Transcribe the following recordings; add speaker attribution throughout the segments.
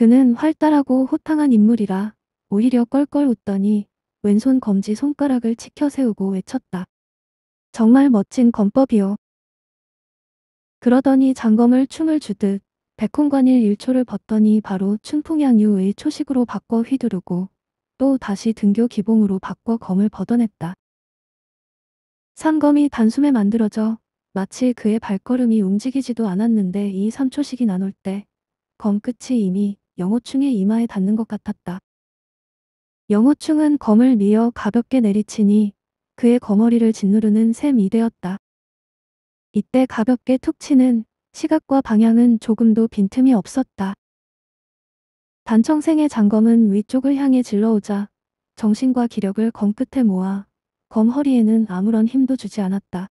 Speaker 1: 그는 활달하고 호탕한 인물이라 오히려 껄껄 웃더니 왼손 검지 손가락을 치켜 세우고 외쳤다. 정말 멋진 검법이요. 그러더니 장검을 춤을 주듯 백홍관일 1초를 벗더니 바로 춘풍양유의 초식으로 바꿔 휘두르고 또 다시 등교 기봉으로 바꿔 검을 벗어냈다. 삼검이 단숨에 만들어져 마치 그의 발걸음이 움직이지도 않았는데 이 삼초식이 나눌 때 검끝이 이미 영호충의 이마에 닿는 것 같았다. 영호충은 검을 미어 가볍게 내리치니 그의 거머리를 짓누르는 셈이 되었다. 이때 가볍게 툭 치는 시각과 방향은 조금도 빈틈이 없었다. 단청생의 장검은 위쪽을 향해 질러오자 정신과 기력을 검 끝에 모아 검 허리에는 아무런 힘도 주지 않았다.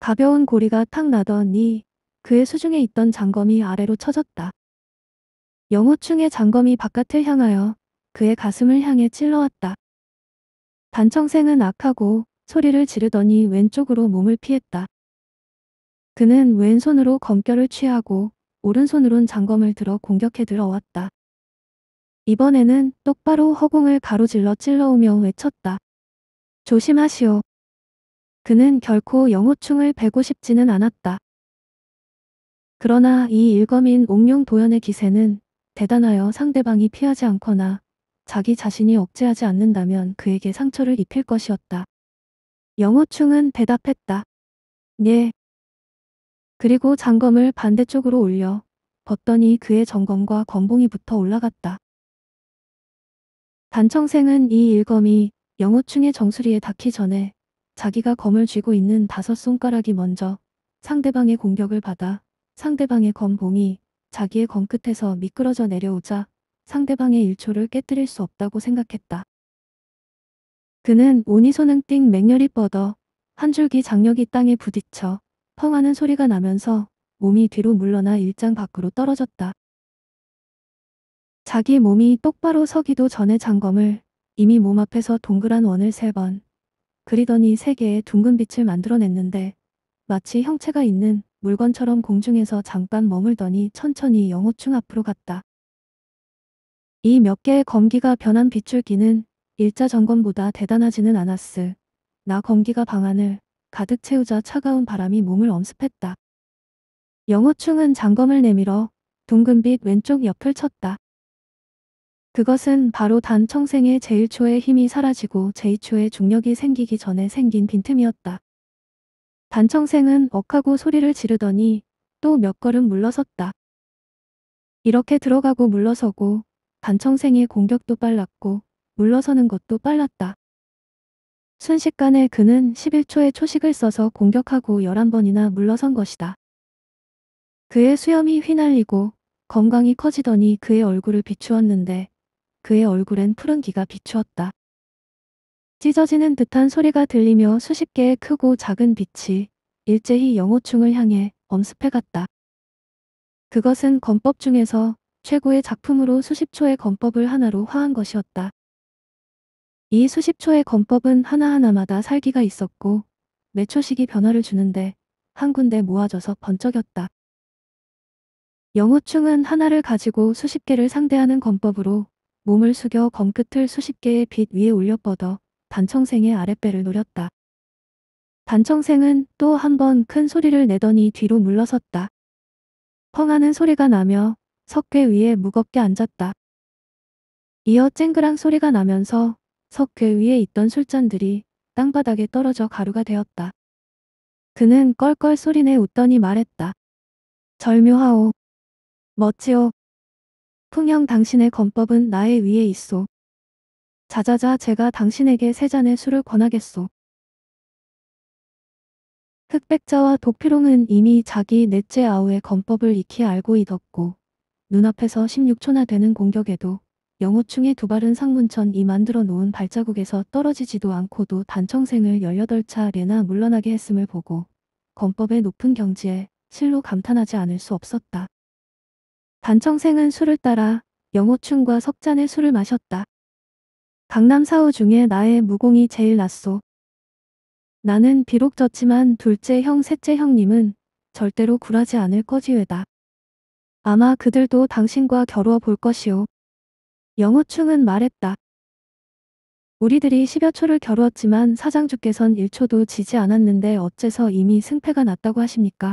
Speaker 1: 가벼운 고리가 탁 나더니 그의 수중에 있던 장검이 아래로 쳐졌다 영호충의 장검이 바깥을 향하여 그의 가슴을 향해 찔러왔다. 단청생은 악하고 소리를 지르더니 왼쪽으로 몸을 피했다. 그는 왼손으로 검결을 취하고 오른손으론 장검을 들어 공격해 들어왔다. 이번에는 똑바로 허공을 가로질러 찔러오며 외쳤다. 조심하시오. 그는 결코 영호충을 베고 싶지는 않았다. 그러나 이 일검인 옥룡 도연의 기세는 대단하여 상대방이 피하지 않거나 자기 자신이 억제하지 않는다면 그에게 상처를 입힐 것이었다. 영호충은 대답했다. 네. 그리고 장검을 반대쪽으로 올려 벗더니 그의 정검과 검봉이 붙어 올라갔다. 단청생은 이 일검이 영호충의 정수리에 닿기 전에 자기가 검을 쥐고 있는 다섯 손가락이 먼저 상대방의 공격을 받아 상대방의 검봉이 자기의 건 끝에서 미끄러져 내려오자 상대방의 일초를 깨뜨릴 수 없다고 생각했다. 그는 오니소는 띵 맹렬히 뻗어 한 줄기 장력이 땅에 부딪혀 펑 하는 소리가 나면서 몸이 뒤로 물러나 일장 밖으로 떨어졌다. 자기 몸이 똑바로 서기도 전에 장검을 이미 몸 앞에서 동그란 원을 세 번 그리더니 세 개의 둥근 빛을 만들어냈는데 마치 형체가 있는 물건처럼 공중에서 잠깐 머물더니 천천히 영호충 앞으로 갔다. 이 몇 개의 검기가 변한 빗줄기는 일자 전검보다 대단하지는 않았을. 나 검기가 방안을 가득 채우자 차가운 바람이 몸을 엄습했다. 영호충은 장검을 내밀어 둥근빛 왼쪽 옆을 쳤다. 그것은 바로 단청생의 제1초의 힘이 사라지고 제2초의 중력이 생기기 전에 생긴 빈틈이었다. 단청생은 억하고 소리를 지르더니 또 몇 걸음 물러섰다. 이렇게 들어가고 물러서고 단청생의 공격도 빨랐고 물러서는 것도 빨랐다. 순식간에 그는 11초의 초식을 써서 공격하고 11번이나 물러선 것이다. 그의 수염이 휘날리고 건강이 커지더니 그의 얼굴을 비추었는데 그의 얼굴엔 푸른 기가 비추었다. 찢어지는 듯한 소리가 들리며 수십 개의 크고 작은 빛이 일제히 영호충을 향해 엄습해갔다. 그것은 건법 중에서 최고의 작품으로 수십 초의 건법을 하나로 화한 것이었다. 이 수십 초의 건법은 하나하나마다 살기가 있었고 매초식이 변화를 주는데 한 군데 모아져서 번쩍였다. 영호충은 하나를 가지고 수십 개를 상대하는 건법으로 몸을 숙여 검끝을 수십 개의 빛 위에 올려 뻗어 반청생의 아랫배를 노렸다. 반청생은또 한 번 큰 소리를 내더니 뒤로 물러섰다. 펑하는 소리가 나며 석괴 위에 무겁게 앉았다. 이어 쨍그랑 소리가 나면서 석괴 위에 있던 술잔들이 땅바닥에 떨어져 가루가 되었다. 그는 껄껄 소리내 웃더니 말했다. 절묘하오. 멋지오. 풍형 당신의 검법은 나의 위에 있소. 자자자 제가 당신에게 세 잔의 술을 권하겠소. 흑백자와 독피롱은 이미 자기 넷째 아우의 건법을 익히 알고 있었고 눈앞에서 16초나 되는 공격에도 영호충의 두 발은 상문천 이 만들어 놓은 발자국에서 떨어지지도 않고도 단청생을 18차례나 물러나게 했음을 보고 건법의 높은 경지에 실로 감탄하지 않을 수 없었다. 단청생은 술을 따라 영호충과 석잔의 술을 마셨다. 강남 사우 중에 나의 무공이 제일 낫소. 나는 비록 졌지만 둘째 형 셋째 형님은 절대로 굴하지 않을 거지외다. 아마 그들도 당신과 겨루어 볼 것이오. 영호충은 말했다. 우리들이 10여 초를 겨루었지만 사장주께선 1초도 지지 않았는데 어째서 이미 승패가 났다고 하십니까?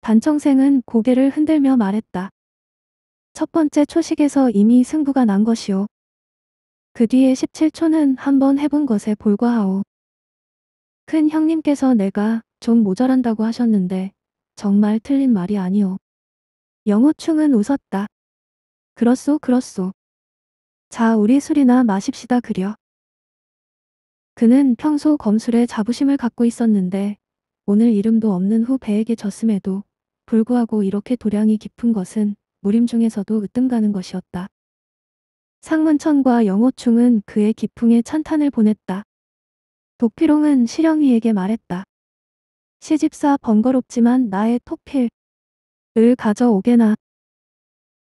Speaker 1: 단청생은 고개를 흔들며 말했다. 첫 번째 초식에서 이미 승부가 난 것이오. 그 뒤에 17초는 한번 해본 것에 불과하오큰 형님께서 내가 좀 모자란다고 하셨는데 정말 틀린 말이 아니오. 영호충은 웃었다. 그렇소 그렇소. 자 우리 술이나 마십시다 그려. 그는 평소 검술에 자부심을 갖고 있었는데 오늘 이름도 없는 후배에게 졌음에도 불구하고 이렇게 도량이 깊은 것은 무림 중에서도 으뜸가는 것이었다. 상문천과 영호충은 그의 기풍에 찬탄을 보냈다. 도피롱은 시령이에게 말했다. 시집사 번거롭지만 나의 토필. 을 가져오게나.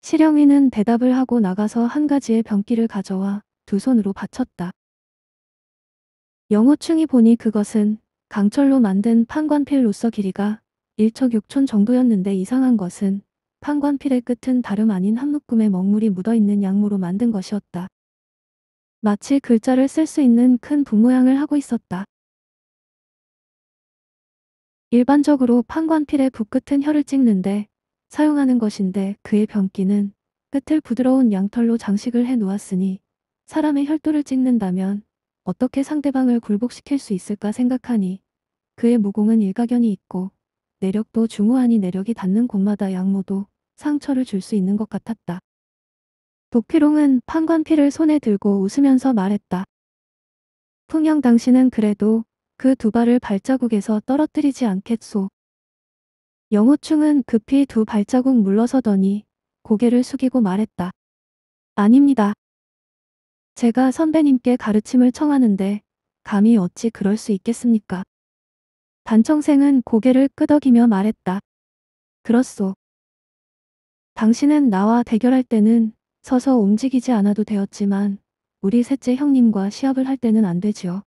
Speaker 1: 시령이는 대답을 하고 나가서 한 가지의 병기를 가져와 두 손으로 받쳤다. 영호충이 보니 그것은 강철로 만든 판관필로서 길이가 1척 6촌 정도였는데 이상한 것은 판관필의 끝은 다름 아닌 한묶음의 먹물이 묻어있는 양모로 만든 것이었다. 마치 글자를 쓸 수 있는 큰 분모양을 하고 있었다. 일반적으로 판관필의 붓끝은 혀를 찍는데 사용하는 것인데 그의 변기는 끝을 부드러운 양털로 장식을 해 놓았으니 사람의 혈도를 찍는다면 어떻게 상대방을 굴복시킬 수 있을까 생각하니 그의 무공은 일가견이 있고 내력도 중후하니 내력이 닿는 곳마다 양모도 상처를 줄 수 있는 것 같았다. 도피롱은 판관피를 손에 들고 웃으면서 말했다. 풍영 당신은 그래도 그 두 발을 발자국에서 떨어뜨리지 않겠소. 영호충은 급히 두 발자국 물러서더니 고개를 숙이고 말했다. 아닙니다. 제가 선배님께 가르침을 청하는데 감히 어찌 그럴 수 있겠습니까? 단청생은 고개를 끄덕이며 말했다. 그렇소. 당신은 나와 대결할 때는 서서 움직이지 않아도 되었지만 우리 셋째 형님과 시합을 할 때는 안 되지요.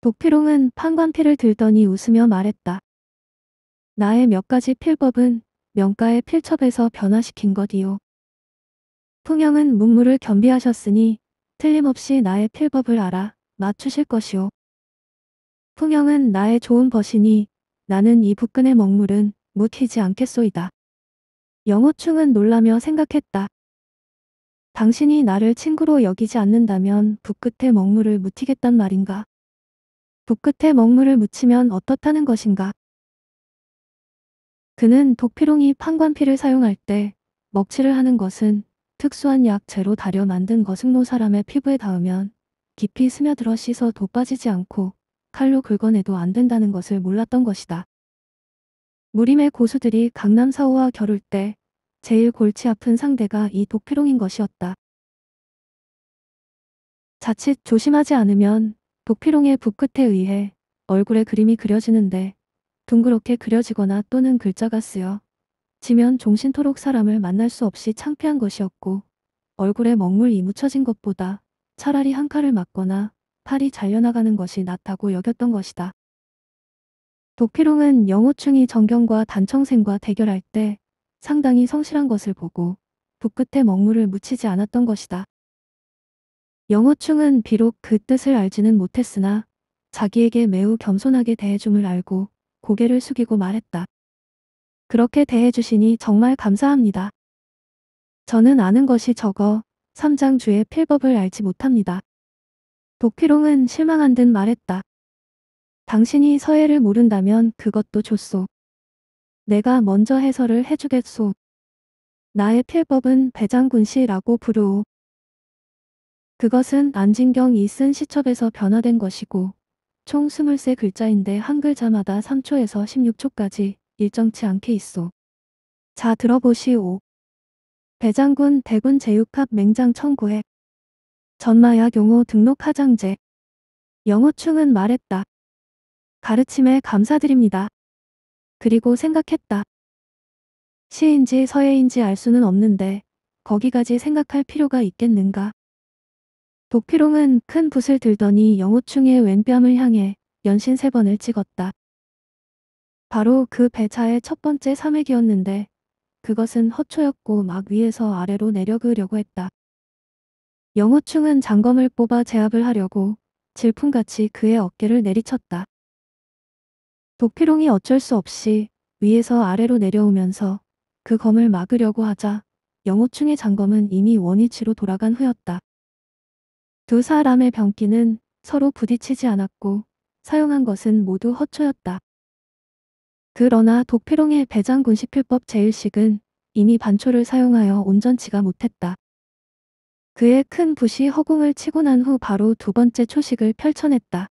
Speaker 1: 독필홍은판관필을 들더니 웃으며 말했다. 나의 몇 가지 필법은 명가의 필첩에서 변화시킨 것이요. 풍영은 문물을 겸비하셨으니 틀림없이 나의 필법을 알아 맞추실 것이오. 풍영은 나의 좋은 벗이니 나는 이 북근의 먹물은 묻히지 않겠소이다. 영호충은 놀라며 생각했다. 당신이 나를 친구로 여기지 않는다면 북끝에 먹물을 묻히겠단 말인가? 북끝에 먹물을 묻히면 어떻다는 것인가? 그는 독피롱이 판관피를 사용할 때 먹칠을 하는 것은 특수한 약재로 다려 만든 거승노 사람의 피부에 닿으면 깊이 스며들어 씻어 도 빠지지 않고 칼로 긁어내도 안 된다는 것을 몰랐던 것이다. 무림의 고수들이 강남 사우와 겨룰 때 제일 골치 아픈 상대가 이도피롱인 것이었다. 자칫 조심하지 않으면 도피롱의 붓끝에 의해 얼굴에 그림이 그려지는데 둥그렇게 그려지거나 또는 글자가 쓰여 지면 종신토록 사람을 만날 수 없이 창피한 것이었고 얼굴에 먹물이 묻혀진 것보다 차라리 한 칼을 맞거나 팔이 잘려나가는 것이 낫다고 여겼던 것이다. 도피롱은 영호충이 정경과 단청생과 대결할 때 상당히 성실한 것을 보고 북끝에 먹물을 묻히지 않았던 것이다. 영호충은 비록 그 뜻을 알지는 못했으나 자기에게 매우 겸손하게 대해줌을 알고 고개를 숙이고 말했다. 그렇게 대해주시니 정말 감사합니다. 저는 아는 것이 적어 삼장주의 필법을 알지 못합니다. 도피롱은 실망한 듯 말했다. 당신이 서해를 모른다면 그것도 좋소. 내가 먼저 해설을 해주겠소. 나의 필법은 배장군시라고 부르오. 그것은 안진경이 쓴 시첩에서 변화된 것이고 총23 글자인데 한 글자마다 3초에서 16초까지 일정치 않게 있소. 자 들어보시오. 배장군 대군 제육합 맹장 청구액 전마약용호 등록 하장제. 영호충은 말했다. 가르침에 감사드립니다. 그리고 생각했다. 시인지 서예인지 알 수는 없는데 거기까지 생각할 필요가 있겠는가. 도피롱은큰 붓을 들더니 영호충의 왼뺨을 향해 연신 세 번을 찍었다. 바로 그 배차의 첫 번째 사맥이었는데 그것은 허초였고 막 위에서 아래로 내려 그으려고 했다. 영호충은 장검을 뽑아 제압을 하려고 질풍같이 그의 어깨를 내리쳤다. 도피롱이 어쩔 수 없이 위에서 아래로 내려오면서 그 검을 막으려고 하자 영호충의 장검은 이미 원위치로 돌아간 후였다. 두 사람의 병기는 서로 부딪히지 않았고 사용한 것은 모두 허초였다. 그러나 도피롱의 배장군시필법 제1식은 이미 반초를 사용하여 온전치가 못했다. 그의 큰 붓이 허공을 치고 난 후 바로 두 번째 초식을 펼쳐냈다.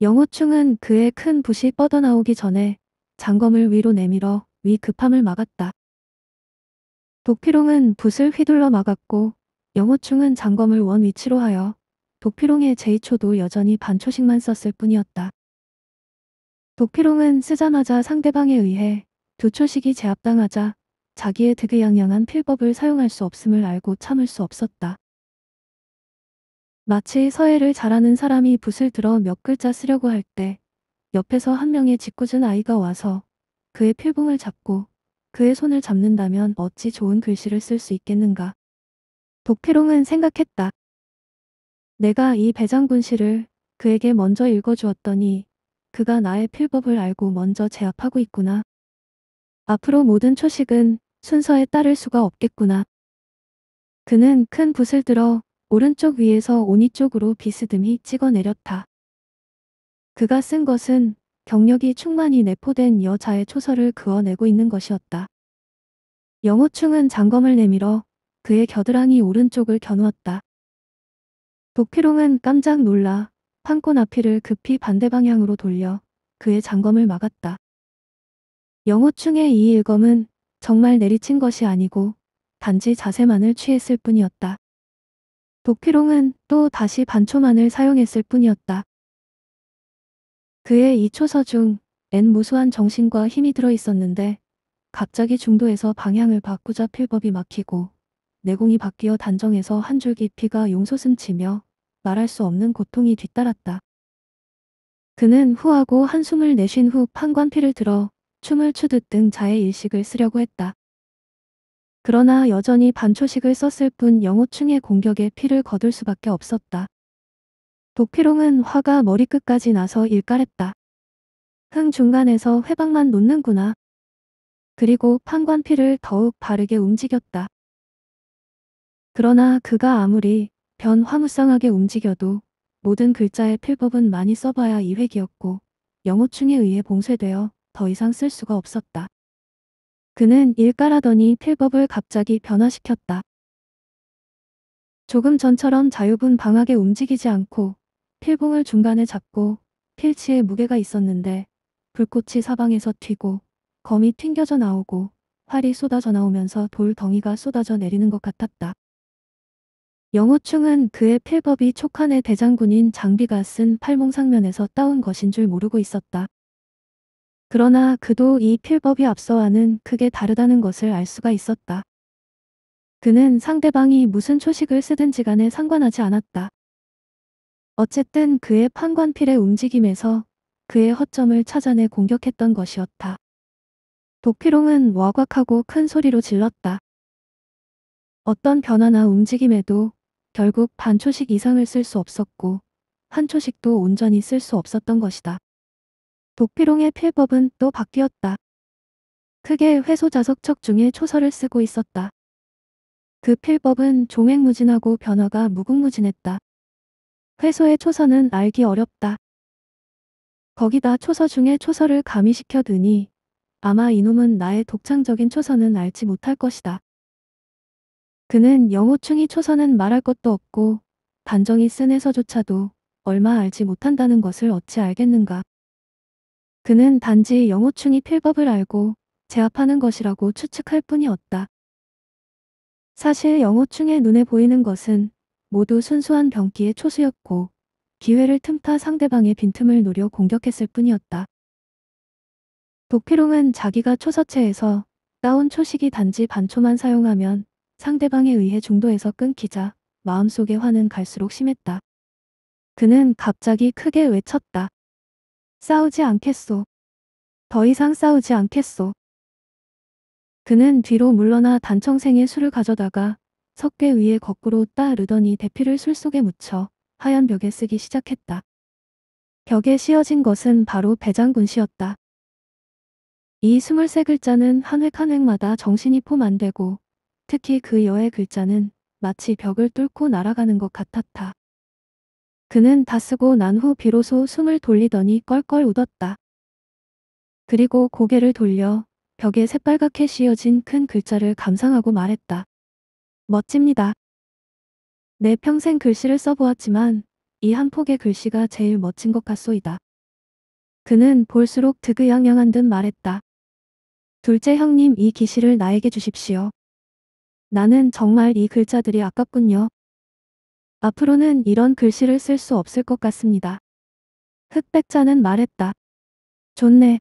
Speaker 1: 영호충은 그의 큰 붓이 뻗어나오기 전에 장검을 위로 내밀어 위 급함을 막았다. 도피롱은 붓을 휘둘러 막았고 영호충은 장검을 원 위치로 하여 도피롱의 제2초도 여전히 반초식만 썼을 뿐이었다. 도피롱은 쓰자마자 상대방에 의해 두 초식이 제압당하자 자기의 득에 양양한 필법을 사용할 수 없음을 알고 참을 수 없었다. 마치 서해를 잘하는 사람이 붓을 들어 몇 글자 쓰려고 할 때 옆에서 한 명의 짓궂은 아이가 와서 그의 필봉을 잡고 그의 손을 잡는다면 어찌 좋은 글씨를 쓸 수 있겠는가. 독필홍은 생각했다. 내가 이 배장군 시를 그에게 먼저 읽어주었더니 그가 나의 필법을 알고 먼저 제압하고 있구나. 앞으로 모든 초식은 순서에 따를 수가 없겠구나. 그는 큰 붓을 들어 오른쪽 위에서 오니 쪽으로 비스듬히 찍어내렸다. 그가 쓴 것은 경력이 충만히 내포된 여자의 초서를 그어내고 있는 것이었다. 영호충은 장검을 내밀어 그의 겨드랑이 오른쪽을 겨누었다. 도피롱은 깜짝 놀라 판코앞이를 급히 반대 방향으로 돌려 그의 장검을 막았다. 영호충의 이 일검은 정말 내리친 것이 아니고 단지 자세만을 취했을 뿐이었다. 도피롱은 또 다시 반초만을 사용했을 뿐이었다. 그의 이 초서 중 엔 무수한 정신과 힘이 들어 있었는데 갑자기 중도에서 방향을 바꾸자 필법이 막히고 내공이 바뀌어 단정에서 한 줄깊이가 용솟음치며 말할 수 없는 고통이 뒤따랐다. 그는 후하고 한숨을 내쉰 후 판관피를 들어 춤을 추듯 등 자의 일식을 쓰려고 했다. 그러나 여전히 반초식을 썼을 뿐 영호충의 공격에 피를 거둘 수밖에 없었다. 도피롱은 화가 머리끝까지 나서 일깔했다. 흥 중간에서 회방만 놓는구나. 그리고 판관 피를 더욱 바르게 움직였다. 그러나 그가 아무리 변 화무쌍하게 움직여도 모든 글자의 필법은 많이 써봐야 이획이었고 영호충에 의해 봉쇄되어 더 이상 쓸 수가 없었다. 그는 일가라더니 필법을 갑자기 변화시켰다. 조금 전처럼 자유분 방하게 움직이지 않고 필봉을 중간에 잡고 필치에 무게가 있었는데 불꽃이 사방에서 튀고 검이 튕겨져 나오고 활이 쏟아져 나오면서 돌덩이가 쏟아져 내리는 것 같았다. 영호충은 그의 필법이 촉한의 대장군인 장비가 쓴 팔몽상면에서 따온 것인 줄 모르고 있었다. 그러나 그도 이 필법이 앞서와는 크게 다르다는 것을 알 수가 있었다. 그는 상대방이 무슨 초식을 쓰든지 간에 상관하지 않았다. 어쨌든 그의 판관필의 움직임에서 그의 허점을 찾아내 공격했던 것이었다. 도피롱은 와곽하고 큰 소리로 질렀다. 어떤 변화나 움직임에도 결국 반초식 이상을 쓸 수 없었고 한 초식도 온전히 쓸 수 없었던 것이다. 독필홍의 필법은 또 바뀌었다. 크게 회소자석척 중에 초서를 쓰고 있었다. 그 필법은 종횡무진하고 변화가 무궁무진했다. 회소의 초서는 알기 어렵다. 거기다 초서 중에 초서를 가미시켜 두니 아마 이놈은 나의 독창적인 초서는 알지 못할 것이다. 그는 영호충이 초서는 말할 것도 없고 단정이쓴 해서조차도 얼마 알지 못한다는 것을 어찌 알겠는가. 그는 단지 영호충이 필법을 알고 제압하는 것이라고 추측할 뿐이었다. 사실 영호충의 눈에 보이는 것은 모두 순수한 병기의 초수였고 기회를 틈타 상대방의 빈틈을 노려 공격했을 뿐이었다. 도피롱은 자기가 초서체에서 따온 초식이 단지 반초만 사용하면 상대방에 의해 중도에서 끊기자 마음속의 화는 갈수록 심했다. 그는 갑자기 크게 외쳤다. 싸우지 않겠소. 더 이상 싸우지 않겠소. 그는 뒤로 물러나 단청생의 술을 가져다가 석계 위에 거꾸로 따르더니 대피를 술 속에 묻혀 하얀 벽에 쓰기 시작했다. 벽에 씌어진 것은 바로 배장군시였다. 이 23글자는 한 획 한 획마다 정신이 포만되고 특히 그 여의 글자는 마치 벽을 뚫고 날아가는 것 같았다. 그는 다 쓰고 난 후 비로소 숨을 돌리더니 껄껄 웃었다. 그리고 고개를 돌려 벽에 새빨갛게 씌어진 큰 글자를 감상하고 말했다. 멋집니다. 내 평생 글씨를 써보았지만 이 한 폭의 글씨가 제일 멋진 것 같소이다. 그는 볼수록 드그양양한 듯 말했다. 둘째 형님 이 기시를 나에게 주십시오. 나는 정말 이 글자들이 아깝군요. 앞으로는 이런 글씨를 쓸 수 없을 것 같습니다. 흑백자는 말했다. 좋네.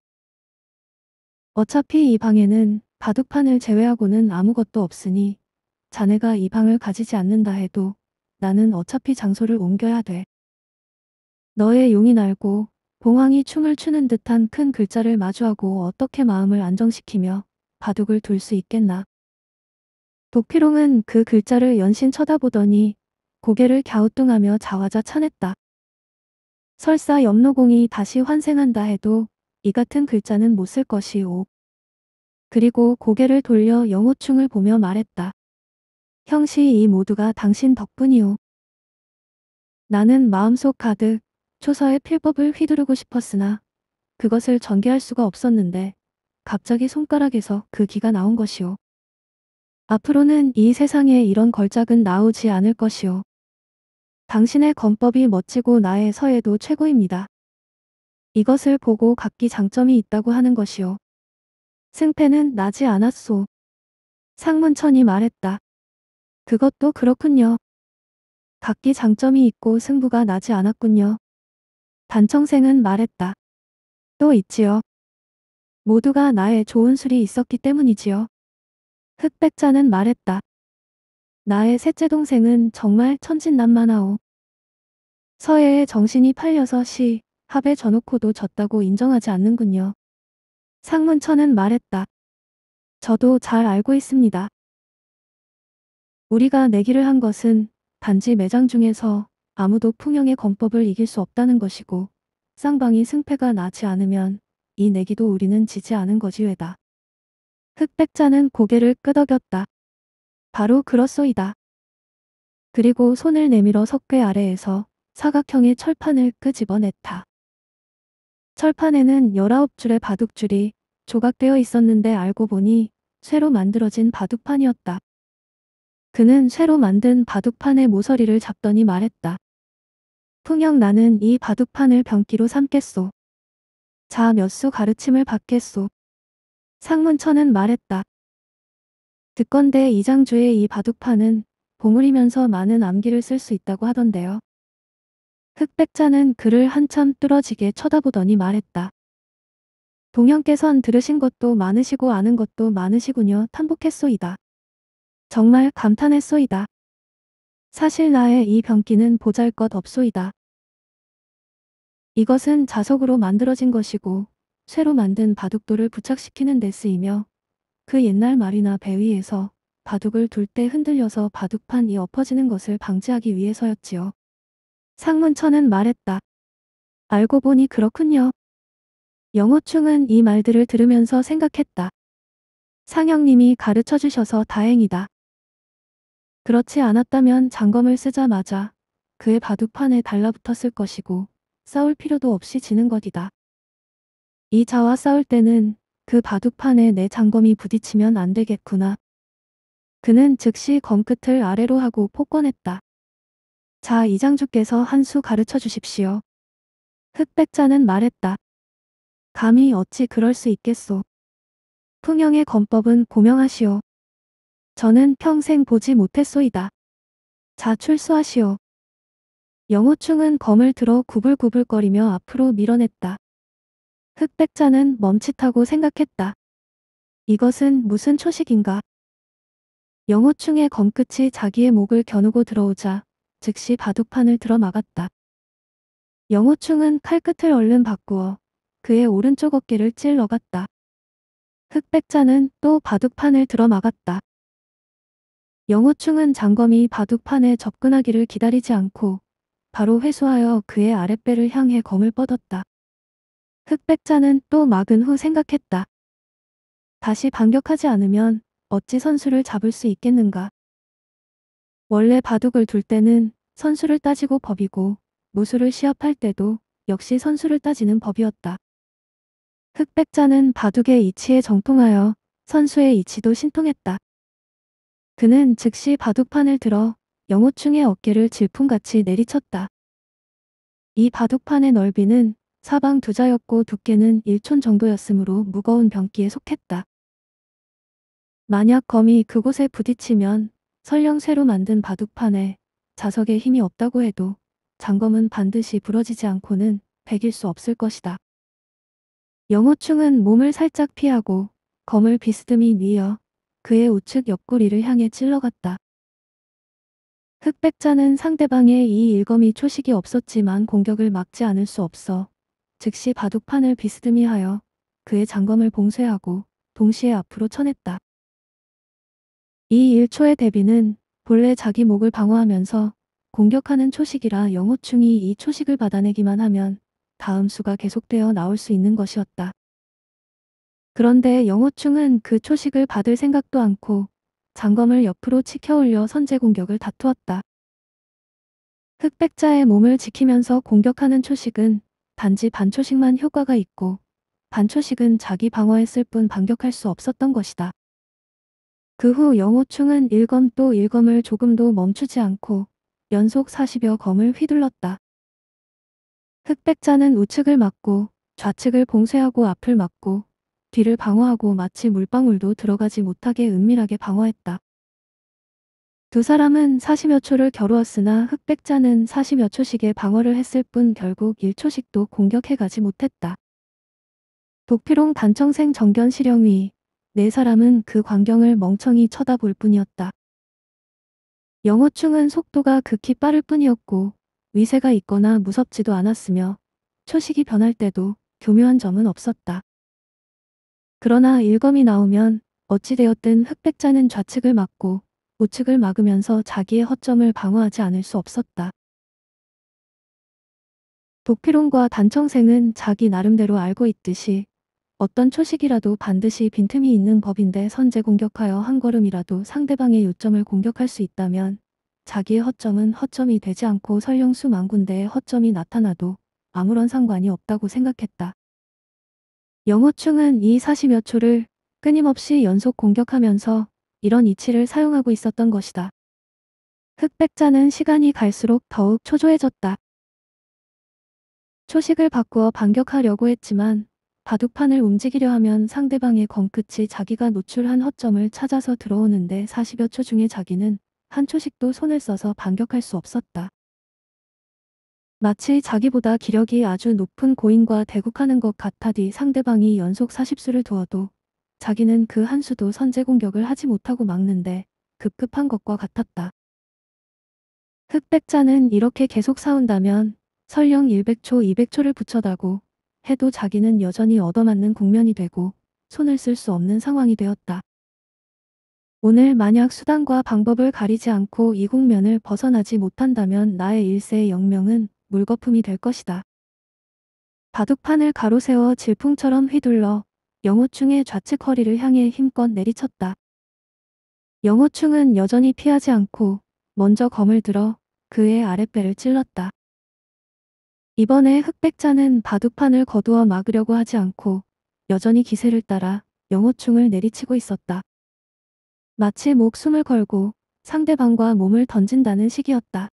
Speaker 1: 어차피 이 방에는 바둑판을 제외하고는 아무것도 없으니 자네가 이 방을 가지지 않는다 해도 나는 어차피 장소를 옮겨야 돼. 너의 용이 날고 봉황이 춤을 추는 듯한 큰 글자를 마주하고 어떻게 마음을 안정시키며 바둑을 둘 수 있겠나. 도피롱은 그 글자를 연신 쳐다보더니 고개를 갸우뚱하며 자화자찬했다. 설사 염노공이 다시 환생한다 해도 이 같은 글자는 못 쓸 것이오. 그리고 고개를 돌려 영호충을 보며 말했다. 형시 이 모두가 당신 덕분이오. 나는 마음속 가득 초서의 필법을 휘두르고 싶었으나 그것을 전개할 수가 없었는데 갑자기 손가락에서 그 기가 나온 것이오. 앞으로는 이 세상에 이런 걸작은 나오지 않을 것이오. 당신의 건법이 멋지고 나의 서예도 최고입니다. 이것을 보고 각기 장점이 있다고 하는 것이요. 승패는 나지 않았소. 상문천이 말했다. 그것도 그렇군요. 각기 장점이 있고 승부가 나지 않았군요. 단청생은 말했다. 또 있지요. 모두가 나의 좋은 술이 있었기 때문이지요. 흑백자는 말했다. 나의 셋째 동생은 정말 천진난만하오. 서해에 정신이 팔려서 시, 합에 져놓고도 졌다고 인정하지 않는군요. 상문천은 말했다. 저도 잘 알고 있습니다. 우리가 내기를 한 것은 단지 매장 중에서 아무도 풍영의 권법을 이길 수 없다는 것이고 쌍방이 승패가 나지 않으면 이 내기도 우리는 지지 않은 거지외다. 흑백자는 고개를 끄덕였다. 바로 그렇소이다. 그리고 손을 내밀어 석괴 아래에서 사각형의 철판을 끄집어냈다. 철판에는 19줄의 바둑줄이 조각되어 있었는데 알고 보니 쇠로 만들어진 바둑판이었다. 그는 쇠로 만든 바둑판의 모서리를 잡더니 말했다. 풍영 나는 이 바둑판을 병기로 삼겠소. 자 몇 수 가르침을 받겠소. 상문천은 말했다. 듣건대 이장주의 이 바둑판은 보물이면서 많은 암기를 쓸 수 있다고 하던데요. 흑백자는 그를 한참 뚫어지게 쳐다보더니 말했다. 동현께선 들으신 것도 많으시고 아는 것도 많으시군요. 탐복했소이다. 정말 감탄했소이다. 사실 나의 이 병기는 보잘것 없소이다. 이것은 자석으로 만들어진 것이고 쇠로 만든 바둑돌을 부착시키는 데 쓰이며 그 옛날 말이나 배 위에서 바둑을 둘 때 흔들려서 바둑판이 엎어지는 것을 방지하기 위해서였지요. 상문천은 말했다. 알고 보니 그렇군요. 영호충은 이 말들을 들으면서 생각했다. 상영님이 가르쳐 주셔서 다행이다. 그렇지 않았다면 장검을 쓰자마자 그의 바둑판에 달라붙었을 것이고 싸울 필요도 없이 지는 것이다. 이 자와 싸울 때는 그 바둑판에 내 장검이 부딪히면 안 되겠구나. 그는 즉시 검끝을 아래로 하고 폭권했다. 자 이장주께서 한 수 가르쳐 주십시오. 흑백자는 말했다. 감히 어찌 그럴 수 있겠소. 풍영의 검법은 고명하시오. 저는 평생 보지 못했소이다. 자 출소하시오. 영호충은 검을 들어 구불구불거리며 앞으로 밀어냈다. 흑백자는 멈칫하고 생각했다. 이것은 무슨 초식인가? 영호충의 검끝이 자기의 목을 겨누고 들어오자 즉시 바둑판을 들어막았다. 영호충은 칼끝을 얼른 바꾸어 그의 오른쪽 어깨를 찔러갔다. 흑백자는 또 바둑판을 들어막았다. 영호충은 장검이 바둑판에 접근하기를 기다리지 않고 바로 회수하여 그의 아랫배를 향해 검을 뻗었다. 흑백자는 또 막은 후 생각했다. 다시 반격하지 않으면 어찌 선수를 잡을 수 있겠는가. 원래 바둑을 둘 때는 선수를 따지고 법이고 무술을 시합할 때도 역시 선수를 따지는 법이었다. 흑백자는 바둑의 이치에 정통하여 선수의 이치도 신통했다. 그는 즉시 바둑판을 들어 영호충의 어깨를 질풍같이 내리쳤다. 이 바둑판의 넓이는 사방 두자였고 두께는 1촌 정도였으므로 무거운 병기에 속했다. 만약 검이 그곳에 부딪히면 설령 새로 만든 바둑판에 자석에 힘이 없다고 해도 장검은 반드시 부러지지 않고는 베길 수 없을 것이다. 영호충은 몸을 살짝 피하고 검을 비스듬히 뉘어 그의 우측 옆구리를 향해 찔러갔다. 흑백자는 상대방의 이 일검이 초식이 없었지만 공격을 막지 않을 수 없어 즉시 바둑판을 비스듬히하여 그의 장검을 봉쇄하고 동시에 앞으로 쳐냈다. 이 1초의 대비는 본래 자기 목을 방어하면서 공격하는 초식이라 영호충이 이 초식을 받아내기만 하면 다음 수가 계속되어 나올 수 있는 것이었다. 그런데 영호충은 그 초식을 받을 생각도 않고 장검을 옆으로 치켜 올려 선제 공격을 다투었다. 흑백자의 몸을 지키면서 공격하는 초식은 단지 반초식만 효과가 있고 반초식은 자기 방어했을 뿐 반격할 수 없었던 것이다. 그 후 영호충은 일검 또 일검을 조금도 멈추지 않고 연속 40여 검을 휘둘렀다. 흑백자는 우측을 막고 좌측을 봉쇄하고 앞을 막고 뒤를 방어하고 마치 물방울도 들어가지 못하게 은밀하게 방어했다. 두 사람은 40여 초를 겨루었으나 흑백자는 40여 초씩의 방어를 했을 뿐 결국 1초씩도 공격해가지 못했다. 독피롱 단청생 정견 실령위 네 사람은 그 광경을 멍청히 쳐다볼 뿐이었다. 영호충은 속도가 극히 빠를 뿐이었고 위세가 있거나 무섭지도 않았으며 초식이 변할 때도 교묘한 점은 없었다. 그러나 일검이 나오면 어찌되었든 흑백자는 좌측을 맞고 우측을 막으면서 자기의 허점을 방어하지 않을 수 없었다. 도피론과 단청생은 자기 나름대로 알고 있듯이 어떤 초식이라도 반드시 빈틈이 있는 법인데 선제 공격하여 한 걸음이라도 상대방의 요점을 공격할 수 있다면 자기의 허점은 허점이 되지 않고 설령 수만 군데의 허점이 나타나도 아무런 상관이 없다고 생각했다. 영호충은 이4 0여 초를 끊임없이 연속 공격하면서 이런 이치를 사용하고 있었던 것이다. 흑백자는 시간이 갈수록 더욱 초조해졌다. 초식을 바꾸어 반격하려고 했지만 바둑판을 움직이려 하면 상대방의 검끝이 자기가 노출한 허점을 찾아서 들어오는데 40여 초 중에 자기는 한 초식도 손을 써서 반격할 수 없었다. 마치 자기보다 기력이 아주 높은 고인과 대국하는 것같아뒤 상대방이 연속 40수를 두어도 자기는 그 한수도 선제 공격을 하지 못하고 막는데 급급한 것과 같았다. 흑백자는 이렇게 계속 싸운다면 설령 100초 200초를 붙여다고 해도 자기는 여전히 얻어맞는 국면이 되고 손을 쓸 수 없는 상황이 되었다. 오늘 만약 수단과 방법을 가리지 않고 이 국면을 벗어나지 못한다면 나의 일세의 영명은 물거품이 될 것이다. 바둑판을 가로세워 질풍처럼 휘둘러 영호충의 좌측 허리를 향해 힘껏 내리쳤다. 영호충은 여전히 피하지 않고 먼저 검을 들어 그의 아랫배를 찔렀다. 이번에 흑백자는 바둑판을 거두어 막으려고 하지 않고 여전히 기세를 따라 영호충을 내리치고 있었다. 마치 목숨을 걸고 상대방과 몸을 던진다는 식이었다.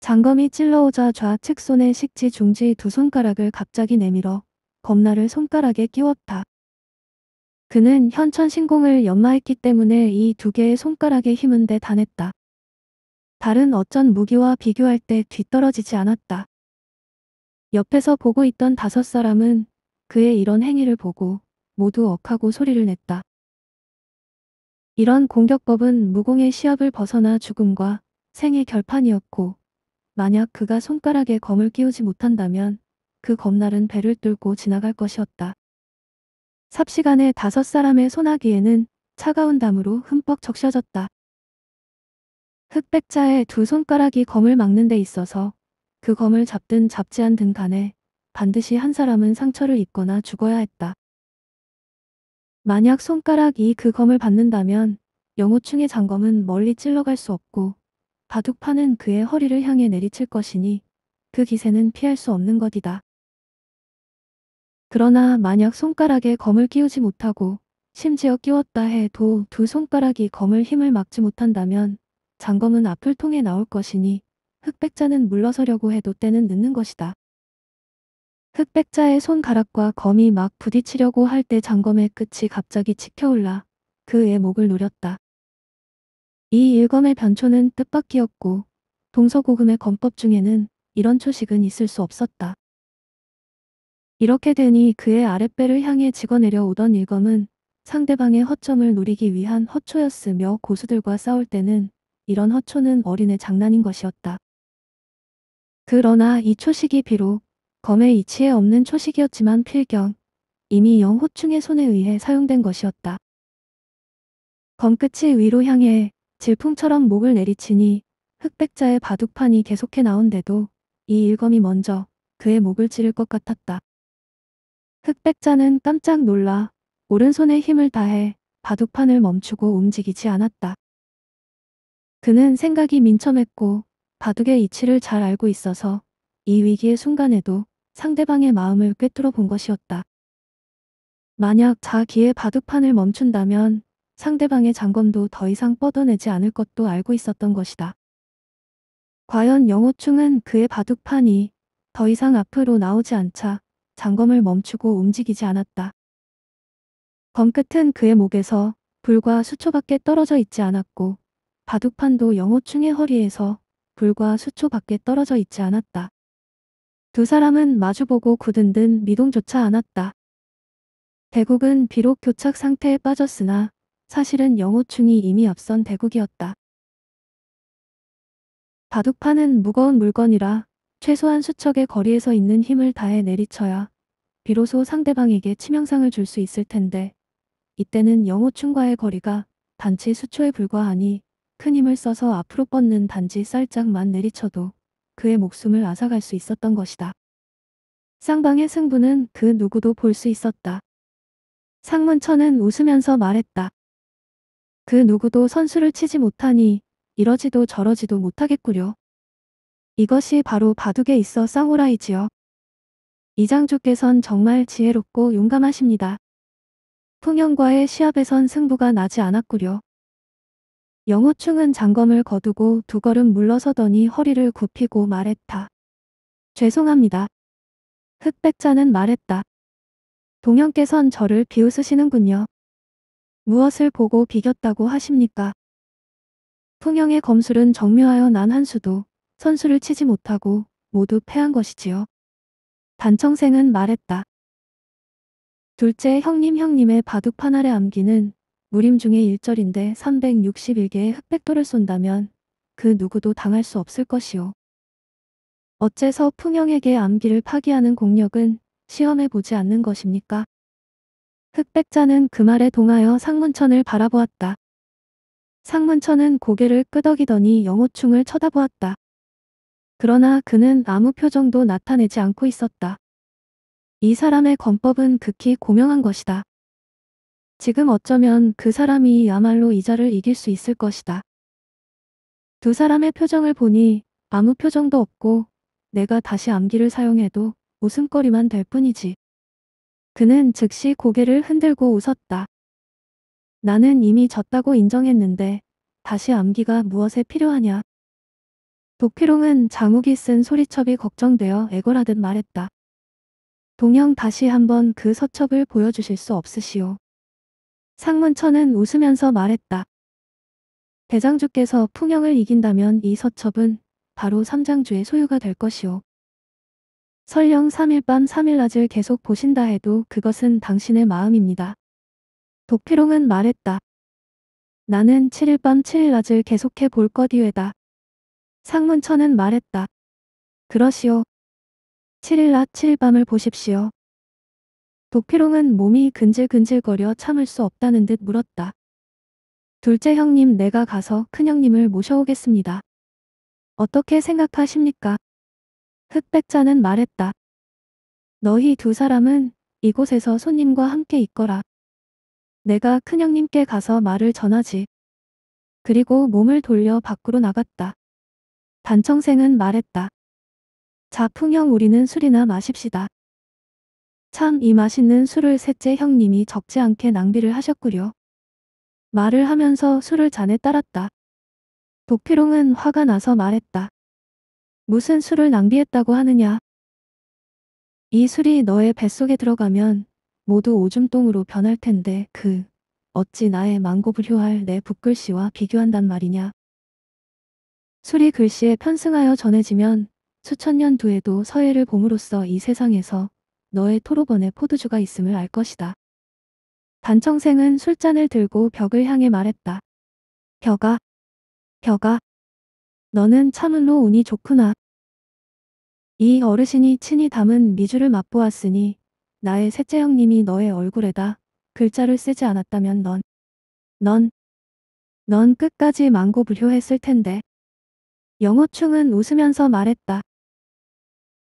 Speaker 1: 장검이 찔러오자 좌측 손에 식지 중지 두 손가락을 갑자기 내밀어 검나를 손가락에 끼웠다. 그는 현천신공을 연마했기 때문에 이 두 개의 손가락의 힘은 대단했다. 다른 어쩐 무기와 비교할 때 뒤떨어지지 않았다. 옆에서 보고 있던 다섯 사람은 그의 이런 행위를 보고 모두 억하고 소리를 냈다. 이런 공격법은 무공의 시합을 벗어나 죽음과 생의 결판이었고 만약 그가 손가락에 검을 끼우지 못한다면 그 겁날은 배를 뚫고 지나갈 것이었다. 삽시간에 다섯 사람의 소나기에는 차가운 담으로 흠뻑 적셔졌다. 흑백자의 두 손가락이 검을 막는 데 있어서 그 검을 잡든 잡지 않든 간에 반드시 한 사람은 상처를 입거나 죽어야 했다. 만약 손가락이 그 검을 받는다면 영호충의 장검은 멀리 찔러갈 수 없고 바둑판은 그의 허리를 향해 내리칠 것이니 그 기세는 피할 수 없는 것이다. 그러나 만약 손가락에 검을 끼우지 못하고 심지어 끼웠다 해도 두 손가락이 검을 힘을 막지 못한다면 장검은 앞을 통해 나올 것이니 흑백자는 물러서려고 해도 때는 늦는 것이다. 흑백자의 손가락과 검이 막 부딪히려고 할 때 장검의 끝이 갑자기 치켜올라 그의 목을 노렸다. 이 일검의 변초는 뜻밖이었고 동서고금의 검법 중에는 이런 초식은 있을 수 없었다. 이렇게 되니 그의 아랫배를 향해 지어 내려오던 일검은 상대방의 허점을 노리기 위한 허초였으며 고수들과 싸울 때는 이런 허초는 어린애 장난인 것이었다. 그러나 이 초식이 비록 검의 이치에 없는 초식이었지만 필경 이미 영호충의 손에 의해 사용된 것이었다. 검끝이 위로 향해 질풍처럼 목을 내리치니 흑백자의 바둑판이 계속해 나온데도 이 일검이 먼저 그의 목을 찌를 것 같았다. 흑백자는 깜짝 놀라 오른손에 힘을 다해 바둑판을 멈추고 움직이지 않았다. 그는 생각이 민첨했고 바둑의 이치를 잘 알고 있어서 이 위기의 순간에도 상대방의 마음을 꿰뚫어 본 것이었다. 만약 자기의 바둑판을 멈춘다면 상대방의 장검도 더 이상 뻗어내지 않을 것도 알고 있었던 것이다. 과연 영호충은 그의 바둑판이 더 이상 앞으로 나오지 않자 장검을 멈추고 움직이지 않았다. 검끝은 그의 목에서 불과 수초밖에 떨어져 있지 않았고 바둑판도 영호충의 허리에서 불과 수초밖에 떨어져 있지 않았다. 두 사람은 마주보고 굳은 듯 미동조차 않았다. 대국은 비록 교착 상태에 빠졌으나 사실은 영호충이 이미 앞선 대국이었다. 바둑판은 무거운 물건이라 최소한 수척의 거리에서 있는 힘을 다해 내리쳐야 비로소 상대방에게 치명상을 줄 수 있을 텐데 이때는 영호충과의 거리가 단체 수초에 불과하니 큰 힘을 써서 앞으로 뻗는 단지 쌀짝만 내리쳐도 그의 목숨을 앗아갈 수 있었던 것이다. 쌍방의 승부는 그 누구도 볼 수 있었다. 상문천은 웃으면서 말했다. 그 누구도 선수를 치지 못하니 이러지도 저러지도 못하겠구려. 이것이 바로 바둑에 있어 사우라이지요. 이장주께선 정말 지혜롭고 용감하십니다. 풍영과의 시합에선 승부가 나지 않았구려. 영호충은 장검을 거두고 두 걸음 물러서더니 허리를 굽히고 말했다. 죄송합니다. 흑백자는 말했다. 동영께선 저를 비웃으시는군요. 무엇을 보고 비겼다고 하십니까? 풍영의 검술은 정묘하여 난 한수도 선수를 치지 못하고 모두 패한 것이지요. 단청생은 말했다. 둘째 형님 형님의 바둑판 아래 암기는 무림중의 일절인데 361개의 흑백돌을 쏜다면 그 누구도 당할 수 없을 것이요. 어째서 풍형에게 암기를 파기하는 공력은 시험해 보지 않는 것입니까? 흑백자는 그 말에 동하여 상문천을 바라보았다. 상문천은 고개를 끄덕이더니 영호충을 쳐다보았다. 그러나 그는 아무 표정도 나타내지 않고 있었다. 이 사람의 권법은 극히 고명한 것이다. 지금 어쩌면 그 사람이야말로 이자를 이길 수 있을 것이다. 두 사람의 표정을 보니 아무 표정도 없고 내가 다시 암기를 사용해도 웃음거리만 될 뿐이지. 그는 즉시 고개를 흔들고 웃었다. 나는 이미 졌다고 인정했는데 다시 암기가 무엇에 필요하냐. 도피롱은 장욱이 쓴 소리첩이 걱정되어 애걸하듯 말했다. 동영 다시 한번 그 서첩을 보여주실 수 없으시오. 상문천은 웃으면서 말했다. 대장주께서 풍영을 이긴다면 이 서첩은 바로 삼장주의 소유가 될 것이오. 설령 3일 밤 3일 낮을 계속 보신다 해도 그것은 당신의 마음입니다. 도피롱은 말했다. 나는 7일 밤 7일 낮을 계속해 볼 것이외다. 상문천은 말했다. 그러시오. 7일 낮 7일 밤을 보십시오. 도피롱은 몸이 근질근질거려 참을 수 없다는 듯 물었다. 둘째 형님 내가 가서 큰형님을 모셔오겠습니다. 어떻게 생각하십니까? 흑백자는 말했다. 너희 두 사람은 이곳에서 손님과 함께 있거라. 내가 큰형님께 가서 말을 전하지. 그리고 몸을 돌려 밖으로 나갔다. 단청생은 말했다. 자풍형 우리는 술이나 마십시다. 참 이 맛있는 술을 셋째 형님이 적지 않게 낭비를 하셨구려. 말을 하면서 술을 잔에 따랐다. 도피롱은 화가 나서 말했다. 무슨 술을 낭비했다고 하느냐. 이 술이 너의 뱃속에 들어가면 모두 오줌똥으로 변할 텐데 그 어찌 나의 망고불효할 내 붓글씨와 비교한단 말이냐. 술이 글씨에 편승하여 전해지면 수천 년 뒤에도 서예를 봄으로써 이 세상에서 너의 토로번에 포도주가 있음을 알 것이다. 단청생은 술잔을 들고 벽을 향해 말했다. 벽아, 벽아, 너는 참을로 운이 좋구나. 이 어르신이 친히 담은 미주를 맛보았으니 나의 셋째 형님이 너의 얼굴에다 글자를 쓰지 않았다면 넌, 넌, 넌 끝까지 망고 불효했을 텐데. 영호충은 웃으면서 말했다.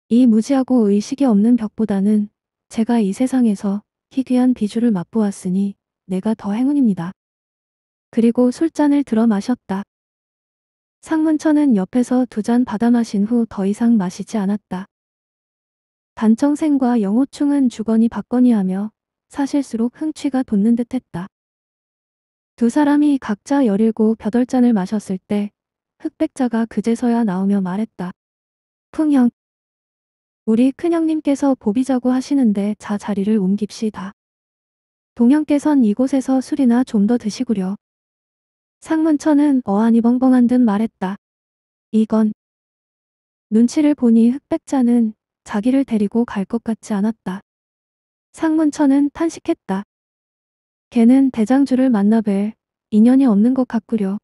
Speaker 1: 이 무지하고 의식이 없는 벽보다는 제가 이 세상에서 희귀한 비주를 맛보았으니 내가 더 행운입니다. 그리고 술잔을 들어 마셨다. 상문천은 옆에서 두 잔 받아 마신 후 더 이상 마시지 않았다. 단청생과 영호충은 주거니 받거니 하며 사실수록 흥취가 돋는 듯했다. 두 사람이 각자 열일 17, 8잔을 마셨을 때 흑백자가 그제서야 나오며 말했다. 풍형. 우리 큰형님께서 보비자고 하시는데 자 자리를 옮깁시다. 동형께선 이곳에서 술이나 좀 더 드시구려. 상문천은 어안이 벙벙한 듯 말했다. 이건 눈치를 보니 흑백자는 자기를 데리고 갈 것 같지 않았다. 상문천은 탄식했다. 걔는 대장주를 만나뵐 인연이 없는 것 같구려.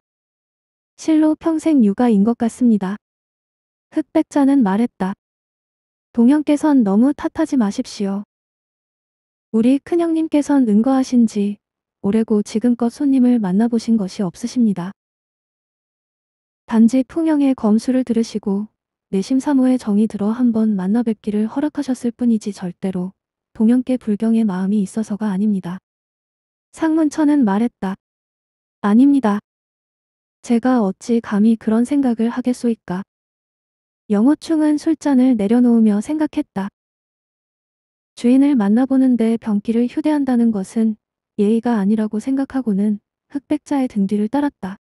Speaker 1: 실로 평생 육아인 것 같습니다. 흑백자는 말했다. 동영께선 너무 탓하지 마십시오. 우리 큰형님께선 은거하신 지 오래고 지금껏 손님을 만나보신 것이 없으십니다. 단지 풍영의 검수를 들으시고 내심 사모의 정이 들어 한번 만나 뵙기를 허락하셨을 뿐이지 절대로 동영께 불경의 마음이 있어서가 아닙니다. 상문천은 말했다. 아닙니다. 제가 어찌 감히 그런 생각을 하겠소이까. 영어충은 술잔을 내려놓으며 생각했다. 주인을 만나보는데 병기를 휴대한다는 것은 예의가 아니라고 생각하고는 흑백자의 등 뒤를 따랐다.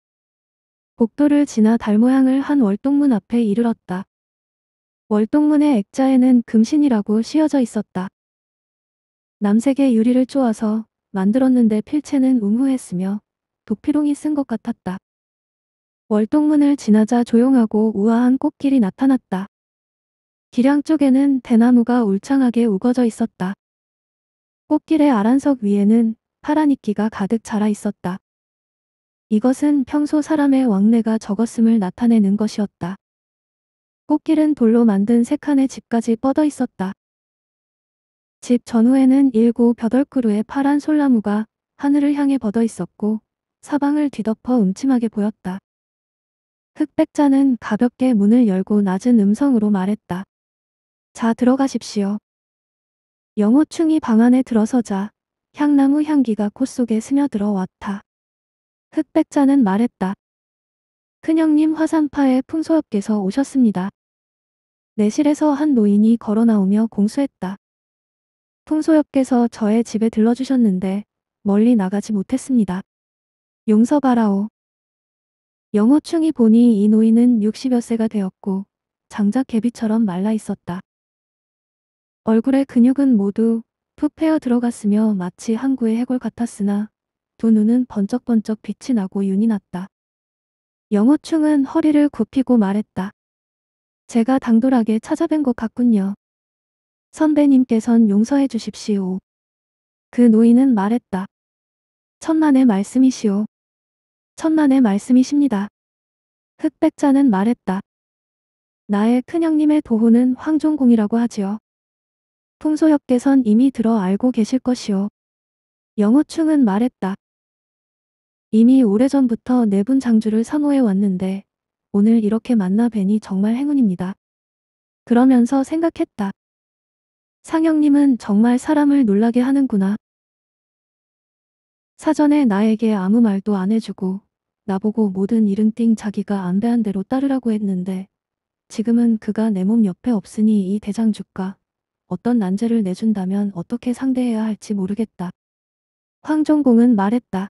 Speaker 1: 복도를 지나 달모양을 한 월동문 앞에 이르렀다. 월동문의 액자에는 금신이라고 씌어져 있었다. 남색의 유리를 쪼아서 만들었는데 필체는 음후했으며 도피롱이 쓴 것 같았다. 월동문을 지나자 조용하고 우아한 꽃길이 나타났다. 기량 쪽에는 대나무가 울창하게 우거져 있었다. 꽃길의 아란석 위에는 파란 이끼가 가득 자라 있었다. 이것은 평소 사람의 왕래가 적었음을 나타내는 것이었다. 꽃길은 돌로 만든 세 칸의 집까지 뻗어 있었다. 집 전후에는 일고 벼덟 크루의 파란 솔나무가 하늘을 향해 뻗어 있었고 사방을 뒤덮어 음침하게 보였다. 흑백자는 가볍게 문을 열고 낮은 음성으로 말했다. 자 들어가십시오. 영호충이 방 안에 들어서자 향나무 향기가 콧 속에 스며들어 왔다. 흑백자는 말했다. 큰형님 화산파의 풍소업께서 오셨습니다. 내실에서 한 노인이 걸어나오며 공수했다. 풍소엽께서 저의 집에 들러주셨는데 멀리 나가지 못했습니다. 용서바라오. 영호충이 보니 이 노인은 60여 세가 되었고 장작 개비처럼 말라 있었다. 얼굴의 근육은 모두 푹페어 들어갔으며 마치 항구의 해골 같았으나 두 눈은 번쩍번쩍 빛이 나고 윤이 났다. 영호충은 허리를 굽히고 말했다. 제가 당돌하게 찾아뵌 것 같군요. 선배님께선 용서해 주십시오. 그 노인은 말했다. 천만의 말씀이시오. 천만의 말씀이십니다. 흑백자는 말했다. 나의 큰형님의 도호는 황종공이라고 하지요. 풍소역께선 이미 들어 알고 계실 것이오. 영호충은 말했다. 이미 오래전부터 내분 네 장주를 사호해 왔는데 오늘 이렇게 만나 뵈니 정말 행운입니다. 그러면서 생각했다. 상영님은 정말 사람을 놀라게 하는구나. 사전에 나에게 아무 말도 안 해주고 나보고 모든 이름띵 자기가 안배한 대로 따르라고 했는데 지금은 그가 내 몸 옆에 없으니 이 대장주가 어떤 난제를 내준다면 어떻게 상대해야 할지 모르겠다. 황종공은 말했다.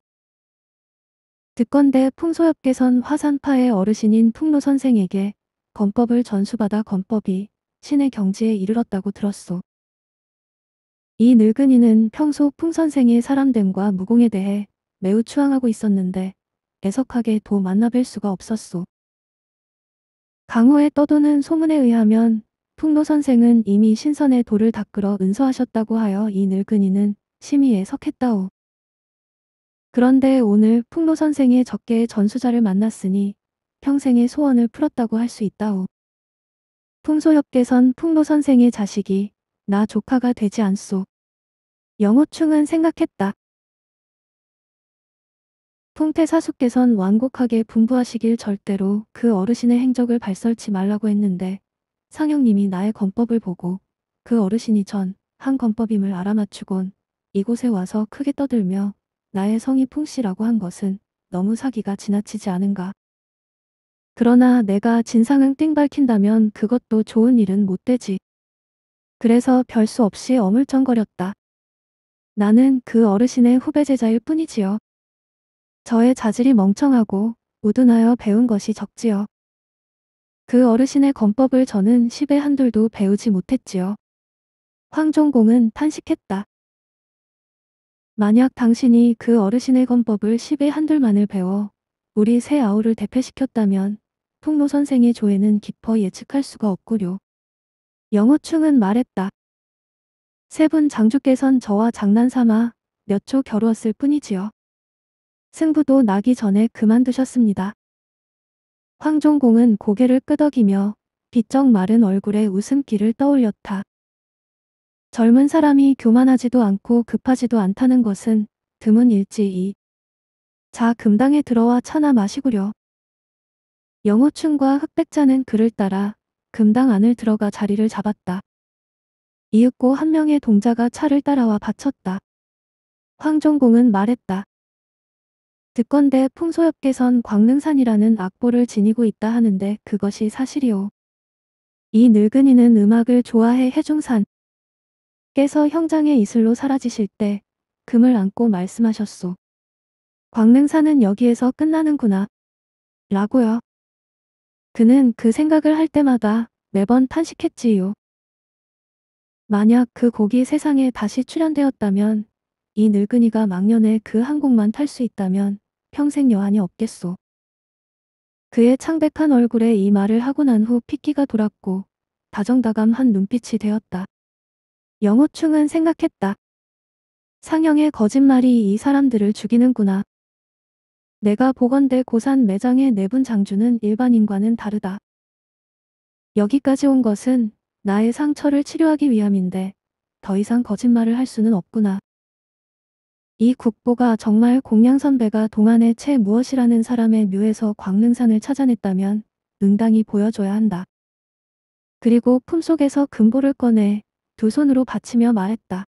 Speaker 1: 듣건대 풍소엽계선 화산파의 어르신인 풍로 선생에게 건법을 전수받아 건법이 신의 경지에 이르렀다고 들었소. 이 늙은이는 평소 풍 선생의 사람됨과 무공에 대해 매우 추앙하고 있었는데 애석하게 도 만나뵐 수가 없었소. 강호에 떠도는 소문에 의하면 풍로 선생은 이미 신선의 도를 닦으러 은서하셨다고 하여 이 늙은이는 심히애 석했다오. 그런데 오늘 풍로 선생의 적개의 전수자를 만났으니 평생의 소원을 풀었다고 할 수 있다오. 풍소협계선 풍로 선생의 자식이 나 조카가 되지 않소. 영호충은 생각했다. 풍태사수께선 완곡하게 분부하시길 절대로 그 어르신의 행적을 발설치 말라고 했는데 상영님이 나의 건법을 보고 그 어르신이 전 한 건법임을 알아맞추곤 이곳에 와서 크게 떠들며 나의 성이 풍씨라고 한 것은 너무 사기가 지나치지 않은가. 그러나 내가 진상은 띵 밝힌다면 그것도 좋은 일은 못 되지. 그래서 별 수 없이 어물쩡거렸다. 나는 그 어르신의 후배 제자일 뿐이지요. 저의 자질이 멍청하고 우둔하여 배운 것이 적지요. 그 어르신의 건법을 저는 십의 한둘도 배우지 못했지요. 황종공은 탄식했다. 만약 당신이 그 어르신의 건법을 십의 한둘만을 배워 우리 새 아우를 대패시켰다면 통로 선생의 조에는 깊어 예측할 수가 없구려. 영호충은 말했다. 세 분 장주께선 저와 장난삼아 몇 초 겨루었을 뿐이지요. 승부도 나기 전에 그만두셨습니다. 황종공은 고개를 끄덕이며 비쩍 마른 얼굴에 웃음기를 떠올렸다. 젊은 사람이 교만하지도 않고 급하지도 않다는 것은 드문 일지이. 자 금당에 들어와 차나 마시구려. 영호춘과 흑백자는 그를 따라 금당 안을 들어가 자리를 잡았다. 이윽고 한 명의 동자가 차를 따라와 바쳤다. 황종공은 말했다. 듣건대 풍소엽계선 광능산이라는 악보를 지니고 있다 하는데 그것이 사실이오. 이 늙은이는 음악을 좋아해 해중산 께서 형장의 이슬로 사라지실 때 금을 안고 말씀하셨소. 광능산은 여기에서 끝나는구나. 라고요. 그는 그 생각을 할 때마다 매번 탄식했지요. 만약 그 곡이 세상에 다시 출연되었다면 이 늙은이가 망년에 그 항공만 탈 수 있다면 평생 여한이 없겠소. 그의 창백한 얼굴에 이 말을 하고 난 후피기가 돌았고 다정다감한 눈빛이 되었다. 영호충은 생각했다. 상영의 거짓말이 이 사람들을 죽이는구나. 내가 보건대 고산 매장의 내분 장주는 일반인과는 다르다. 여기까지 온 것은 나의 상처를 치료하기 위함인데 더 이상 거짓말을 할 수는 없구나. 이 국보가 정말 공양 선배가 동안의 채 무엇이라는 사람의 묘에서 광릉산을 찾아냈다면 응당이 보여줘야 한다. 그리고 품속에서 금보를 꺼내 두 손으로 받치며 말했다.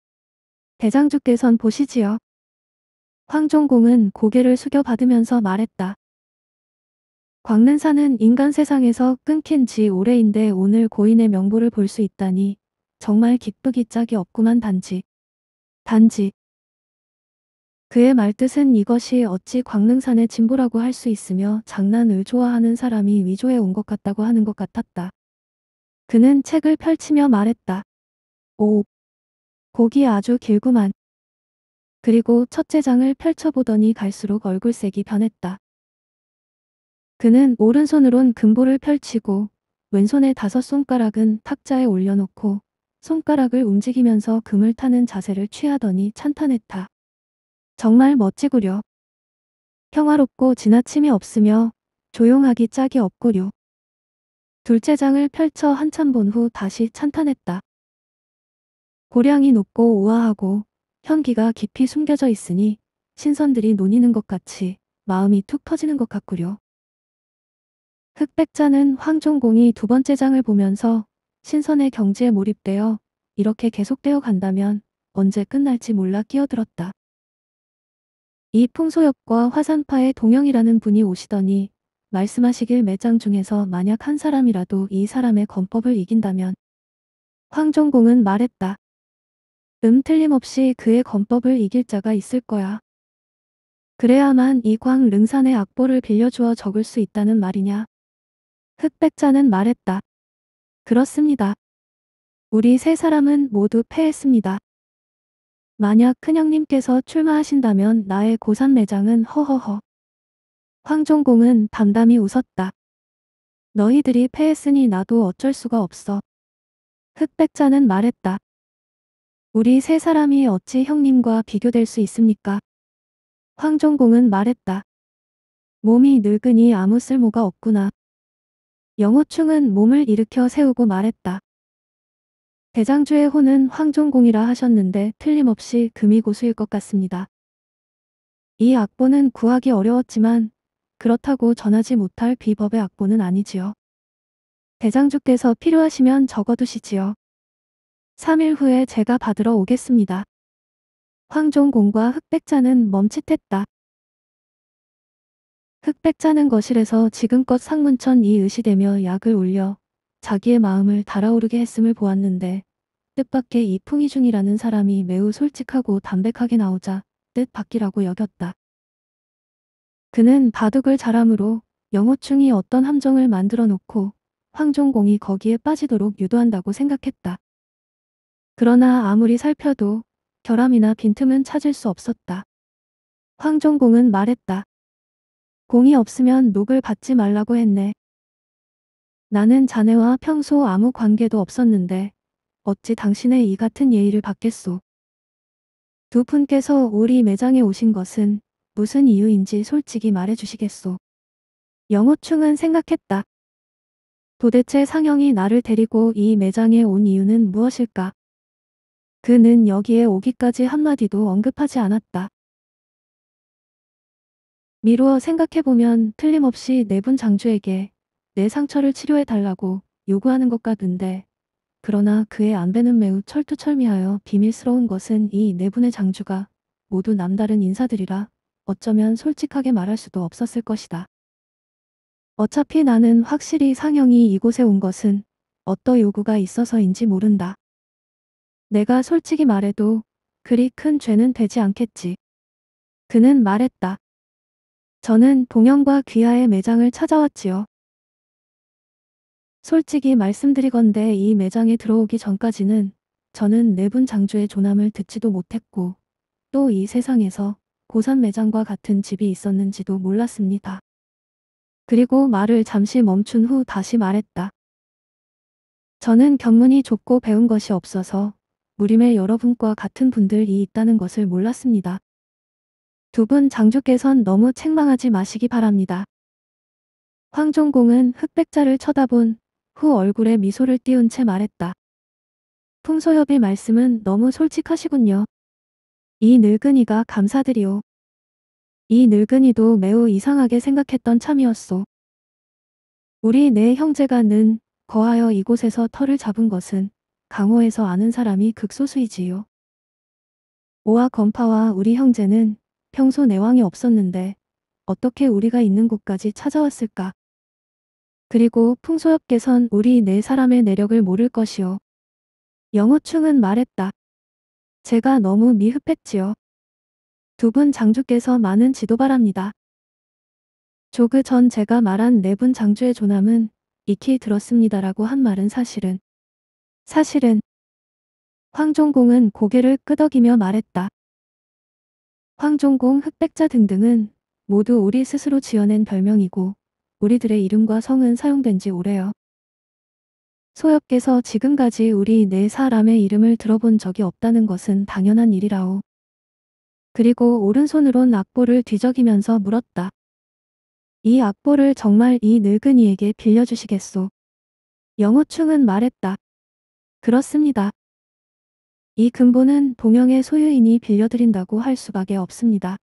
Speaker 1: 대장주께선 보시지요. 황종공은 고개를 숙여 받으면서 말했다. 광릉산은 인간 세상에서 끊긴 지 오래인데 오늘 고인의 명보를 볼 수 있다니 정말 기쁘기 짝이 없구만 단지. 단지 그의 말뜻은 이것이 어찌 광릉산의 진보라고 할 수 있으며 장난을 좋아하는 사람이 위조해 온 것 같다고 하는 것 같았다. 그는 책을 펼치며 말했다. 오. 곡이 아주 길구만. 그리고 첫째 장을 펼쳐보더니 갈수록 얼굴색이 변했다. 그는 오른손으론 금보를 펼치고 왼손의 다섯 손가락은 탁자에 올려놓고 손가락을 움직이면서 금을 타는 자세를 취하더니 찬탄했다. 정말 멋지구려. 평화롭고 지나침이 없으며 조용하기 짝이 없구려. 둘째 장을 펼쳐 한참 본 후 다시 찬탄했다. 고량이 높고 우아하고 현기가 깊이 숨겨져 있으니 신선들이 논이는 것 같이 마음이 툭 터지는 것 같구려. 흑백자는 황종공이 두 번째 장을 보면서 신선의 경지에 몰입되어 이렇게 계속되어 간다면 언제 끝날지 몰라 끼어들었다. 이풍소역과 화산파의 동영이라는 분이 오시더니 말씀하시길 매장 중에서 만약 한 사람이라도 이 사람의 건법을 이긴다면 황종공은 말했다. 음 틀림없이 그의 건법을 이길 자가 있을 거야. 그래야만 이광 릉산의 악보를 빌려주어 적을 수 있다는 말이냐. 흑백자는 말했다. 그렇습니다. 우리 세 사람은 모두 패했습니다. 만약 큰형님께서 출마하신다면 나의 고산 매장은 허허허. 황종공은 담담히 웃었다. 너희들이 패했으니 나도 어쩔 수가 없어. 흑백자는 말했다. 우리 세 사람이 어찌 형님과 비교될 수 있습니까? 황종공은 말했다. 몸이 늙으니 아무 쓸모가 없구나. 영호충은 몸을 일으켜 세우고 말했다. 대장주의 호는 황종공이라 하셨는데 틀림없이 금이 고수일 것 같습니다. 이 악보는 구하기 어려웠지만 그렇다고 전하지 못할 비법의 악보는 아니지요. 대장주께서 필요하시면 적어두시지요. 3일 후에 제가 받으러 오겠습니다. 황종공과 흑백자는 멈칫했다. 흑백자는 거실에서 지금껏 상문천 이 의시되며 약을 올려 자기의 마음을 달아오르게 했음을 보았는데 뜻밖의 이 풍이중이라는 사람이 매우 솔직하고 담백하게 나오자 뜻밖이라고 여겼다. 그는 바둑을 잘함으로 영호충이 어떤 함정을 만들어 놓고 황종공이 거기에 빠지도록 유도한다고 생각했다. 그러나 아무리 살펴도 결함이나 빈틈은 찾을 수 없었다. 황종공은 말했다. 공이 없으면 녹을 받지 말라고 했네. 나는 자네와 평소 아무 관계도 없었는데 어찌 당신의 이 같은 예의를 받겠소. 두 분께서 우리 매장에 오신 것은 무슨 이유인지 솔직히 말해주시겠소. 영호충은 생각했다. 도대체 상영이 나를 데리고 이 매장에 온 이유는 무엇일까? 그는 여기에 오기까지 한마디도 언급하지 않았다. 미루어 생각해보면 틀림없이 내분 네 장주에게 내 상처를 치료해달라고 요구하는 것 같은데 그러나 그의 안배는 매우 철두철미하여 비밀스러운 것은 이 네분의 장주가 모두 남다른 인사들이라 어쩌면 솔직하게 말할 수도 없었을 것이다. 어차피 나는 확실히 상영이 이곳에 온 것은 어떠 요구가 있어서인지 모른다. 내가 솔직히 말해도 그리 큰 죄는 되지 않겠지. 그는 말했다. 저는 동영과 귀하의 매장을 찾아왔지요. 솔직히 말씀드리건데 이 매장에 들어오기 전까지는 저는 내분 네 장주의 존함을 듣지도 못했고 또 이 세상에서 고산 매장과 같은 집이 있었는지도 몰랐습니다. 그리고 말을 잠시 멈춘 후 다시 말했다. 저는 견문이 좁고 배운 것이 없어서 무림의 여러분과 같은 분들이 있다는 것을 몰랐습니다. 두 분 장주께선 너무 책망하지 마시기 바랍니다. 황종공은 흑백자를 쳐다본 후 얼굴에 미소를 띄운 채 말했다. 풍소엽의 말씀은 너무 솔직하시군요. 이 늙은이가 감사드리오. 이 늙은이도 매우 이상하게 생각했던 참이었소. 우리 네 형제가 는 거하여 이곳에서 터를 잡은 것은 강호에서 아는 사람이 극소수이지요. 오아 건파와 우리 형제는 평소 내왕이 없었는데 어떻게 우리가 있는 곳까지 찾아왔을까? 그리고 풍소엽께선 우리 네 사람의 내력을 모를 것이요. 영호충은 말했다. 제가 너무 미흡했지요. 두 분 장주께서 많은 지도 바랍니다. 조그 전 제가 말한 네 분 장주의 조남은 익히 들었습니다라고 한 말은 사실은 사실은 황종공은 고개를 끄덕이며 말했다. 황종공, 흑백자 등등은 모두 우리 스스로 지어낸 별명이고 우리들의 이름과 성은 사용된 지 오래요. 소엽께서 지금까지 우리 네 사람의 이름을 들어본 적이 없다는 것은 당연한 일이라오. 그리고 오른손으론 악보를 뒤적이면서 물었다. 이 악보를 정말 이 늙은이에게 빌려주시겠소. 영호충은 말했다. 그렇습니다. 이 근본은 동영의 소유인이 빌려드린다고 할 수밖에 없습니다.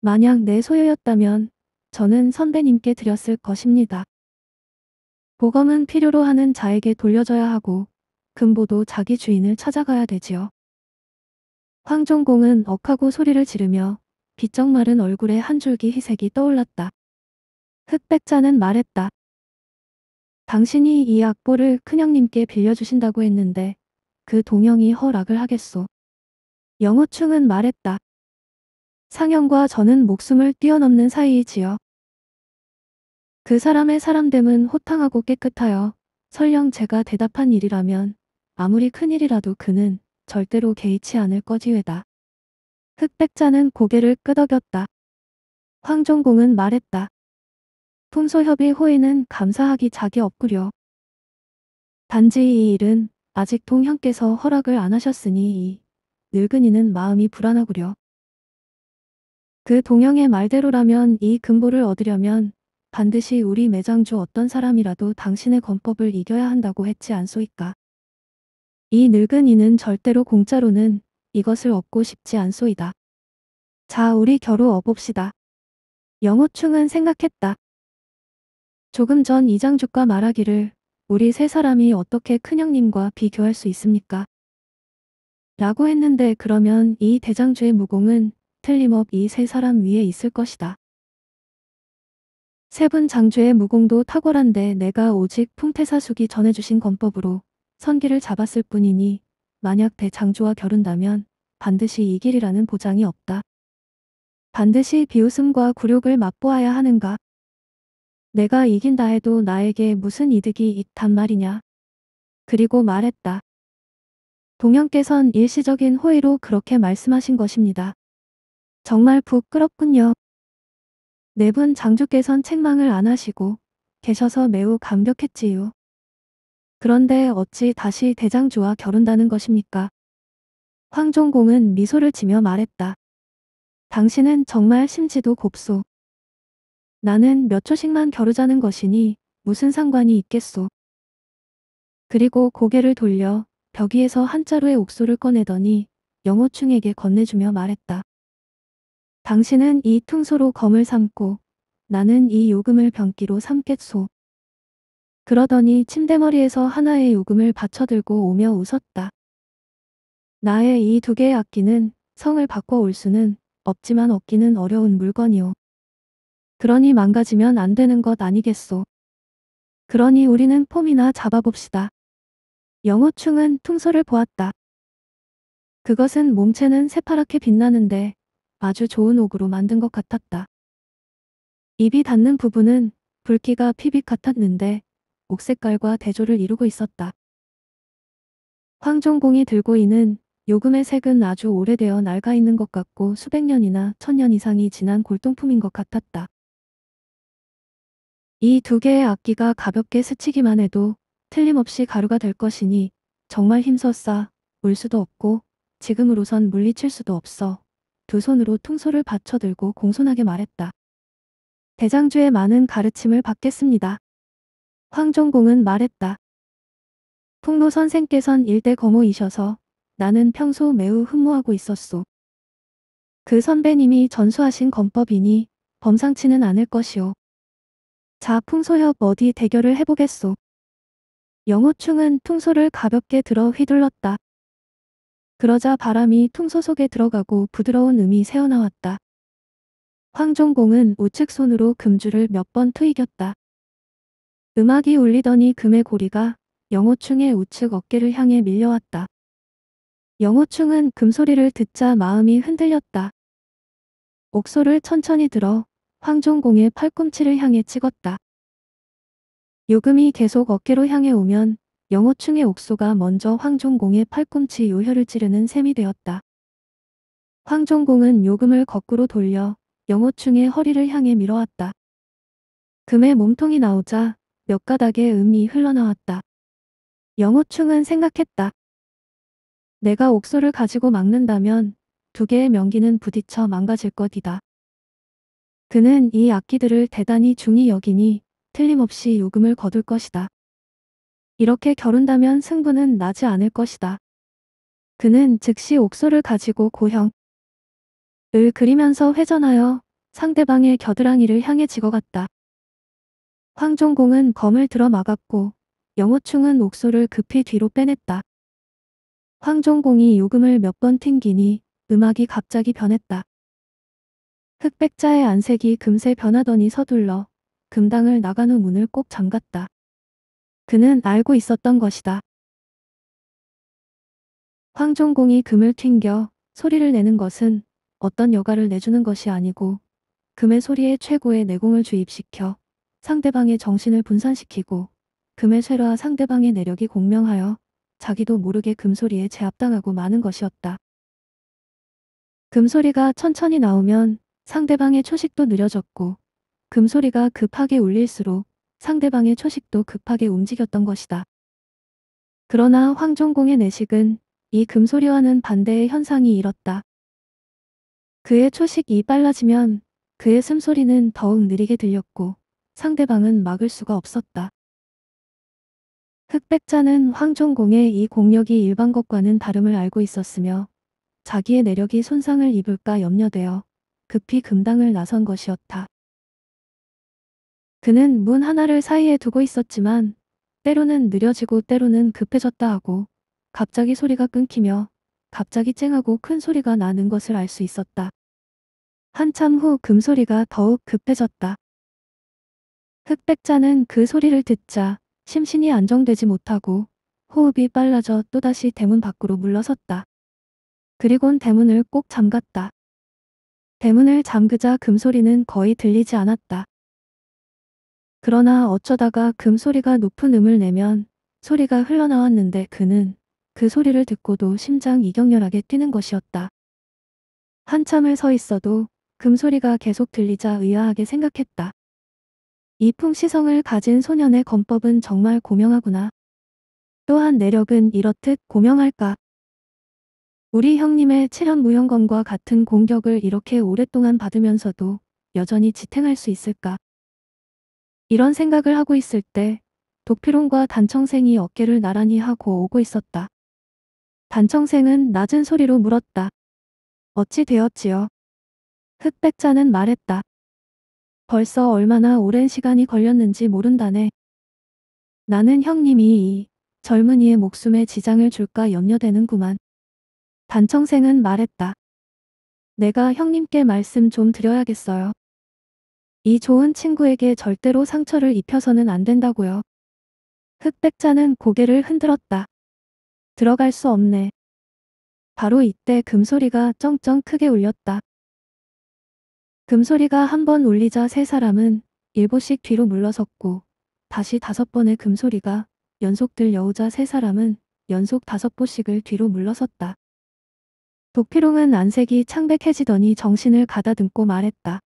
Speaker 1: 만약 내 소유였다면 저는 선배님께 드렸을 것입니다. 보검은 필요로 하는 자에게 돌려줘야 하고 금보도 자기 주인을 찾아가야 되지요. 황종공은 억하고 소리를 지르며 비쩍 마른 얼굴에 한 줄기 희색이 떠올랐다. 흑백자는 말했다. 당신이 이 악보를 큰형님께 빌려주신다고 했는데 그 동영이 허락을 하겠소. 영호충은 말했다. 상영과 저는 목숨을 뛰어넘는 사이이지요. 그 사람의 사람됨은 호탕하고 깨끗하여 설령 제가 대답한 일이라면 아무리 큰일이라도 그는 절대로 개의치 않을 거지외다. 흑백자는 고개를 끄덕였다. 황종공은 말했다. 풍소협의 호의는 감사하기 자기 없구려. 단지 이 일은 아직 동형께서 허락을 안 하셨으니 이 늙은이는 마음이 불안하구려. 그 동형의 말대로라면 이 금보를 얻으려면 반드시 우리 매장주 어떤 사람이라도 당신의 권법을 이겨야 한다고 했지 않소이까. 이 늙은 이는 절대로 공짜로는 이것을 얻고 싶지 않소이다. 자 우리 겨루 어봅시다. 영호충은 생각했다. 조금 전 이장주가 말하기를 우리 세 사람이 어떻게 큰형님과 비교할 수 있습니까? 라고 했는데 그러면 이 대장주의 무공은 틀림없 이 세 사람 위에 있을 것이다. 세분 장주의 무공도 탁월한데 내가 오직 풍태사숙이 전해주신 권법으로 선기를 잡았을 뿐이니 만약 대장조와 겨룬다면 반드시 이길이라는 보장이 없다. 반드시 비웃음과 굴욕을 맛보아야 하는가? 내가 이긴다 해도 나에게 무슨 이득이 있단 말이냐? 그리고 말했다. 동양께선 일시적인 호의로 그렇게 말씀하신 것입니다. 정말 부끄럽군요. 네분 장주께선 책망을 안 하시고 계셔서 매우 감격했지요. 그런데 어찌 다시 대장주와 겨룬다는 것입니까? 황종공은 미소를 지며 말했다. 당신은 정말 심지도 곱소. 나는 몇 초씩만 겨루자는 것이니 무슨 상관이 있겠소. 그리고 고개를 돌려 벽 위에서 한자루의 옥소를 꺼내더니 영호충에게 건네주며 말했다. 당신은 이 퉁소로 검을 삼고 나는 이 요금을 변기로 삼겠소. 그러더니 침대머리에서 하나의 요금을 받쳐들고 오며 웃었다. 나의 이 두 개의 악기는 성을 바꿔 올 수는 없지만 얻기는 어려운 물건이오. 그러니 망가지면 안 되는 것 아니겠소. 그러니 우리는 폼이나 잡아봅시다. 영호충은 퉁소를 보았다. 그것은 몸체는 새파랗게 빛나는데 아주 좋은 옥으로 만든 것 같았다. 입이 닿는 부분은 불기가 피빛 같았는데 옥색깔과 대조를 이루고 있었다. 황종공이 들고 있는 요금의 색은 아주 오래되어 낡아 있는 것 같고 수백 년이나 천년 이상이 지난 골동품인 것 같았다. 이 두 개의 악기가 가볍게 스치기만 해도 틀림없이 가루가 될 것이니 정말 힘써 싸울 수도 없고 지금으로선 물리칠 수도 없어 두 손으로 통소를 받쳐들고 공손하게 말했다. 대장주의 많은 가르침을 받겠습니다. 황종공은 말했다. 풍로 선생께선 일대 거모이셔서 나는 평소 매우 흠모하고 있었소. 그 선배님이 전수하신 검법이니 범상치는 않을 것이오. 자 풍소협 어디 대결을 해보겠소. 영호충은 퉁소를 가볍게 들어 휘둘렀다. 그러자 바람이 퉁소 속에 들어가고 부드러운 음이 새어나왔다. 황종공은 우측 손으로 금주를 몇번투이겼다 음악이 울리더니 금의 고리가 영호충의 우측 어깨를 향해 밀려왔다. 영호충은 금소리를 듣자 마음이 흔들렸다. 옥소를 천천히 들어 황종공의 팔꿈치를 향해 찍었다. 요금이 계속 어깨로 향해 오면 영호충의 옥소가 먼저 황종공의 팔꿈치 요혈을 찌르는 셈이 되었다. 황종공은 요금을 거꾸로 돌려 영호충의 허리를 향해 밀어왔다. 금의 몸통이 나오자 몇 가닥의 음이 흘러나왔다. 영호충은 생각했다. 내가 옥소를 가지고 막는다면 두 개의 명기는 부딪혀 망가질 것이다. 그는 이 악기들을 대단히 중히 여기니 틀림없이 요금을 거둘 것이다. 이렇게 결혼다면 승부는 나지 않을 것이다. 그는 즉시 옥소를 가지고 고형, 을 그리면서 회전하여 상대방의 겨드랑이를 향해 지어갔다. 황종공은 검을 들어 막았고 영호충은 옥소를 급히 뒤로 빼냈다. 황종공이 요금을 몇 번 튕기니 음악이 갑자기 변했다. 흑백자의 안색이 금세 변하더니 서둘러 금당을 나간 후 문을 꼭 잠갔다. 그는 알고 있었던 것이다. 황종공이 금을 튕겨 소리를 내는 것은 어떤 여가를 내주는 것이 아니고 금의 소리에 최고의 내공을 주입시켜 상대방의 정신을 분산시키고 금의 쇠와 로 상대방의 내력이 공명하여 자기도 모르게 금소리에 제압당하고 마는 것이었다. 금소리가 천천히 나오면 상대방의 초식도 느려졌고 금소리가 급하게 울릴수록 상대방의 초식도 급하게 움직였던 것이다. 그러나 황종공의 내식은 이 금소리와는 반대의 현상이 일었다. 그의 초식이 빨라지면 그의 숨소리는 더욱 느리게 들렸고 상대방은 막을 수가 없었다. 흑백자는 황종공의 이 공력이 일반 것과는 다름을 알고 있었으며 자기의 내력이 손상을 입을까 염려되어 급히 금당을 나선 것이었다. 그는 문 하나를 사이에 두고 있었지만 때로는 느려지고 때로는 급해졌다 하고 갑자기 소리가 끊기며 갑자기 쨍하고 큰 소리가 나는 것을 알 수 있었다. 한참 후 금소리가 더욱 급해졌다. 흑백자는 그 소리를 듣자 심신이 안정되지 못하고 호흡이 빨라져 또다시 대문 밖으로 물러섰다. 그리곤 대문을 꼭 잠갔다. 대문을 잠그자 금소리는 거의 들리지 않았다. 그러나 어쩌다가 금소리가 높은 음을 내면 소리가 흘러나왔는데 그는 그 소리를 듣고도 심장이 격렬하게 뛰는 것이었다. 한참을 서 있어도 금소리가 계속 들리자 의아하게 생각했다. 이 풍시성을 가진 소년의 검법은 정말 고명하구나. 또한 내력은 이렇듯 고명할까. 우리 형님의 칠현 무형검과 같은 공격을 이렇게 오랫동안 받으면서도 여전히 지탱할 수 있을까. 이런 생각을 하고 있을 때 도피론과 단청생이 어깨를 나란히 하고 오고 있었다. 단청생은 낮은 소리로 물었다. 어찌 되었지요? 흑백자는 말했다. 벌써 얼마나 오랜 시간이 걸렸는지 모른다네. 나는 형님이 이 젊은이의 목숨에 지장을 줄까 염려되는구만. 단청생은 말했다. 내가 형님께 말씀 좀 드려야겠어요. 이 좋은 친구에게 절대로 상처를 입혀서는 안 된다고요. 흑백자는 고개를 흔들었다. 들어갈 수 없네. 바로 이때 금소리가 쩡쩡 크게 울렸다. 금소리가 한 번 울리자 세 사람은 일보씩 뒤로 물러섰고 다시 다섯 번의 금소리가 연속 들여오자 세 사람은 연속 다섯 보씩을 뒤로 물러섰다. 도피롱은 안색이 창백해지더니 정신을 가다듬고 말했다.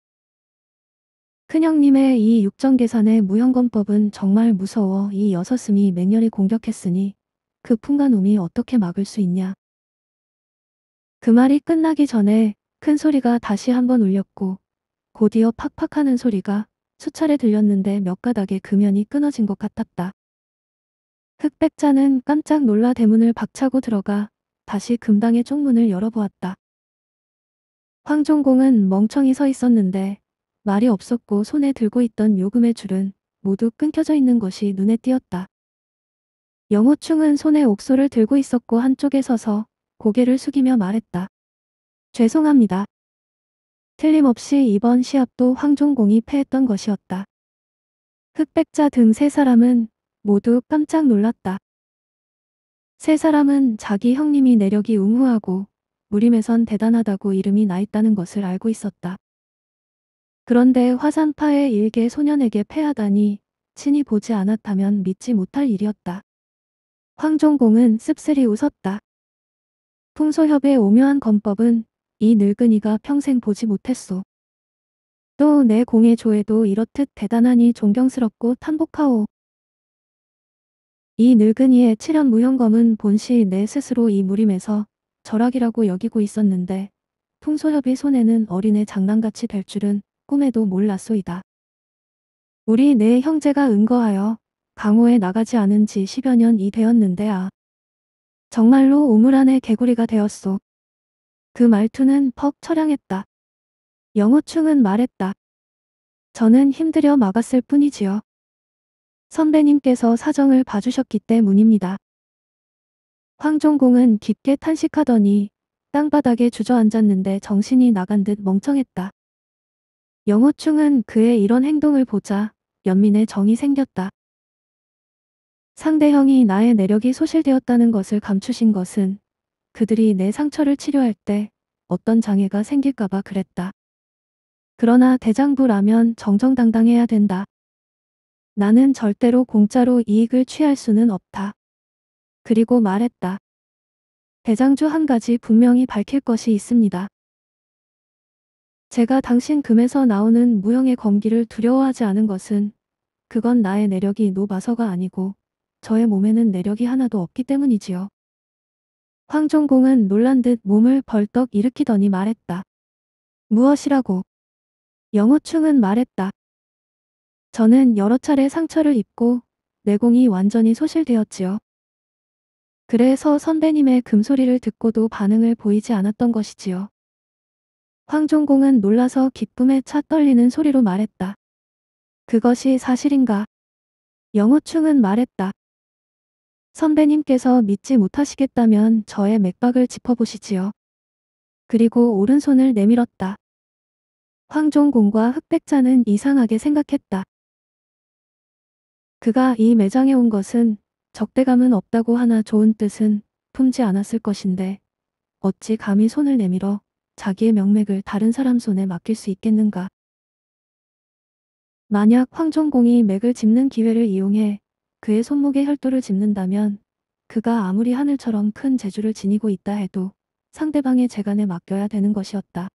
Speaker 1: 큰형님의 이 육정계산의 무형건법은 정말 무서워 이 여섯음이 맹렬히 공격했으니 그풍간음이 어떻게 막을 수 있냐. 그 말이 끝나기 전에 큰 소리가 다시 한번 울렸고 곧이어 팍팍하는 소리가 수차례 들렸는데 몇 가닥의 금연이 끊어진 것 같았다. 흑백자는 깜짝 놀라 대문을 박차고 들어가 다시 금당의 쪽문을 열어보았다. 황종공은 멍청이 서 있었는데 말이 없었고 손에 들고 있던 요금의 줄은 모두 끊겨져 있는 것이 눈에 띄었다. 영호충은 손에 옥소를 들고 있었고 한쪽에 서서 고개를 숙이며 말했다. 죄송합니다. 틀림없이 이번 시합도 황종공이 패했던 것이었다. 흑백자 등 세 사람은 모두 깜짝 놀랐다. 세 사람은 자기 형님이 내력이 웅후하고 무림에선 대단하다고 이름이 나 있다는 것을 알고 있었다. 그런데 화산파의 일개 소년에게 패하다니 친히 보지 않았다면 믿지 못할 일이었다. 황종공은 씁쓸히 웃었다. 풍소협의 오묘한 검법은 이 늙은이가 평생 보지 못했소. 또 내 공의 조에도 이렇듯 대단하니 존경스럽고 탄복하오. 이 늙은이의 칠한 무형검은 본시 내 스스로 이 무림에서 절약이라고 여기고 있었는데 풍소협의 손에는 어린애 장난같이 될 줄은 꿈에도 몰랐소이다. 우리 네 형제가 은거하여 강호에 나가지 않은 지 10여 년이 되었는데 아. 정말로 우물 안의 개구리가 되었소. 그 말투는 퍽 처량했다. 영호충은 말했다. 저는 힘들여 막았을 뿐이지요. 선배님께서 사정을 봐주셨기 때문입니다. 황종공은 깊게 탄식하더니 땅바닥에 주저앉았는데 정신이 나간 듯 멍청했다. 영호충은 그의 이런 행동을 보자 연민의 정이 생겼다. 상대형이 나의 내력이 소실되었다는 것을 감추신 것은 그들이 내 상처를 치료할 때 어떤 장애가 생길까봐 그랬다. 그러나 대장부라면 정정당당해야 된다. 나는 절대로 공짜로 이익을 취할 수는 없다. 그리고 말했다. 대장주 한 가지 분명히 밝힐 것이 있습니다. 제가 당신 금에서 나오는 무형의 검기를 두려워하지 않은 것은 그건 나의 내력이 높아서가 아니고 저의 몸에는 내력이 하나도 없기 때문이지요. 황종공은 놀란 듯 몸을 벌떡 일으키더니 말했다. 무엇이라고? 영호충은 말했다. 저는 여러 차례 상처를 입고 내공이 완전히 소실되었지요. 그래서 선배님의 금소리를 듣고도 반응을 보이지 않았던 것이지요. 황종공은 놀라서 기쁨에 차 떨리는 소리로 말했다. 그것이 사실인가? 영호충은 말했다. 선배님께서 믿지 못하시겠다면 저의 맥박을 짚어보시지요. 그리고 오른손을 내밀었다. 황종공과 흑백자는 이상하게 생각했다. 그가 이 매장에 온 것은 적대감은 없다고 하나 좋은 뜻은 품지 않았을 것인데 어찌 감히 손을 내밀어 자기의 명맥을 다른 사람 손에 맡길 수 있겠는가. 만약 황종공이 맥을 짚는 기회를 이용해 그의 손목에 혈도를 짚는다면 그가 아무리 하늘처럼 큰 재주를 지니고 있다 해도 상대방의 재간에 맡겨야 되는 것이었다.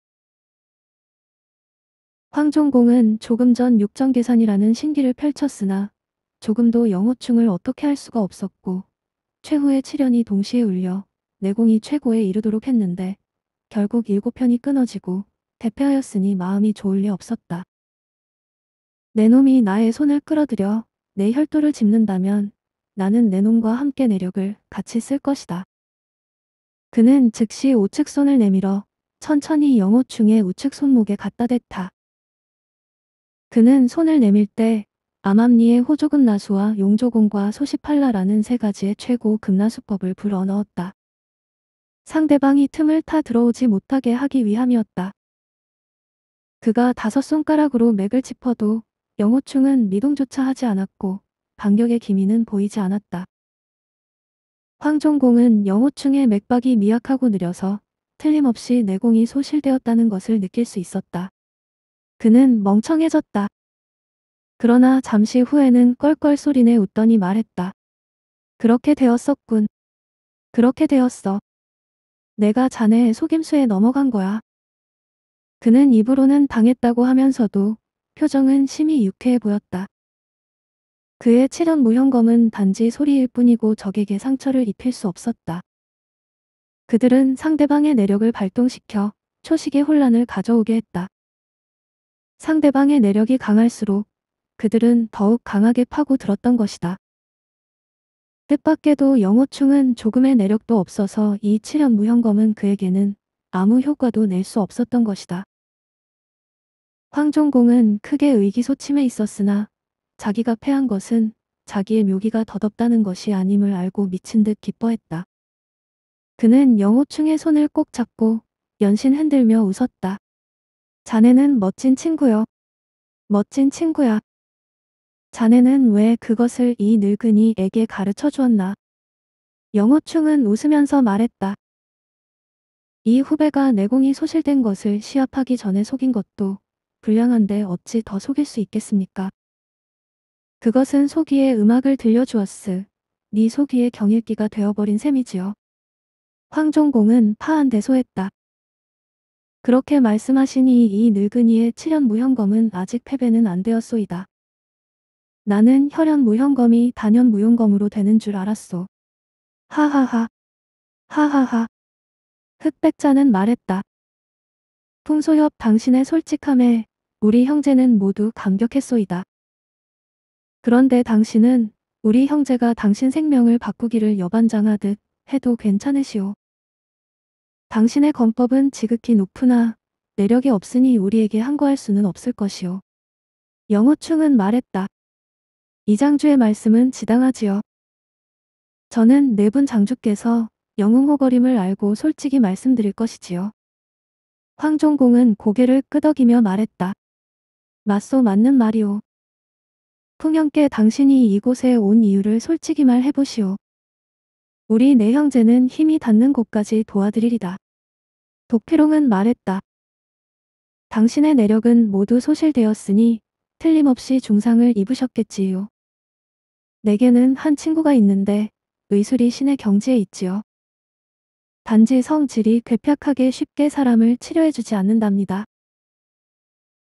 Speaker 1: 황종공은 조금 전 육정계산이라는 신기를 펼쳤으나 조금도 영호충을 어떻게 할 수가 없었고 최후의 칠연이 동시에 울려 내공이 최고에 이르도록 했는데 결국 일곱 편이 끊어지고 대패하였으니 마음이 좋을 리 없었다. 내 놈이 나의 손을 끌어들여 내 혈도를 짚는다면 나는 내 놈과 함께 내력을 같이 쓸 것이다. 그는 즉시 우측 손을 내밀어 천천히 영호충의 우측 손목에 갖다 댔다. 그는 손을 내밀 때 암암리의 호조금 나수와 용조공과 소시팔라라는 세 가지의 최고 급나수법을 불어넣었다. 상대방이 틈을 타 들어오지 못하게 하기 위함이었다. 그가 다섯 손가락으로 맥을 짚어도 영호충은 미동조차 하지 않았고 반격의 기미는 보이지 않았다. 황종공은 영호충의 맥박이 미약하고 느려서 틀림없이 내공이 소실되었다는 것을 느낄 수 있었다. 그는 멍청해졌다. 그러나 잠시 후에는 껄껄 소리내 웃더니 말했다. 그렇게 되었었군. 그렇게 되었어. 내가 자네의 속임수에 넘어간 거야. 그는 입으로는 당했다고 하면서도 표정은 심히 유쾌해 보였다. 그의 치련 무형검은 단지 소리일 뿐이고 적에게 상처를 입힐 수 없었다. 그들은 상대방의 내력을 발동시켜 초식의 혼란을 가져오게 했다. 상대방의 내력이 강할수록 그들은 더욱 강하게 파고들었던 것이다. 뜻밖에도 영호충은 조금의 내력도 없어서 이 7년 무형검은 그에게는 아무 효과도 낼 수 없었던 것이다. 황종공은 크게 의기소침해 있었으나 자기가 패한 것은 자기의 묘기가 더덥다는 것이 아님을 알고 미친 듯 기뻐했다. 그는 영호충의 손을 꼭 잡고 연신 흔들며 웃었다. 자네는 멋진 친구여 멋진 친구야. 자네는 왜 그것을 이 늙은이에게 가르쳐 주었나? 영호충은 웃으면서 말했다. 이 후배가 내공이 소실된 것을 시합하기 전에 속인 것도 불량한데 어찌 더 속일 수 있겠습니까? 그것은 소기의 음악을 들려주었으. 네 소기의 경읽기가 되어버린 셈이지요. 황종공은 파한대소했다. 그렇게 말씀하시니 이 늙은이의 칠년 무형검은 아직 패배는 안 되었소이다. 나는 혈연 무형검이 단연 무용검으로 되는 줄알았어 하하하. 하하하. 흑백자는 말했다. 풍소엽 당신의 솔직함에 우리 형제는 모두 감격했소이다. 그런데 당신은 우리 형제가 당신 생명을 바꾸기를 여반장하듯 해도 괜찮으시오. 당신의 검법은 지극히 높으나 내력이 없으니 우리에게 항거할 수는 없을 것이오. 영호충은 말했다. 이장주의 말씀은 지당하지요. 저는 네분 장주께서 영웅호거림을 알고 솔직히 말씀드릴 것이지요. 황종공은 고개를 끄덕이며 말했다. 맞소 맞는 말이오. 풍영께 당신이 이곳에 온 이유를 솔직히 말해보시오. 우리 네 형제는 힘이 닿는 곳까지 도와드리리다. 독필홍은 말했다. 당신의 내력은 모두 소실되었으니 틀림없이 중상을 입으셨겠지요. 내게는 한 친구가 있는데 의술이 신의 경지에 있지요. 단지 성질이 괴팍하게 쉽게 사람을 치료해주지 않는답니다.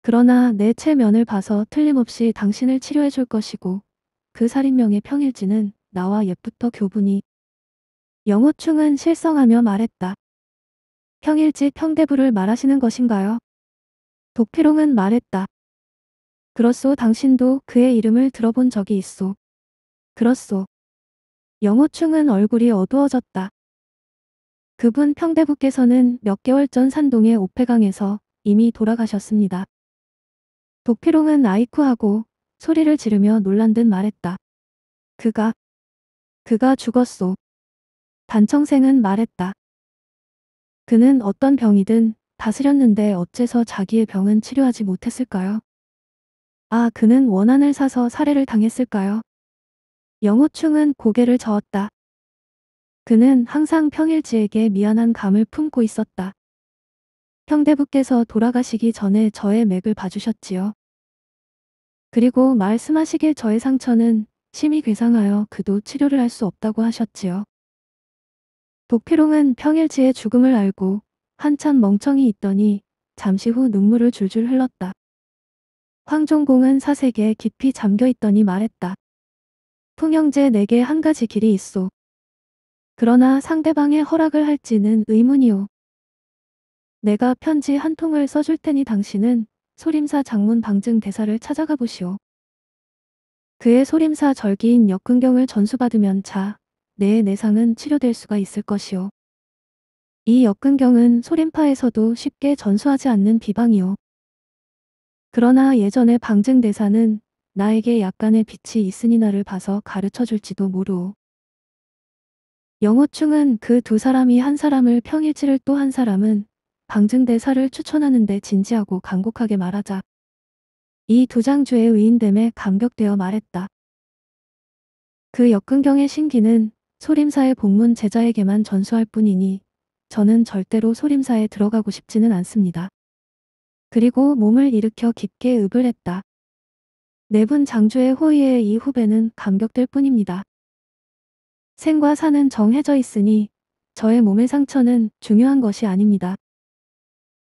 Speaker 1: 그러나 내 체면을 봐서 틀림없이 당신을 치료해줄 것이고 그 살인명의 평일지는 나와 옛부터 교분이 영호충은 실성하며 말했다. 평일지 평대부를 말하시는 것인가요? 도피롱은 말했다. 그렇소 당신도 그의 이름을 들어본 적이 있소. 그렇소. 영호충은 얼굴이 어두워졌다. 그분 평대부께서는 몇 개월 전 산동의 오페강에서 이미 돌아가셨습니다. 도피롱은 아이쿠하고 소리를 지르며 놀란 듯 말했다. 그가, 그가 죽었소. 단청생은 말했다. 그는 어떤 병이든 다스렸는데 어째서 자기의 병은 치료하지 못했을까요? 아, 그는 원한을 사서 살해를 당했을까요? 영호충은 고개를 저었다. 그는 항상 평일지에게 미안한 감을 품고 있었다. 형대부께서 돌아가시기 전에 저의 맥을 봐주셨지요. 그리고 말씀하시길 저의 상처는 심히 괴상하여 그도 치료를 할 수 없다고 하셨지요. 도피롱은 평일지의 죽음을 알고 한참 멍청이 있더니 잠시 후 눈물을 줄줄 흘렀다. 황종공은 사색에 깊이 잠겨 있더니 말했다. 풍형제 내게 한 가지 길이 있소. 그러나 상대방의 허락을 할지는 의문이오. 내가 편지 한 통을 써줄 테니 당신은 소림사 장문 방증 대사를 찾아가 보시오. 그의 소림사 절기인 역근경을 전수받으면 자, 내 내상은 치료될 수가 있을 것이오. 이 역근경은 소림파에서도 쉽게 전수하지 않는 비방이오. 그러나 예전의 방증대사는 나에게 약간의 빛이 있으니 나를 봐서 가르쳐 줄지도 모르오. 영호충은 그 두 사람이 한 사람을 평일치를 또 한 사람은 방증대사를 추천하는데 진지하고 간곡하게 말하자. 이 두장주의 의인됨에 감격되어 말했다. 그 역근경의 신기는 소림사의 본문 제자에게만 전수할 뿐이니 저는 절대로 소림사에 들어가고 싶지는 않습니다. 그리고 몸을 일으켜 깊게 읍을 했다. 내분 네 장주의 호의에 이 후배는 감격될 뿐입니다. 생과 사는 정해져 있으니 저의 몸의 상처는 중요한 것이 아닙니다.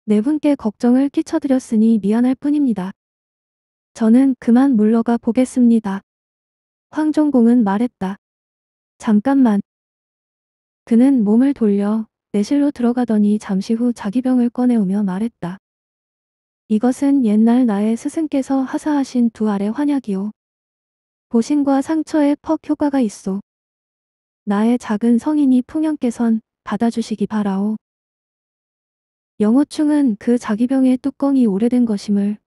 Speaker 1: 내분께 네 걱정을 끼쳐드렸으니 미안할 뿐입니다. 저는 그만 물러가 보겠습니다. 황종공은 말했다. 잠깐만. 그는 몸을 돌려 내실로 들어가더니 잠시 후 자기 병을 꺼내오며 말했다. 이것은 옛날 나의 스승께서 하사하신 두 알의 환약이요. 보신과 상처에 퍽 효과가 있소. 나의 작은 성인이 풍년께선 받아주시기 바라오. 영호충은 그 자기병의 뚜껑이 오래된 것임을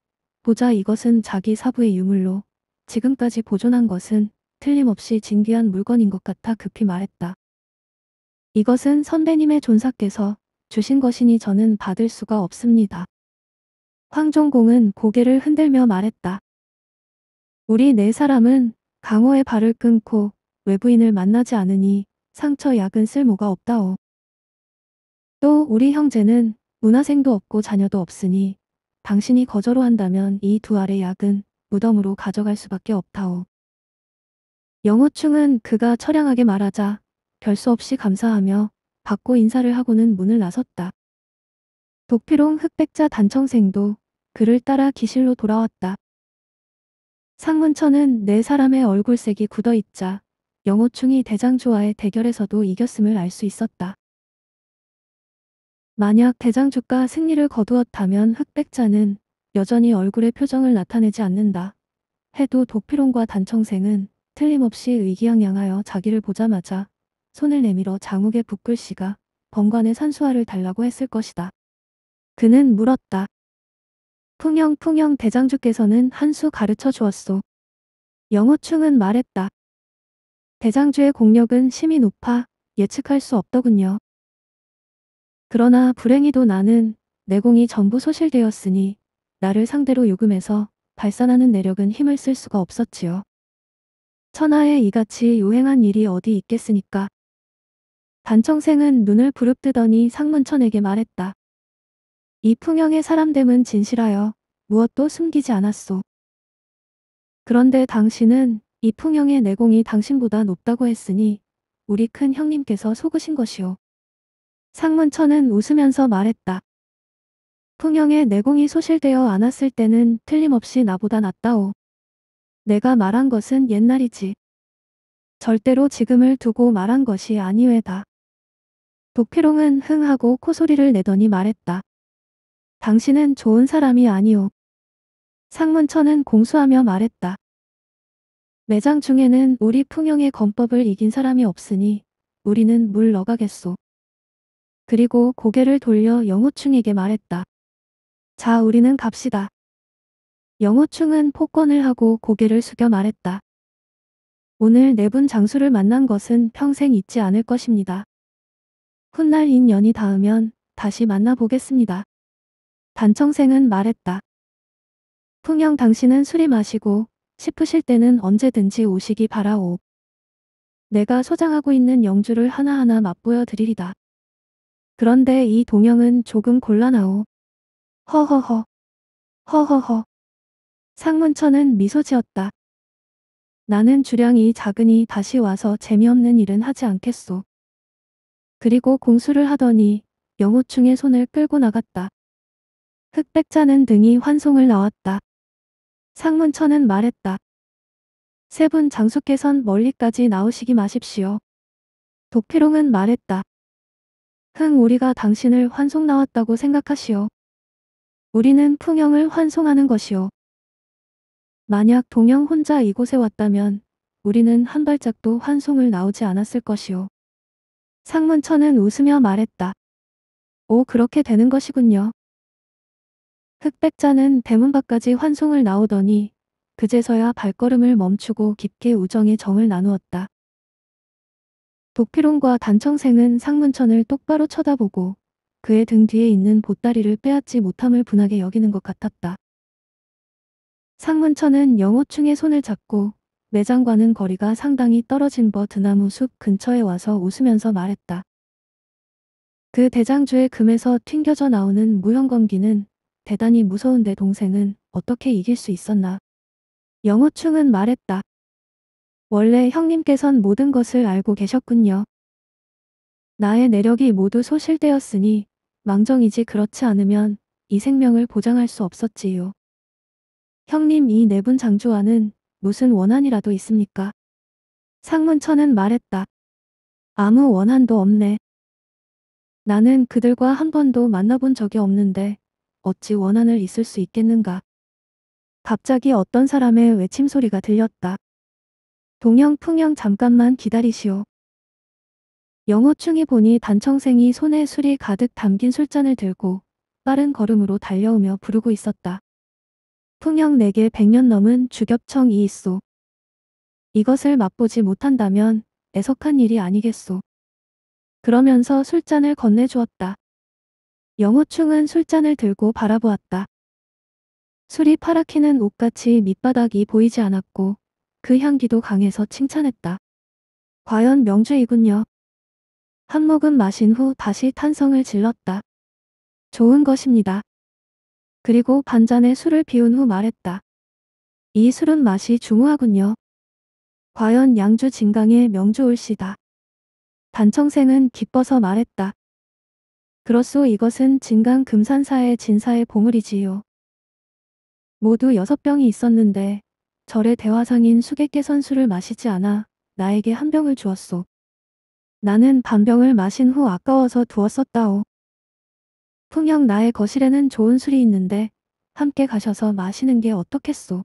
Speaker 1: 보자 이것은 자기 사부의 유물로 지금까지 보존한 것은 틀림없이 진귀한 물건인 것 같아 급히 말했다. 이것은 선배님의 존사께서 주신 것이니 저는 받을 수가 없습니다. 황종공은 고개를 흔들며 말했다. 우리 네 사람은 강호의 발을 끊고 외부인을 만나지 않으니 상처 약은 쓸모가 없다오. 또 우리 형제는 문화생도 없고 자녀도 없으니 당신이 거저로 한다면 이 두 알의 약은 무덤으로 가져갈 수밖에 없다오. 영호충은 그가 처량하게 말하자 별수 없이 감사하며 받고 인사를 하고는 문을 나섰다. 독필홍 흑백자 단청생도 그를 따라 기실로 돌아왔다. 상문천은 네 사람의 얼굴색이 굳어있자 영호충이 대장조와의 대결에서도 이겼음을 알 수 있었다. 만약 대장조가 승리를 거두었다면 흑백자는 여전히 얼굴의 표정을 나타내지 않는다. 해도 독필홍과 단청생은 틀림없이 의기양양하여 자기를 보자마자 손을 내밀어 장욱의 북글씨가 번관의 산수화를 달라고 했을 것이다. 그는 물었다. 풍영 풍영 대장주께서는 한 수 가르쳐 주었소. 영호충은 말했다. 대장주의 공력은 심히 높아 예측할 수 없더군요. 그러나 불행히도 나는 내공이 전부 소실되었으니 나를 상대로 요금해서 발산하는 내력은 힘을 쓸 수가 없었지요. 천하에 이같이 요행한 일이 어디 있겠습니까? 반청생은 눈을 부릅뜨더니 상문천에게 말했다. 이 풍경의 사람됨은 진실하여 무엇도 숨기지 않았소. 그런데 당신은 이 풍경의 내공이 당신보다 높다고 했으니 우리 큰 형님께서 속으신 것이오. 상문천은 웃으면서 말했다. 풍영의 내공이 소실되어 않았을 때는 틀림없이 나보다 낫다오. 내가 말한 것은 옛날이지. 절대로 지금을 두고 말한 것이 아니외다. 도피롱은 흥하고 코소리를 내더니 말했다. 당신은 좋은 사람이 아니오. 상문천은 공수하며 말했다. 매장 중에는 우리 풍영의 건법을 이긴 사람이 없으니 우리는 물러가겠소. 그리고 고개를 돌려 영호충에게 말했다. 자 우리는 갑시다. 영호충은 폭권을 하고 고개를 숙여 말했다. 오늘 네 분 장수를 만난 것은 평생 잊지 않을 것입니다. 훗날 인연이 닿으면 다시 만나보겠습니다. 단청생은 말했다. 풍영 당신은 술이 마시고 싶으실 때는 언제든지 오시기 바라오. 내가 소장하고 있는 영주를 하나하나 맛보여 드리리다. 그런데 이 동영은 조금 곤란하오. 허허허. 허허허. 상문천은 미소 지었다. 나는 주량이 작으니 다시 와서 재미없는 일은 하지 않겠소. 그리고 공수를 하더니 영호충의 손을 끌고 나갔다. 흑백자는 등이 환송을 나왔다. 상문천은 말했다. 세 분 장수께선 멀리까지 나오시기 마십시오. 도피롱은 말했다. 흥 우리가 당신을 환송 나왔다고 생각하시오. 우리는 풍영을 환송하는 것이오. 만약 동영 혼자 이곳에 왔다면 우리는 한 발짝도 환송을 나오지 않았을 것이오. 상문천은 웃으며 말했다. 오 그렇게 되는 것이군요. 흑백자는 대문 밖까지 환송을 나오더니 그제서야 발걸음을 멈추고 깊게 우정의 정을 나누었다. 도피론과 단청생은 상문천을 똑바로 쳐다보고 그의 등 뒤에 있는 보따리를 빼앗지 못함을 분하게 여기는 것 같았다. 상문천은 영호충의 손을 잡고 매장과는 거리가 상당히 떨어진 버드나무 숲 근처에 와서 웃으면서 말했다. 그 대장주의 금에서 튕겨져 나오는 무형검기는 대단히 무서운 내 동생은 어떻게 이길 수 있었나. 영호충은 말했다. 원래 형님께선 모든 것을 알고 계셨군요. 나의 내력이 모두 소실되었으니 망정이지 그렇지 않으면 이 생명을 보장할 수 없었지요. 형님 이 내분 네 장주와는 무슨 원한이라도 있습니까? 상문천은 말했다. 아무 원한도 없네. 나는 그들과 한 번도 만나본 적이 없는데 어찌 원한을 있을 수 있겠는가. 갑자기 어떤 사람의 외침 소리가 들렸다. 동영 풍영 잠깐만 기다리시오. 영호충이 보니 단청생이 손에 술이 가득 담긴 술잔을 들고 빠른 걸음으로 달려오며 부르고 있었다. 풍영 내게 백년 넘은 주겹청이 있소. 이것을 맛보지 못한다면 애석한 일이 아니겠소. 그러면서 술잔을 건네주었다. 영호충은 술잔을 들고 바라보았다. 술이 파랗기는 옷같이 밑바닥이 보이지 않았고 그 향기도 강해서 칭찬했다. 과연 명주이군요. 한 모금 마신 후 다시 탄성을 질렀다. 좋은 것입니다. 그리고 반잔에 술을 비운 후 말했다. 이 술은 맛이 중후하군요. 과연 양주 진강의 명주올시다. 단청생은 기뻐서 말했다. 그렇소 이것은 진강 금산사의 진사의 보물이지요. 모두 여섯 병이 있었는데 절의 대화상인 수객 개 선수를 마시지 않아 나에게 한 병을 주었소. 나는 반병을 마신 후 아까워서 두었었다오. 풍형 나의 거실에는 좋은 술이 있는데 함께 가셔서 마시는 게 어떻겠소.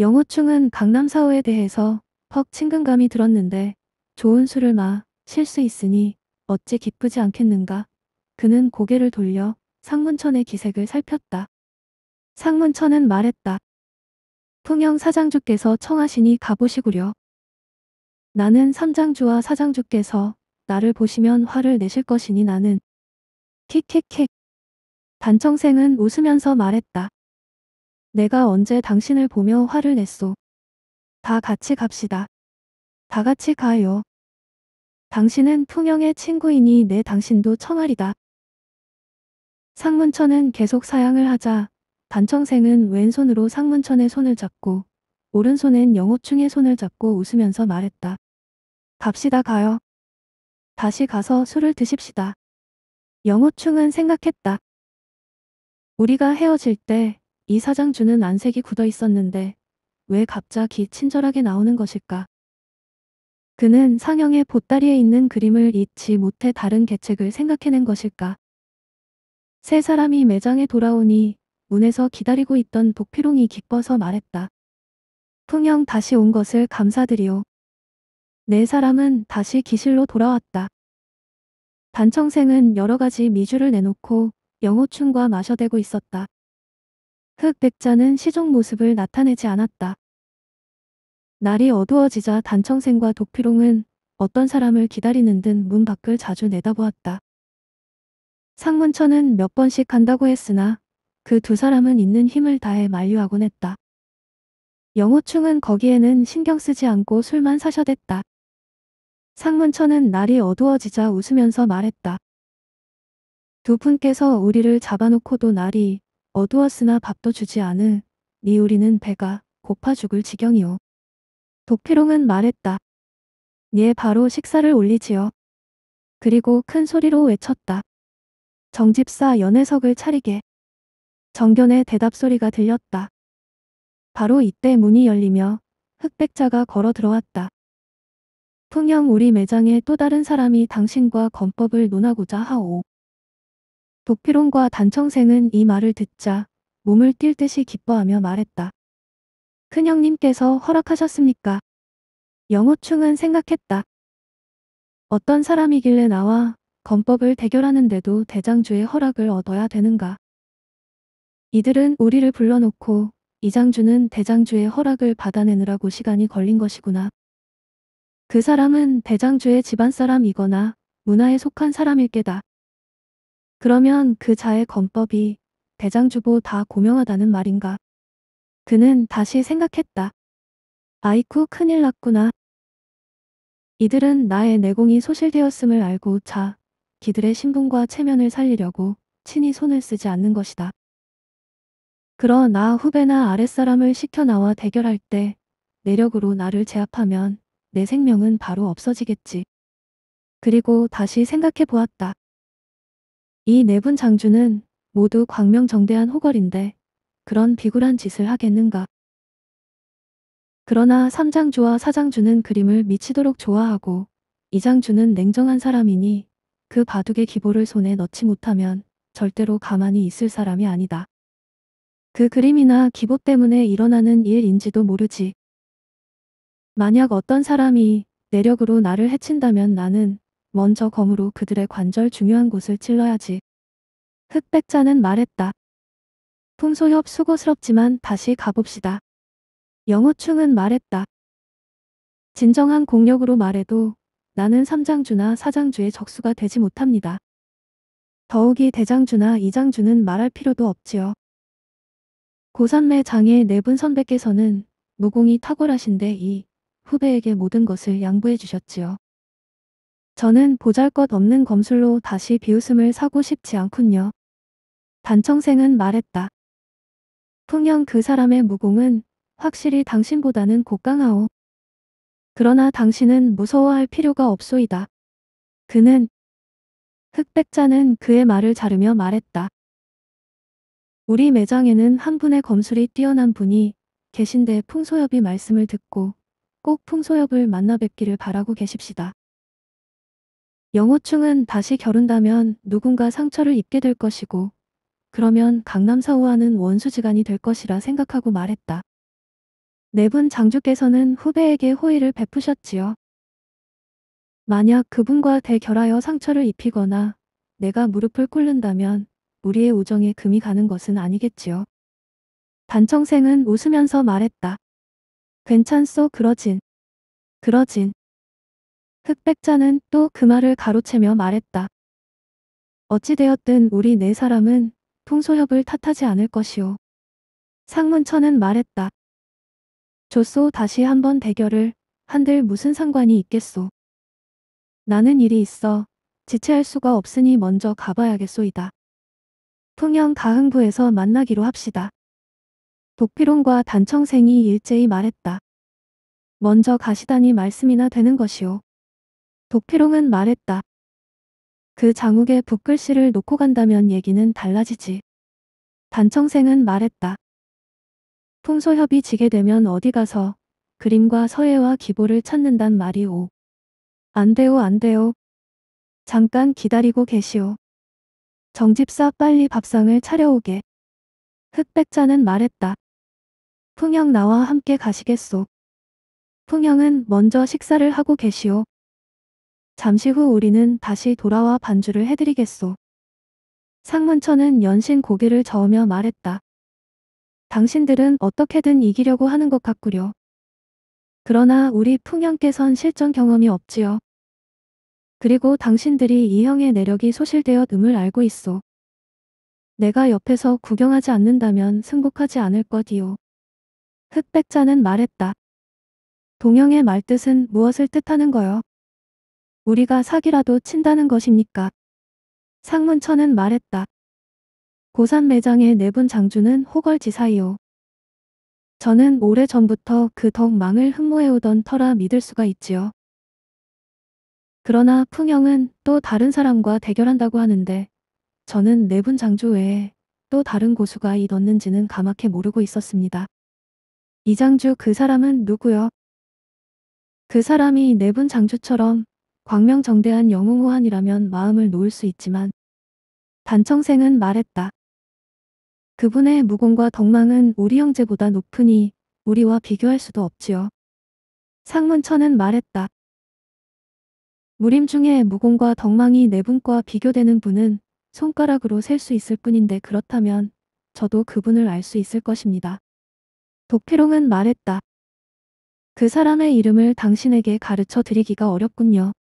Speaker 1: 영호충은 강남사호에 대해서 퍽 친근감이 들었는데 좋은 술을 마실수 있으니 어찌 기쁘지 않겠는가. 그는 고개를 돌려 상문천의 기색을 살폈다. 상문천은 말했다. 풍영 사장주께서 청하시니 가보시구려. 나는 삼장주와 사장주께서 나를 보시면 화를 내실 것이니 나는 킥킥킥 단청생은 웃으면서 말했다. 내가 언제 당신을 보며 화를 냈소. 다 같이 갑시다. 다 같이 가요. 당신은 풍영의 친구이니 내 당신도 청아리다. 상문천은 계속 사양을 하자 단청생은 왼손으로 상문천의 손을 잡고 오른손엔 영호충의 손을 잡고 웃으면서 말했다. 갑시다 가요. 다시 가서 술을 드십시다. 영호충은 생각했다. 우리가 헤어질 때 이 사장주는 안색이 굳어 있었는데 왜 갑자기 친절하게 나오는 것일까? 그는 상영의 보따리에 있는 그림을 잊지 못해 다른 계책을 생각해낸 것일까. 세 사람이 매장에 돌아오니 문에서 기다리고 있던 도피롱이 기뻐서 말했다. 풍영 다시 온 것을 감사드리오. 네 사람은 다시 기실로 돌아왔다. 단청생은 여러 가지 미주를 내놓고 영호충과 마셔대고 있었다. 흑백자는 시종 모습을 나타내지 않았다. 날이 어두워지자 단청생과 도피롱은 어떤 사람을 기다리는 듯 문 밖을 자주 내다보았다. 상문천은 몇 번씩 간다고 했으나 그 두 사람은 있는 힘을 다해 만류하곤 했다. 영호충은 거기에는 신경 쓰지 않고 술만 사셔댔다. 상문천은 날이 어두워지자 웃으면서 말했다. 두 분께서 우리를 잡아놓고도 날이 어두웠으나 밥도 주지 않으니 우리는 배가 고파 죽을 지경이오. 독필롱은 말했다. 예 바로 식사를 올리지요. 그리고 큰 소리로 외쳤다. 정집사 연회석을 차리게. 정견의 대답소리가 들렸다. 바로 이때 문이 열리며 흑백자가 걸어 들어왔다. 풍영 우리 매장에 또 다른 사람이 당신과 건법을 논하고자 하오. 독피홍과 단청생은 이 말을 듣자 몸을 뛸 듯이 기뻐하며 말했다. 큰형님께서 허락하셨습니까? 영호충은 생각했다. 어떤 사람이길래 나와 건법을 대결하는데도 대장주의 허락을 얻어야 되는가? 이들은 우리를 불러놓고 이장주는 대장주의 허락을 받아내느라고 시간이 걸린 것이구나. 그 사람은 대장주의 집안 사람이거나 문화에 속한 사람일 게다. 그러면 그 자의 건법이 대장주보 다 고명하다는 말인가? 그는 다시 생각했다. 아이쿠 큰일 났구나. 이들은 나의 내공이 소실되었음을 알고 자, 기들의 신분과 체면을 살리려고 친히 손을 쓰지 않는 것이다. 그러나 후배나 아랫사람을 시켜 나와 대결할 때 내력으로 나를 제압하면 내 생명은 바로 없어지겠지. 그리고 다시 생각해 보았다. 이 네 분 장주는 모두 광명정대한 호걸인데 그런 비굴한 짓을 하겠는가. 그러나 삼장주와사장주는 그림을 미치도록 좋아하고 이장주는 냉정한 사람이니 그 바둑의 기보를 손에 넣지 못하면 절대로 가만히 있을 사람이 아니다. 그 그림이나 기보 때문에 일어나는 일인지도 모르지. 만약 어떤 사람이 내력으로 나를 해친다면 나는 먼저 검으로 그들의 관절 중요한 곳을 찔러야지. 흑백자는 말했다. 풍소협 수고스럽지만 다시 가봅시다. 영호충은 말했다. 진정한 공력으로 말해도 나는 3장주나 4장주의 적수가 되지 못합니다. 더욱이 대장주나 이장주는 말할 필요도 없지요. 고산매 장의 네분 선배께서는 무공이 탁월하신데 이 후배에게 모든 것을 양보해 주셨지요. 저는 보잘것 없는 검술로 다시 비웃음을 사고 싶지 않군요. 단청생은 말했다. 풍영 그 사람의 무공은 확실히 당신보다는 곡강하오. 그러나 당신은 무서워할 필요가 없소이다. 그는 흑백자는 그의 말을 자르며 말했다. 우리 매장에는 한 분의 검술이 뛰어난 분이 계신데 풍소엽이 말씀을 듣고 꼭 풍소엽을 만나 뵙기를 바라고 계십시다. 영호충은 다시 겨룬다면 누군가 상처를 입게 될 것이고 그러면 강남 사우와는 원수지간이 될 것이라 생각하고 말했다. 네 분 장주께서는 후배에게 호의를 베푸셨지요. 만약 그분과 대결하여 상처를 입히거나 내가 무릎을 꿇는다면 우리의 우정에 금이 가는 것은 아니겠지요. 단청생은 웃으면서 말했다. 괜찮소 그러진. 그러진. 흑백자는 또 그 말을 가로채며 말했다. 어찌되었든 우리 네 사람은 통소협을 탓하지 않을 것이오. 상문천은 말했다. 조소 다시 한번 대결을 한들 무슨 상관이 있겠소. 나는 일이 있어 지체할 수가 없으니 먼저 가봐야겠소이다. 풍영 가흥부에서 만나기로 합시다. 독피론과 단청생이 일제히 말했다. 먼저 가시다니 말씀이나 되는 것이오. 독피롱은 말했다. 그 장욱의 붓글씨를 놓고 간다면 얘기는 달라지지. 단청생은 말했다. 풍소협이 지게 되면 어디 가서 그림과 서예와 기보를 찾는단 말이오. 안 돼요 안 돼요. 잠깐 기다리고 계시오. 정집사 빨리 밥상을 차려오게. 흑백자는 말했다. 풍영 나와 함께 가시겠소. 풍영은 먼저 식사를 하고 계시오. 잠시 후 우리는 다시 돌아와 반주를 해드리겠소. 상문천은 연신 고개를 저으며 말했다. 당신들은 어떻게든 이기려고 하는 것 같구려. 그러나 우리 풍양께선 실전 경험이 없지요. 그리고 당신들이 이 형의 내력이 소실되어음을 알고 있소 내가 옆에서 구경하지 않는다면 승복하지 않을 것이오. 흑백자는 말했다. 동영의 말뜻은 무엇을 뜻하는 거요? 우리가 사기라도 친다는 것입니까? 상문천은 말했다. 고산 매장의 내분 네 장주는 호걸지사이요. 저는 오래전부터 그 덕망을 흠모해오던 터라 믿을 수가 있지요. 그러나 풍영은 또 다른 사람과 대결한다고 하는데 저는 내분 네 장주 외에 또 다른 고수가 이 넣는지는 가맣게 모르고 있었습니다. 이장주 그 사람은 누구요? 그 사람이 내분 네 장주처럼 광명정대한 영웅호환이라면 마음을 놓을 수 있지만 단청생은 말했다. 그분의 무공과 덕망은 우리 형제보다 높으니 우리와 비교할 수도 없지요. 상문천은 말했다. 무림 중에 무공과 덕망이 네 분과 비교되는 분은 손가락으로 셀 수 있을 뿐인데 그렇다면 저도 그분을 알 수 있을 것입니다. 도필롱은 말했다. 그 사람의 이름을 당신에게 가르쳐 드리기가 어렵군요.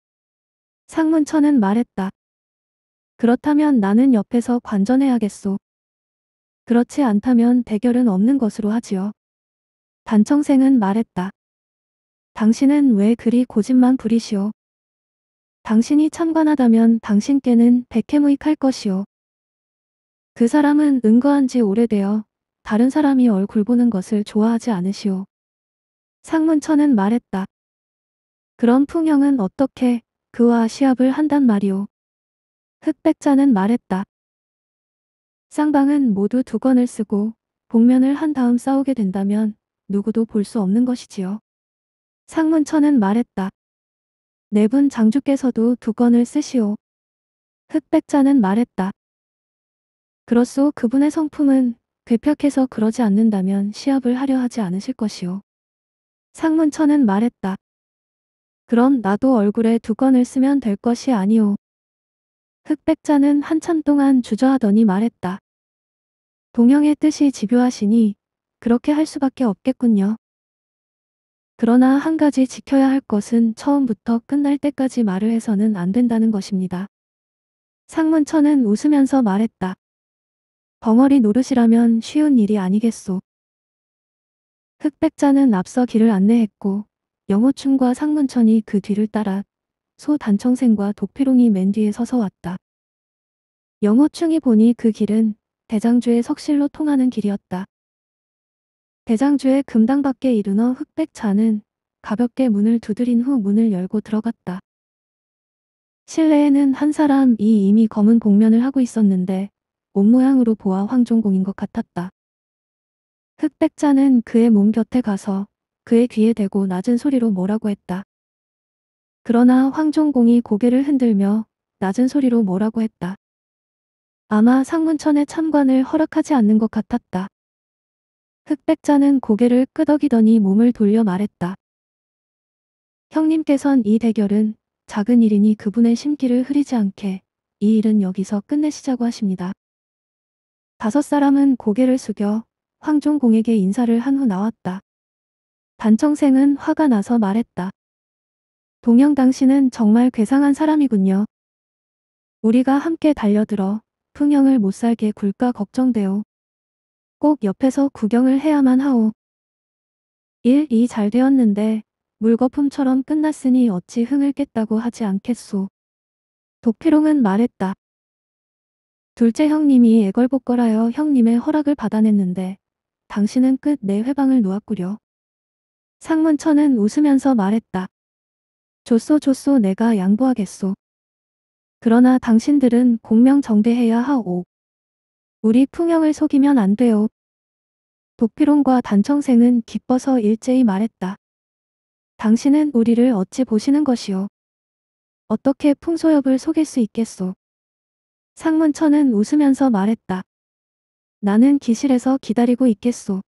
Speaker 1: 상문천은 말했다. 그렇다면 나는 옆에서 관전해야겠소. 그렇지 않다면 대결은 없는 것으로 하지요. 단청생은 말했다. 당신은 왜 그리 고집만 부리시오. 당신이 참관하다면 당신께는 백해무익할 것이오. 그 사람은 은거한 지 오래되어 다른 사람이 얼굴 보는 것을 좋아하지 않으시오. 상문천은 말했다. 그런 풍영은 어떻게 그와 시합을 한단 말이오. 흑백자는 말했다. 쌍방은 모두 두 건을 쓰고 복면을 한 다음 싸우게 된다면 누구도 볼 수 없는 것이지요. 상문천은 말했다. 네 분 장주께서도 두 건을 쓰시오. 흑백자는 말했다. 그렇소 그분의 성품은 괴팍해서 그러지 않는다면 시합을 하려 하지 않으실 것이오. 상문천은 말했다. 그럼 나도 얼굴에 두건을 쓰면 될 것이 아니오. 흑백자는 한참 동안 주저하더니 말했다. 동영의 뜻이 집요하시니 그렇게 할 수밖에 없겠군요. 그러나 한 가지 지켜야 할 것은 처음부터 끝날 때까지 말을 해서는 안 된다는 것입니다. 상문천은 웃으면서 말했다. 벙어리 노릇이라면 쉬운 일이 아니겠소. 흑백자는 앞서 길을 안내했고 영호충과 상문천이 그 뒤를 따라 소단청생과 독필롱이맨 뒤에 서서 왔다. 영호충이 보니 그 길은 대장주의 석실로 통하는 길이었다. 대장주의 금당 밖에 이르너 흑백자는 가볍게 문을 두드린 후 문을 열고 들어갔다. 실내에는 한 사람이 이미 검은 복면을 하고 있었는데 옷 모양으로 보아 황종공인 것 같았다. 흑백자는 그의 몸 곁에 가서 그의 귀에 대고 낮은 소리로 뭐라고 했다. 그러나 황종공이 고개를 흔들며 낮은 소리로 뭐라고 했다. 아마 상문천의 참관을 허락하지 않는 것 같았다. 흑백자는 고개를 끄덕이더니 몸을 돌려 말했다. 형님께선 이 대결은 작은 일이니 그분의 심기를 흐리지 않게 이 일은 여기서 끝내시자고 하십니다. 다섯 사람은 고개를 숙여 황종공에게 인사를 한 후 나왔다. 단청생은 화가 나서 말했다. 동영 당신은 정말 괴상한 사람이군요. 우리가 함께 달려들어 풍영을 못살게 굴까 걱정돼요. 꼭 옆에서 구경을 해야만 하오. 1. 이잘 되었는데 물거품처럼 끝났으니 어찌 흥을 깼다고 하지 않겠소. 도피롱은 말했다. 둘째 형님이 애걸복걸하여 형님의 허락을 받아냈는데 당신은 끝내 회방을 놓았구려. 상문천은 웃으면서 말했다. 줬소 줬소 내가 양보하겠소. 그러나 당신들은 공명정대해야 하오. 우리 풍영을 속이면 안 돼요. 도피홍과 단청생은 기뻐서 일제히 말했다. 당신은 우리를 어찌 보시는 것이오. 어떻게 풍소엽을 속일 수 있겠소. 상문천은 웃으면서 말했다. 나는 기실에서 기다리고 있겠소.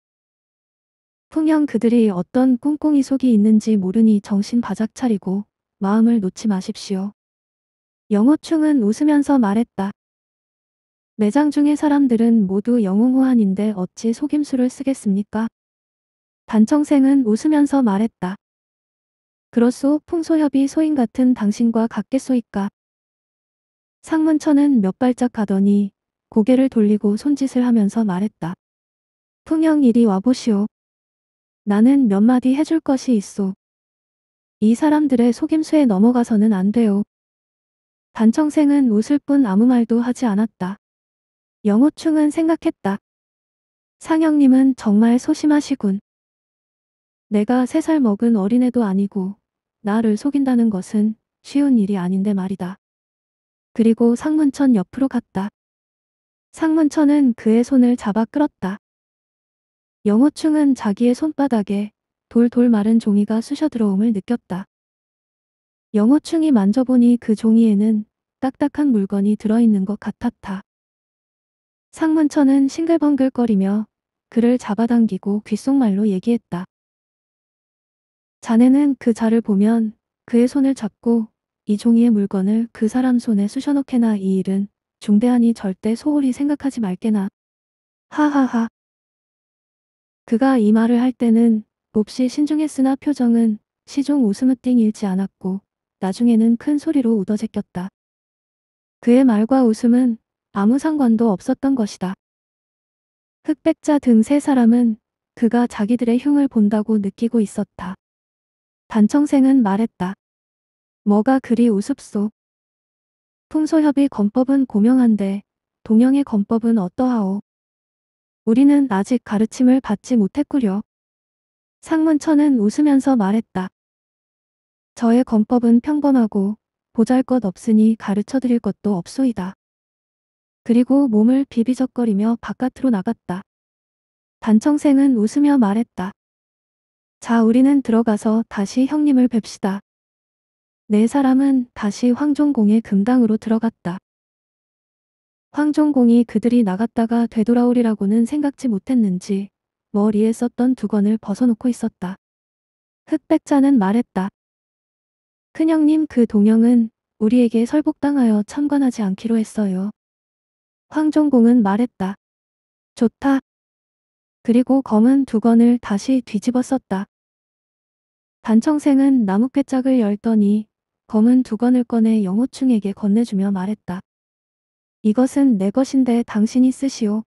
Speaker 1: 풍형 그들이 어떤 꿍꿍이 속이 있는지 모르니 정신 바짝 차리고 마음을 놓지 마십시오. 영호충은 웃으면서 말했다. 매장 중의 사람들은 모두 영웅호환인데 어찌 속임수를 쓰겠습니까? 단청생은 웃으면서 말했다. 그렇소 풍소협이 소인 같은 당신과 같겠소이까. 상문천은 몇 발짝 가더니 고개를 돌리고 손짓을 하면서 말했다. 풍영 이리 와보시오. 나는 몇 마디 해줄 것이 있어. 이 사람들의 속임수에 넘어가서는 안 돼요. 단청생은 웃을 뿐 아무 말도 하지 않았다. 영호충은 생각했다. 상영님은 정말 소심하시군. 내가 세 살 먹은 어린애도 아니고 나를 속인다는 것은 쉬운 일이 아닌데 말이다. 그리고 상문천 옆으로 갔다. 상문천은 그의 손을 잡아 끌었다. 영호충은 자기의 손바닥에 돌돌 마른 종이가 쑤셔 들어옴을 느꼈다. 영호충이 만져보니 그 종이에는 딱딱한 물건이 들어있는 것 같았다. 상문천은 싱글벙글거리며 그를 잡아당기고 귓속말로 얘기했다. 자네는 그 자를 보면 그의 손을 잡고 이 종이의 물건을 그 사람 손에 쑤셔놓게나 이 일은 중대하니 절대 소홀히 생각하지 말게나. 하하하. 그가 이 말을 할 때는 몹시 신중했으나 표정은 시종 웃음으띵 일지 않았고 나중에는 큰 소리로 우어제꼈다 그의 말과 웃음은 아무 상관도 없었던 것이다. 흑백자 등 세 사람은 그가 자기들의 흉을 본다고 느끼고 있었다. 단청생은 말했다. 뭐가 그리 우습소. 풍소협의 검법은 고명한데 동영의 검법은 어떠하오? 우리는 아직 가르침을 받지 못했구려. 상문천은 웃으면서 말했다. 저의 권법은 평범하고 보잘것 없으니 가르쳐드릴 것도 없소이다. 그리고 몸을 비비적거리며 바깥으로 나갔다. 단청생은 웃으며 말했다. 자 우리는 들어가서 다시 형님을 뵙시다. 네 사람은 다시 황종공의 금당으로 들어갔다. 황종공이 그들이 나갔다가 되돌아오리라고는 생각지 못했는지 머리에 썼던 두건을 벗어놓고 있었다. 흑백자는 말했다. 큰형님 그 동영은 우리에게 설복당하여 참관하지 않기로 했어요. 황종공은 말했다. 좋다. 그리고 검은 두건을 다시 뒤집어 썼다. 단청생은 나뭇괴짝을 열더니 검은 두건을 꺼내 영호충에게 건네주며 말했다. 이것은 내 것인데 당신이 쓰시오.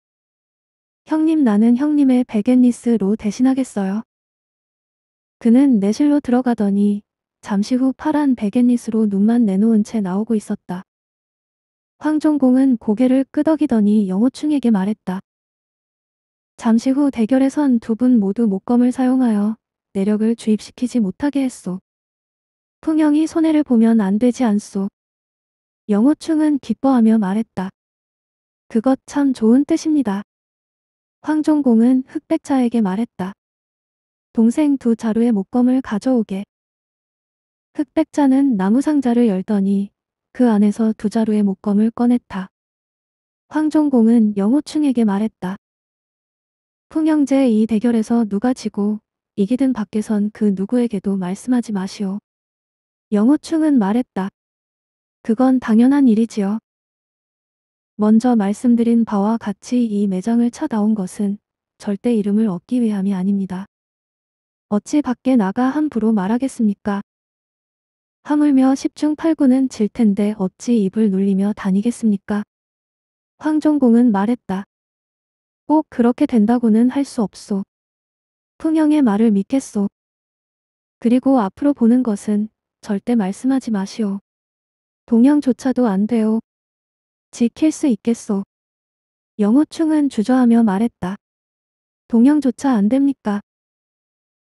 Speaker 1: 형님 나는 형님의 베겐니스로 대신하겠어요. 그는 내실로 들어가더니 잠시 후 파란 베겐니스로 눈만 내놓은 채 나오고 있었다. 황종공은 고개를 끄덕이더니 영호충에게 말했다. 잠시 후 대결에선 두 분 모두 목검을 사용하여 내력을 주입시키지 못하게 했소. 풍영이 손해를 보면 안 되지 않소. 영호충은 기뻐하며 말했다. 그것 참 좋은 뜻입니다. 황종공은 흑백자에게 말했다. 동생 두 자루의 목검을 가져오게. 흑백자는 나무 상자를 열더니 그 안에서 두 자루의 목검을 꺼냈다. 황종공은 영호충에게 말했다. 풍영제 이 대결에서 누가 지고 이기든 밖에선 그 누구에게도 말씀하지 마시오. 영호충은 말했다. 그건 당연한 일이지요. 먼저 말씀드린 바와 같이 이 매장을 찾아온 것은 절대 이름을 얻기 위함이 아닙니다. 어찌 밖에 나가 함부로 말하겠습니까? 하물며 10중 8구는 질 텐데 어찌 입을 놀리며 다니겠습니까? 황종공은 말했다. 꼭 그렇게 된다고는 할 수 없소. 풍영의 말을 믿겠소. 그리고 앞으로 보는 것은 절대 말씀하지 마시오. 동향조차도 안 돼요. 지킬 수 있겠소. 영호충은 주저하며 말했다. 동향조차 안 됩니까?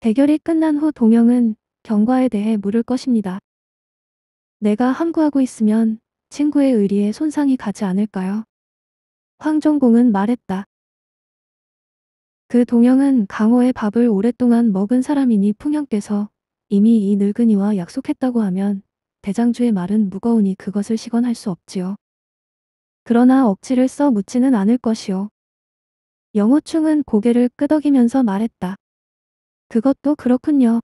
Speaker 1: 대결이 끝난 후 동영은 경과에 대해 물을 것입니다. 내가 함구하고 있으면 친구의 의리에 손상이 가지 않을까요? 황종공은 말했다. 그 동영은 강호의 밥을 오랫동안 먹은 사람이니 풍영께서 이미 이 늙은이와 약속했다고 하면 대장주의 말은 무거우니 그것을 시건할 수 없지요. 그러나 억지를 써 묻지는 않을 것이요. 영호충은 고개를 끄덕이면서 말했다. 그것도 그렇군요.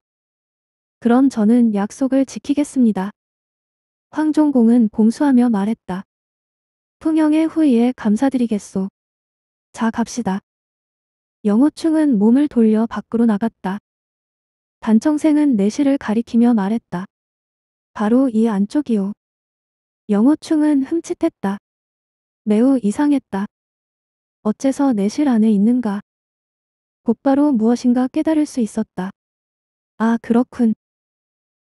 Speaker 1: 그럼 저는 약속을 지키겠습니다. 황종공은 공수하며 말했다. 풍영의 후의에 감사드리겠소. 자 갑시다. 영호충은 몸을 돌려 밖으로 나갔다. 단청생은 내실을 가리키며 말했다. 바로 이 안쪽이요. 영호충은 흠칫했다. 매우 이상했다. 어째서 내실 안에 있는가. 곧바로 무엇인가 깨달을 수 있었다. 아 그렇군.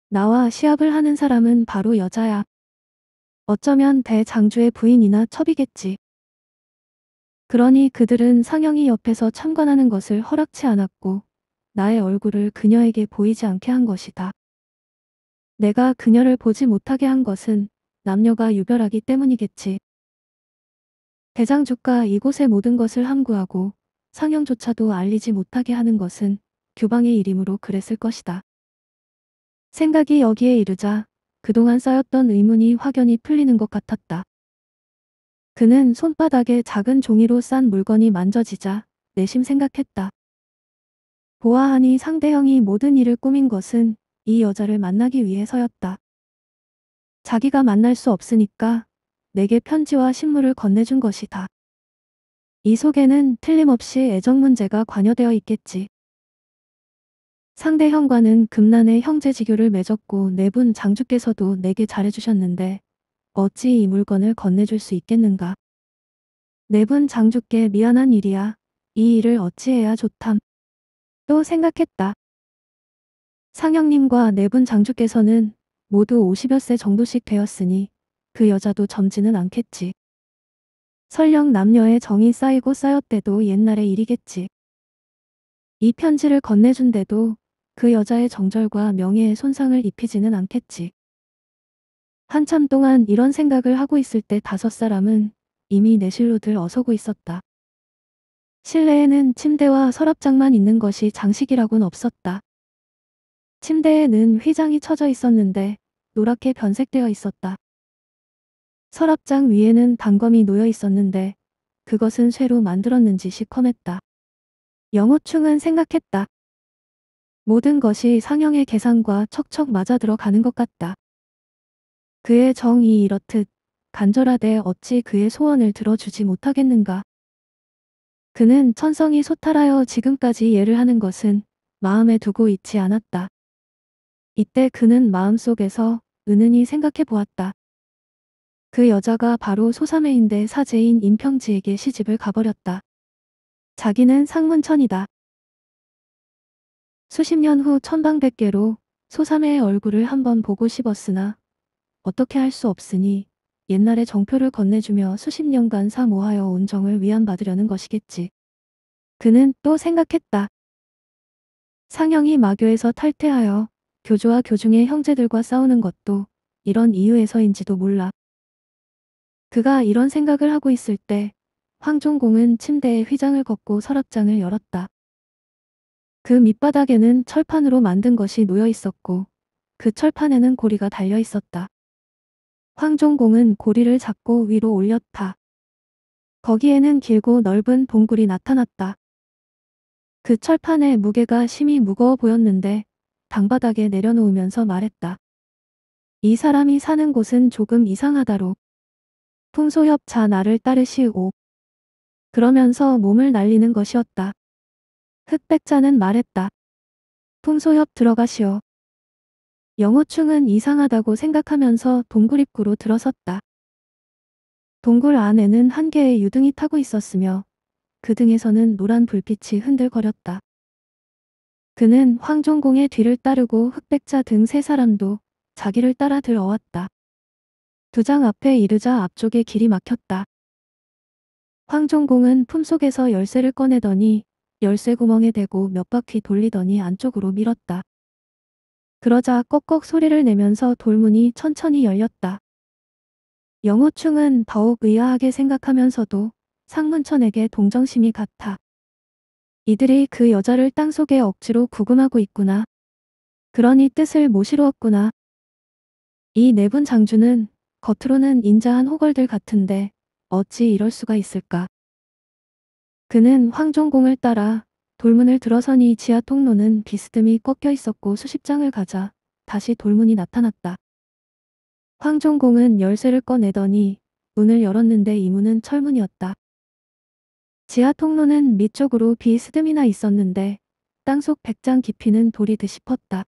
Speaker 1: 나와 시합을 하는 사람은 바로 여자야. 어쩌면 대장주의 부인이나 첩이겠지. 그러니 그들은 상영이 옆에서 참관하는 것을 허락치 않았고 나의 얼굴을 그녀에게 보이지 않게 한 것이다. 내가 그녀를 보지 못하게 한 것은 남녀가 유별하기 때문이겠지. 대장주가 이곳의 모든 것을 함구하고 상영조차도 알리지 못하게 하는 것은 규방의 일이으로 그랬을 것이다. 생각이 여기에 이르자 그동안 쌓였던 의문이 확연히 풀리는 것 같았다. 그는 손바닥에 작은 종이로 싼 물건이 만져지자 내심 생각했다. 보아하니 상대형이 모든 일을 꾸민 것은 이 여자를 만나기 위해서였다. 자기가 만날 수 없으니까 내게 편지와 식물을 건네준 것이다. 이 속에는 틀림없이 애정 문제가 관여되어 있겠지. 상대 형과는 금난의 형제지교를 맺었고 내분 네 장주께서도 내게 잘해주셨는데 어찌 이 물건을 건네줄 수 있겠는가. 내분 네 장주께 미안한 일이야. 이 일을 어찌해야 좋담. 또 생각했다. 상영님과 네 분 장주께서는 모두 50여 세 정도씩 되었으니 그 여자도 젊지는 않겠지. 설령 남녀의 정이 쌓이고 쌓였대도 옛날의 일이겠지. 이 편지를 건네준대도그 여자의 정절과 명예의 손상을 입히지는 않겠지. 한참 동안 이런 생각을 하고 있을 때 다섯 사람은 이미 내실로들 어서고 있었다. 실내에는 침대와 서랍장만 있는 것이 장식이라곤 없었다. 침대에는 휘장이 쳐져 있었는데 노랗게 변색되어 있었다. 서랍장 위에는 단검이 놓여 있었는데 그것은 쇠로 만들었는지 시커맸다. 영호충은 생각했다. 모든 것이 상영의 계산과 척척 맞아 들어가는 것 같다. 그의 정이 이렇듯 간절하되 어찌 그의 소원을 들어주지 못하겠는가. 그는 천성이 소탈하여 지금까지 예를 하는 것은 마음에 두고 있지 않았다. 이때 그는 마음속에서 은은히 생각해 보았다. 그 여자가 바로 소사매인데 사제인 임평지에게 시집을 가버렸다. 자기는 상문천이다. 수십 년 후 천방백계로 소삼의 얼굴을 한번 보고 싶었으나 어떻게 할 수 없으니 옛날에 정표를 건네주며 수십 년간 사모하여 온 정을 위안받으려는 것이겠지. 그는 또 생각했다. 상영이 마교에서 탈퇴하여 교주와 교중의 형제들과 싸우는 것도 이런 이유에서인지도 몰라. 그가 이런 생각을 하고 있을 때 황종공은 침대에 휘장을 걷고 서랍장을 열었다. 그 밑바닥에는 철판으로 만든 것이 놓여 있었고 그 철판에는 고리가 달려 있었다. 황종공은 고리를 잡고 위로 올렸다. 거기에는 길고 넓은 봉굴이 나타났다. 그 철판의 무게가 심히 무거워 보였는데 방바닥에 내려놓으면서 말했다. 이 사람이 사는 곳은 조금 이상하다로. 풍소협 자 나를 따르시오. 그러면서 몸을 날리는 것이었다. 흑백자는 말했다. 풍소협 들어가시오. 영호충은 이상하다고 생각하면서 동굴 입구로 들어섰다. 동굴 안에는 한 개의 유등이 타고 있었으며 그 등에서는 노란 불빛이 흔들거렸다. 그는 황종공의 뒤를 따르고 흑백자 등 세 사람도 자기를 따라 들어왔다. 두 장 앞에 이르자 앞쪽에 길이 막혔다. 황종공은 품속에서 열쇠를 꺼내더니 열쇠 구멍에 대고 몇 바퀴 돌리더니 안쪽으로 밀었다. 그러자 꺽꺽 소리를 내면서 돌문이 천천히 열렸다. 영호충은 더욱 의아하게 생각하면서도 상문천에게 동정심이 같아 이들이 그 여자를 땅속에 억지로 구금하고 있구나. 그러니 뜻을 모시러왔구나이 네 분 장주는 겉으로는 인자한 호걸들 같은데 어찌 이럴 수가 있을까. 그는 황종공을 따라 돌문을 들어서니 지하 통로는 비스듬히 꺾여 있었고 수십 장을 가자 다시 돌문이 나타났다. 황종공은 열쇠를 꺼내더니 문을 열었는데 이 문은 철문이었다. 지하 통로는 밑쪽으로 비스듬히나 있었는데 땅속 백장 깊이는 돌이 듯싶었다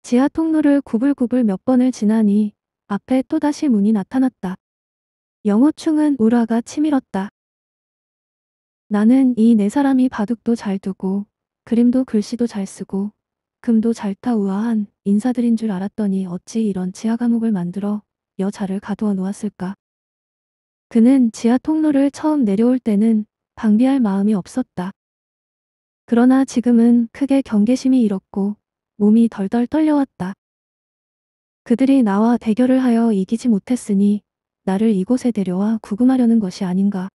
Speaker 1: 지하 통로를 구불구불 몇 번을 지나니 앞에 또다시 문이 나타났다. 영호충은 우라가 치밀었다. 나는 이 네 사람이 바둑도 잘 두고 그림도 글씨도 잘 쓰고 금도 잘 타 우아한 인사들인 줄 알았더니 어찌 이런 지하 감옥을 만들어 여자를 가두어 놓았을까. 그는 지하 통로를 처음 내려올 때는 방비할 마음이 없었다. 그러나 지금은 크게 경계심이 잃었고 몸이 덜덜 떨려왔다. 그들이 나와 대결을 하여 이기지 못했으니 나를 이곳에 데려와 구금하려는 것이 아닌가.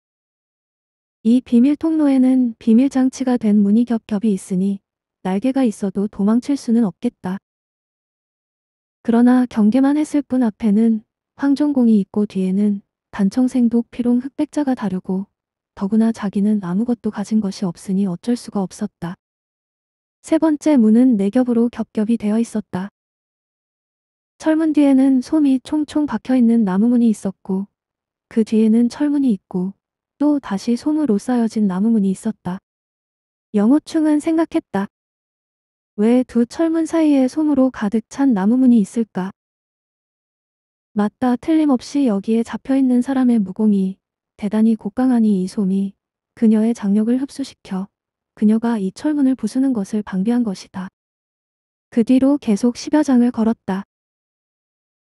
Speaker 1: 이 비밀 통로에는 비밀 장치가 된 문이 겹겹이 있으니 날개가 있어도 도망칠 수는 없겠다. 그러나 경계만 했을 뿐 앞에는 황종공이 있고 뒤에는 단청생 도 피롱 흑백자가 다르고 더구나 자기는 아무것도 가진 것이 없으니 어쩔 수가 없었다. 세 번째 문은 네 겹으로 겹겹이 되어 있었다. 철문 뒤에는 솜이 총총 박혀있는 나무문이 있었고 그 뒤에는 철문이 있고 또 다시 솜으로 쌓여진 나무문이 있었다. 영호충은 생각했다. 왜 두 철문 사이에 솜으로 가득 찬 나무문이 있을까? 맞다 틀림없이 여기에 잡혀있는 사람의 무공이 대단히 곡강하니 이 솜이 그녀의 장력을 흡수시켜 그녀가 이 철문을 부수는 것을 방비한 것이다. 그 뒤로 계속 십여 장을 걸었다.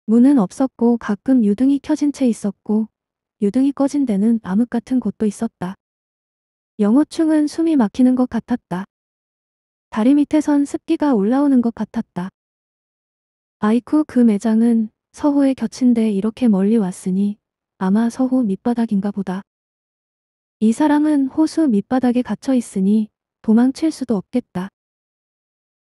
Speaker 1: 문은 없었고 가끔 유등이 켜진 채 있었고 유등이 꺼진 데는 암흑 같은 곳도 있었다. 영어충은 숨이 막히는 것 같았다. 다리 밑에선 습기가 올라오는 것 같았다. 아이쿠 그 매장은 서호의 곁인데 이렇게 멀리 왔으니 아마 서호 밑바닥인가 보다. 이 사람은 호수 밑바닥에 갇혀 있으니 도망칠 수도 없겠다.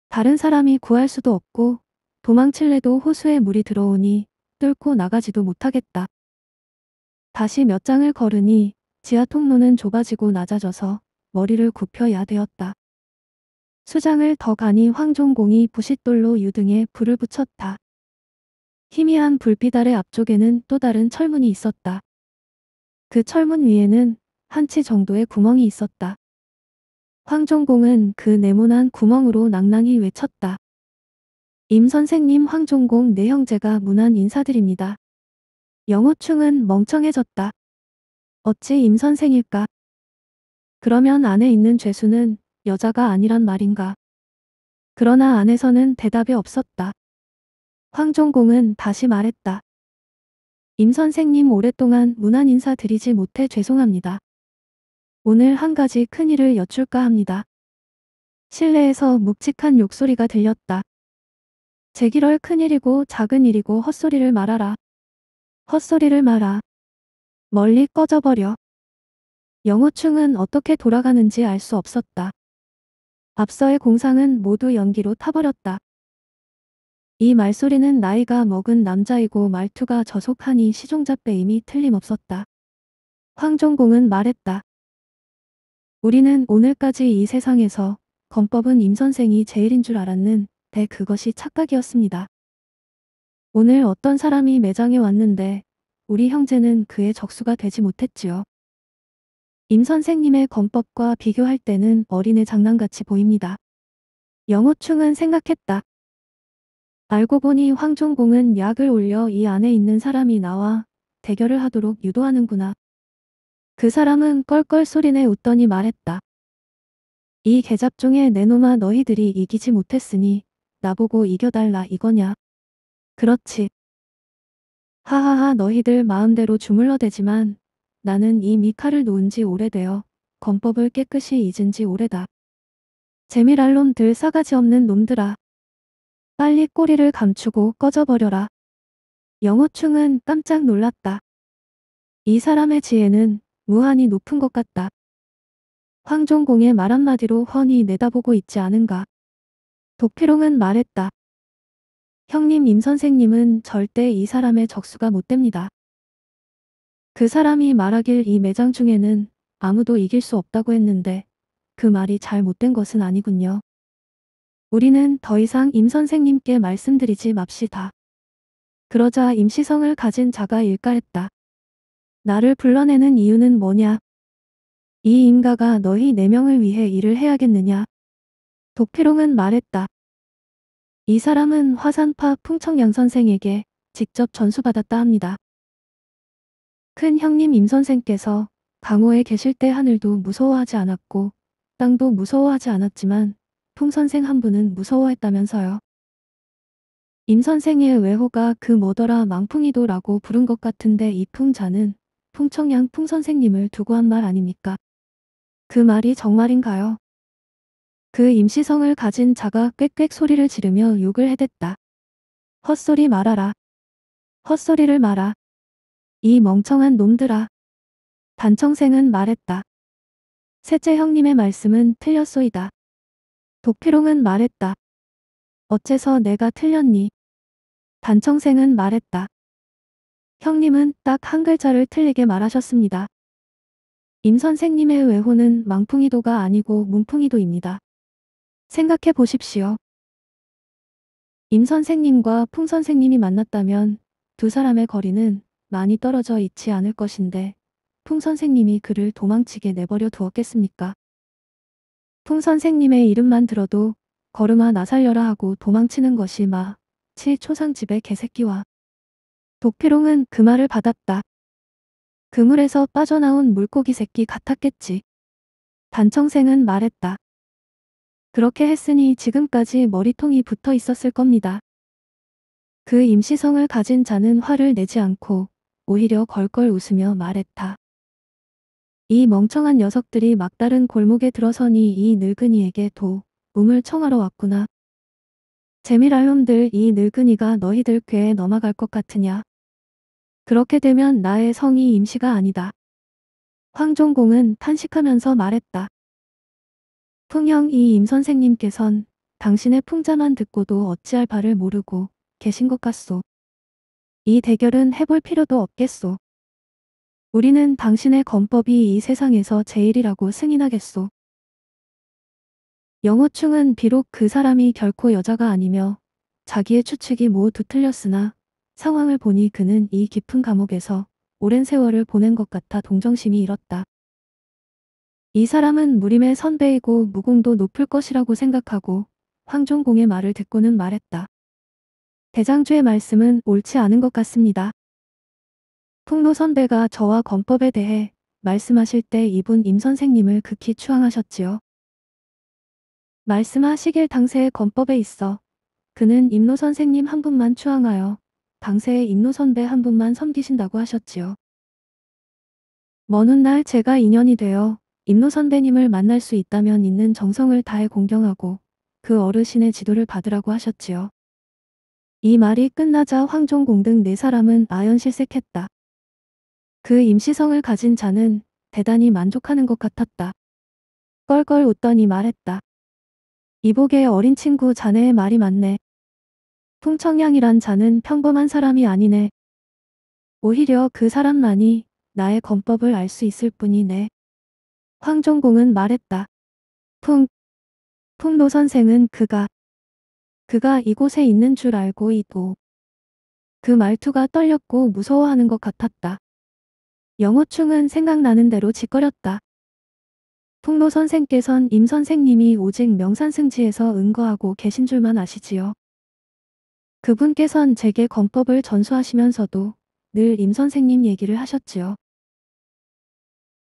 Speaker 1: 다른 사람이 구할 수도 없고 도망칠래도 호수에 물이 들어오니 뚫고 나가지도 못하겠다. 다시 몇 장을 걸으니 지하 통로는 좁아지고 낮아져서 머리를 굽혀야 되었다. 수장을 더 가니 황종공이 부싯돌로 유등에 불을 붙였다. 희미한 불빛 아래 앞쪽에는 또 다른 철문이 있었다. 그 철문 위에는 한 치 정도의 구멍이 있었다. 황종공은 그 네모난 구멍으로 낭낭히 외쳤다. 임 선생님 황종공 내 형제가 무난 인사드립니다. 영호충은 멍청해졌다. 어찌 임 선생일까? 그러면 안에 있는 죄수는 여자가 아니란 말인가? 그러나 안에서는 대답이 없었다. 황종공은 다시 말했다. 임 선생님 오랫동안 무난 인사드리지 못해 죄송합니다. 오늘 한 가지 큰일을 여쭐까 합니다. 실내에서 묵직한 욕소리가 들렸다. 제기럴 큰일이고 작은 일이고 헛소리를 말아라. 헛소리를 말아. 멀리 꺼져버려. 영호충은 어떻게 돌아가는지 알 수 없었다. 앞서의 공상은 모두 연기로 타버렸다. 이 말소리는 나이가 먹은 남자이고 말투가 저속하니 시종자 배임이 틀림없었다. 황종공은 말했다. 우리는 오늘까지 이 세상에서 검법은 임선생이 제일인 줄 알았는 데 그것이 착각이었습니다. 오늘 어떤 사람이 매장에 왔는데 우리 형제는 그의 적수가 되지 못했지요. 임 선생님의 검법과 비교할 때는 어린애 장난같이 보입니다. 영호충은 생각했다. 알고 보니 황종공은 약을 올려 이 안에 있는 사람이 나와 대결을 하도록 유도하는구나. 그 사람은 껄껄 소리내 웃더니 말했다. 이 개잡종의 내놈아 너희들이 이기지 못했으니 나보고 이겨달라 이거냐. 그렇지. 하하하 너희들 마음대로 주물러대지만 나는 이 미칼을 놓은 지 오래되어 건법을 깨끗이 잊은 지 오래다. 재미랄 놈들 싸가지 없는 놈들아. 빨리 꼬리를 감추고 꺼져버려라. 영어충은 깜짝 놀랐다. 이 사람의 지혜는 무한히 높은 것 같다. 황종공의 말 한마디로 훤히 내다보고 있지 않은가. 도피롱은 말했다. 형님 임 선생님은 절대 이 사람의 적수가 못 됩니다. 그 사람이 말하길 이 매장 중에는 아무도 이길 수 없다고 했는데 그 말이 잘 못된 것은 아니군요. 우리는 더 이상 임 선생님께 말씀드리지 맙시다. 그러자 임시성을 가진 자가 일갈했다. 나를 불러내는 이유는 뭐냐? 이 인가가 너희 네 명을 위해 일을 해야겠느냐? 도피롱은 말했다. 이 사람은 화산파 풍청양 선생에게 직접 전수받았다 합니다. 큰 형님 임 선생께서 강호에 계실 때 하늘도 무서워하지 않았고 땅도 무서워하지 않았지만 풍 선생 한 분은 무서워했다면서요. 임 선생의 외호가 그 뭐더라 망풍이도라고 부른 것 같은데 이 풍자는 풍청양 풍 선생님을 두고 한 말 아닙니까? 그 말이 정말인가요? 그 임시성을 가진 자가 꽥꽥 소리를 지르며 욕을 해댔다. 헛소리 말아라. 헛소리를 말아. 이 멍청한 놈들아. 단청생은 말했다. 셋째 형님의 말씀은 틀렸소이다. 도피롱은 말했다. 어째서 내가 틀렸니? 단청생은 말했다. 형님은 딱 한 글자를 틀리게 말하셨습니다. 임 선생님의 외호는 망풍이도가 아니고 문풍이도입니다. 생각해 보십시오. 임 선생님과 풍 선생님이 만났다면 두 사람의 거리는 많이 떨어져 있지 않을 것인데 풍 선생님이 그를 도망치게 내버려 두었겠습니까? 풍 선생님의 이름만 들어도 걸음아 나 살려라 하고 도망치는 것이 마치 초상집의 개새끼와 도피롱은 그 말을 받았다. 그물에서 빠져나온 물고기 새끼 같았겠지. 단청생은 말했다. 그렇게 했으니 지금까지 머리통이 붙어 있었을 겁니다. 그 임시성을 가진 자는 화를 내지 않고 오히려 걸걸 웃으며 말했다. 이 멍청한 녀석들이 막다른 골목에 들어서니 이 늙은이에게 도움을 청하러 왔구나. 재미랄놈들 이 늙은이가 너희들 꾀에 넘어갈 것 같으냐. 그렇게 되면 나의 성이 임시가 아니다. 황종공은 탄식하면서 말했다. 풍형 이 임선생님께선 당신의 풍자만 듣고도 어찌할 바를 모르고 계신 것 같소. 이 대결은 해볼 필요도 없겠소. 우리는 당신의 건법이 이 세상에서 제일이라고 승인하겠소. 영호충은 비록 그 사람이 결코 여자가 아니며 자기의 추측이 모두 틀렸으나 상황을 보니 그는 이 깊은 감옥에서 오랜 세월을 보낸 것 같아 동정심이 잃었다. 이 사람은 무림의 선배이고 무공도 높을 것이라고 생각하고 황종공의 말을 듣고는 말했다. 대장주의 말씀은 옳지 않은 것 같습니다. 풍로 선배가 저와 건법에 대해 말씀하실 때 이분 임 선생님을 극히 추앙하셨지요. 말씀하시길 당세의 건법에 있어 그는 임노 선생님 한 분만 추앙하여 당세의 임노 선배 한 분만 섬기신다고 하셨지요. 먼 훗날 제가 인연이 되어 임노 선배님을 만날 수 있다면 있는 정성을 다해 공경하고 그 어르신의 지도를 받으라고 하셨지요. 이 말이 끝나자 황종공 등 네 사람은 아연실색했다. 그 임시성을 가진 자는 대단히 만족하는 것 같았다. 껄껄 웃더니 말했다. 이복의 어린 친구 자네의 말이 맞네. 풍청량이란 자는 평범한 사람이 아니네. 오히려 그 사람만이 나의 검법을 알 수 있을 뿐이네. 황종공은 말했다. 풍. 풍로 선생은 그가. 그가 이곳에 있는 줄 알고 있고. 그 말투가 떨렸고 무서워하는 것 같았다. 영호충은 생각나는 대로 짓거렸다. 풍로 선생께선 임 선생님이 오직 명산승지에서 은거하고 계신 줄만 아시지요. 그분께선 제게 권법을 전수하시면서도 늘 임 선생님 얘기를 하셨지요.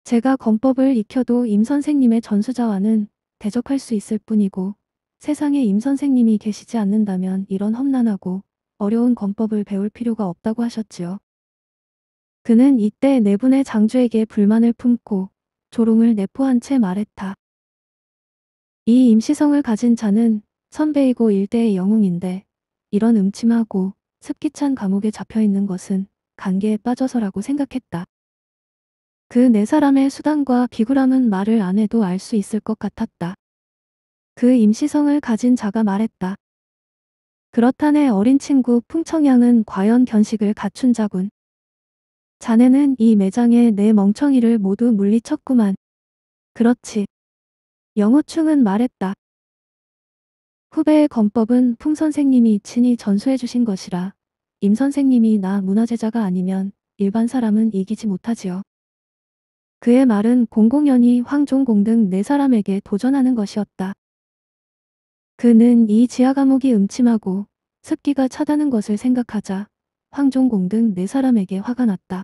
Speaker 1: 제가 권법을 익혀도 임 선생님의 전수자와는 대적할 수 있을 뿐이고 세상에 임 선생님이 계시지 않는다면 이런 험난하고 어려운 권법을 배울 필요가 없다고 하셨지요. 그는 이때 내분의 장주에게 불만을 품고 조롱을 내포한 채 말했다. 이 임시성을 가진 자는 선배이고 일대의 영웅인데 이런 음침하고 습기찬 감옥에 잡혀있는 것은 관계에 빠져서라고 생각했다. 그 네 사람의 수단과 비굴함은 말을 안 해도 알 수 있을 것 같았다. 그 임시성을 가진 자가 말했다. 그렇다네 어린 친구 풍청양은 과연 견식을 갖춘 자군. 자네는 이 매장에 내 멍청이를 모두 물리쳤구만. 그렇지. 영호충은 말했다. 후배의 건법은풍 선생님이 친히 전수해 주신 것이라 임 선생님이 나 문화제자가 아니면 일반 사람은 이기지 못하지요. 그의 말은 공공연히 황종공 등 네 사람에게 도전하는 것이었다. 그는 이 지하 감옥이 음침하고 습기가 차다는 것을 생각하자 황종공 등 네 사람에게 화가 났다.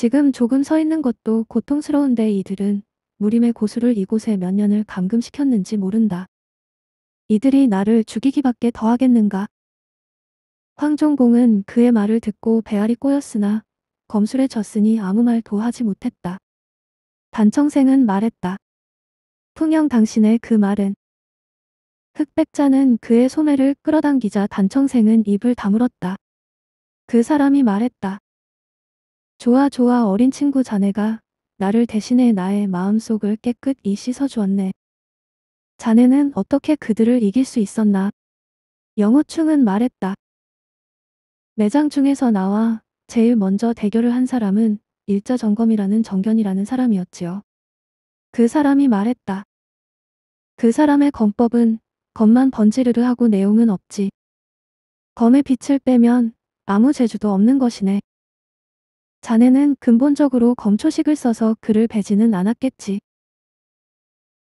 Speaker 1: 지금 조금 서 있는 것도 고통스러운데 이들은 무림의 고수를 이곳에 몇 년을 감금시켰는지 모른다. 이들이 나를 죽이기밖에 더 하겠는가? 황종공은 그의 말을 듣고 배알이 꼬였으나 검술에 졌으니 아무 말도 하지 못했다. 단청생은 말했다. 풍영 당신의 그 말은 흑백자는 그의 소매를 끌어당기자 단청생은 입을 다물었다. 그 사람이 말했다. 좋아 좋아 어린 친구 자네가 나를 대신해 나의 마음속을 깨끗이 씻어주었네. 자네는 어떻게 그들을 이길 수 있었나? 영호충은 말했다. 매장 중에서 나와 제일 먼저 대결을 한 사람은 일자 점검이라는 정견이라는 사람이었지요. 그 사람이 말했다. 그 사람의 검법은 검만 번지르르 하고 내용은 없지. 검의 빛을 빼면 아무 재주도 없는 것이네. 자네는 근본적으로 검초식을 써서 그를 베지는 않았겠지.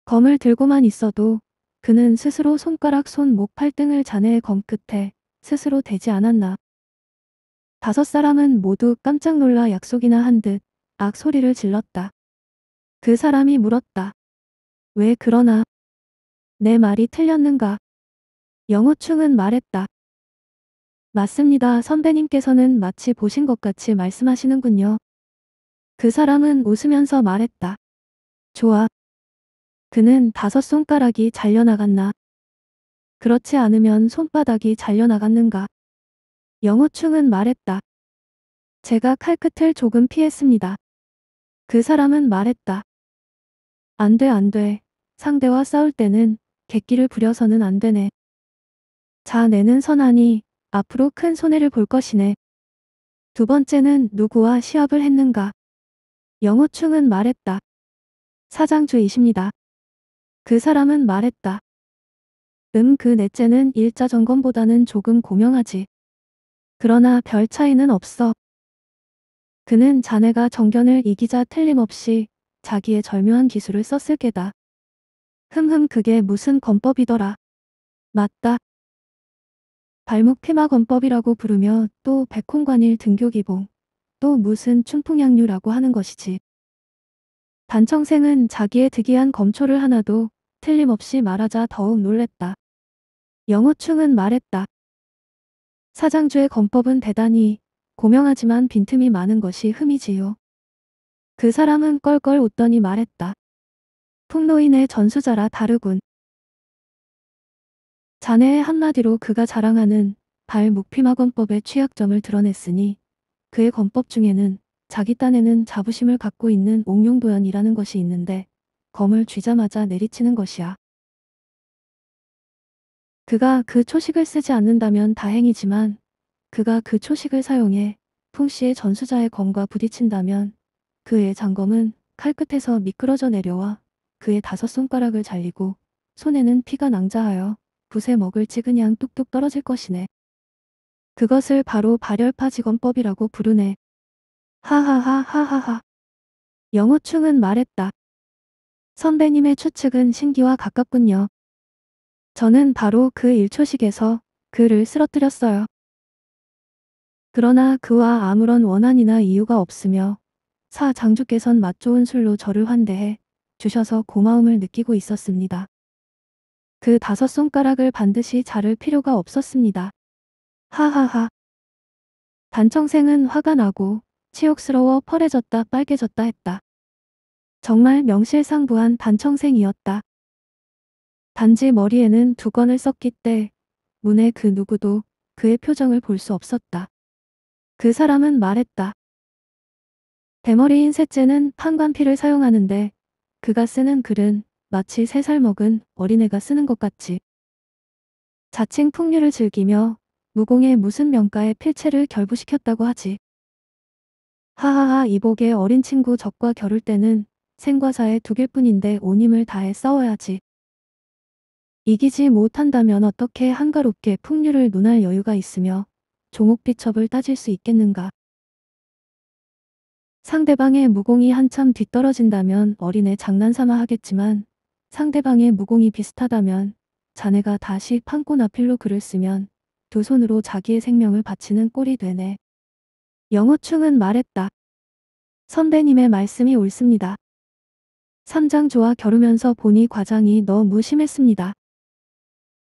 Speaker 1: 검을 들고만 있어도 그는 스스로 손가락, 손, 목, 팔등을 자네의 검 끝에 스스로 대지 않았나. 다섯 사람은 모두 깜짝 놀라 약속이나 한 듯 악소리를 질렀다. 그 사람이 물었다. 왜 그러나? 내 말이 틀렸는가? 영호충은 말했다. 맞습니다. 선배님께서는 마치 보신 것 같이 말씀하시는군요. 그 사람은 웃으면서 말했다. 좋아. 그는 다섯 손가락이 잘려나갔나? 그렇지 않으면 손바닥이 잘려나갔는가? 영호충은 말했다. 제가 칼끝을 조금 피했습니다. 그 사람은 말했다. 안 돼, 안 돼. 상대와 싸울 때는 객기를 부려서는 안 되네. 자네는 선하니 앞으로 큰 손해를 볼 것이네. 두 번째는 누구와 시합을 했는가? 영호충은 말했다. 사장주이십니다. 그 사람은 말했다. 음 그 넷째는 일자 점검보다는 조금 고명하지. 그러나 별 차이는 없어. 그는 자네가 정견을 이기자 틀림없이 자기의 절묘한 기술을 썼을 게다. 흠흠 그게 무슨 검법이더라. 맞다. 발목 테마권법이라고 부르며 또 백홍관일 등교기봉, 또 무슨 춘풍양류라고 하는 것이지. 단청생은 자기의 득이한 검초를 하나도 틀림없이 말하자 더욱 놀랬다. 영호충은 말했다. 사장주의 검법은 대단히 고명하지만 빈틈이 많은 것이 흠이지요. 그 사람은 껄껄 웃더니 말했다. 풍노인의 전수자라 다르군. 자네의 한마디로 그가 자랑하는 발목피마건법의 취약점을 드러냈으니 그의 건법 중에는 자기 딴에는 자부심을 갖고 있는 옥룡도연이라는 것이 있는데 검을 쥐자마자 내리치는 것이야. 그가 그 초식을 쓰지 않는다면 다행이지만 그가 그 초식을 사용해 풍씨의 전수자의 검과 부딪힌다면 그의 장검은 칼끝에서 미끄러져 내려와 그의 다섯 손가락을 잘리고 손에는 피가 낭자하여 붓에 먹을지 그냥 뚝뚝 떨어질 것이네. 그것을 바로 발열파 직원법이라고 부르네. 하하하하하하. 영호충은 말했다. 선배님의 추측은 신기와 가깝군요. 저는 바로 그 일초식에서 그를 쓰러뜨렸어요. 그러나 그와 아무런 원한이나 이유가 없으며 사 장주께선 맛 좋은 술로 저를 환대해 주셔서 고마움을 느끼고 있었습니다. 그 다섯 손가락을 반드시 자를 필요가 없었습니다. 하하하. 단청생은 화가 나고 치욕스러워 펄해졌다 빨개졌다 했다. 정말 명실상부한 단청생이었다. 단지 머리에는 두건을 썼기 때 문에 그 누구도 그의 표정을 볼 수 없었다. 그 사람은 말했다. 대머리인 셋째는 판관피를 사용하는데 그가 쓰는 글은 마치 3살 먹은 어린애가 쓰는 것 같이 자칭 풍류를 즐기며 무공의 무슨 명가에 필체를 결부시켰다고 하지. 하하하 이복의 어린 친구 적과 겨룰 때는 생과사의 두길 뿐인데 온 힘을 다해 싸워야지. 이기지 못한다면 어떻게 한가롭게 풍류를 논할 여유가 있으며 종옥비첩을 따질 수 있겠는가. 상대방의 무공이 한참 뒤떨어진다면 어린애 장난삼아 하겠지만 상대방의 무공이 비슷하다면 자네가 다시 판고나필로 글을 쓰면 두 손으로 자기의 생명을 바치는 꼴이 되네. 영호충은 말했다. 선배님의 말씀이 옳습니다. 삼장조와 겨루면서 보니 과장이 너무 심했습니다.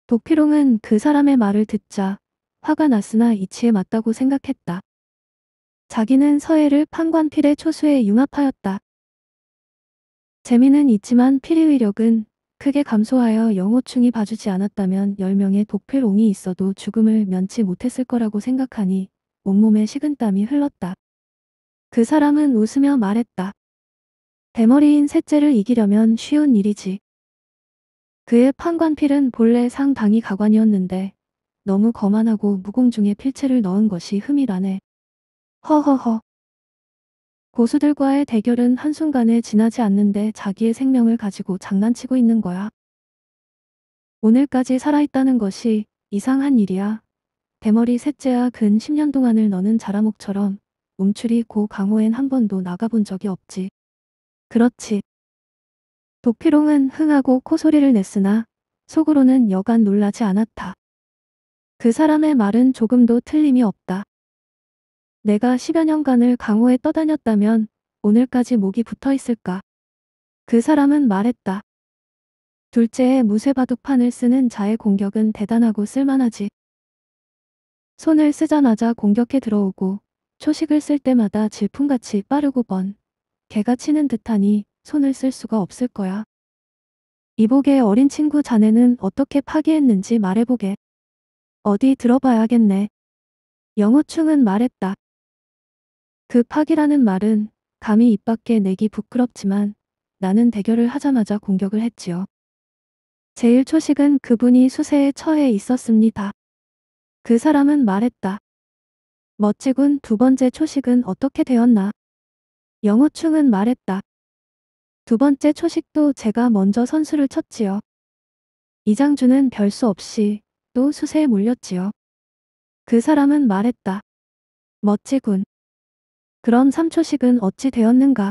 Speaker 1: 독피롱은그 사람의 말을 듣자 화가 났으나 이치에 맞다고 생각했다. 자기는 서해를 판관필의 초수에 융합하였다. 재미는 있지만 피리 의력은 크게 감소하여 영호충이 봐주지 않았다면 10명의 독필옹이 있어도 죽음을 면치 못했을 거라고 생각하니 온몸에 식은땀이 흘렀다. 그 사람은 웃으며 말했다. 대머리인 셋째를 이기려면 쉬운 일이지. 그의 판관필은 본래 상당히 가관이었는데 너무 거만하고 무공중에 필체를 넣은 것이 흠이라네. 허허허. 고수들과의 대결은 한순간에 지나지 않는데 자기의 생명을 가지고 장난치고 있는 거야. 오늘까지 살아있다는 것이 이상한 일이야. 대머리 셋째야 근 10년 동안을 너는 자라목처럼 움츠리 고 강호엔 한 번도 나가본 적이 없지. 그렇지. 도피롱은 흥하고 코소리를 냈으나 속으로는 여간 놀라지 않았다. 그 사람의 말은 조금도 틀림이 없다. 내가 10여 년간을 강호에 떠다녔다면 오늘까지 목이 붙어 있을까? 그 사람은 말했다. 둘째의 무쇠바둑판을 쓰는 자의 공격은 대단하고 쓸만하지. 손을 쓰자마자 공격해 들어오고 초식을 쓸 때마다 질풍같이 빠르고 번 개가 치는 듯하니 손을 쓸 수가 없을 거야. 이복의 어린 친구 자네는 어떻게 파괴했는지 말해보게. 어디 들어봐야겠네. 영호충은 말했다. 그 파기라는 말은 감히 입 밖에 내기 부끄럽지만 나는 대결을 하자마자 공격을 했지요. 제일 초식은 그분이 수세에 처해 있었습니다. 그 사람은 말했다. 멋지군 두 번째 초식은 어떻게 되었나? 영호충은 말했다. 두 번째 초식도 제가 먼저 선수를 쳤지요. 이장주는 별수 없이 또 수세에 몰렸지요. 그 사람은 말했다. 멋지군. 그런 삼초식은 어찌 되었는가?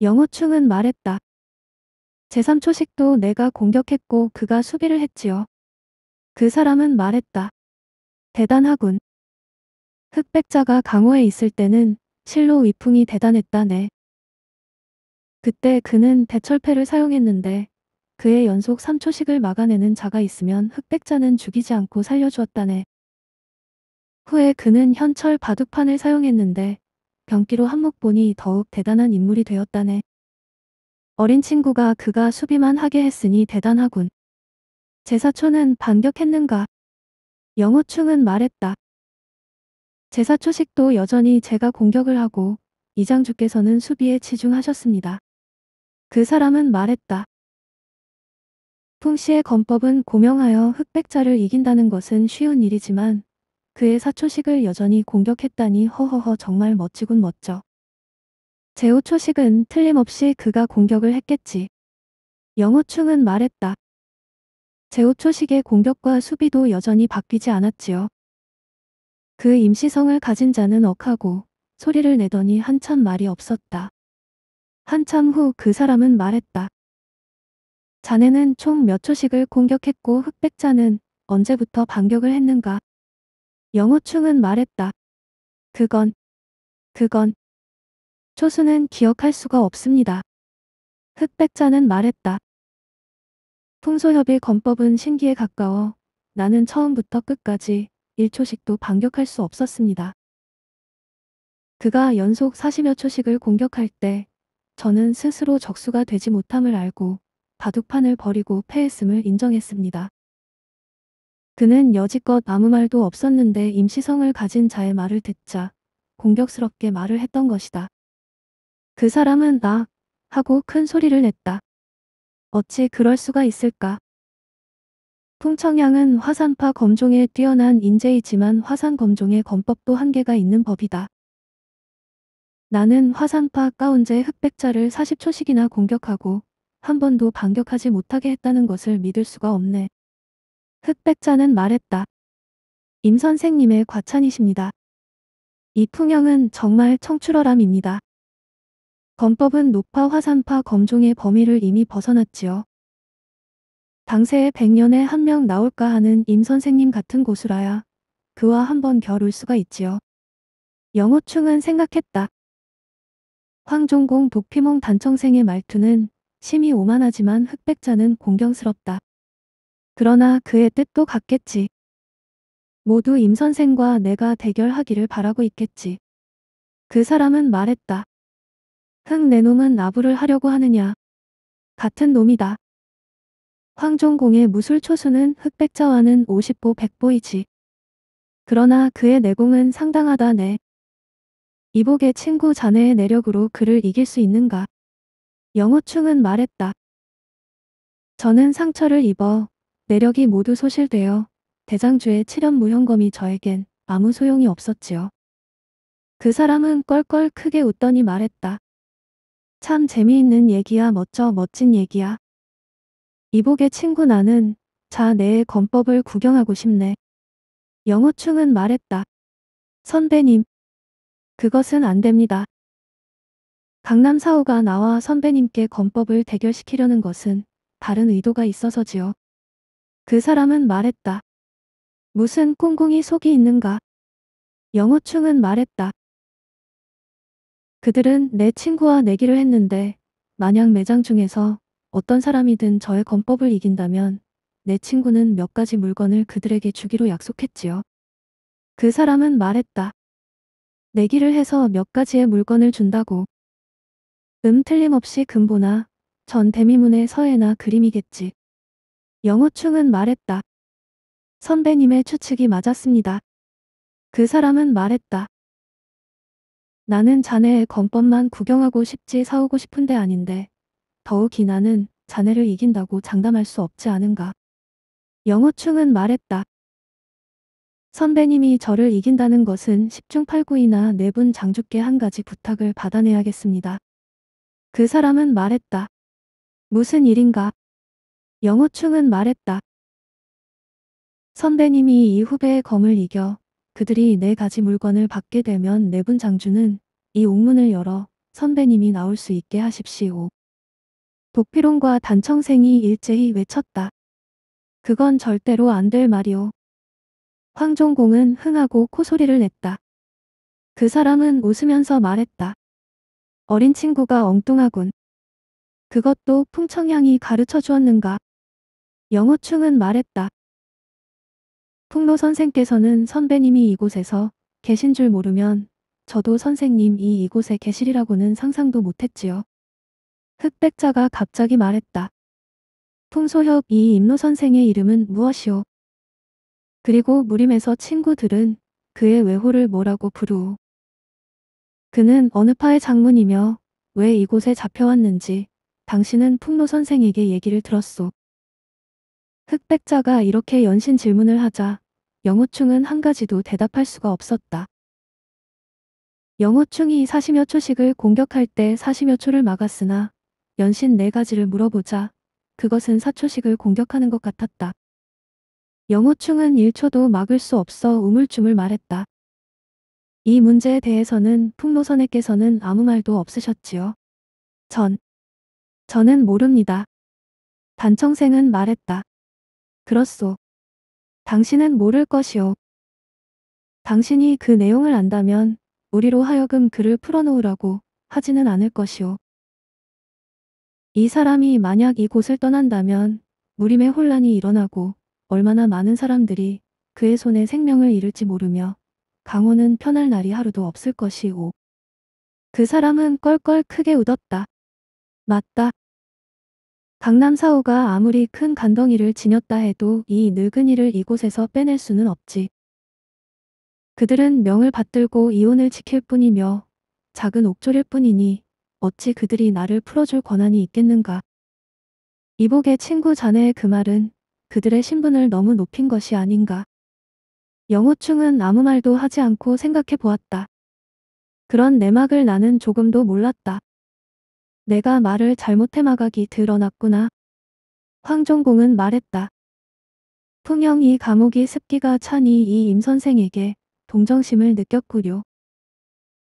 Speaker 1: 영호충은 말했다. 제3초식도 내가 공격했고 그가 수비를 했지요. 그 사람은 말했다. 대단하군. 흑백자가 강호에 있을 때는 실로 위풍이 대단했다네. 그때 그는 대철패를 사용했는데 그의 연속 3초식을 막아내는 자가 있으면 흑백자는 죽이지 않고 살려주었다네. 후에 그는 현철 바둑판을 사용했는데 경기로 한몫 보니 더욱 대단한 인물이 되었다네. 어린 친구가 그가 수비만 하게 했으니 대단하군. 제 사촌은 반격했는가? 영호충은 말했다. 제사초식도 여전히 제가 공격을 하고 이장주께서는 수비에 치중하셨습니다. 그 사람은 말했다. 풍씨의 검법은 고명하여 흑백자를 이긴다는 것은 쉬운 일이지만 그의 사초식을 여전히 공격했다니 허허허 정말 멋지군 멋져. 제호초식은 틀림없이 그가 공격을 했겠지. 영호충은 말했다. 제호초식의 공격과 수비도 여전히 바뀌지 않았지요. 그 임시성을 가진 자는 억하고 소리를 내더니 한참 말이 없었다. 한참 후 그 사람은 말했다. 자네는 총 몇 초식을 공격했고 흑백자는 언제부터 반격을 했는가? 영호충은 말했다. 그건, 그건. 초수는 기억할 수가 없습니다. 흑백자는 말했다. 풍소협의 건법은 신기에 가까워 나는 처음부터 끝까지 1초씩도 반격할 수 없었습니다. 그가 연속 40여 초씩을 공격할 때 저는 스스로 적수가 되지 못함을 알고 바둑판을 버리고 패했음을 인정했습니다. 그는 여지껏 아무 말도 없었는데 임시성을 가진 자의 말을 듣자 공격스럽게 말을 했던 것이다. 그 사람은 나 하고 큰 소리를 냈다. 어찌 그럴 수가 있을까? 풍청양은 화산파 검종에 뛰어난 인재이지만 화산 검종의 검법도 한계가 있는 법이다. 나는 화산파 가운데 흑백자를 40초씩이나 공격하고 한 번도 반격하지 못하게 했다는 것을 믿을 수가 없네. 흑백자는 말했다. 임 선생님의 과찬이십니다. 이풍형은 정말 청출어람입니다. 검법은 녹파 화산파 검종의 범위를 이미 벗어났지요. 당세에 백년에 한 명 나올까 하는 임 선생님 같은 고수라야 그와 한 번 겨룰 수가 있지요. 영호충은 생각했다. 황종공 도피몽 단청생의 말투는 심히 오만하지만 흑백자는 공경스럽다. 그러나 그의 뜻도 같겠지. 모두 임 선생과 내가 대결하기를 바라고 있겠지. 그 사람은 말했다. 흥내 놈은 나부를 하려고 하느냐. 같은 놈이다. 황종공의 무술 초수는 흑백자와는 50보 100보이지. 그러나 그의 내공은 상당하다네. 이복의 친구 자네의 내력으로 그를 이길 수 있는가? 영호충은 말했다. 저는 상처를 입어 내력이 모두 소실되어 대장주의 7연 무형검이 저에겐 아무 소용이 없었지요. 그 사람은 껄껄 크게 웃더니 말했다. 참 재미있는 얘기야 멋져 멋진 얘기야. 이복의 친구 나는 자네의 검법을 구경하고 싶네. 영호충은 말했다. 선배님. 그것은 안 됩니다. 강남 사우가 나와 선배님께 검법을 대결시키려는 것은 다른 의도가 있어서지요. 그 사람은 말했다. 무슨 꽁꽁이 속이 있는가? 영호충은 말했다. 그들은 내 친구와 내기를 했는데 만약 매장 중에서 어떤 사람이든 저의 건법을 이긴다면 내 친구는 몇 가지 물건을 그들에게 주기로 약속했지요. 그 사람은 말했다. 내기를 해서 몇 가지의 물건을 준다고. 음 틀림없이 금보나 전 대미문의 서해나 그림이겠지. 영호충은 말했다. 선배님의 추측이 맞았습니다. 그 사람은 말했다. 나는 자네의 건법만 구경하고 싶지 사오고 싶은데 아닌데 더욱이 나는 자네를 이긴다고 장담할 수 없지 않은가. 영호충은 말했다. 선배님이 저를 이긴다는 것은 십중팔구이나 네분 장주께 한 가지 부탁을 받아내야겠습니다. 그 사람은 말했다. 무슨 일인가? 영호충은 말했다. 선배님이 이 후배의 검을 이겨 그들이 내 네 가지 물건을 받게 되면 내분 네 장주는 이 옥문을 열어 선배님이 나올 수 있게 하십시오. 독피론과 단청생이 일제히 외쳤다. 그건 절대로 안 될 말이오. 황종공은 흥하고 코소리를 냈다. 그 사람은 웃으면서 말했다. 어린 친구가 엉뚱하군. 그것도 풍청향이 가르쳐 주었는가. 영호충은 말했다. 풍로 선생께서는 선배님이 이곳에서 계신 줄 모르면 저도 선생님이 이곳에 계시리라고는 상상도 못했지요. 흑백자가 갑자기 말했다. 풍소협 이 임로 선생의 이름은 무엇이오? 그리고 무림에서 친구들은 그의 외호를 뭐라고 부르오? 그는 어느 파의 장문이며 왜 이곳에 잡혀왔는지 당신은 풍로 선생에게 얘기를 들었소. 흑백자가 이렇게 연신 질문을 하자 영호충은 한 가지도 대답할 수가 없었다. 영호충이 사시여 초식을 공격할 때사시여 초를 막았으나 연신 네 가지를 물어보자 그것은 사초식을 공격하는 것 같았다. 영호충은 1초도 막을 수 없어 우물쭈물 말했다. 이 문제에 대해서는 풍로선에께서는 아무 말도 없으셨지요. 전. 저는 모릅니다. 단청생은 말했다. 그렇소. 당신은 모를 것이오. 당신이 그 내용을 안다면 우리로 하여금 그를 풀어놓으라고 하지는 않을 것이오. 이 사람이 만약 이곳을 떠난다면 무림의 혼란이 일어나고 얼마나 많은 사람들이 그의 손에 생명을 잃을지 모르며 강호는 편할 날이 하루도 없을 것이오. 그 사람은 껄껄 크게 웃었다. 맞다. 강남 사우가 아무리 큰 간덩이를 지녔다 해도 이 늙은이를 이곳에서 빼낼 수는 없지. 그들은 명을 받들고 이혼을 지킬 뿐이며 작은 옥조일 뿐이니 어찌 그들이 나를 풀어줄 권한이 있겠는가. 이복의 친구 자네의 그 말은 그들의 신분을 너무 높인 것이 아닌가. 영호충은 아무 말도 하지 않고 생각해 보았다. 그런 내막을 나는 조금도 몰랐다. 내가 말을 잘못해 막아기 드러났구나. 황종공은 말했다. 풍영이 감옥이 습기가 차니 이 임선생에게 동정심을 느꼈구려.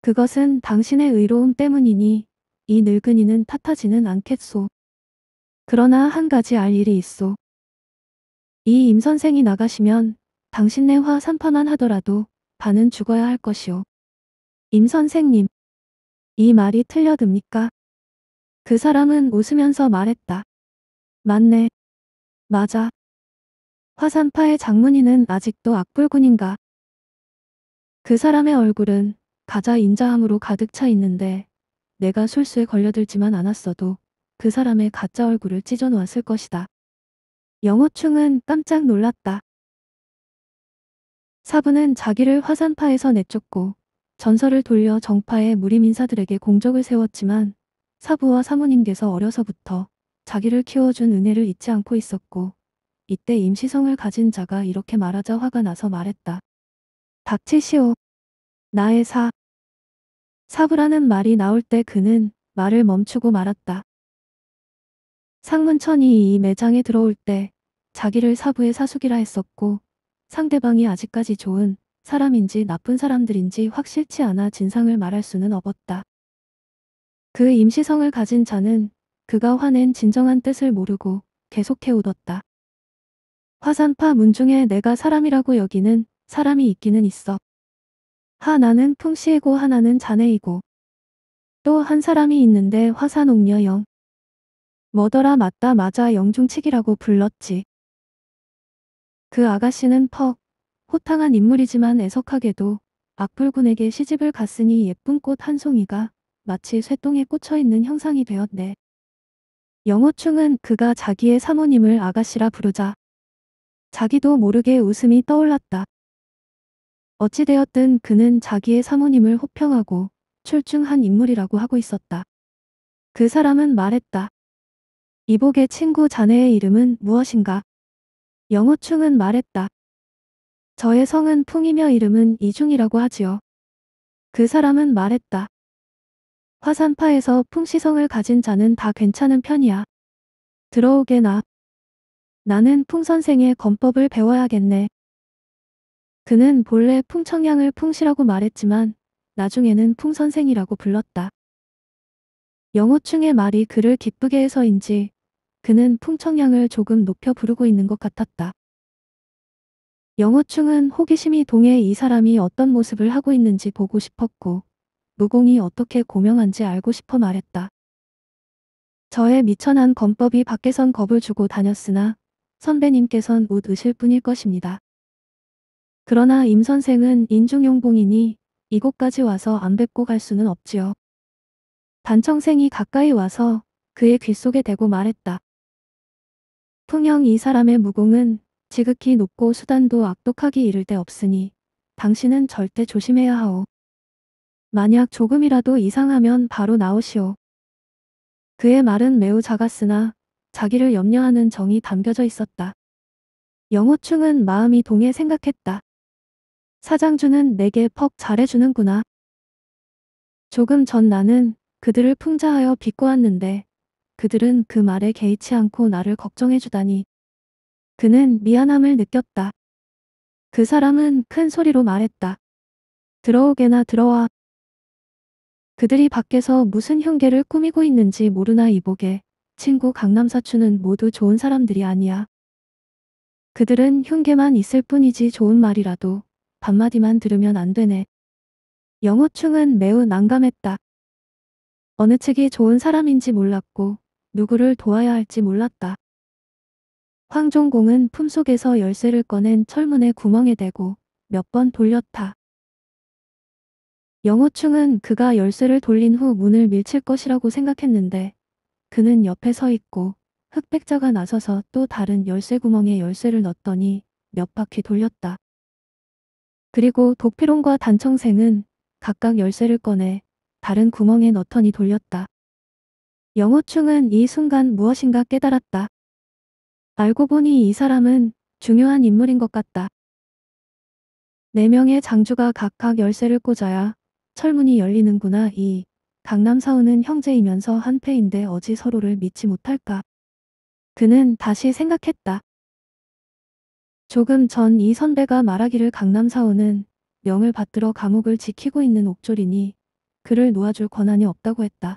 Speaker 1: 그것은 당신의 의로움 때문이니 이 늙은이는 탓하지는 않겠소. 그러나 한 가지 알 일이 있소. 이 임선생이 나가시면 당신네 화산판만 하더라도 반은 죽어야 할 것이오. 임선생님, 이 말이 틀려듭니까? 그 사람은 웃으면서 말했다. 맞네. 맞아. 화산파의 장문인은 아직도 악불군인가? 그 사람의 얼굴은 가자 인자함으로 가득 차 있는데 내가 술수에 걸려들지만 않았어도 그 사람의 가짜 얼굴을 찢어 놓았을 것이다. 영호충은 깜짝 놀랐다. 사부는 자기를 화산파에서 내쫓고 전설을 돌려 정파의 무림 인사들에게 공적을 세웠지만 사부와 사모님께서 어려서부터 자기를 키워준 은혜를 잊지 않고 있었고 이때 임시성을 가진 자가 이렇게 말하자 화가 나서 말했다. 닥치시오. 나의 사. 사부라는 말이 나올 때 그는 말을 멈추고 말았다. 상문천이 이 매장에 들어올 때 자기를 사부의 사숙이라 했었고 상대방이 아직까지 좋은 사람인지 나쁜 사람들인지 확실치 않아 진상을 말할 수는 없었다. 그 임시성을 가진 자는 그가 화낸 진정한 뜻을 모르고 계속해 웃었다. 화산파 문 중에 내가 사람이라고 여기는 사람이 있기는 있어. 하나는 풍시이고 하나는 자네이고 또 한 사람이 있는데 화산옥녀영 뭐더라 맞다 맞아 영중치기라고 불렀지. 그 아가씨는 퍽 호탕한 인물이지만 애석하게도 악불군에게 시집을 갔으니 예쁜 꽃 한 송이가 마치 쇠똥에 꽂혀있는 형상이 되었네. 영호충은 그가 자기의 사모님을 아가씨라 부르자 자기도 모르게 웃음이 떠올랐다. 어찌되었든 그는 자기의 사모님을 호평하고 출중한 인물이라고 하고 있었다. 그 사람은 말했다. 이복의 친구 자네의 이름은 무엇인가? 영호충은 말했다. 저의 성은 풍이며 이름은 이중이라고 하지요. 그 사람은 말했다. 화산파에서 풍시성을 가진 자는 다 괜찮은 편이야. 들어오게 나. 나는 풍선생의 건법을 배워야겠네. 그는 본래 풍청양을 풍시라고 말했지만 나중에는 풍선생이라고 불렀다. 영호충의 말이 그를 기쁘게 해서인지 그는 풍청양을 조금 높여 부르고 있는 것 같았다. 영호충은 호기심이 동해 이 사람이 어떤 모습을 하고 있는지 보고 싶었고 무공이 어떻게 고명한지 알고 싶어 말했다. 저의 미천한 검법이 밖에선 겁을 주고 다녔으나 선배님께선 못으실 뿐일 것입니다. 그러나 임 선생은 인중용봉이니 이곳까지 와서 안 뵙고 갈 수는 없지요. 단청생이 가까이 와서 그의 귓속에 대고 말했다. 풍형이 사람의 무공은 지극히 높고 수단도 악독하기 이를 데 없으니 당신은 절대 조심해야 하오. 만약 조금이라도 이상하면 바로 나오시오. 그의 말은 매우 작았으나 자기를 염려하는 정이 담겨져 있었다. 영호충은 마음이 동해 생각했다. 사장주는 내게 퍽 잘해주는구나. 조금 전 나는 그들을 풍자하여 비꼬았는데 그들은 그 말에 개의치 않고 나를 걱정해주다니. 그는 미안함을 느꼈다. 그 사람은 큰 소리로 말했다. 들어오게나 들어와. 그들이 밖에서 무슨 흉계를 꾸미고 있는지 모르나 이보게 친구 강남사춘은 모두 좋은 사람들이 아니야. 그들은 흉계만 있을 뿐이지 좋은 말이라도 반마디만 들으면 안 되네. 영호충은 매우 난감했다. 어느 측이 좋은 사람인지 몰랐고 누구를 도와야 할지 몰랐다. 황종공은 품속에서 열쇠를 꺼낸 철문의 구멍에 대고 몇 번 돌렸다. 영호충은 그가 열쇠를 돌린 후 문을 밀칠 것이라고 생각했는데 그는 옆에 서 있고 흑백자가 나서서 또 다른 열쇠 구멍에 열쇠를 넣더니몇 바퀴 돌렸다. 그리고 도피롱과 단청생은 각각 열쇠를 꺼내 다른 구멍에 넣더니 돌렸다. 영호충은 이 순간 무엇인가 깨달았다. 알고 보니 이 사람은 중요한 인물인 것 같다. 네 명의 장주가 각각 열쇠를 꽂아야 철문이 열리는구나 이 강남 사우는 형제이면서 한패인데 어찌 서로를 믿지 못할까. 그는 다시 생각했다. 조금 전 이 선배가 말하기를 강남 사우는 명을 받들어 감옥을 지키고 있는 옥졸이니 그를 놓아줄 권한이 없다고 했다.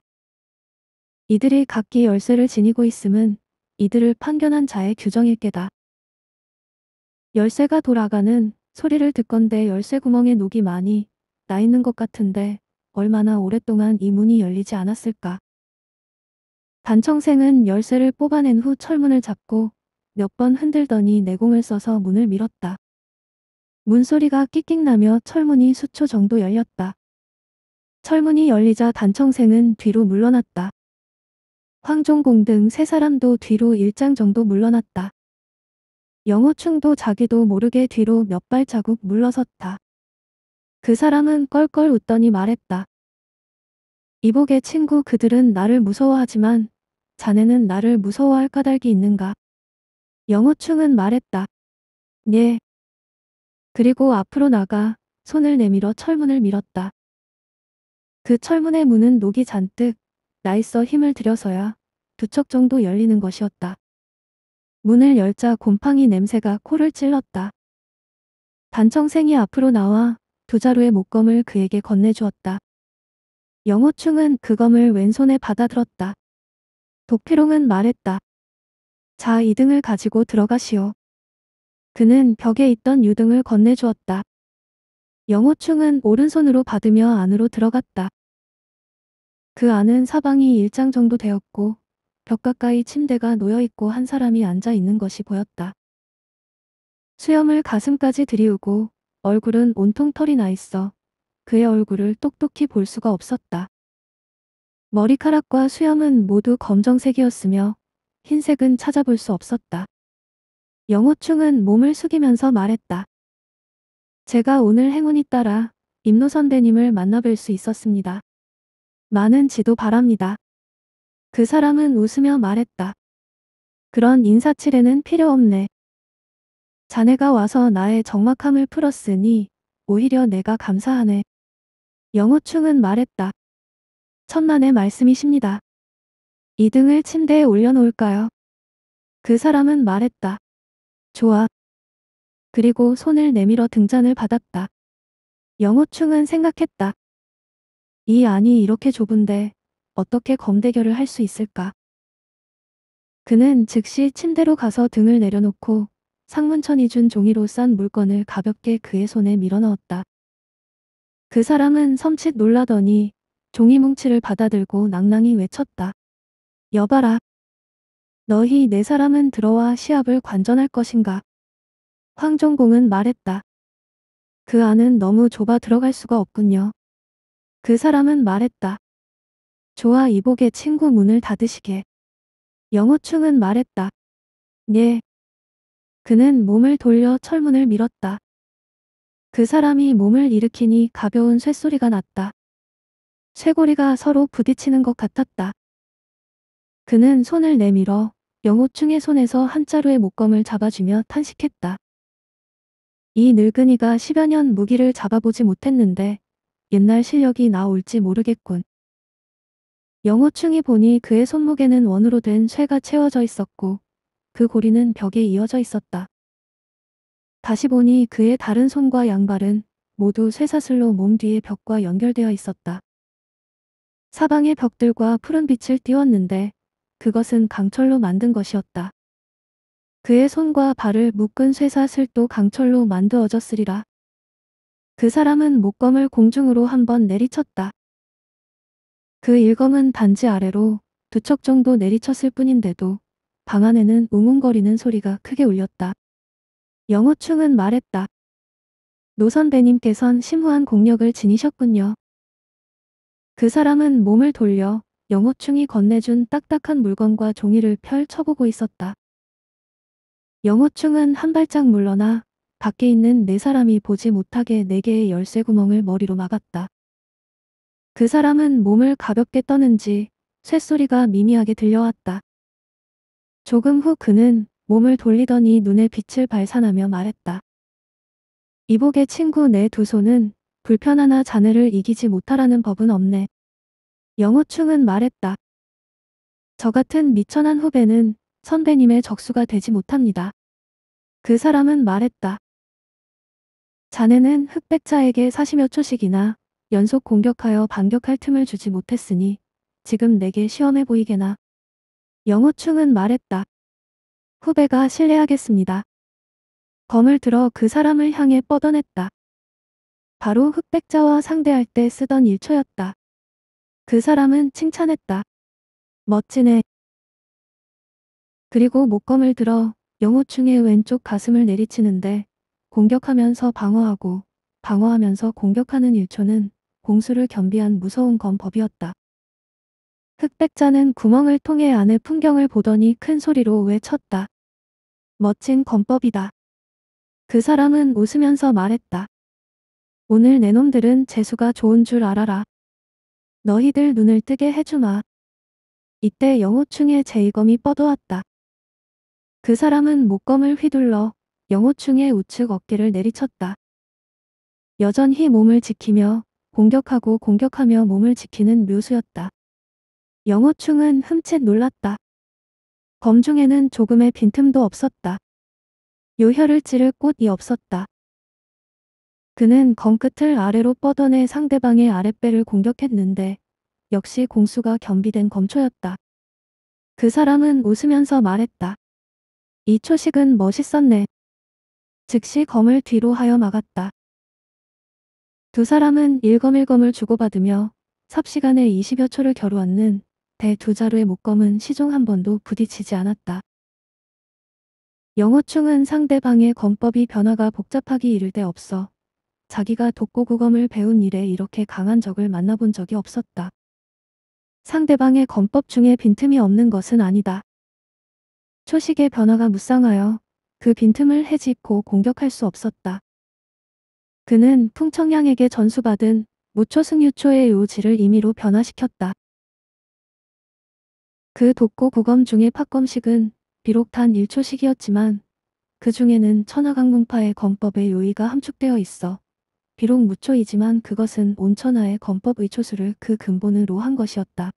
Speaker 1: 이들이 각기 열쇠를 지니고 있음은 이들을 판견한 자의 규정일 게다. 열쇠가 돌아가는 소리를 듣건대 열쇠 구멍에 녹이 많이 나 있는 것 같은데 얼마나 오랫동안 이 문이 열리지 않았을까. 단청생은 열쇠를 뽑아낸 후 철문을 잡고 몇 번 흔들더니 내공을 써서 문을 밀었다. 문소리가 끽끽 나며 철문이 수초 정도 열렸다. 철문이 열리자 단청생은 뒤로 물러났다. 황종공 등 세 사람도 뒤로 일장 정도 물러났다. 영호충도 자기도 모르게 뒤로 몇 발자국 물러섰다. 그 사람은 껄껄 웃더니 말했다. 이복의 친구 그들은 나를 무서워하지만 자네는 나를 무서워할 까닭이 있는가? 영호충은 말했다. 네. 그리고 앞으로 나가 손을 내밀어 철문을 밀었다. 그 철문의 문은 녹이 잔뜩 나있어 힘을 들여서야 두 척 정도 열리는 것이었다. 문을 열자 곰팡이 냄새가 코를 찔렀다. 단청생이 앞으로 나와 두 자루의 목검을 그에게 건네주었다. 영호충은 그 검을 왼손에 받아들었다. 도필롱은 말했다. 자, 이 등을 가지고 들어가시오. 그는 벽에 있던 유등을 건네주었다. 영호충은 오른손으로 받으며 안으로 들어갔다. 그 안은 사방이 일장 정도 되었고 벽 가까이 침대가 놓여있고 한 사람이 앉아있는 것이 보였다. 수염을 가슴까지 들이우고 얼굴은 온통 털이 나 있어 그의 얼굴을 똑똑히 볼 수가 없었다. 머리카락과 수염은 모두 검정색이었으며 흰색은 찾아볼 수 없었다. 영호충은 몸을 숙이면서 말했다. 제가 오늘 행운이 따라 임노 선배님을 만나뵐 수 있었습니다. 많은 지도 바랍니다. 그 사람은 웃으며 말했다. 그런 인사치레는 필요 없네. 자네가 와서 나의 적막함을 풀었으니 오히려 내가 감사하네. 영호충은 말했다. 천만의 말씀이십니다. 이등을 침대에 올려놓을까요? 그 사람은 말했다. 좋아. 그리고 손을 내밀어 등잔을 받았다. 영호충은 생각했다. 이 안이 이렇게 좁은데 어떻게 검대결을 할 수 있을까? 그는 즉시 침대로 가서 등을 내려놓고 상문천이 준 종이로 싼 물건을 가볍게 그의 손에 밀어넣었다. 그 사람은 섬칫 놀라더니 종이 뭉치를 받아들고 낭낭이 외쳤다. 여봐라. 너희 네 사람은 들어와 시합을 관전할 것인가? 황종공은 말했다. 그 안은 너무 좁아 들어갈 수가 없군요. 그 사람은 말했다. 좋아 이복의 친구 문을 닫으시게. 영호충은 말했다. 예, 그는 몸을 돌려 철문을 밀었다. 그 사람이 몸을 일으키니 가벼운 쇳소리가 났다. 쇠고리가 서로 부딪히는 것 같았다. 그는 손을 내밀어 영호충의 손에서 한 자루의 목검을 잡아주며 탄식했다. 이 늙은이가 십여년 무기를 잡아보지 못했는데 옛날 실력이 나올지 모르겠군. 영호충이 보니 그의 손목에는 원으로 된 쇠가 채워져 있었고 그 고리는 벽에 이어져 있었다. 다시 보니 그의 다른 손과 양발은 모두 쇠사슬로 몸 뒤의 벽과 연결되어 있었다. 사방의 벽들과 푸른 빛을 띄웠는데 그것은 강철로 만든 것이었다. 그의 손과 발을 묶은 쇠사슬도 강철로 만들어졌으리라. 그 사람은 목검을 공중으로 한 번 내리쳤다. 그 일검은 단지 아래로 두 척 정도 내리쳤을 뿐인데도 방 안에는 우웅거리는 소리가 크게 울렸다. 영호충은 말했다. 노선배님께선 심후한 공력을 지니셨군요. 그 사람은 몸을 돌려 영호충이 건네준 딱딱한 물건과 종이를 펼쳐보고 있었다. 영호충은 한 발짝 물러나 밖에 있는 네 사람이 보지 못하게 네 개의 열쇠 구멍을 머리로 막았다. 그 사람은 몸을 가볍게 떠는지 쇳소리가 미미하게 들려왔다. 조금 후 그는 몸을 돌리더니 눈에 빛을 발산하며 말했다. 이복의 친구 내 두 손은 불편하나 자네를 이기지 못하라는 법은 없네. 영호충은 말했다. 저 같은 미천한 후배는 선배님의 적수가 되지 못합니다. 그 사람은 말했다. 자네는 흑백자에게 사십여 초씩이나 연속 공격하여 반격할 틈을 주지 못했으니 지금 내게 시험해 보이게나. 영호충은 말했다. 후배가 실례하겠습니다. 검을 들어 그 사람을 향해 뻗어냈다. 바로 흑백자와 상대할 때 쓰던 일초였다. 그 사람은 칭찬했다. 멋지네. 그리고 목검을 들어 영호충의 왼쪽 가슴을 내리치는데 공격하면서 방어하고 방어하면서 공격하는 일초는 공수를 겸비한 무서운 검법이었다. 흑백자는 구멍을 통해 안의 풍경을 보더니 큰 소리로 외쳤다. 멋진 건법이다. 그 사람은 웃으면서 말했다. 오늘 내 놈들은 재수가 좋은 줄 알아라. 너희들 눈을 뜨게 해주마. 이때 영호충의 제이검이 뻗어왔다. 그 사람은 목검을 휘둘러 영호충의 우측 어깨를 내리쳤다. 여전히 몸을 지키며 공격하고 공격하며 몸을 지키는 묘수였다. 영호충은 흠칫 놀랐다. 검중에는 조금의 빈틈도 없었다. 요혈을 찌를 꽃이 없었다. 그는 검끝을 아래로 뻗어내 상대방의 아랫배를 공격했는데 역시 공수가 겸비된 검초였다. 그 사람은 웃으면서 말했다. 이 초식은 멋있었네. 즉시 검을 뒤로 하여 막았다. 두 사람은 일검일검을 주고받으며 삽시간에 20여 초를 겨루었는 대두 자루의 목검은 시종 한 번도 부딪히지 않았다. 영호충은 상대방의 검법이 변화가 복잡하기 이를 데 없어 자기가 독고구검을 배운 일에 이렇게 강한 적을 만나본 적이 없었다. 상대방의 검법 중에 빈틈이 없는 것은 아니다. 초식의 변화가 무쌍하여 그 빈틈을 해집고 공격할 수 없었다. 그는 풍청양에게 전수받은 무초승유초의 요지를 임의로 변화시켰다. 그 독고 고검 중의 팥검식은 비록 단 1초식이었지만 그 중에는 천하강문파의 검법의 요의가 함축되어 있어 비록 무초이지만 그것은 온천하의 검법 의초수를 그 근본으로 한 것이었다.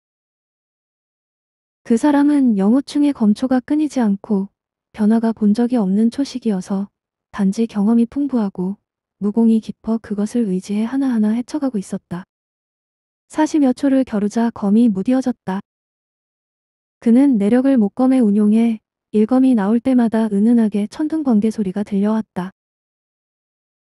Speaker 1: 그 사람은 영호충의 검초가 끊이지 않고 변화가 본 적이 없는 초식이어서 단지 경험이 풍부하고 무공이 깊어 그것을 의지해 하나하나 헤쳐가고 있었다. 40여 초를 겨루자 검이 무디어졌다. 그는 내력을 목검에 운용해 일검이 나올 때마다 은은하게 천둥번개 소리가 들려왔다.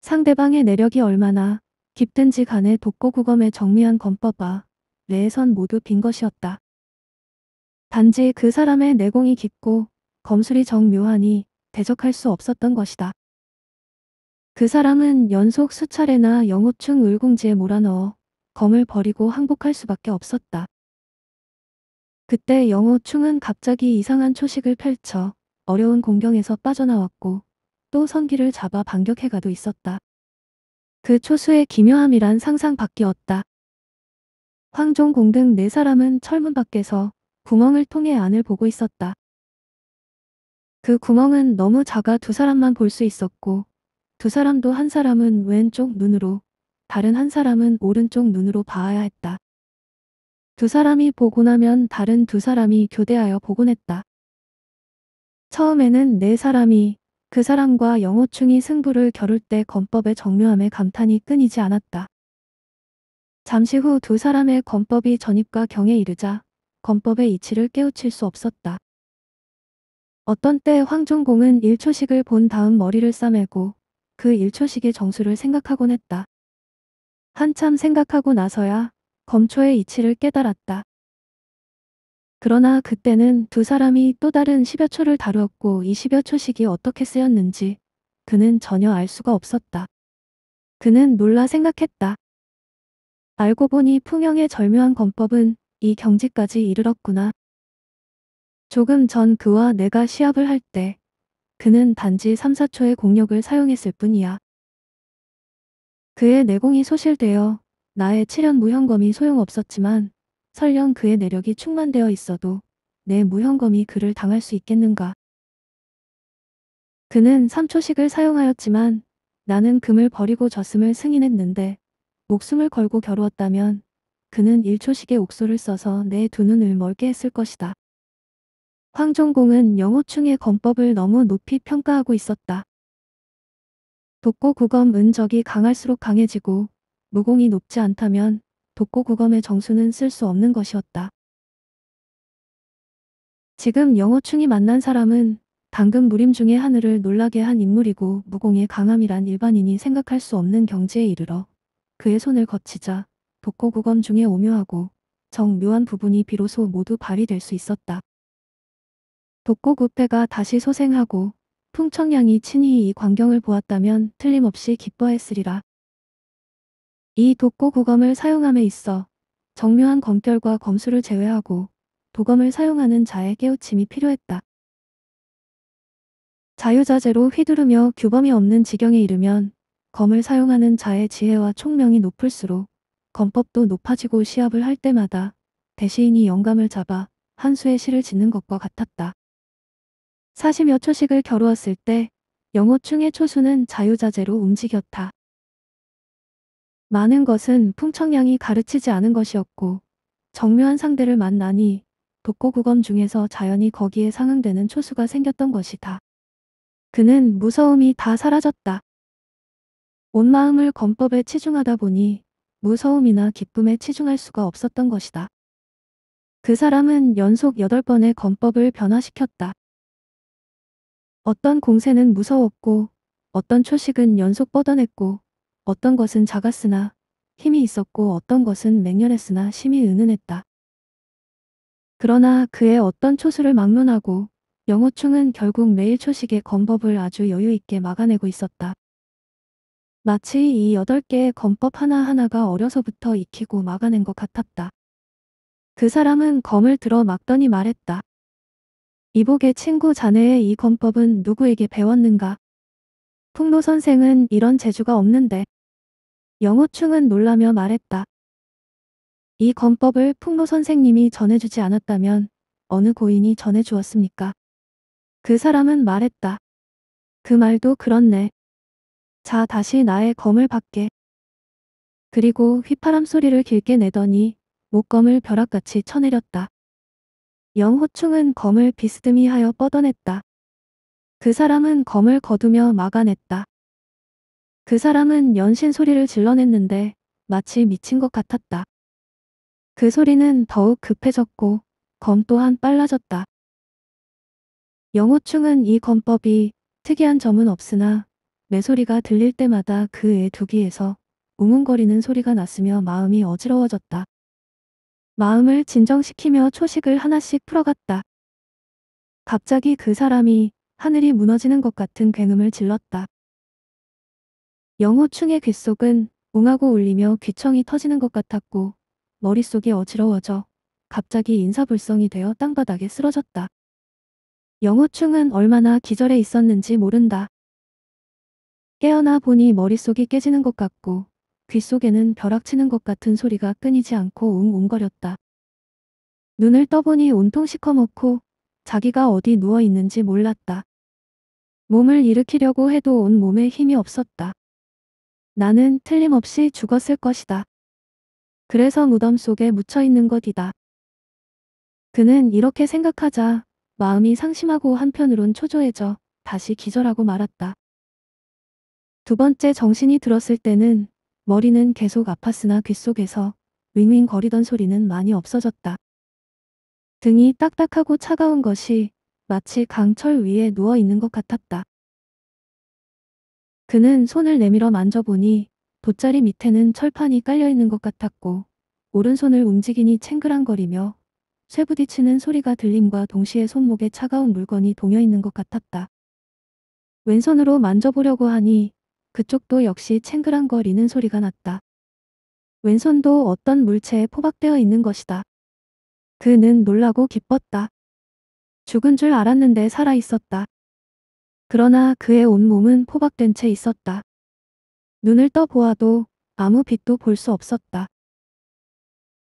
Speaker 1: 상대방의 내력이 얼마나 깊든지 간에 독고구검의 정미한 검법아 내에선 모두 빈 것이었다. 단지 그 사람의 내공이 깊고 검술이 정묘하니 대적할 수 없었던 것이다. 그 사람은 연속 수차례나 영호충 을궁지에 몰아넣어 검을 버리고 항복할 수밖에 없었다. 그때 영호충은 갑자기 이상한 초식을 펼쳐 어려운 공경에서 빠져나왔고 또 선기를 잡아 반격해가도 있었다. 그 초수의 기묘함이란 상상 밖이었다. 황종공 등 네 사람은 철문 밖에서 구멍을 통해 안을 보고 있었다. 그 구멍은 너무 작아 두 사람만 볼 수 있었고 두 사람도 한 사람은 왼쪽 눈으로 다른 한 사람은 오른쪽 눈으로 봐야 했다. 두 사람이 보고 나면 다른 두 사람이 교대하여 보곤 했다. 처음에는 네 사람이 그 사람과 영호충이 승부를 겨룰 때 건법의 정묘함에 감탄이 끊이지 않았다. 잠시 후 두 사람의 건법이 전입과 경에 이르자 건법의 이치를 깨우칠 수 없었다. 어떤 때 황종공은 일초식을 본 다음 머리를 싸매고 그 일초식의 정수를 생각하곤 했다. 한참 생각하고 나서야 검초의 이치를 깨달았다. 그러나 그때는 두 사람이 또 다른 10여 초를 다루었고 20여 초씩이 어떻게 쓰였는지 그는 전혀 알 수가 없었다. 그는 놀라 생각했다. 알고 보니 풍영의 절묘한 검법은 이 경지까지 이르렀구나. 조금 전 그와 내가 시합을 할 때 그는 단지 3, 4초의 공력을 사용했을 뿐이야. 그의 내공이 소실되어 나의 7년 무형검이 소용없었지만 설령 그의 내력이 충만되어 있어도 내 무형검이 그를 당할 수 있겠는가. 그는 3초식을 사용하였지만 나는 금을 버리고 졌음을 승인했는데 목숨을 걸고 겨루었다면 그는 1초식의 옥소를 써서 내 두 눈을 멀게 했을 것이다. 황종공은 영호충의 검법을 너무 높이 평가하고 있었다. 독고 구검은 적이 강할수록 강해지고 무공이 높지 않다면 독고구검의 정수는 쓸 수 없는 것이었다. 지금 영어충이 만난 사람은 당근 무림 중의 하늘을 놀라게 한 인물이고 무공의 강함이란 일반인이 생각할 수 없는 경지에 이르러 그의 손을 거치자 독고구검 중에 오묘하고 정묘한 부분이 비로소 모두 발휘될 수 있었다. 독고구패가 다시 소생하고 풍청양이 친히 이 광경을 보았다면 틀림없이 기뻐했으리라. 이 독고 구검을 사용함에 있어 정묘한 검결과 검수를 제외하고 도검을 사용하는 자의 깨우침이 필요했다. 자유자재로 휘두르며 규범이 없는 지경에 이르면 검을 사용하는 자의 지혜와 총명이 높을수록 검법도 높아지고 시합을 할 때마다 대시인이 영감을 잡아 한 수의 시를 짓는 것과 같았다. 40여 초식을 겨루었을 때영어충의 초수는 자유자재로 움직였다. 많은 것은 풍청량이 가르치지 않은 것이었고 정묘한 상대를 만나니 독고구검 중에서 자연히 거기에 상응되는 초수가 생겼던 것이다. 그는 무서움이 다 사라졌다. 온 마음을 검법에 치중하다 보니 무서움이나 기쁨에 치중할 수가 없었던 것이다. 그 사람은 연속 8번의 검법을 변화시켰다. 어떤 공세는 무서웠고 어떤 초식은 연속 뻗어냈고 어떤 것은 작았으나 힘이 있었고 어떤 것은 맹렬했으나 심히 은은했다. 그러나 그의 어떤 초수를 막론하고 영호충은 결국 매일 초식의 건법을 아주 여유있게 막아내고 있었다. 마치 이 여덟 개의 건법 하나하나가 어려서부터 익히고 막아낸 것 같았다. 그 사람은 검을 들어 막더니 말했다. 이복의 친구 자네의 이건법은 누구에게 배웠는가? 풍로 선생은 이런 재주가 없는데 영호충은 놀라며 말했다. 이 건법을 풍로 선생님이 전해주지 않았다면 어느 고인이 전해주었습니까? 그 사람은 말했다. 그 말도 그렇네. 자 다시 나의 검을 받게. 그리고 휘파람 소리를 길게 내더니 목검을 벼락같이 쳐내렸다. 영호충은 검을 비스듬히하여 뻗어냈다. 그 사람은 검을 거두며 막아냈다. 그 사람은 연신 소리를 질러냈는데 마치 미친 것 같았다. 그 소리는 더욱 급해졌고 검 또한 빨라졌다. 영호충은 이 검법이 특이한 점은 없으나 매소리가 들릴 때마다 그의 두기에서 우문거리는 소리가 났으며 마음이 어지러워졌다. 마음을 진정시키며 초식을 하나씩 풀어갔다. 갑자기 그 사람이 하늘이 무너지는 것 같은 굉음을 질렀다. 영호충의 귓속은 웅하고 울리며 귀청이 터지는 것 같았고 머릿속이 어지러워져 갑자기 인사불성이 되어 땅바닥에 쓰러졌다. 영호충은 얼마나 기절해 있었는지 모른다. 깨어나 보니 머릿속이 깨지는 것 같고 귓속에는 벼락치는 것 같은 소리가 끊이지 않고 웅웅거렸다. 눈을 떠보니 온통 시커멓고 자기가 어디 누워 있는지 몰랐다. 몸을 일으키려고 해도 온 몸에 힘이 없었다. 나는 틀림없이 죽었을 것이다. 그래서 무덤 속에 묻혀 있는 것이다. 그는 이렇게 생각하자 마음이 상심하고 한편으론 초조해져 다시 기절하고 말았다. 두 번째 정신이 들었을 때는 머리는 계속 아팠으나 귓속에서 윙윙 거리던 소리는 많이 없어졌다. 등이 딱딱하고 차가운 것이 마치 강철 위에 누워 있는 것 같았다. 그는 손을 내밀어 만져보니 돗자리 밑에는 철판이 깔려있는 것 같았고 오른손을 움직이니 챙그랑거리며 쇠부딪히는 소리가 들림과 동시에 손목에 차가운 물건이 동여있는 것 같았다. 왼손으로 만져보려고 하니 그쪽도 역시 챙그랑거리는 소리가 났다. 왼손도 어떤 물체에 포박되어 있는 것이다. 그는 놀라고 기뻤다. 죽은 줄 알았는데 살아있었다. 그러나 그의 온몸은 포박된 채 있었다. 눈을 떠보아도 아무 빛도 볼 수 없었다.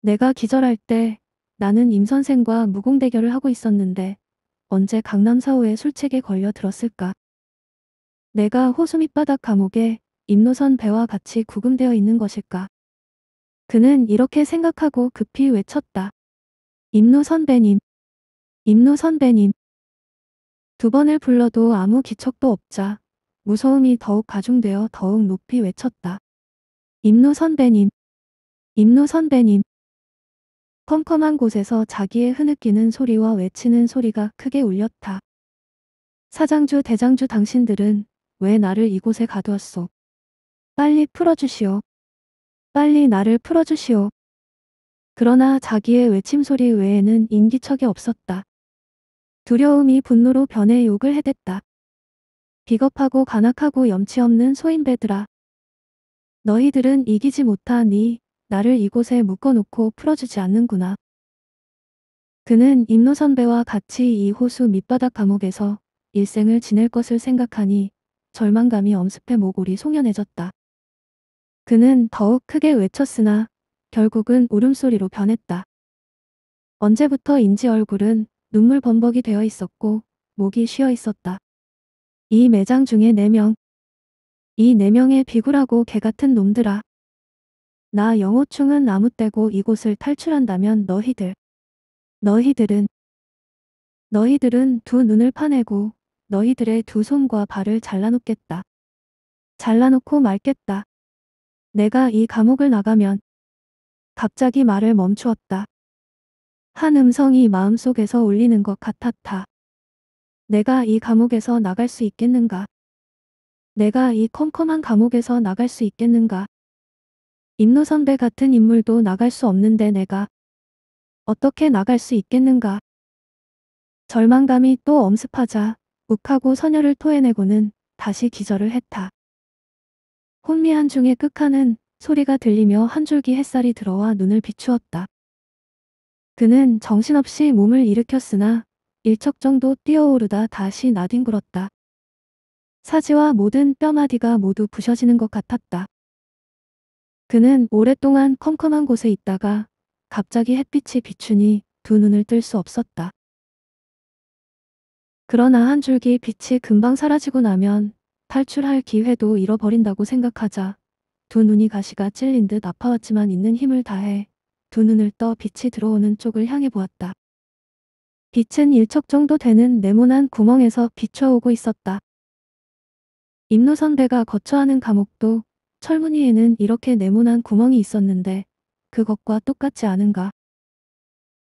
Speaker 1: 내가 기절할 때 나는 임 선생과 무공대결을 하고 있었는데 언제 강남사호의 술책에 걸려 들었을까. 내가 호수 밑바닥 감옥에 임노선 배와 같이 구금되어 있는 것일까. 그는 이렇게 생각하고 급히 외쳤다. 임노 선배님. 임노 선배님. 두 번을 불러도 아무 기척도 없자 무서움이 더욱 가중되어 더욱 높이 외쳤다. 임노 선배님, 임노 선배님. 컴컴한 곳에서 자기의 흐느끼는 소리와 외치는 소리가 크게 울렸다. 사장주 대장주 당신들은 왜 나를 이곳에 가두었소? 빨리 풀어주시오. 빨리 나를 풀어주시오. 그러나 자기의 외침 소리 외에는 인기척이 없었다. 두려움이 분노로 변해 욕을 해댔다. 비겁하고 간악하고 염치없는 소인배들아. 너희들은 이기지 못하니 나를 이곳에 묶어놓고 풀어주지 않는구나. 그는 임노 선배와 같이 이 호수 밑바닥 감옥에서 일생을 지낼 것을 생각하니 절망감이 엄습해 모골이 송연해졌다. 그는 더욱 크게 외쳤으나 결국은 울음소리로 변했다. 언제부터인지 얼굴은 눈물 범벅이 되어 있었고 목이 쉬어 있었다. 이 매장 중에 4 명. 이4 명의 비굴하고 개같은 놈들아. 나 영호충은 아무 때고 이곳을 탈출한다면 너희들. 너희들은. 너희들은 두 눈을 파내고 너희들의 두 손과 발을 잘라놓겠다. 잘라놓고 말겠다. 내가 이 감옥을 나가면. 갑자기 말을 멈추었다. 한 음성이 마음속에서 울리는 것 같았다. 내가 이 감옥에서 나갈 수 있겠는가? 내가 이 컴컴한 감옥에서 나갈 수 있겠는가? 임노 선배 같은 인물도 나갈 수 없는데 내가 어떻게 나갈 수 있겠는가? 절망감이 또 엄습하자 욱하고 선열을 토해내고는 다시 기절을 했다. 혼미한 중에 끝하는 소리가 들리며 한 줄기 햇살이 들어와 눈을 비추었다. 그는 정신없이 몸을 일으켰으나 일척 정도 뛰어오르다 다시 나뒹굴었다. 사지와 모든 뼈마디가 모두 부셔지는 것 같았다. 그는 오랫동안 컴컴한 곳에 있다가 갑자기 햇빛이 비추니 두 눈을 뜰 수 없었다. 그러나 한 줄기 빛이 금방 사라지고 나면 탈출할 기회도 잃어버린다고 생각하자 두 눈이 가시가 찔린 듯 아파왔지만 있는 힘을 다해 두 눈을 떠 빛이 들어오는 쪽을 향해 보았다. 빛은 일척 정도 되는 네모난 구멍에서 비춰오고 있었다. 임노 선배가 거처하는 감옥도 철문이에는 이렇게 네모난 구멍이 있었는데 그것과 똑같지 않은가.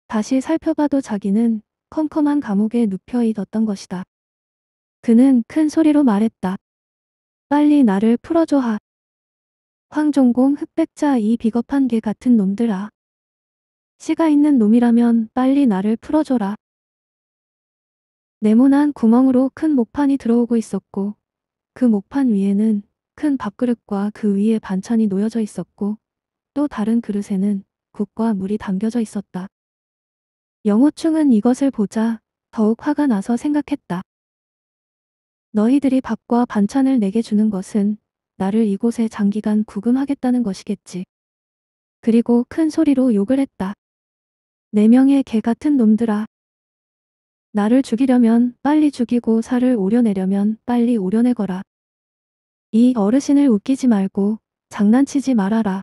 Speaker 1: 다시 살펴봐도 자기는 컴컴한 감옥에 눕혀 있었던 것이다. 그는 큰 소리로 말했다. 빨리 나를 풀어줘하. 황종공 흑백자 이 비겁한 개 같은 놈들아. 씨가 있는 놈이라면 빨리 나를 풀어줘라. 네모난 구멍으로 큰 목판이 들어오고 있었고 그 목판 위에는 큰 밥그릇과 그 위에 반찬이 놓여져 있었고 또 다른 그릇에는 국과 물이 담겨져 있었다. 영호충은 이것을 보자 더욱 화가 나서 생각했다. 너희들이 밥과 반찬을 내게 주는 것은 나를 이곳에 장기간 구금하겠다는 것이겠지. 그리고 큰 소리로 욕을 했다. 네 명의 개 같은 놈들아. 나를 죽이려면 빨리 죽이고 살을 오려내려면 빨리 오려내거라. 이 어르신을 웃기지 말고 장난치지 말아라.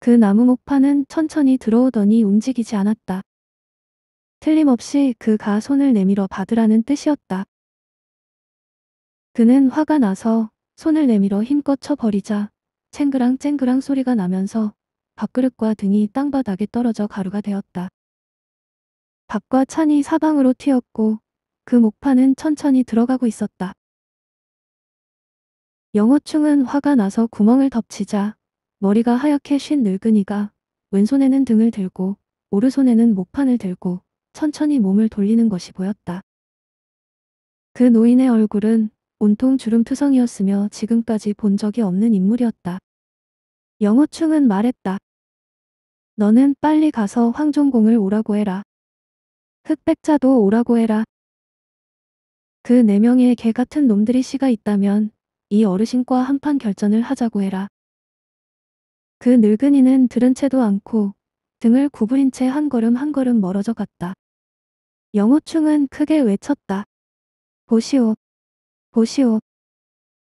Speaker 1: 그 나무 목판은 천천히 들어오더니 움직이지 않았다. 틀림없이 그가 손을 내밀어 받으라는 뜻이었다. 그는 화가 나서 손을 내밀어 힘껏 쳐버리자 챙그랑 쨍그랑 소리가 나면서 밥그릇과 등이 땅바닥에 떨어져 가루가 되었다. 밥과 찬이 사방으로 튀었고 그 목판은 천천히 들어가고 있었다. 영호충은 화가 나서 구멍을 덮치자 머리가 하얗게 쉰 늙은이가 왼손에는 등을 들고 오른손에는 목판을 들고 천천히 몸을 돌리는 것이 보였다. 그 노인의 얼굴은 온통 주름투성이었으며 지금까지 본 적이 없는 인물이었다. 영호충은 말했다. 너는 빨리 가서 황종공을 오라고 해라. 흑백자도 오라고 해라. 그 네 명의 개 같은 놈들이 씨가 있다면 이 어르신과 한판 결전을 하자고 해라. 그 늙은이는 들은 채도 않고 등을 구부린 채 한 걸음 한 걸음 멀어져 갔다. 영호충은 크게 외쳤다. 보시오. 보시오.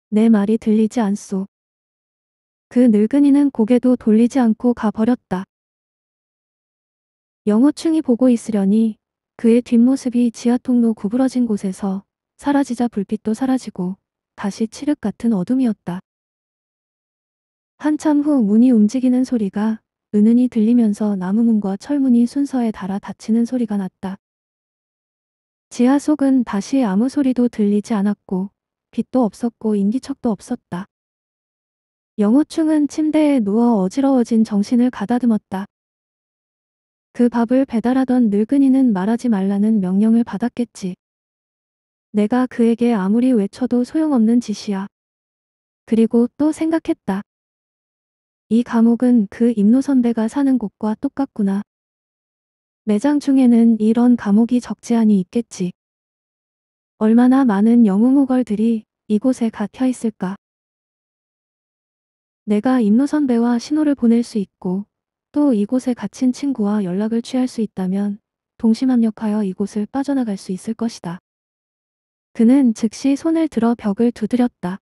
Speaker 1: 내 말이 들리지 않소. 그 늙은이는 고개도 돌리지 않고 가버렸다. 영호충이 보고 있으려니 그의 뒷모습이 지하통로 구부러진 곳에서 사라지자 불빛도 사라지고 다시 칠흑 같은 어둠이었다. 한참 후 문이 움직이는 소리가 은은히 들리면서 나무문과 철문이 순서에 달아 닫히는 소리가 났다. 지하 속은 다시 아무 소리도 들리지 않았고 빛도 없었고 인기척도 없었다. 영호충은 침대에 누워 어지러워진 정신을 가다듬었다. 그 밥을 배달하던 늙은이는 말하지 말라는 명령을 받았겠지. 내가 그에게 아무리 외쳐도 소용없는 짓이야. 그리고 또 생각했다. 이 감옥은 그 임노 선배가 사는 곳과 똑같구나. 매장 중에는 이런 감옥이 적재하니 있겠지. 얼마나 많은 영웅호걸들이 이곳에 갇혀 있을까. 내가 임노 선배와 신호를 보낼 수 있고 또 이곳에 갇힌 친구와 연락을 취할 수 있다면 동심합력하여 이곳을 빠져나갈 수 있을 것이다. 그는 즉시 손을 들어 벽을 두드렸다.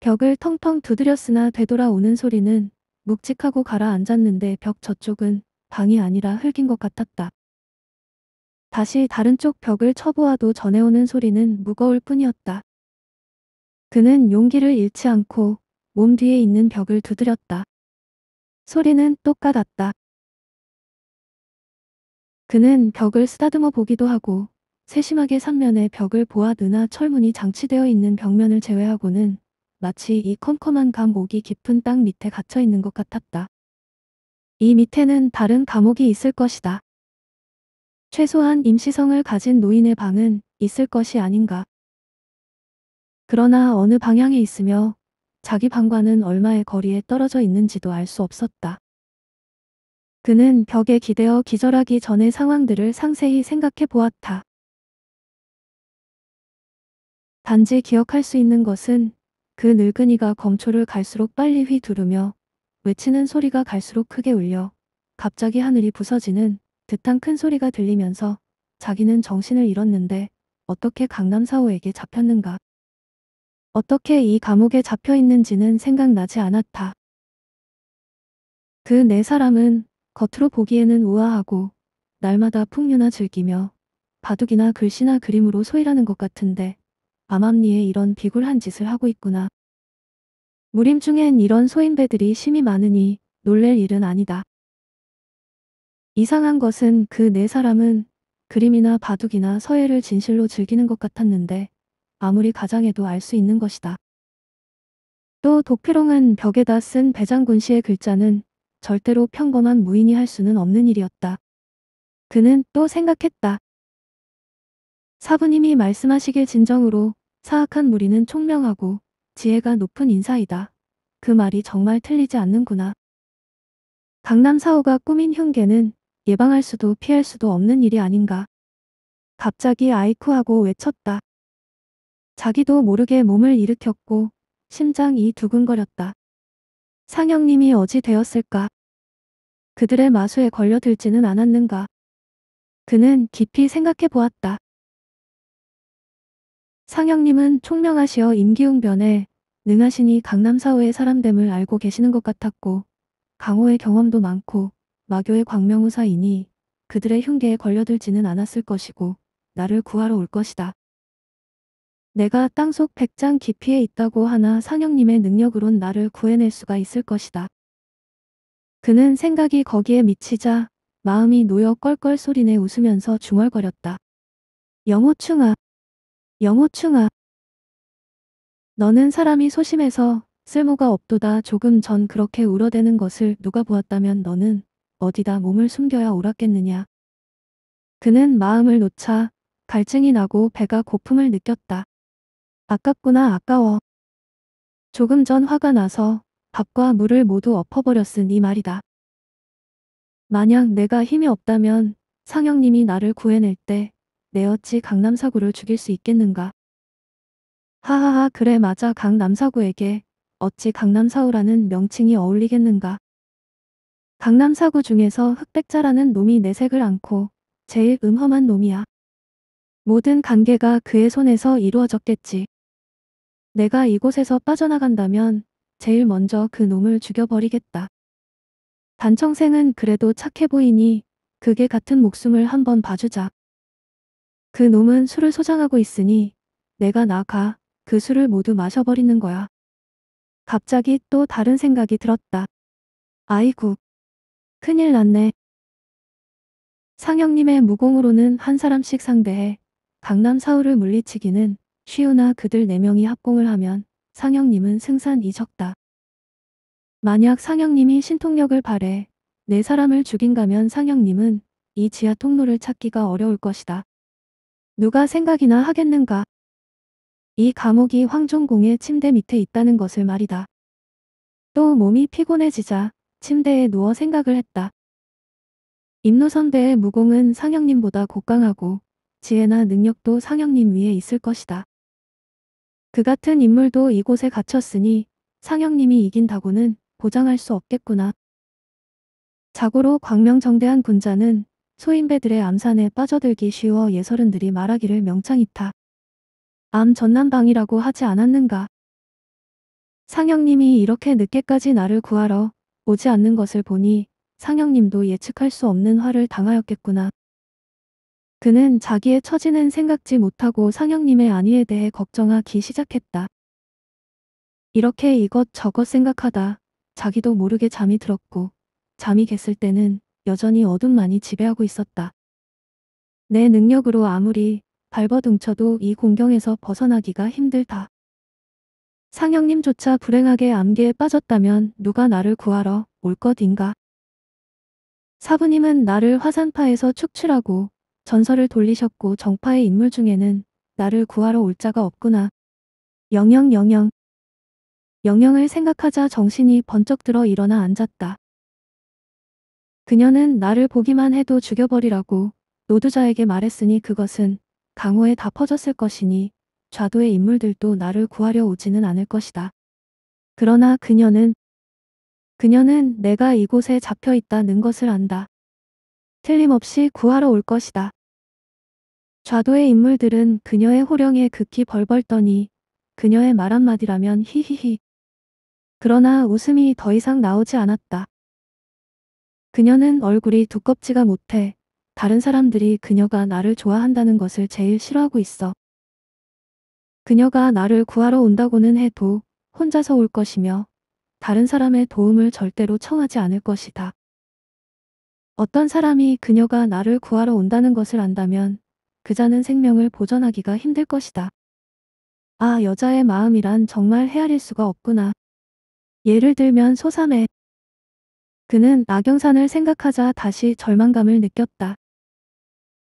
Speaker 1: 벽을 텅텅 두드렸으나 되돌아오는 소리는 묵직하고 가라앉았는데 벽 저쪽은 방이 아니라 흙인 것 같았다. 다시 다른 쪽 벽을 쳐보아도 전해오는 소리는 무거울 뿐이었다. 그는 용기를 잃지 않고 몸 뒤에 있는 벽을 두드렸다. 소리는 똑같았다. 그는 벽을 쓰다듬어 보기도 하고 세심하게 삼면에 벽을 보아드나 철문이 장치되어 있는 벽면을 제외하고는 마치 이 컴컴한 감옥이 깊은 땅 밑에 갇혀 있는 것 같았다. 이 밑에는 다른 감옥이 있을 것이다. 최소한 임시성을 가진 노인의 방은 있을 것이 아닌가. 그러나 어느 방향에 있으며 자기 방과는 얼마의 거리에 떨어져 있는지도 알 수 없었다. 그는 벽에 기대어 기절하기 전의 상황들을 상세히 생각해 보았다. 단지 기억할 수 있는 것은 그 늙은이가 검초를 갈수록 빨리 휘두르며 외치는 소리가 갈수록 크게 울려 갑자기 하늘이 부서지는 듯한 큰 소리가 들리면서 자기는 정신을 잃었는데 어떻게 강남사호에게 잡혔는가. 어떻게 이 감옥에 잡혀 있는지는 생각나지 않았다. 그 네 사람은 겉으로 보기에는 우아하고 날마다 풍류나 즐기며 바둑이나 글씨나 그림으로 소일하는 것 같은데 암암리에 이런 비굴한 짓을 하고 있구나. 무림 중엔 이런 소인배들이 심이 많으니 놀랠 일은 아니다. 이상한 것은 그 네 사람은 그림이나 바둑이나 서예를 진실로 즐기는 것 같았는데 아무리 가장해도 알 수 있는 것이다. 또 독필홍은 벽에다 쓴 배장군 씨의 글자는 절대로 평범한 무인이 할 수는 없는 일이었다. 그는 또 생각했다. 사부님이 말씀하시길 진정으로 사악한 무리는 총명하고 지혜가 높은 인사이다. 그 말이 정말 틀리지 않는구나. 강남 사호가 꾸민 흉계는 예방할 수도 피할 수도 없는 일이 아닌가. 갑자기 아이쿠하고 외쳤다. 자기도 모르게 몸을 일으켰고 심장이 두근거렸다. 상영님이 어찌 되었을까? 그들의 마수에 걸려들지는 않았는가? 그는 깊이 생각해 보았다. 상영님은 총명하시어 임기응변에 능하시니 강남사회의 사람됨을 알고 계시는 것 같았고 강호의 경험도 많고 마교의 광명우사이니 그들의 흉계에 걸려들지는 않았을 것이고 나를 구하러 올 것이다. 내가 땅속 백장 깊이에 있다고 하나 상영님의 능력으론 나를 구해낼 수가 있을 것이다. 그는 생각이 거기에 미치자 마음이 놓여 껄껄 소리내 웃으면서 중얼거렸다. 영호충아, 영호충아. 너는 사람이 소심해서 쓸모가 없도다 조금 전 그렇게 울어대는 것을 누가 보았다면 너는 어디다 몸을 숨겨야 옳았겠느냐. 그는 마음을 놓자 갈증이 나고 배가 고픔을 느꼈다. 아깝구나 아까워. 조금 전 화가 나서 밥과 물을 모두 엎어버렸으니 말이다. 만약 내가 힘이 없다면 상영님이 나를 구해낼 때 내어찌 강남사구를 죽일 수 있겠는가. 하하하 그래 맞아 강남사구에게 어찌 강남사우라는 명칭이 어울리겠는가. 강남사구 중에서 흑백자라는 놈이 내색을 안고 제일 음험한 놈이야. 모든 관계가 그의 손에서 이루어졌겠지. 내가 이곳에서 빠져나간다면 제일 먼저 그 놈을 죽여버리겠다. 단청생은 그래도 착해 보이니 그게 같은 목숨을 한번 봐주자. 그 놈은 술을 소장하고 있으니 내가 나가 그 술을 모두 마셔버리는 거야. 갑자기 또 다른 생각이 들었다. 아이구. 큰일 났네. 상영님의 무공으로는 한 사람씩 상대해 강남 사우를 물리치기는 시우나 그들 4명이 합공을 하면 상영님은 승산이 적다. 만약 상영님이 신통력을 발해 네 사람을 죽인가면 상영님은 이 지하 통로를 찾기가 어려울 것이다. 누가 생각이나 하겠는가? 이 감옥이 황종공의 침대 밑에 있다는 것을 말이다. 또 몸이 피곤해지자 침대에 누워 생각을 했다. 임노선배의 무공은 상영님보다 곡강하고 지혜나 능력도 상영님 위에 있을 것이다. 그 같은 인물도 이곳에 갇혔으니 상영님이 이긴다고는 보장할 수 없겠구나. 자고로 광명정대한 군자는 소인배들의 암산에 빠져들기 쉬워 예설은들이 말하기를 명창이타. 암 전남방이라고 하지 않았는가. 상영님이 이렇게 늦게까지 나를 구하러 오지 않는 것을 보니 상영님도 예측할 수 없는 화를 당하였겠구나. 그는 자기의 처지는 생각지 못하고 상영님의 안위에 대해 걱정하기 시작했다. 이렇게 이것저것 생각하다 자기도 모르게 잠이 들었고 잠이 깼을 때는 여전히 어둠만이 지배하고 있었다. 내 능력으로 아무리 발버둥쳐도 이 공경에서 벗어나기가 힘들다. 상영님조차 불행하게 암기에 빠졌다면 누가 나를 구하러 올 것인가. 사부님은 나를 화산파에서 축출하고 전설을 돌리셨고 정파의 인물 중에는 나를 구하러 올 자가 없구나. 영영 영영. 영영을 생각하자 정신이 번쩍 들어 일어나 앉았다. 그녀는 나를 보기만 해도 죽여버리라고 노두자에게 말했으니 그것은 강호에 다 퍼졌을 것이니 좌도의 인물들도 나를 구하려 오지는 않을 것이다. 그러나 그녀는 그녀는 내가 이곳에 잡혀 있다는 것을 안다. 틀림없이 구하러 올 것이다. 좌도의 인물들은 그녀의 호령에 극히 벌벌 떠니 그녀의 말 한마디라면 히히히. 그러나 웃음이 더 이상 나오지 않았다. 그녀는 얼굴이 두껍지가 못해 다른 사람들이 그녀가 나를 좋아한다는 것을 제일 싫어하고 있어. 그녀가 나를 구하러 온다고는 해도 혼자서 올 것이며 다른 사람의 도움을 절대로 청하지 않을 것이다. 어떤 사람이 그녀가 나를 구하러 온다는 것을 안다면 그자는 생명을 보전하기가 힘들 것이다. 아 여자의 마음이란 정말 헤아릴 수가 없구나. 예를 들면 소삼에 그는 악영산을 생각하자 다시 절망감을 느꼈다.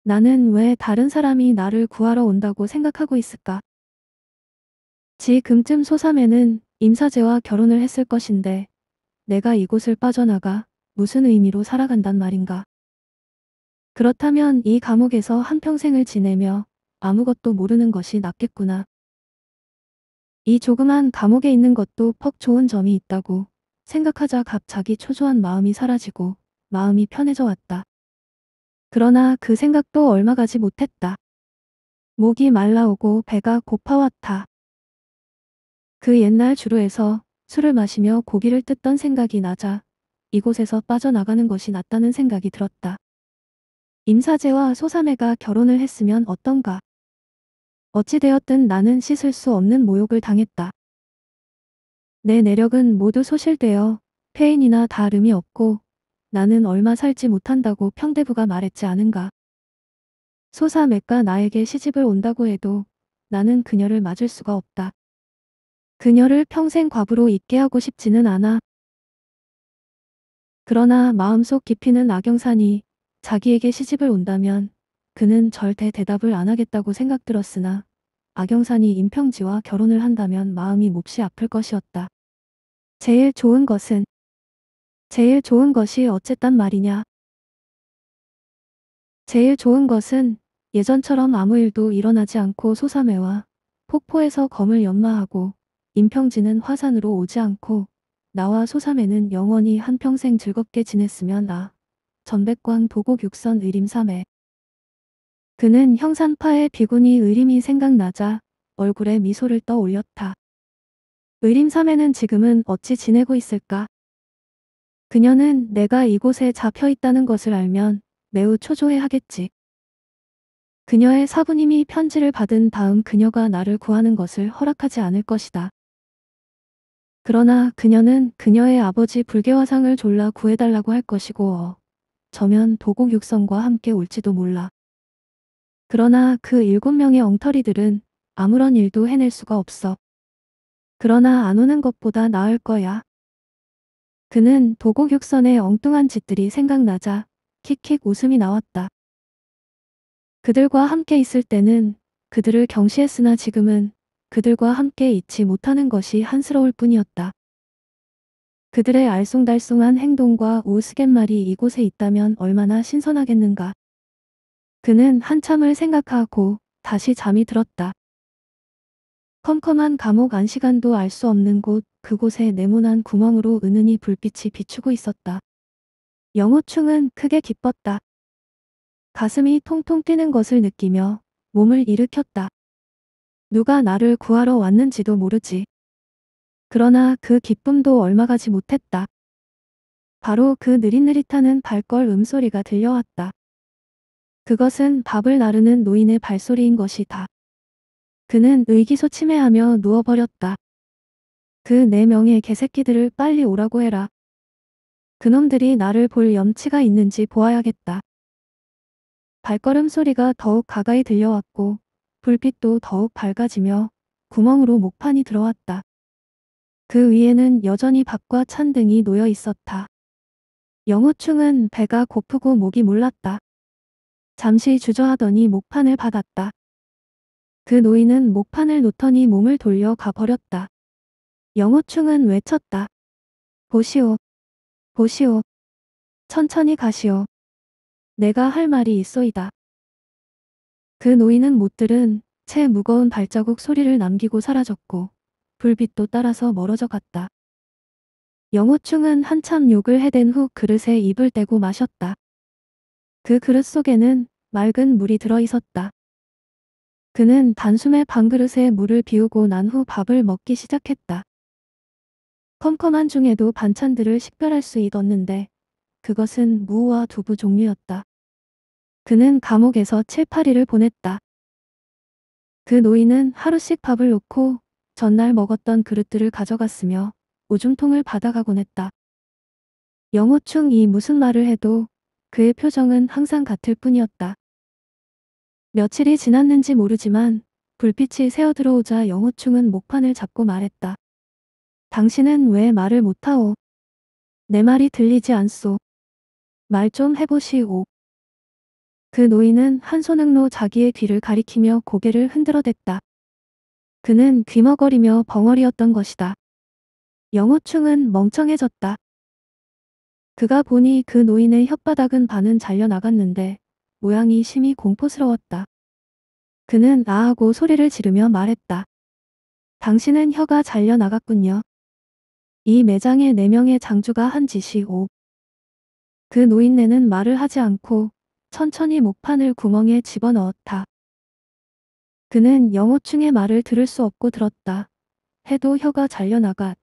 Speaker 1: 나는 왜 다른 사람이 나를 구하러 온다고 생각하고 있을까? 지금쯤 소삼에는 임사제와 결혼을 했을 것인데 내가 이곳을 빠져나가 무슨 의미로 살아간단 말인가. 그렇다면 이 감옥에서 한평생을 지내며 아무것도 모르는 것이 낫겠구나. 이 조그만 감옥에 있는 것도 퍽 좋은 점이 있다고 생각하자 갑자기 초조한 마음이 사라지고 마음이 편해져 왔다. 그러나 그 생각도 얼마 가지 못했다. 목이 말라오고 배가 고파왔다. 그 옛날 주로에서 술을 마시며 고기를 뜯던 생각이 나자 이곳에서 빠져나가는 것이 낫다는 생각이 들었다. 임사제와 소삼애가 결혼을 했으면 어떤가. 어찌되었든 나는 씻을 수 없는 모욕을 당했다. 내 내력은 모두 소실되어 폐인이나 다름이 없고 나는 얼마 살지 못한다고 평대부가 말했지 않은가. 소사맥가 나에게 시집을 온다고 해도 나는 그녀를 맞을 수가 없다. 그녀를 평생 과부로 있게 하고 싶지는 않아 그러나 마음속 깊이는 악영산이 자기에게 시집을 온다면 그는 절대 대답을 안 하겠다고 생각 들었으나 악영산이 임평지와 결혼을 한다면 마음이 몹시 아플 것이었다. 제일 좋은 것은 제일 좋은 것이 어쨌단 말이냐. 제일 좋은 것은 예전처럼 아무 일도 일어나지 않고 소삼해와 폭포에서 검을 연마하고 임평지는 화산으로 오지 않고 나와 소삼에는 영원히 한평생 즐겁게 지냈으면 나. 전백광 보곡 육선 의림 3회. 그는 형산파의 비군이 의림이 생각나자 얼굴에 미소를 떠올렸다. 의림 3회는 지금은 어찌 지내고 있을까? 그녀는 내가 이곳에 잡혀 있다는 것을 알면 매우 초조해하겠지. 그녀의 사부님이 편지를 받은 다음 그녀가 나를 구하는 것을 허락하지 않을 것이다. 그러나 그녀는 그녀의 아버지 불교화상을 졸라 구해달라고 할 것이고 어. 저면 도곡 육성과 함께 올지도 몰라. 그러나 그 일곱 명의 엉터리들은 아무런 일도 해낼 수가 없어. 그러나 안 오는 것보다 나을 거야. 그는 도곡 육선의 엉뚱한 짓들이 생각나자 킥킥 웃음이 나왔다. 그들과 함께 있을 때는 그들을 경시했으나 지금은 그들과 함께 잊지 못하는 것이 한스러울 뿐이었다. 그들의 알쏭달쏭한 행동과 우스갯말이 이곳에 있다면 얼마나 신선하겠는가. 그는 한참을 생각하고 다시 잠이 들었다. 컴컴한 감옥 안시간도 알 수 없는 곳, 그곳에 네모난 구멍으로 은은히 불빛이 비추고 있었다. 영호충은 크게 기뻤다. 가슴이 통통 뛰는 것을 느끼며 몸을 일으켰다. 누가 나를 구하러 왔는지도 모르지. 그러나 그 기쁨도 얼마 가지 못했다. 바로 그 느릿느릿하는 발걸 음소리가 들려왔다. 그것은 밥을 나르는 노인의 발소리인 것이다. 그는 의기소침해하며 누워버렸다. 그 네 명의 개새끼들을 빨리 오라고 해라. 그놈들이 나를 볼 염치가 있는지 보아야겠다. 발걸음 소리가 더욱 가까이 들려왔고 불빛도 더욱 밝아지며 구멍으로 목판이 들어왔다. 그 위에는 여전히 밥과 찬등이 놓여 있었다. 영호충은 배가 고프고 목이 몰랐다. 잠시 주저하더니 목판을 받았다. 그 노인은 목판을 놓더니 몸을 돌려 가버렸다. 영호충은 외쳤다. 보시오. 보시오. 천천히 가시오. 내가 할 말이 있소이다. 그 노인은 못 들은 채 무거운 발자국 소리를 남기고 사라졌고 불빛도 따라서 멀어져 갔다. 영호충은 한참 욕을 해댄 후 그릇에 입을 떼고 마셨다. 그 그릇 속에는 맑은 물이 들어 있었다. 그는 단숨에 반그릇에 물을 비우고 난 후 밥을 먹기 시작했다. 컴컴한 중에도 반찬들을 식별할 수 있었는데 그것은 무와 두부 종류였다. 그는 감옥에서 7, 8일을 보냈다. 그 노인은 하루씩 밥을 놓고 전날 먹었던 그릇들을 가져갔으며 오줌통을 받아가곤 했다. 영호충이 무슨 말을 해도 그의 표정은 항상 같을 뿐이었다. 며칠이 지났는지 모르지만 불빛이 새어들어오자 영호충은 목판을 잡고 말했다. 당신은 왜 말을 못하오? 내 말이 들리지 않소. 말 좀 해보시오. 그 노인은 한 손흥로 자기의 귀를 가리키며 고개를 흔들어댔다. 그는 귀머거리며 벙어리였던 것이다. 영호충은 멍청해졌다. 그가 보니 그 노인의 혓바닥은 반은 잘려나갔는데 모양이 심히 공포스러웠다. 그는 아하고 소리를 지르며 말했다. 당신은 혀가 잘려나갔군요. 이 매장의 네 명의 장주가 한 짓이 오. 그 노인네는 말을 하지 않고 천천히 목판을 구멍에 집어넣었다. 그는 영호충의 말을 들을 수 없고 들었다. 해도 혀가 잘려나가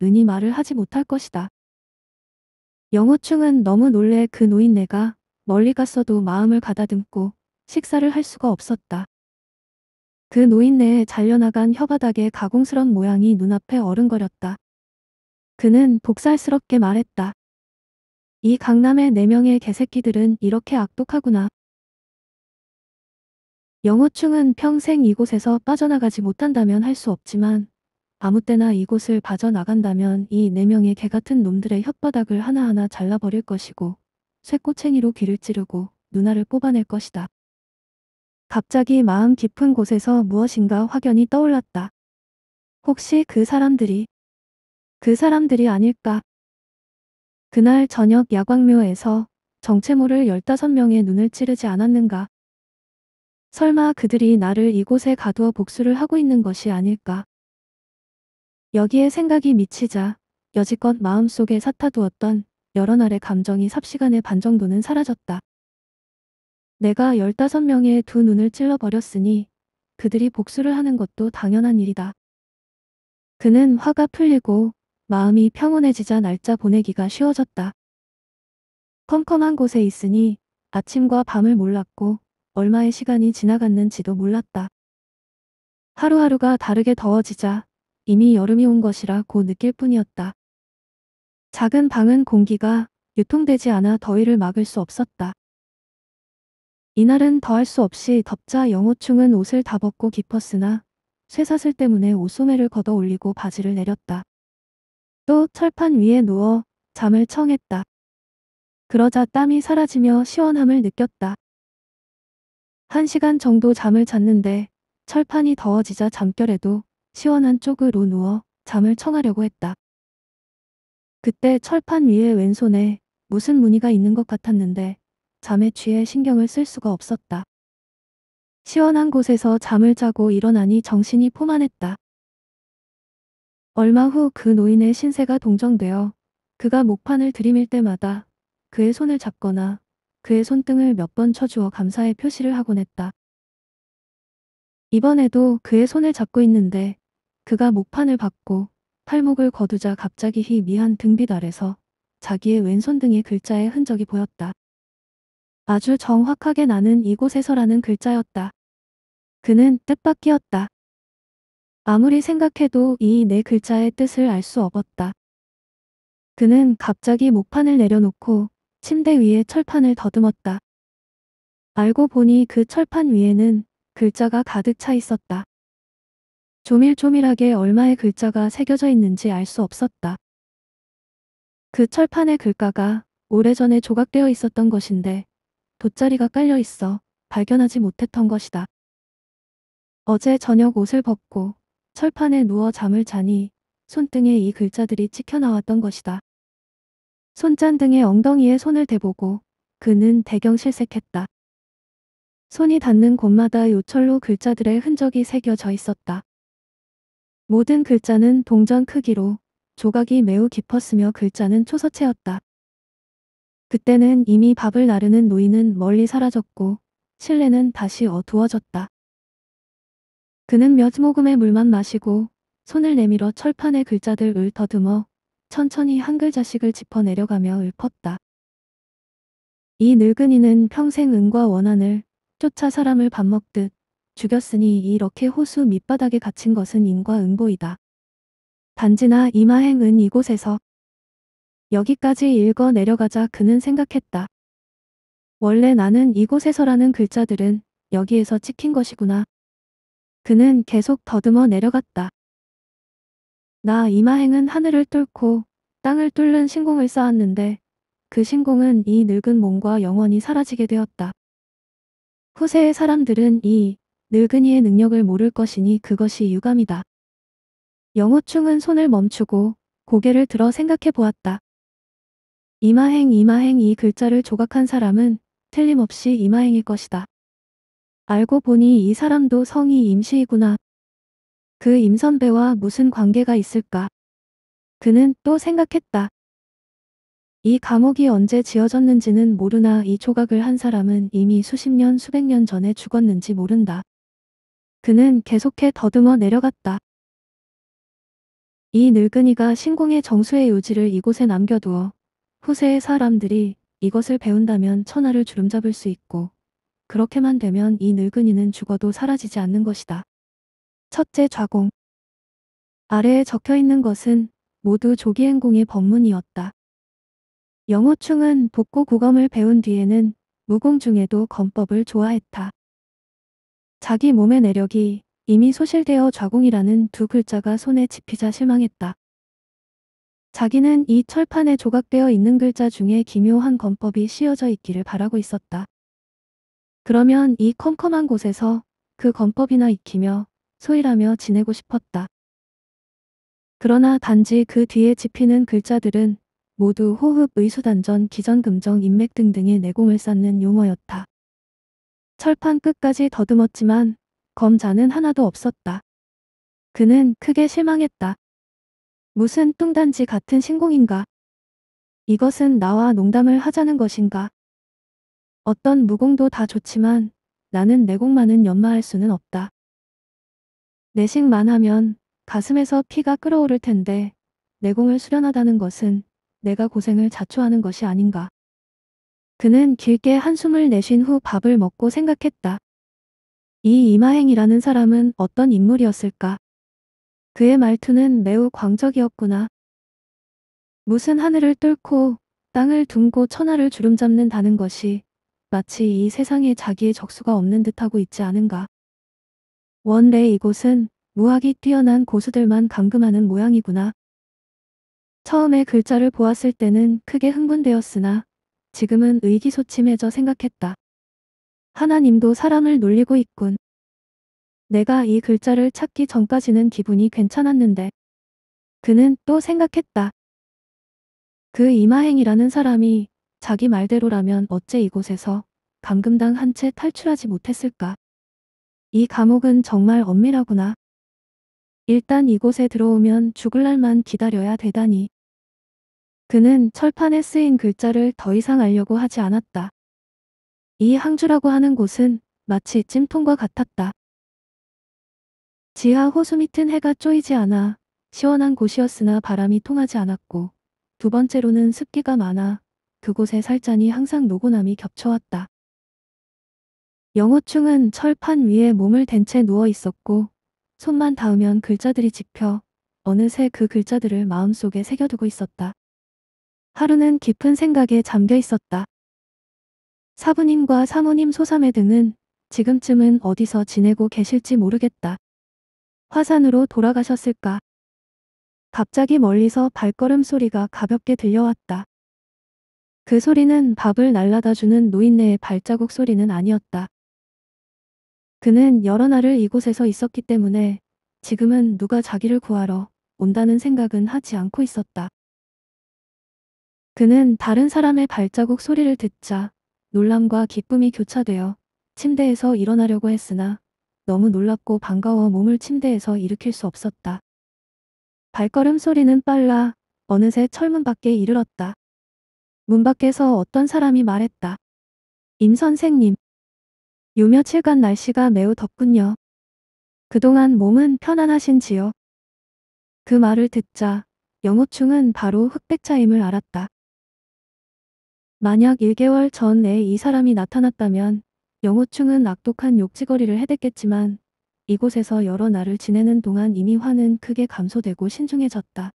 Speaker 1: 눈이 말을 하지 못할 것이다. 영호충은 너무 놀래 그 노인네가 멀리 갔어도 마음을 가다듬고 식사를 할 수가 없었다. 그 노인네의 잘려나간 혀바닥의 가공스런 모양이 눈앞에 어른거렸다. 그는 복살스럽게 말했다. 이 강남의 4명의 개새끼들은 이렇게 악독하구나. 영호충은 평생 이곳에서 빠져나가지 못한다면 할 수 없지만 아무 때나 이곳을 빠져나간다면 이 4명의 개같은 놈들의 혓바닥을 하나하나 잘라버릴 것이고 쇠꼬챙이로 귀를 찌르고 누나를 뽑아낼 것이다. 갑자기 마음 깊은 곳에서 무엇인가 확연히 떠올랐다. 혹시 그 사람들이 그 사람들이 아닐까? 그날 저녁 야광묘에서 정체모를 15명의 눈을 찌르지 않았는가. 설마 그들이 나를 이곳에 가두어 복수를 하고 있는 것이 아닐까. 여기에 생각이 미치자 여지껏 마음속에 사타두었던 여러 날의 감정이 삽시간에 반 정도는 사라졌다. 내가 15명의 두 눈을 찔러버렸으니 그들이 복수를 하는 것도 당연한 일이다. 그는 화가 풀리고 마음이 평온해지자 날짜 보내기가 쉬워졌다. 컴컴한 곳에 있으니 아침과 밤을 몰랐고 얼마의 시간이 지나갔는지도 몰랐다. 하루하루가 다르게 더워지자 이미 여름이 온 것이라 고 느낄 뿐이었다. 작은 방은 공기가 유통되지 않아 더위를 막을 수 없었다. 이날은 더할 수 없이 덥자 영호충은 옷을 다 벗고 깊었으나 쇠사슬 때문에 옷소매를 걷어 올리고 바지를 내렸다. 또 철판 위에 누워 잠을 청했다. 그러자 땀이 사라지며 시원함을 느꼈다. 한 시간 정도 잠을 잤는데 철판이 더워지자 잠결에도 시원한 쪽으로 누워 잠을 청하려고 했다. 그때 철판 위에 왼손에 무슨 무늬가 있는 것 같았는데 잠에 취해 신경을 쓸 수가 없었다. 시원한 곳에서 잠을 자고 일어나니 정신이 포만했다. 얼마 후 그 노인의 신세가 동정되어 그가 목판을 들이밀 때마다 그의 손을 잡거나 그의 손등을 몇 번 쳐주어 감사의 표시를 하곤 했다. 이번에도 그의 손을 잡고 있는데 그가 목판을 받고 팔목을 거두자 갑자기 희미한 등빛 아래서 자기의 왼손 등의 글자의 흔적이 보였다. 아주 정확하게 나는 이곳에서라는 글자였다. 그는 뜻밖이었다. 아무리 생각해도 이 네 글자의 뜻을 알 수 없었다. 그는 갑자기 목판을 내려놓고 침대 위에 철판을 더듬었다. 알고 보니 그 철판 위에는 글자가 가득 차 있었다. 조밀조밀하게 얼마의 글자가 새겨져 있는지 알 수 없었다. 그 철판의 글가가 오래전에 조각되어 있었던 것인데 돗자리가 깔려 있어 발견하지 못했던 것이다. 어제 저녁 옷을 벗고 철판에 누워 잠을 자니 손등에 이 글자들이 찍혀나왔던 것이다. 손잔 등의 엉덩이에 손을 대보고 그는 대경 실색했다. 손이 닿는 곳마다 요철로 글자들의 흔적이 새겨져 있었다. 모든 글자는 동전 크기로 조각이 매우 깊었으며 글자는 초서체였다. 그때는 이미 밥을 나르는 노인은 멀리 사라졌고 실내는 다시 어두워졌다. 그는 몇 모금의 물만 마시고 손을 내밀어 철판에 글자들을 더듬어 천천히 한 글자씩을 짚어내려가며 읊었다. 이 늙은이는 평생 은과 원한을 쫓아 사람을 밥 먹듯 죽였으니 이렇게 호수 밑바닥에 갇힌 것은 인과 은보이다 단지나 이마행은 이곳에서 여기까지 읽어 내려가자 그는 생각했다. 원래 나는 이곳에서라는 글자들은 여기에서 찍힌 것이구나. 그는 계속 더듬어 내려갔다. 나 이마행은 하늘을 뚫고 땅을 뚫는 신공을 쌓았는데 그 신공은 이 늙은 몸과 영원히 사라지게 되었다. 후세의 사람들은 이 늙은이의 능력을 모를 것이니 그것이 유감이다. 영호충은 손을 멈추고 고개를 들어 생각해 보았다. 이마행 이마행 이 글자를 조각한 사람은 틀림없이 이마행일 것이다. 알고 보니 이 사람도 성이 임시이구나. 그 임선배와 무슨 관계가 있을까? 그는 또 생각했다. 이 감옥이 언제 지어졌는지는 모르나 이 조각을 한 사람은 이미 수십 년 수백 년 전에 죽었는지 모른다. 그는 계속해 더듬어 내려갔다. 이 늙은이가 신공의 정수의 요지를 이곳에 남겨두어 후세의 사람들이 이것을 배운다면 천하를 주름잡을 수 있고 그렇게만 되면 이 늙은이는 죽어도 사라지지 않는 것이다. 첫째 좌공 아래에 적혀있는 것은 모두 조기행공의 법문이었다. 영호충은 복고 고검을 배운 뒤에는 무공 중에도 검법을 좋아했다. 자기 몸의 내력이 이미 소실되어 좌공이라는 두 글자가 손에 집히자 실망했다. 자기는 이 철판에 조각되어 있는 글자 중에 기묘한 검법이 씌어져 있기를 바라고 있었다. 그러면 이 컴컴한 곳에서 그 건법이나 익히며 소일하며 지내고 싶었다. 그러나 단지 그 뒤에 집히는 글자들은 모두 호흡, 의수단전, 기전금정, 인맥 등등의 내공을 쌓는 용어였다. 철판 끝까지 더듬었지만 검자는 하나도 없었다. 그는 크게 실망했다. 무슨 뚱단지 같은 신공인가? 이것은 나와 농담을 하자는 것인가? 어떤 무공도 다 좋지만 나는 내공만은 연마할 수는 없다. 내식만 하면 가슴에서 피가 끓어오를 텐데 내공을 수련하다는 것은 내가 고생을 자초하는 것이 아닌가. 그는 길게 한숨을 내쉰 후 밥을 먹고 생각했다. 이 이마행이라는 사람은 어떤 인물이었을까? 그의 말투는 매우 광적이었구나. 무슨 하늘을 뚫고 땅을 둥고 천하를 주름잡는다는 것이 마치 이 세상에 자기의 적수가 없는 듯하고 있지 않은가. 원래 이곳은 무학이 뛰어난 고수들만 감금하는 모양이구나. 처음에 글자를 보았을 때는 크게 흥분되었으나 지금은 의기소침해져 생각했다. 하나님도 사람을 놀리고 있군. 내가 이 글자를 찾기 전까지는 기분이 괜찮았는데. 그는 또 생각했다. 그 이마행이라는 사람이 자기 말대로라면 어째 이곳에서 감금당 한 채 탈출하지 못했을까? 이 감옥은 정말 엄밀하구나. 일단 이곳에 들어오면 죽을 날만 기다려야 되다니. 그는 철판에 쓰인 글자를 더 이상 알려고 하지 않았다. 이 항주라고 하는 곳은 마치 찜통과 같았다. 지하 호수 밑은 해가 쪼이지 않아 시원한 곳이었으나 바람이 통하지 않았고 두 번째로는 습기가 많아 그곳에살자니 항상 노고남이 겹쳐왔다. 영호충은 철판 위에 몸을 댄 채 누워 있었고 손만 닿으면 글자들이 집혀 어느새 그 글자들을 마음속에 새겨두고 있었다. 하루는 깊은 생각에 잠겨 있었다. 사부님과 사모님 소삼회 등은 지금쯤은 어디서 지내고 계실지 모르겠다. 화산으로 돌아가셨을까? 갑자기 멀리서 발걸음 소리가 가볍게 들려왔다. 그 소리는 밥을 날라다 주는 노인네의 발자국 소리는 아니었다. 그는 여러 날을 이곳에서 있었기 때문에 지금은 누가 자기를 구하러 온다는 생각은 하지 않고 있었다. 그는 다른 사람의 발자국 소리를 듣자 놀람과 기쁨이 교차되어 침대에서 일어나려고 했으나 너무 놀랍고 반가워 몸을 침대에서 일으킬 수 없었다. 발걸음 소리는 빨라 어느새 철문 밖에 이르렀다. 문 밖에서 어떤 사람이 말했다. 임 선생님. 요 며칠간 날씨가 매우 덥군요. 그동안 몸은 편안하신지요? 그 말을 듣자 영호충은 바로 흑백차임을 알았다. 만약 1개월 전에 이 사람이 나타났다면 영호충은 악독한 욕지거리를 해댔겠지만 이곳에서 여러 날을 지내는 동안 이미 화는 크게 감소되고 신중해졌다.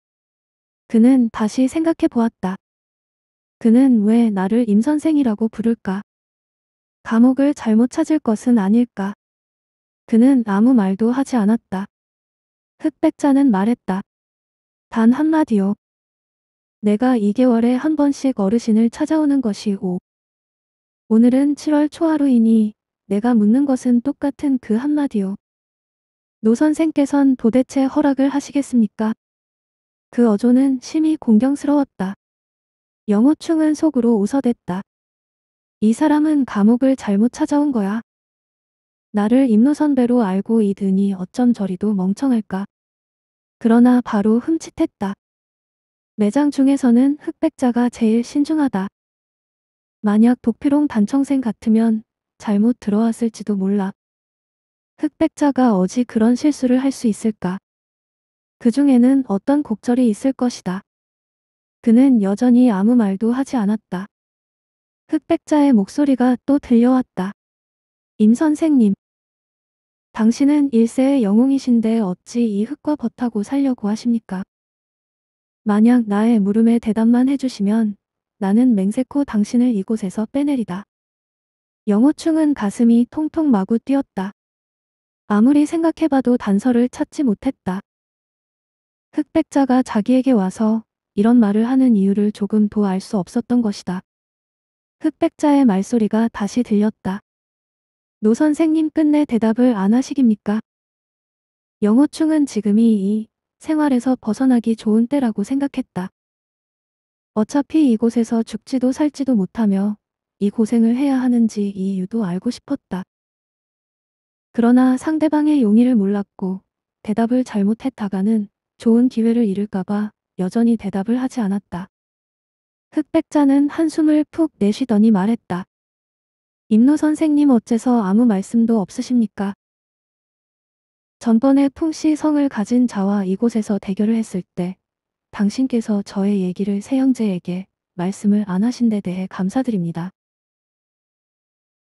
Speaker 1: 그는 다시 생각해 보았다. 그는 왜 나를 임선생이라고 부를까? 감옥을 잘못 찾을 것은 아닐까? 그는 아무 말도 하지 않았다. 흑백자는 말했다. 단 한마디요. 내가 2개월에 한 번씩 어르신을 찾아오는 것이 오. 오늘은 7월 초하루이니 내가 묻는 것은 똑같은 그 한마디요. 노 선생께선 도대체 허락을 하시겠습니까? 그 어조는 심히 공경스러웠다. 영호충은 속으로 웃어댔다. 이 사람은 감옥을 잘못 찾아온 거야. 나를 임노선배로 알고 이드니 어쩜 저리도 멍청할까. 그러나 바로 흠칫했다. 매장 중에서는 흑백자가 제일 신중하다. 만약 독피롱 단청생 같으면 잘못 들어왔을지도 몰라. 흑백자가 어찌 그런 실수를 할 수 있을까. 그 중에는 어떤 곡절이 있을 것이다. 그는 여전히 아무 말도 하지 않았다. 흑백자의 목소리가 또 들려왔다. 임 선생님. 당신은 일세의 영웅이신데 어찌 이 흙과 벗하고 살려고 하십니까? 만약 나의 물음에 대답만 해주시면 나는 맹세코 당신을 이곳에서 빼내리다. 영호충은 가슴이 통통 마구 뛰었다. 아무리 생각해봐도 단서를 찾지 못했다. 흑백자가 자기에게 와서 이런 말을 하는 이유를 조금 도알수 없었던 것이다. 흑백자의 말소리가 다시 들렸다. 노 선생님 끝내 대답을 안 하시깁니까? 영호충은 지금이 이 생활에서 벗어나기 좋은 때라고 생각했다. 어차피 이곳에서 죽지도 살지도 못하며 이 고생을 해야 하는지 이유도 알고 싶었다. 그러나 상대방의 용의를 몰랐고 대답을 잘못했다가는 좋은 기회를 잃을까봐 여전히 대답을 하지 않았다. 흑백자는 한숨을 푹 내쉬더니 말했다. 임노 선생님 어째서 아무 말씀도 없으십니까? 전번에 풍시 성을 가진 자와 이곳에서 대결을 했을 때 당신께서 저의 얘기를 세형제에게 말씀을 안 하신 데 대해 감사드립니다.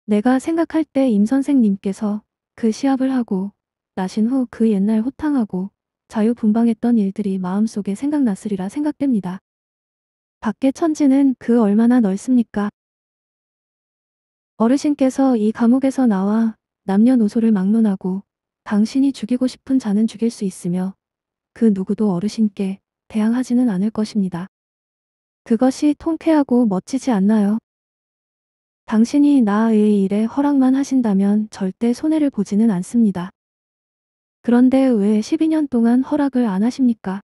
Speaker 1: 내가 생각할 때 임 선생님께서 그 시합을 하고 나신 후 그 옛날 호탕하고 자유분방했던 일들이 마음속에 생각났으리라 생각됩니다. 밖에 천지는 그 얼마나 넓습니까? 어르신께서 이 감옥에서 나와 남녀노소를 막론하고 당신이 죽이고 싶은 자는 죽일 수 있으며 그 누구도 어르신께 대항하지는 않을 것입니다. 그것이 통쾌하고 멋지지 않나요? 당신이 나의 일에 허락만 하신다면 절대 손해를 보지는 않습니다. 그런데 왜 12년 동안 허락을 안 하십니까?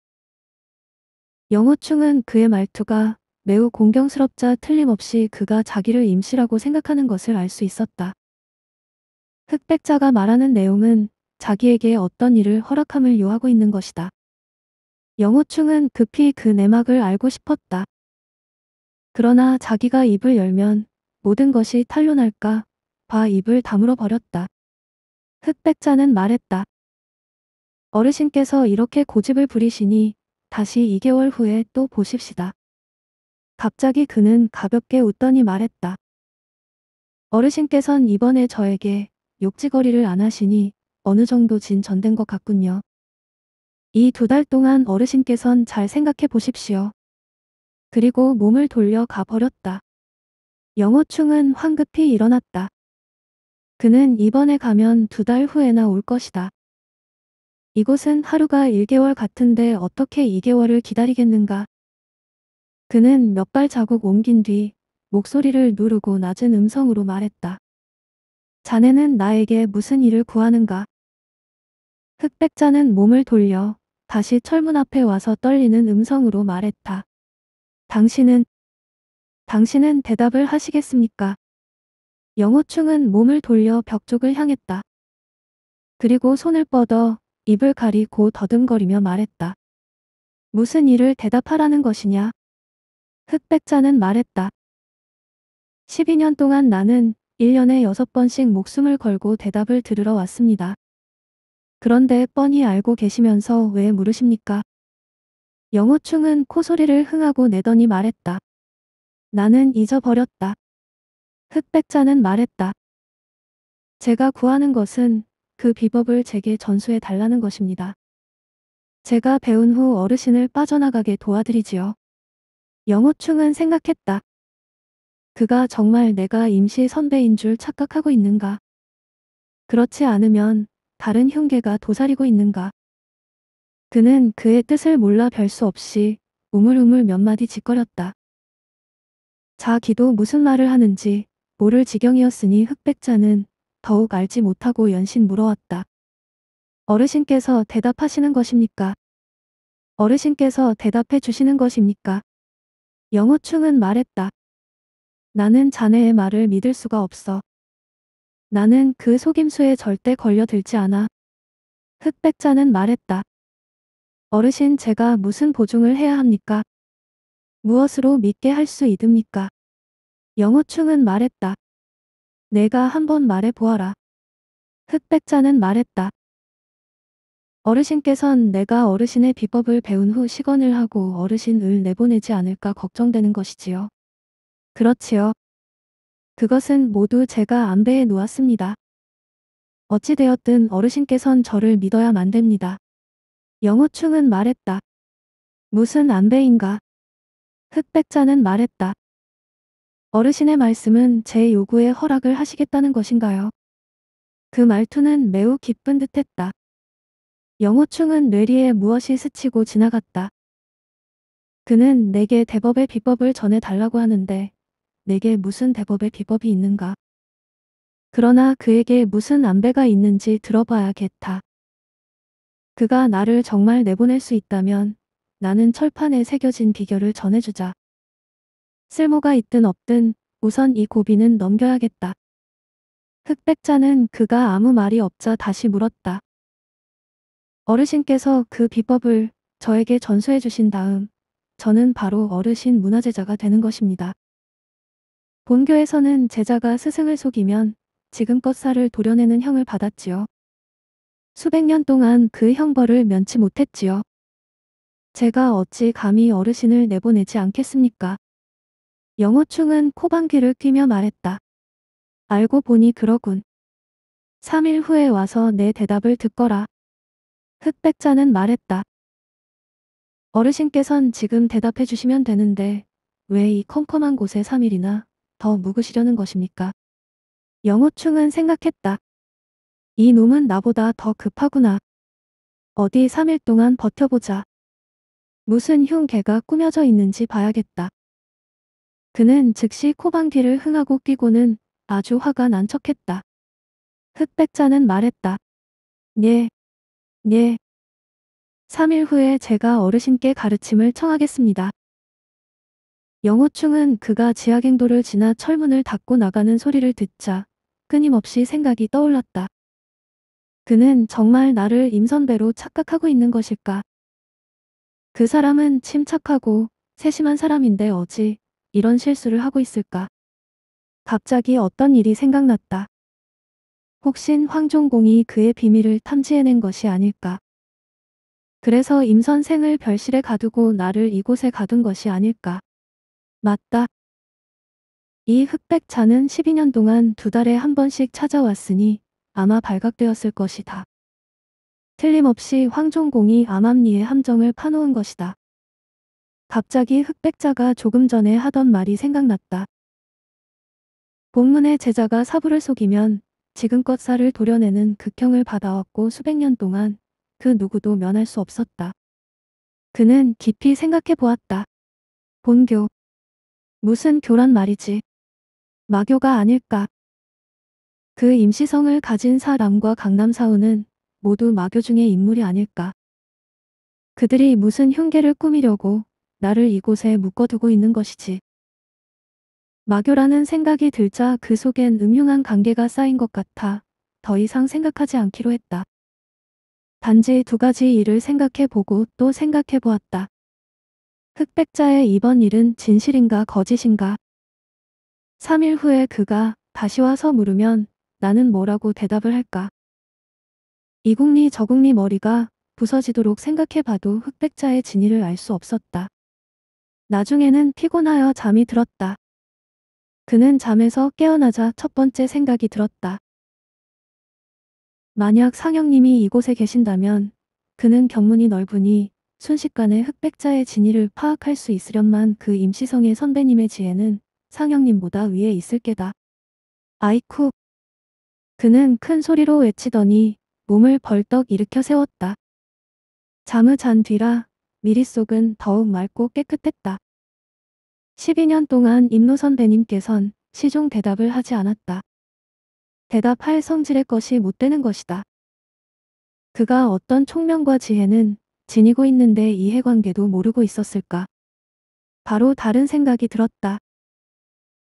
Speaker 1: 영호충은 그의 말투가 매우 공경스럽자 틀림없이 그가 자기를 임시라고 생각하는 것을 알 수 있었다. 흑백자가 말하는 내용은 자기에게 어떤 일을 허락함을 요하고 있는 것이다. 영호충은 급히 그 내막을 알고 싶었다. 그러나 자기가 입을 열면 모든 것이 탄로날까 봐 입을 다물어 버렸다. 흑백자는 말했다. 어르신께서 이렇게 고집을 부리시니 다시 2개월 후에 또 보십시다. 갑자기 그는 가볍게 웃더니 말했다. 어르신께선 이번에 저에게 욕지거리를 안 하시니 어느 정도 진전된 것 같군요. 이 두 달 동안 어르신께선 잘 생각해 보십시오. 그리고 몸을 돌려 가버렸다. 영어충은 황급히 일어났다. 그는 이번에 가면 두 달 후에나 올 것이다. 이곳은 하루가 1개월 같은데 어떻게 2개월을 기다리겠는가. 그는 몇 발 자국 옮긴 뒤 목소리를 누르고 낮은 음성으로 말했다. 자네는 나에게 무슨 일을 구하는가? 흑백자는 몸을 돌려 다시 철문 앞에 와서 떨리는 음성으로 말했다. 당신은 당신은 대답을 하시겠습니까? 영호충은 몸을 돌려 벽 쪽을 향했다. 그리고 손을 뻗어 입을 가리고 더듬거리며 말했다. 무슨 일을 대답하라는 것이냐? 흑백자는 말했다. 12년 동안 나는 1년에 6번씩 목숨을 걸고 대답을 들으러 왔습니다. 그런데 뻔히 알고 계시면서 왜 물으십니까? 영호충은 코소리를 흥하고 내더니 말했다. 나는 잊어버렸다. 흑백자는 말했다. 제가 구하는 것은 그 비법을 제게 전수해 달라는 것입니다. 제가 배운 후 어르신을 빠져나가게 도와드리지요. 영호충은 생각했다. 그가 정말 내가 임시 선배인 줄 착각하고 있는가? 그렇지 않으면 다른 형계가 도사리고 있는가? 그는 그의 뜻을 몰라 별 수 없이 우물우물 몇 마디 짓거렸다. 자기도 무슨 말을 하는지 모를 지경이었으니 흑백자는 더욱 알지 못하고 연신 물어왔다. 어르신께서 대답하시는 것입니까? 어르신께서 대답해 주시는 것입니까? 영호충은 말했다. 나는 자네의 말을 믿을 수가 없어. 나는 그 속임수에 절대 걸려들지 않아. 흑백자는 말했다. 어르신 제가 무슨 보증을 해야 합니까? 무엇으로 믿게 할 수 있습니까? 영호충은 말했다. 내가 한번 말해보아라. 흑백자는 말했다. 어르신께선 내가 어르신의 비법을 배운 후 시건을 하고 어르신을 내보내지 않을까 걱정되는 것이지요. 그렇지요. 그것은 모두 제가 안배해 놓았습니다. 어찌되었든 어르신께선 저를 믿어야만 됩니다. 영호충은 말했다. 무슨 안배인가? 흑백자는 말했다. 어르신의 말씀은 제 요구에 허락을 하시겠다는 것인가요? 그 말투는 매우 기쁜 듯했다. 영호충은 뇌리에 무엇이 스치고 지나갔다. 그는 내게 대법의 비법을 전해달라고 하는데 내게 무슨 대법의 비법이 있는가. 그러나 그에게 무슨 안배가 있는지 들어봐야겠다. 그가 나를 정말 내보낼 수 있다면 나는 철판에 새겨진 비결을 전해주자. 쓸모가 있든 없든 우선 이 고비는 넘겨야겠다. 흑백자는 그가 아무 말이 없자 다시 물었다. 어르신께서 그 비법을 저에게 전수해 주신 다음 저는 바로 어르신 문화제자가 되는 것입니다. 본교에서는 제자가 스승을 속이면 지금껏 살을 도려내는 형을 받았지요. 수백 년 동안 그 형벌을 면치 못했지요. 제가 어찌 감히 어르신을 내보내지 않겠습니까? 영호충은 코방귀를 끼며 말했다. 알고 보니 그러군. 3일 후에 와서 내 대답을 듣거라. 흑백자는 말했다. 어르신께선 지금 대답해 주시면 되는데 왜 이 컴컴한 곳에 3일이나 더 묵으시려는 것입니까? 영호충은 생각했다. 이 놈은 나보다 더 급하구나. 어디 3일 동안 버텨보자. 무슨 흉계가 꾸며져 있는지 봐야겠다. 그는 즉시 코방 뒤를 흥하고 끼고는 아주 화가 난 척했다. 흑백자는 말했다. 예. 예. 3일 후에 제가 어르신께 가르침을 청하겠습니다. 영호충은 그가 지하갱도를 지나 철문을 닫고 나가는 소리를 듣자 끊임없이 생각이 떠올랐다. 그는 정말 나를 임선배로 착각하고 있는 것일까? 그 사람은 침착하고 세심한 사람인데 어찌 이런 실수를 하고 있을까? 갑자기 어떤 일이 생각났다. 혹신 황종공이 그의 비밀을 탐지해낸 것이 아닐까? 그래서 임 선생을 별실에 가두고 나를 이곳에 가둔 것이 아닐까? 맞다. 이 흑백차는 12년 동안 두 달에 한 번씩 찾아왔으니 아마 발각되었을 것이다. 틀림없이 황종공이 암암리의 함정을 파놓은 것이다. 갑자기 흑백자가 조금 전에 하던 말이 생각났다. 본문의 제자가 사부를 속이면 지금껏 살을 도려내는 극형을 받아왔고 수백 년 동안 그 누구도 면할 수 없었다. 그는 깊이 생각해 보았다. 본교. 무슨 교란 말이지. 마교가 아닐까. 그 임시성을 가진 사람과 강남사우는 모두 마교 중의 인물이 아닐까. 그들이 무슨 흉계를 꾸미려고 나를 이곳에 묶어두고 있는 것이지. 마교라는 생각이 들자 그 속엔 음흉한 관계가 쌓인 것 같아 더 이상 생각하지 않기로 했다. 단지 두 가지 일을 생각해보고 또 생각해보았다. 흑백자의 이번 일은 진실인가 거짓인가. 3일 후에 그가 다시 와서 물으면 나는 뭐라고 대답을 할까. 이국리 저국리 머리가 부서지도록 생각해봐도 흑백자의 진위를 알 수 없었다. 나중에는 피곤하여 잠이 들었다. 그는 잠에서 깨어나자 첫 번째 생각이 들었다. 만약 상영님이 이곳에 계신다면 그는 경문이 넓으니 순식간에 흑백자의 진위를 파악할 수 있으련만 그 임시성의 선배님의 지혜는 상영님보다 위에 있을 게다. 아이쿠. 그는 큰 소리로 외치더니 몸을 벌떡 일으켜 세웠다. 잠을 잔 뒤라 미리 속은 더욱 맑고 깨끗했다. 12년 동안 임노 선배님께선 시종 대답을 하지 않았다. 대답할 성질의 것이 못 되는 것이다. 그가 어떤 총명과 지혜는 지니고 있는데 이해관계도 모르고 있었을까. 바로 다른 생각이 들었다.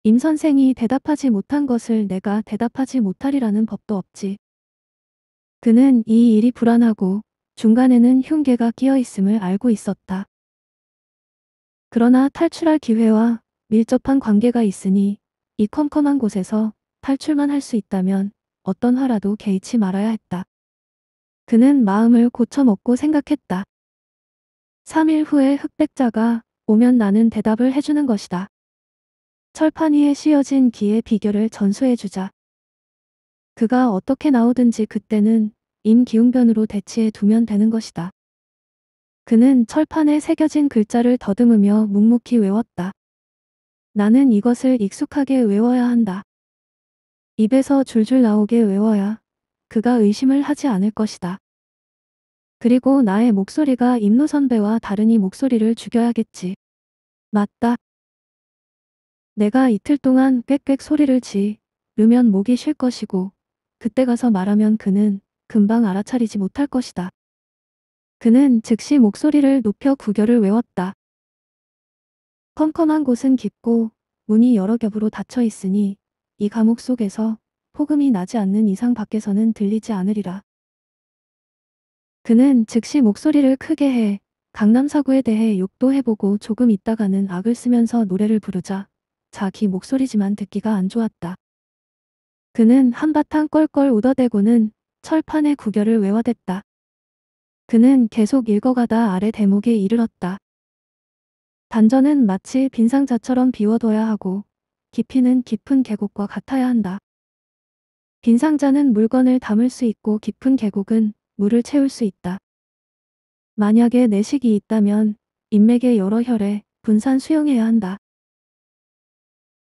Speaker 1: 임 선생이 대답하지 못한 것을 내가 대답하지 못하리라는 법도 없지. 그는 이 일이 불안하고 중간에는 흉계가 끼어 있음을 알고 있었다. 그러나 탈출할 기회와 밀접한 관계가 있으니 이 컴컴한 곳에서 탈출만 할 수 있다면 어떤 화라도 개의치 말아야 했다. 그는 마음을 고쳐먹고 생각했다. 3일 후에 흑백자가 오면 나는 대답을 해주는 것이다. 철판 위에 씌어진 기의 비결을 전수해주자. 그가 어떻게 나오든지 그때는 임기웅변으로 대치해 두면 되는 것이다. 그는 철판에 새겨진 글자를 더듬으며 묵묵히 외웠다. 나는 이것을 익숙하게 외워야 한다. 입에서 줄줄 나오게 외워야 그가 의심을 하지 않을 것이다. 그리고 나의 목소리가 임노 선배와 다른 이 목소리를 죽여야겠지. 맞다. 내가 이틀 동안 꽥꽥 소리를 지, 르면 목이 쉴 것이고, 그때 가서 말하면 그는 금방 알아차리지 못할 것이다. 그는 즉시 목소리를 높여 구결을 외웠다. 컴컴한 곳은 깊고 문이 여러 겹으로 닫혀 있으니 이 감옥 속에서 폭음이 나지 않는 이상 밖에서는 들리지 않으리라. 그는 즉시 목소리를 크게 해 강남사구에 대해 욕도 해보고 조금 있다가는 악을 쓰면서 노래를 부르자 자기 목소리지만 듣기가 안 좋았다. 그는 한바탕 껄껄 오더대고는 철판의 구결을 외워댔다. 그는 계속 읽어가다 아래 대목에 이르렀다. 단전은 마치 빈 상자처럼 비워둬야 하고 깊이는 깊은 계곡과 같아야 한다. 빈 상자는 물건을 담을 수 있고 깊은 계곡은 물을 채울 수 있다. 만약에 내식이 있다면 인맥의 여러 혈에 분산 수용해야 한다.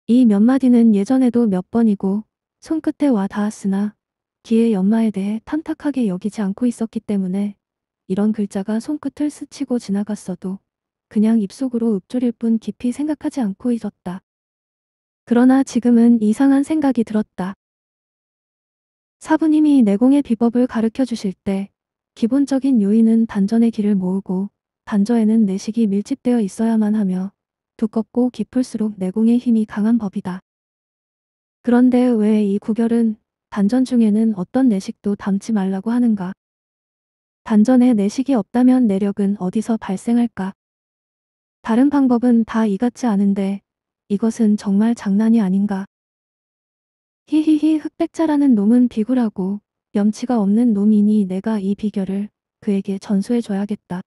Speaker 1: 이 몇 마디는 예전에도 몇 번이고 손끝에 와 닿았으나 기의 연마에 대해 탐탁하게 여기지 않고 있었기 때문에 이런 글자가 손끝을 스치고 지나갔어도 그냥 입속으로 읊조릴 뿐 깊이 생각하지 않고 있었다. 그러나 지금은 이상한 생각이 들었다. 사부님이 내공의 비법을 가르쳐 주실 때 기본적인 요인은 단전의 길을 모으고 단저에는 내식이 밀집되어 있어야만 하며 두껍고 깊을수록 내공의 힘이 강한 법이다. 그런데 왜이구결은 단전 중에는 어떤 내식도 담지 말라고 하는가? 단전에 내식이 없다면 내력은 어디서 발생할까? 다른 방법은 다 이같지 않은데 이것은 정말 장난이 아닌가? 히히히 흑백자라는 놈은 비굴하고 염치가 없는 놈이니 내가 이 비결을 그에게 전수해줘야겠다.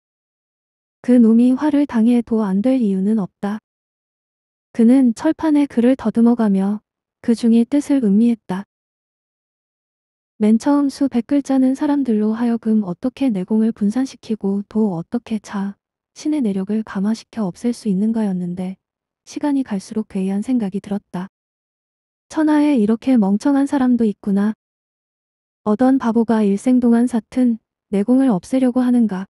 Speaker 1: 그 놈이 화를 당해도 안 될 이유는 없다. 그는 철판에 글을 더듬어가며 그중에 뜻을 음미했다. 맨 처음 수1 0 0 글자는 사람들로 하여금 어떻게 내공을 분산시키고 도 어떻게 차 신의 내력을 감화시켜 없앨 수 있는가였는데 시간이 갈수록 괴이한 생각이 들었다. 천하에 이렇게 멍청한 사람도 있구나. 어떤 바보가 일생 동안 사튼 내공을 없애려고 하는가.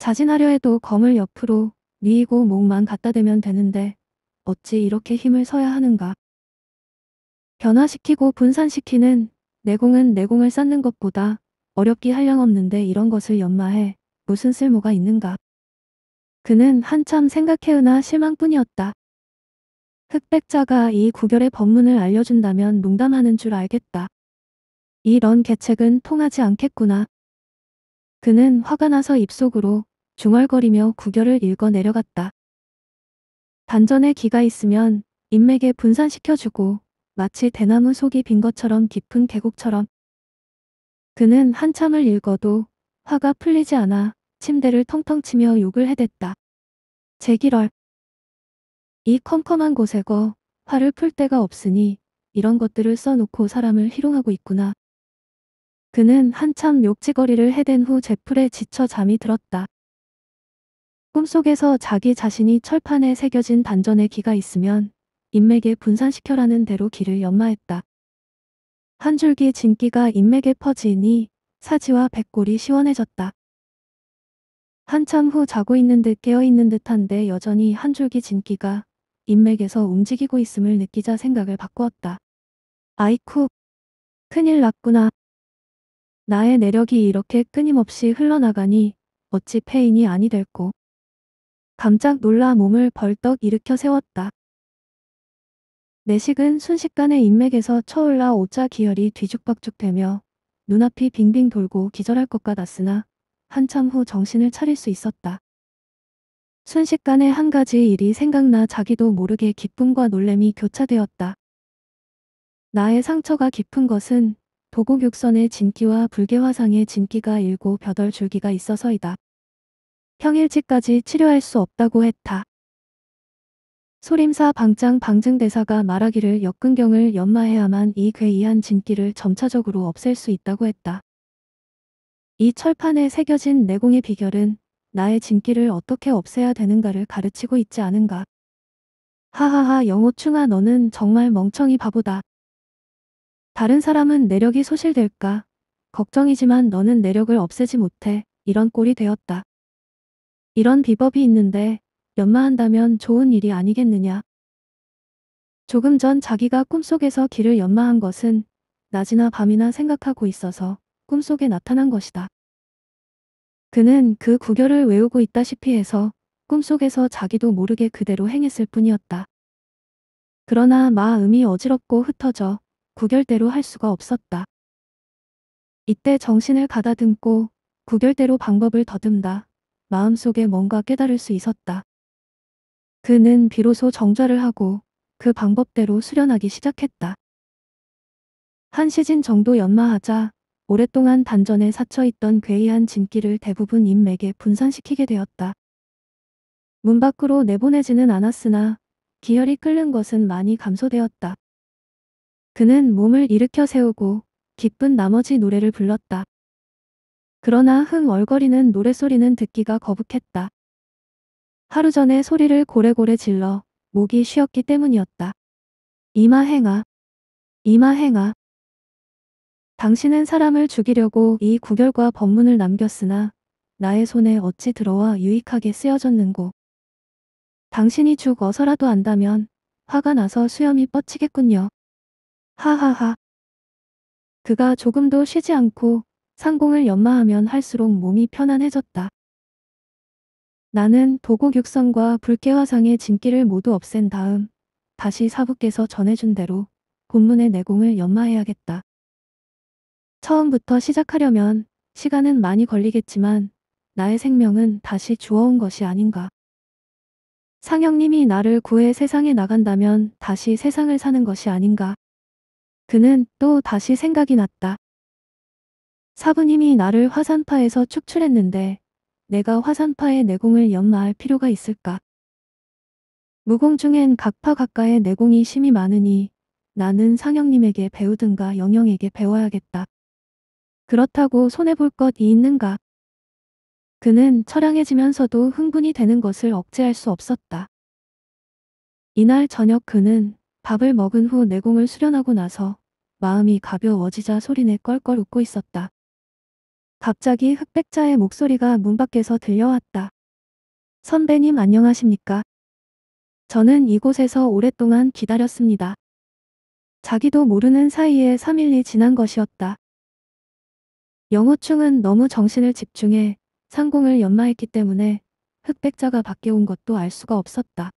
Speaker 1: 자진하려 해도 검을 옆으로 미이고 목만 갖다 대면 되는데 어찌 이렇게 힘을 써야 하는가. 변화시키고 분산시키는 내공은 내공을 쌓는 것보다 어렵기 한량없는데 이런 것을 연마해 무슨 쓸모가 있는가. 그는 한참 생각해으나 실망뿐이었다. 흑백자가 이 구결의 법문을 알려준다면 농담하는 줄 알겠다. 이런 계책은 통하지 않겠구나. 그는 화가 나서 입속으로 중얼거리며 구결을 읽어 내려갔다. 단전에 기가 있으면 인맥에 분산시켜주고 마치 대나무 속이 빈 것처럼 깊은 계곡처럼. 그는 한참을 읽어도 화가 풀리지 않아 침대를 텅텅 치며 욕을 해댔다. 제기럴. 이 컴컴한 곳에거 화를 풀 데가 없으니 이런 것들을 써놓고 사람을 희롱하고 있구나. 그는 한참 욕지거리를 해댄 후 제풀에 지쳐 잠이 들었다. 꿈속에서 자기 자신이 철판에 새겨진 단전의 기가 있으면 인맥에 분산시켜라는 대로 길을 연마했다. 한 줄기 진기가 인맥에 퍼지니 사지와 백골이 시원해졌다. 한참 후 자고 있는 듯 깨어있는 듯한데 여전히 한 줄기 진기가 인맥에서 움직이고 있음을 느끼자 생각을 바꾸었다. 아이쿠, 큰일 났구나. 나의 내력이 이렇게 끊임없이 흘러나가니 어찌 패인이 아니될꼬. 깜짝 놀라 몸을 벌떡 일으켜 세웠다. 내식은 순식간에 인맥에서 쳐올라 오자 기혈이 뒤죽박죽되며 눈앞이 빙빙 돌고 기절할 것 같았으나 한참 후 정신을 차릴 수 있었다. 순식간에 한 가지 일이 생각나 자기도 모르게 기쁨과 놀램이 교차되었다. 나의 상처가 깊은 것은 도곡육선의 진기와 불개화상의 진기가 일고 벼덜 줄기가 있어서이다. 평일치까지 치료할 수 없다고 했다. 소림사 방장 방증대사가 말하기를 역근경을 연마해야만 이 괴이한 진기를 점차적으로 없앨 수 있다고 했다. 이 철판에 새겨진 내공의 비결은 나의 진기를 어떻게 없애야 되는가를 가르치고 있지 않은가. 하하하 영호충아 너는 정말 멍청이 바보다. 다른 사람은 내력이 소실될까 걱정이지만 너는 내력을 없애지 못해 이런 꼴이 되었다. 이런 비법이 있는데 연마한다면 좋은 일이 아니겠느냐. 조금 전 자기가 꿈속에서 길을 연마한 것은 낮이나 밤이나 생각하고 있어서 꿈속에 나타난 것이다. 그는 그 구결을 외우고 있다시피 해서 꿈속에서 자기도 모르게 그대로 행했을 뿐이었다. 그러나 마음이 어지럽고 흩어져 구결대로 할 수가 없었다. 이때 정신을 가다듬고 구결대로 방법을 더듬다 마음속에 뭔가 깨달을 수 있었다. 그는 비로소 정좌를 하고 그 방법대로 수련하기 시작했다. 한 시즌 정도 연마하자 오랫동안 단전에 사쳐있던 괴이한 진기를 대부분 인맥에 분산시키게 되었다. 문 밖으로 내보내지는 않았으나 기혈이 끓는 것은 많이 감소되었다. 그는 몸을 일으켜 세우고 기쁜 나머지 노래를 불렀다. 그러나 흥얼거리는 노래소리는 듣기가 거북했다. 하루 전에 소리를 고래고래 질러 목이 쉬었기 때문이었다. 이마행아. 이마행아. 당신은 사람을 죽이려고 이 구결과 법문을 남겼으나 나의 손에 어찌 들어와 유익하게 쓰여졌는고. 당신이 죽어서라도 안다면 화가 나서 수염이 뻗치겠군요. 하하하. 그가 조금도 쉬지 않고 상공을 연마하면 할수록 몸이 편안해졌다. 나는 도곡 육성과 불쾌화상의 진기를 모두 없앤 다음 다시 사부께서 전해준 대로 본문의 내공을 연마해야겠다. 처음부터 시작하려면 시간은 많이 걸리겠지만 나의 생명은 다시 주어온 것이 아닌가. 상영님이 나를 구해 세상에 나간다면 다시 세상을 사는 것이 아닌가. 그는 또 다시 생각이 났다. 사부님이 나를 화산파에서 축출했는데 내가 화산파의 내공을 연마할 필요가 있을까? 무공 중엔 각파 각가의 내공이 심히 많으니 나는 상영님에게 배우든가 영영에게 배워야겠다. 그렇다고 손해볼 것이 있는가? 그는 처량해지면서도 흥분이 되는 것을 억제할 수 없었다. 이날 저녁 그는 밥을 먹은 후 내공을 수련하고 나서 마음이 가벼워지자 소리내 껄껄 웃고 있었다. 갑자기 흑백자의 목소리가 문 밖에서 들려왔다. 선배님 안녕하십니까? 저는 이곳에서 오랫동안 기다렸습니다. 자기도 모르는 사이에 3일이 지난 것이었다. 영호충은 너무 정신을 집중해 상공을 연마했기 때문에 흑백자가 밖에 온 것도 알 수가 없었다.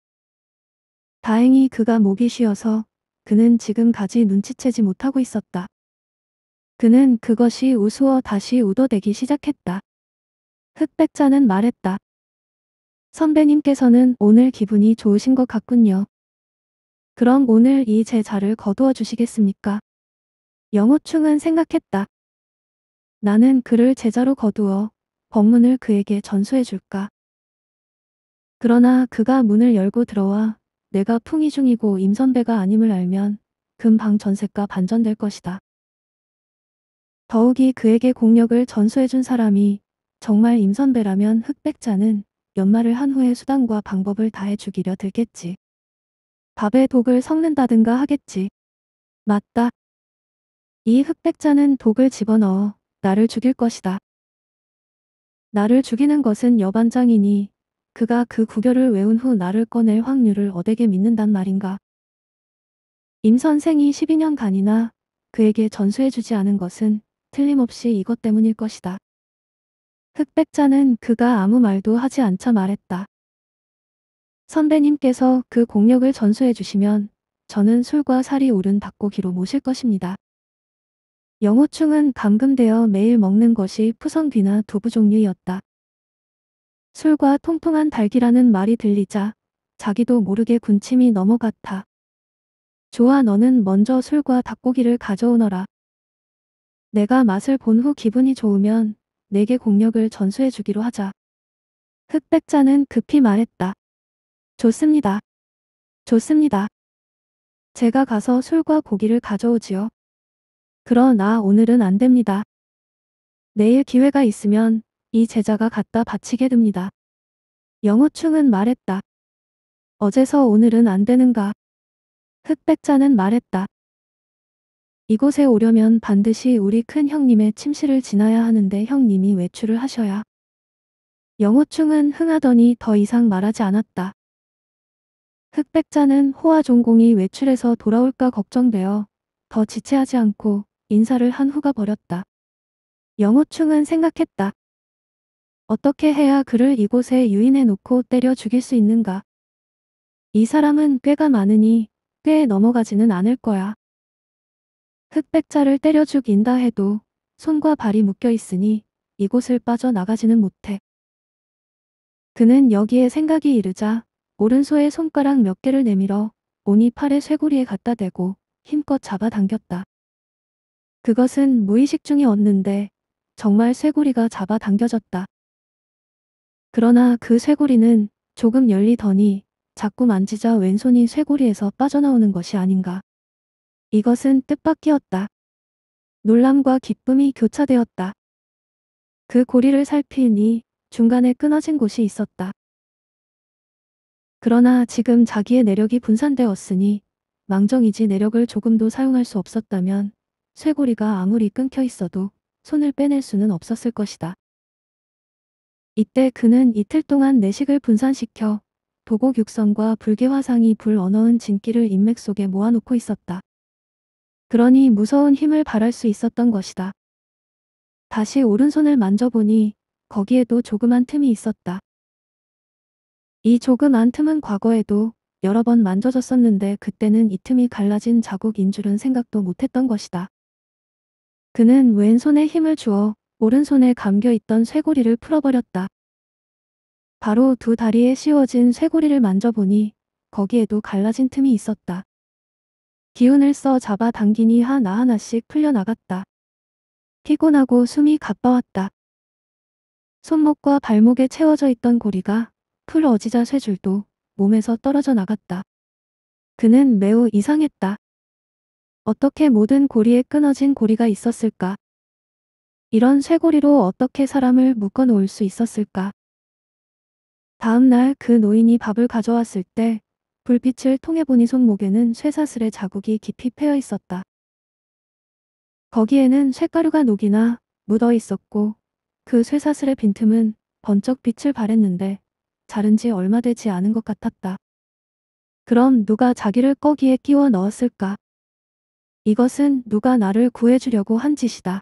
Speaker 1: 다행히 그가 목이 쉬어서 그는 지금까지 눈치채지 못하고 있었다. 그는 그것이 우스워 다시 우도되기 시작했다. 흑백자는 말했다. 선배님께서는 오늘 기분이 좋으신 것 같군요. 그럼 오늘 이 제자를 거두어 주시겠습니까? 영호충은 생각했다. 나는 그를 제자로 거두어 법문을 그에게 전수해 줄까. 그러나 그가 문을 열고 들어와 내가 풍이 중이고 임선배가 아님을 알면 금방 전세가 반전될 것이다. 더욱이 그에게 공력을 전수해준 사람이 정말 임선배라면 흑백자는 연말을 한 후에 수단과 방법을 다해 죽이려 들겠지. 밥에 독을 섞는다든가 하겠지. 맞다. 이 흑백자는 독을 집어넣어 나를 죽일 것이다. 나를 죽이는 것은 여반장이니 그가 그 구결을 외운 후 나를 꺼낼 확률을 어대게 믿는단 말인가. 임 선생이 12년간이나 그에게 전수해주지 않은 것은 틀림없이 이것 때문일 것이다. 흑백자는 그가 아무 말도 하지 않자 말했다. 선배님께서 그 공력을 전수해 주시면 저는 술과 살이 오른 닭고기로 모실 것입니다. 영호충은 감금되어 매일 먹는 것이 푸성귀나 두부 종류였다. 술과 통통한 달기라는 말이 들리자 자기도 모르게 군침이 넘어갔다. 좋아 너는 먼저 술과 닭고기를 가져오너라. 내가 맛을 본 후 기분이 좋으면 내게 공력을 전수해주기로 하자. 흑백자는 급히 말했다. 좋습니다. 좋습니다. 제가 가서 술과 고기를 가져오지요. 그러나 오늘은 안 됩니다. 내일 기회가 있으면 이 제자가 갖다 바치게 됩니다. 영호충은 말했다. 어제서 오늘은 안 되는가? 흑백자는 말했다. 이곳에 오려면 반드시 우리 큰 형님의 침실을 지나야 하는데 형님이 외출을 하셔야. 영호충은 흥하더니 더 이상 말하지 않았다. 흑백자는 호화종공이 외출해서 돌아올까 걱정되어 더 지체하지 않고 인사를 한 후가 버렸다. 영호충은 생각했다. 어떻게 해야 그를 이곳에 유인해 놓고 때려 죽일 수 있는가? 이 사람은 꾀가 많으니 꾀 넘어가지는 않을 거야. 흑백자를 때려 죽인다 해도 손과 발이 묶여 있으니 이곳을 빠져나가지는 못해. 그는 여기에 생각이 이르자 오른손에 손가락 몇 개를 내밀어 오니 팔의 쇄골이에 갖다 대고 힘껏 잡아당겼다. 그것은 무의식 중에 얻는데 정말 쇄골이가 잡아당겨졌다. 그러나 그 쇄골이는 조금 열리더니 자꾸 만지자 왼손이 쇄골이에서 빠져나오는 것이 아닌가. 이것은 뜻밖이었다. 놀람과 기쁨이 교차되었다. 그 고리를 살피니 중간에 끊어진 곳이 있었다. 그러나 지금 자기의 내력이 분산되었으니 망정이지 내력을 조금도 사용할 수 없었다면 쇠고리가 아무리 끊겨 있어도 손을 빼낼 수는 없었을 것이다. 이때 그는 이틀 동안 내식을 분산시켜 도곡 육성과 불계화상이 불어넣은 진기를 인맥 속에 모아놓고 있었다. 그러니 무서운 힘을 발할 수 있었던 것이다. 다시 오른손을 만져보니 거기에도 조그만 틈이 있었다. 이 조그만 틈은 과거에도 여러 번 만져졌었는데 그때는 이 틈이 갈라진 자국인 줄은 생각도 못했던 것이다. 그는 왼손에 힘을 주어 오른손에 감겨있던 쇄고리를 풀어버렸다. 바로 두 다리에 씌워진 쇄고리를 만져보니 거기에도 갈라진 틈이 있었다. 기운을 써 잡아 당기니 하나하나씩 아 풀려나갔다. 피곤하고 숨이 가빠왔다. 손목과 발목에 채워져 있던 고리가 풀 어지자 쇠줄도 몸에서 떨어져 나갔다. 그는 매우 이상했다. 어떻게 모든 고리에 끊어진 고리가 있었을까? 이런 쇠고리로 어떻게 사람을 묶어 놓을 수 있었을까? 다음 날 그 노인이 밥을 가져왔을 때 불빛을 통해 보니 손목에는 쇠사슬의 자국이 깊이 패여 있었다. 거기에는 쇠가루가 녹이나 묻어 있었고 그 쇠사슬의 빈틈은 번쩍 빛을 발했는데 자른 지 얼마 되지 않은 것 같았다. 그럼 누가 자기를 거기에 끼워 넣었을까? 이것은 누가 나를 구해주려고 한 짓이다.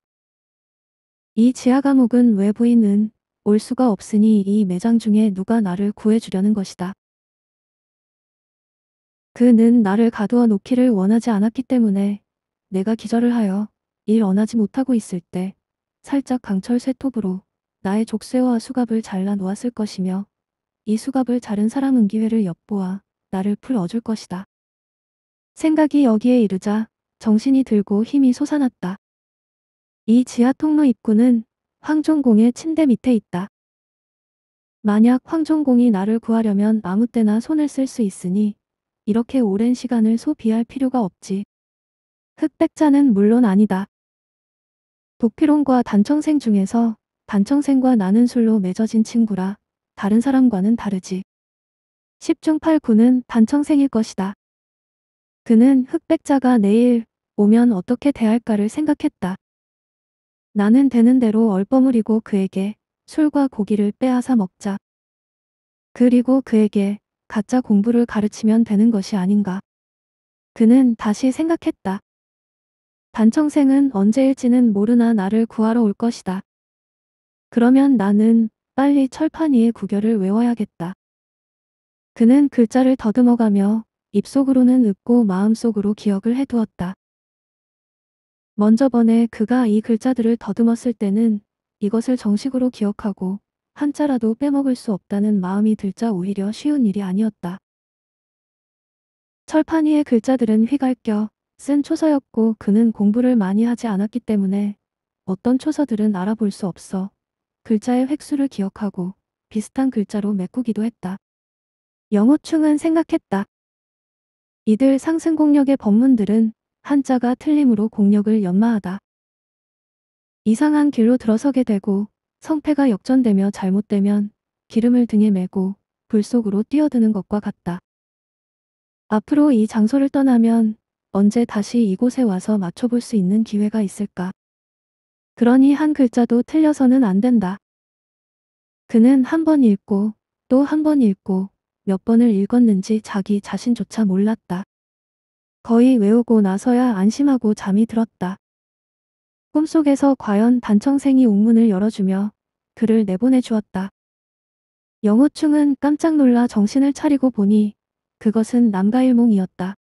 Speaker 1: 이 지하 감옥은 외부인은 올 수가 없으니 이 매장 중에 누가 나를 구해주려는 것이다. 그는 나를 가두어 놓기를 원하지 않았기 때문에 내가 기절을 하여 일 원하지 못하고 있을 때 살짝 강철 쇠톱으로 나의 족쇄와 수갑을 잘라 놓았을 것이며 이 수갑을 자른 사람은 기회를 엿보아 나를 풀어줄 것이다. 생각이 여기에 이르자 정신이 들고 힘이 솟아났다. 이 지하 통로 입구는 황종공의 침대 밑에 있다. 만약 황종공이 나를 구하려면 아무 때나 손을 쓸 수 있으니 이렇게 오랜 시간을 소비할 필요가 없지. 흑백자는 물론 아니다. 도피론과 단청생 중에서 단청생과 나는 술로 맺어진 친구라 다른 사람과는 다르지. 10중 8구는 단청생일 것이다. 그는 흑백자가 내일 오면 어떻게 대할까를 생각했다. 나는 되는 대로 얼버무리고 그에게 술과 고기를 빼앗아 먹자. 그리고 그에게 가짜 공부를 가르치면 되는 것이 아닌가. 그는 다시 생각했다. 단청생은 언제일지는 모르나 나를 구하러 올 것이다. 그러면 나는 빨리 철판이의 구결을 외워야겠다. 그는 글자를 더듬어가며 입속으로는 읊고 마음속으로 기억을 해두었다. 먼저 번에 그가 이 글자들을 더듬었을 때는 이것을 정식으로 기억하고 한자라도 빼먹을 수 없다는 마음이 들자 오히려 쉬운 일이 아니었다. 철판 위의 글자들은 휘갈겨 쓴 초서였고 그는 공부를 많이 하지 않았기 때문에 어떤 초서들은 알아볼 수 없어 글자의 획수를 기억하고 비슷한 글자로 메꾸기도 했다. 영호충은 생각했다. 이들 상승 공력의 법문들은 한자가 틀림으로 공력을 연마하다. 이상한 길로 들어서게 되고 성패가 역전되며 잘못되면 기름을 등에 메고 불 속으로 뛰어드는 것과 같다. 앞으로 이 장소를 떠나면 언제 다시 이곳에 와서 맞춰볼 수 있는 기회가 있을까? 그러니 한 글자도 틀려서는 안 된다. 그는 한 번 읽고 또 한 번 읽고 몇 번을 읽었는지 자기 자신조차 몰랐다. 거의 외우고 나서야 안심하고 잠이 들었다. 꿈속에서 과연 단청생이 옥문을 열어주며 그를 내보내 주었다. 영호충은 깜짝 놀라 정신을 차리고 보니 그것은 남가일몽이었다.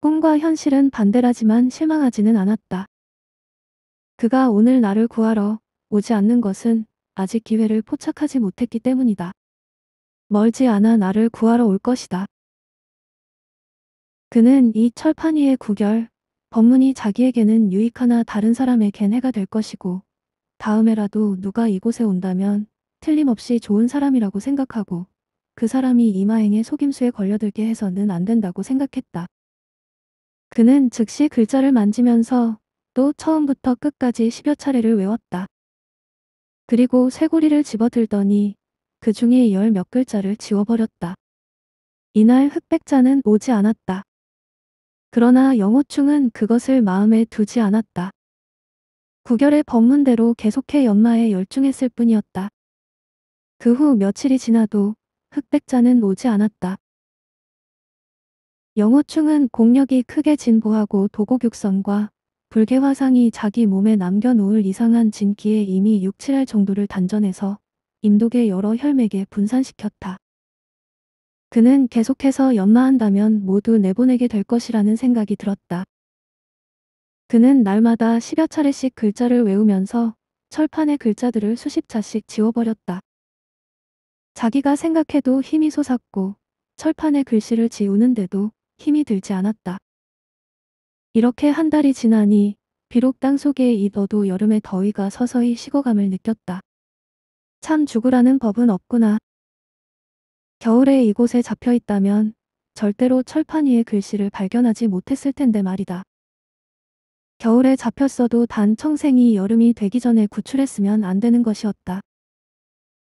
Speaker 1: 꿈과 현실은 반대라지만 실망하지는 않았다. 그가 오늘 나를 구하러 오지 않는 것은 아직 기회를 포착하지 못했기 때문이다. 멀지 않아 나를 구하러 올 것이다. 그는 이 철판 위의 구결, 법문이 자기에게는 유익하나 다른 사람에겐 해가 될 것이고 다음에라도 누가 이곳에 온다면 틀림없이 좋은 사람이라고 생각하고 그 사람이 이마행의 속임수에 걸려들게 해서는 안 된다고 생각했다. 그는 즉시 글자를 만지면서 또 처음부터 끝까지 십여 차례를 외웠다. 그리고 쇠고리를 집어들더니 그 중에 열 몇 글자를 지워버렸다. 이날 흑백자는 오지 않았다. 그러나 영호충은 그것을 마음에 두지 않았다. 구결의 법문대로 계속해 연마에 열중했을 뿐이었다. 그 후 며칠이 지나도 흑백자는 오지 않았다. 영호충은 공력이 크게 진보하고 도곡육선과 불개화상이 자기 몸에 남겨놓을 이상한 진기에 이미 육칠할 정도를 단전해서 임독의 여러 혈맥에 분산시켰다. 그는 계속해서 연마한다면 모두 내보내게 될 것이라는 생각이 들었다. 그는 날마다 십여 차례씩 글자를 외우면서 철판의 글자들을 수십 차씩 지워버렸다. 자기가 생각해도 힘이 솟았고 철판의 글씨를 지우는데도 힘이 들지 않았다. 이렇게 한 달이 지나니 비록 땅속에입어도 여름의 더위가 서서히 식어감을 느꼈다. 참 죽으라는 법은 없구나. 겨울에 이곳에 잡혀 있다면 절대로 철판 위의 글씨를 발견하지 못했을 텐데 말이다. 겨울에 잡혔어도 단 청생이 여름이 되기 전에 구출했으면 안 되는 것이었다.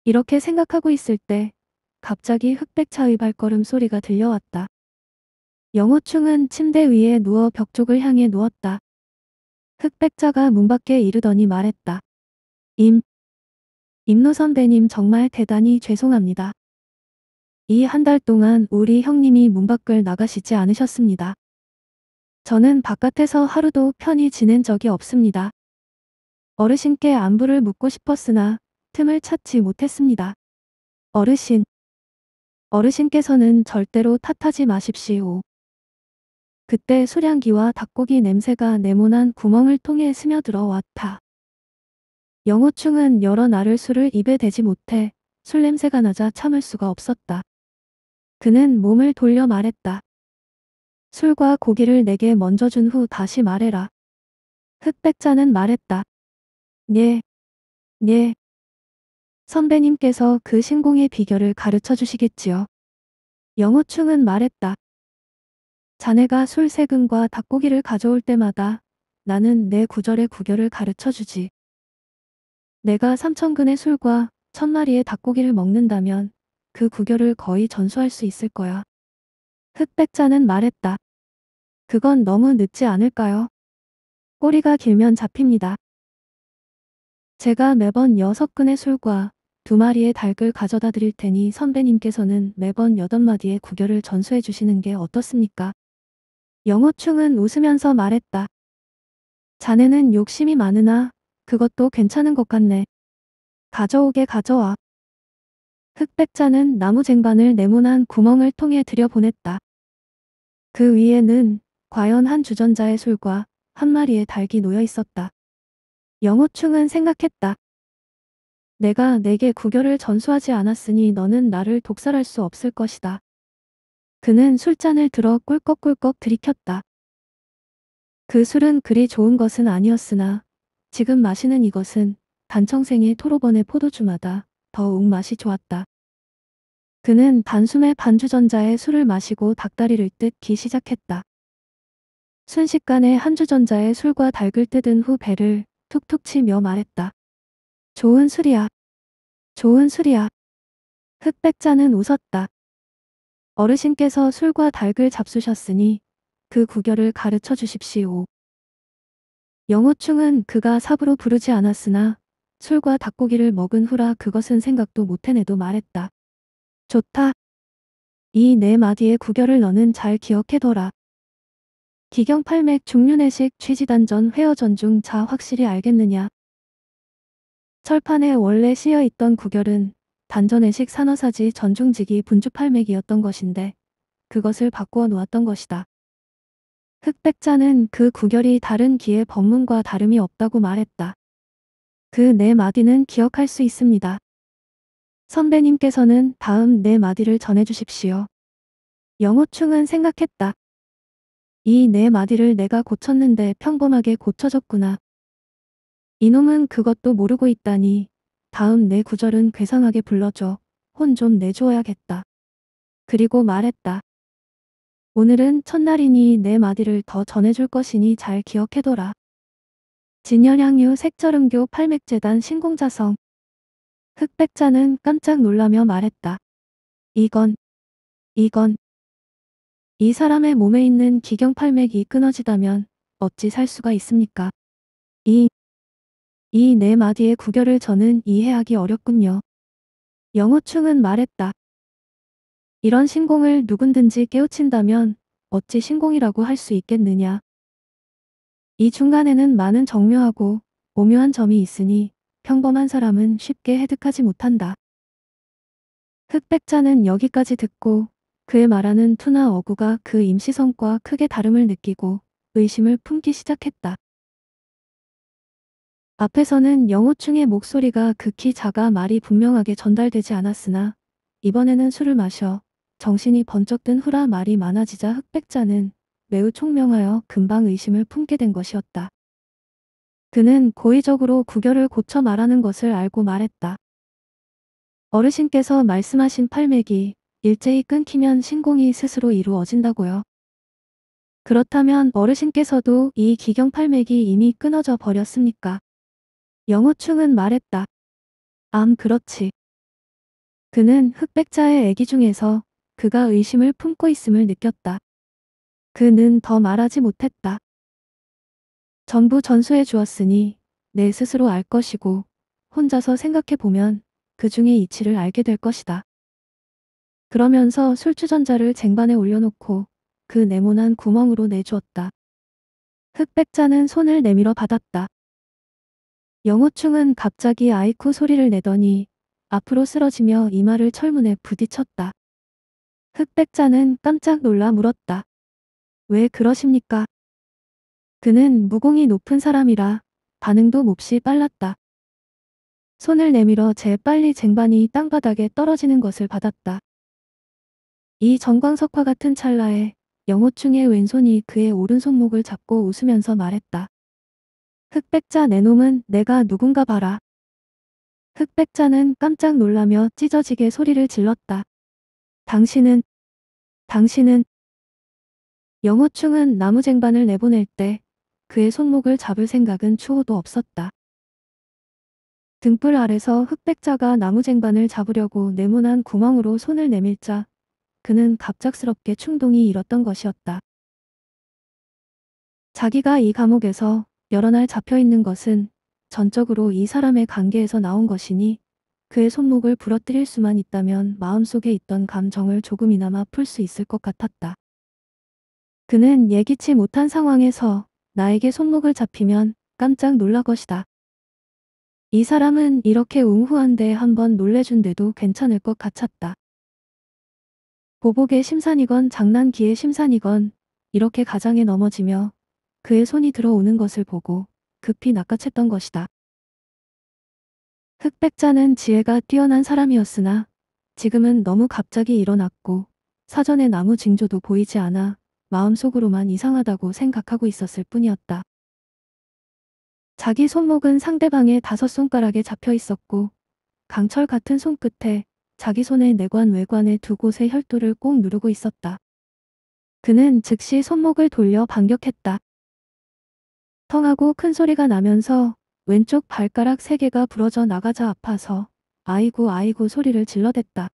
Speaker 1: 이렇게 생각하고 있을 때 갑자기 흑백차의 발걸음 소리가 들려왔다. 영호충은 침대 위에 누워 벽 쪽을 향해 누웠다. 흑백자가 문 밖에 이르더니 말했다. 임. 임노 선배님 정말 대단히 죄송합니다. 이한달 동안 우리 형님이 문 밖을 나가시지 않으셨습니다. 저는 바깥에서 하루도 편히 지낸 적이 없습니다. 어르신께 안부를 묻고 싶었으나 틈을 찾지 못했습니다. 어르신. 어르신께서는 절대로 탓하지 마십시오. 그때 수량기와 닭고기 냄새가 네모난 구멍을 통해 스며들어 왔다. 영호충은 여러 날을 술을 입에 대지 못해 술 냄새가 나자 참을 수가 없었다. 그는 몸을 돌려 말했다. 술과 고기를 내게 먼저 준 후 다시 말해라. 흑백자는 말했다. 예. 예. 선배님께서 그 신공의 비결을 가르쳐 주시겠지요. 영호충은 말했다. 자네가 술 세금과 닭고기를 가져올 때마다 나는 내 구절의 구결을 가르쳐 주지. 내가 삼천근의 술과 천마리의 닭고기를 먹는다면 그 구교를 거의 전수할 수 있을 거야. 흑백자는 말했다. 그건 너무 늦지 않을까요? 꼬리가 길면 잡힙니다. 제가 매번 6근의 술과 2마리의 닭을 가져다 드릴 테니 선배님께서는 매번 8마디의 구결을 전수해 주시는 게 어떻습니까? 영호충은 웃으면서 말했다. 자네는 욕심이 많으나 그것도 괜찮은 것 같네. 가져오게 가져와. 흑백자는 나무 쟁반을 네모난 구멍을 통해 들여보냈다. 그 위에는 과연 한 주전자의 술과한 마리의 닭이 놓여 있었다. 영호충은 생각했다. 내가 내게 구결을 전수하지 않았으니 너는 나를 독살할 수 없을 것이다. 그는 술잔을 들어 꿀꺽꿀꺽 들이켰다. 그 술은 그리 좋은 것은 아니었으나 지금 마시는 이것은 단청생의 토로번의 포도주마다 더욱 맛이 좋았다. 그는 단숨에 반주전자에 술을 마시고 닭다리를 뜯기 시작했다. 순식간에 한주전자에 술과 닭을 뜯은 후 배를 툭툭 치며 말했다. 좋은 술이야. 좋은 술이야. 흑백자는 웃었다. 어르신께서 술과 닭을 잡수셨으니 그 구결을 가르쳐 주십시오. 영호충은 그가 삽으로 부르지 않았으나 술과 닭고기를 먹은 후라 그것은 생각도 못해내도 말했다. 좋다. 이 네 마디의 구결을 너는 잘 기억해둬라. 기경팔맥 중륜내식 취지단전 회어전 중자 확실히 알겠느냐. 철판에 원래 씌여있던 구결은 단전의식 산어사지 전중직이 분주팔맥이었던 것인데 그것을 바꾸어 놓았던 것이다. 흑백자는 그 구결이 다른 기의 법문과 다름이 없다고 말했다. 그네 마디는 기억할 수 있습니다. 선배님께서는 다음 네 마디를 전해주십시오. 영호충은 생각했다. 이 네 마디를 내가 고쳤는데 평범하게 고쳐졌구나. 이놈은 그것도 모르고 있다니 다음 네 구절은 괴상하게 불러줘. 혼 좀 내주어야겠다. 그리고 말했다. 오늘은 첫날이니 네 마디를 더 전해줄 것이니 잘 기억해둬라. 진열향유 색절음교 팔맥재단 신공자성. 흑백자는 깜짝 놀라며 말했다. 이건, 이건. 이 사람의 몸에 있는 기경팔맥이 끊어지다면 어찌 살 수가 있습니까? 이, 이 네 마디의 구결을 저는 이해하기 어렵군요. 영호충은 말했다. 이런 신공을 누군든지 깨우친다면 어찌 신공이라고 할 수 있겠느냐. 이 중간에는 많은 정묘하고 오묘한 점이 있으니 평범한 사람은 쉽게 해득하지 못한다. 흑백자는 여기까지 듣고 그의 말하는 투나 어구가 그 임시성과 크게 다름을 느끼고 의심을 품기 시작했다. 앞에서는 영호충의 목소리가 극히 작아 말이 분명하게 전달되지 않았으나 이번에는 술을 마셔 정신이 번쩍 든 후라 말이 많아지자 흑백자는 매우 총명하여 금방 의심을 품게 된 것이었다. 그는 고의적으로 구결을 고쳐 말하는 것을 알고 말했다. 어르신께서 말씀하신 팔맥이 일제히 끊기면 신공이 스스로 이루어진다고요. 그렇다면 어르신께서도 이 기경 팔맥이 이미 끊어져 버렸습니까? 영호충은 말했다. 암 그렇지. 그는 흑백자의 애기 중에서 그가 의심을 품고 있음을 느꼈다. 그는 더 말하지 못했다. 전부 전수해 주었으니 내 스스로 알 것이고 혼자서 생각해 보면 그중의 이치를 알게 될 것이다. 그러면서 술주전자를 쟁반에 올려놓고 그 네모난 구멍으로 내주었다. 흑백자는 손을 내밀어 받았다. 영호충은 갑자기 아이쿠 소리를 내더니 앞으로 쓰러지며 이마를 철문에 부딪혔다. 흑백자는 깜짝 놀라 물었다. 왜 그러십니까? 그는 무공이 높은 사람이라 반응도 몹시 빨랐다. 손을 내밀어 재빨리 쟁반이 땅바닥에 떨어지는 것을 받았다. 이 정광석화 같은 찰나에 영호충의 왼손이 그의 오른손목을 잡고 웃으면서 말했다. 흑백자 내놈은 내가 누군가 봐라. 흑백자는 깜짝 놀라며 찢어지게 소리를 질렀다. 당신은 당신은 영호충은 나무쟁반을 내보낼 때 그의 손목을 잡을 생각은 추호도 없었다. 등불 아래서 흑백자가 나무쟁반을 잡으려고 네모난 구멍으로 손을 내밀자 그는 갑작스럽게 충동이 일었던 것이었다. 자기가 이 감옥에서 여러 날 잡혀있는 것은 전적으로 이 사람의 관계에서 나온 것이니 그의 손목을 부러뜨릴 수만 있다면 마음속에 있던 감정을 조금이나마 풀 수 있을 것 같았다. 그는 예기치 못한 상황에서 나에게 손목을 잡히면 깜짝 놀랄 것이다. 이 사람은 이렇게 웅후한데 한번 놀래준데도 괜찮을 것 같았다. 보복의 심산이건 장난기의 심산이건 이렇게 가장에 넘어지며 그의 손이 들어오는 것을 보고 급히 낚아챘던 것이다. 흑백자는 지혜가 뛰어난 사람이었으나 지금은 너무 갑자기 일어났고 사전에 나무 징조도 보이지 않아 마음속으로만 이상하다고 생각하고 있었을 뿐이었다. 자기 손목은 상대방의 다섯 손가락에 잡혀 있었고 강철 같은 손끝에 자기 손의 내관 외관의 두 곳의 혈도를 꼭 누르고 있었다. 그는 즉시 손목을 돌려 반격했다. 텅하고 큰 소리가 나면서 왼쪽 발가락 세 개가 부러져 나가자 아파서 아이고 아이고 소리를 질러댔다.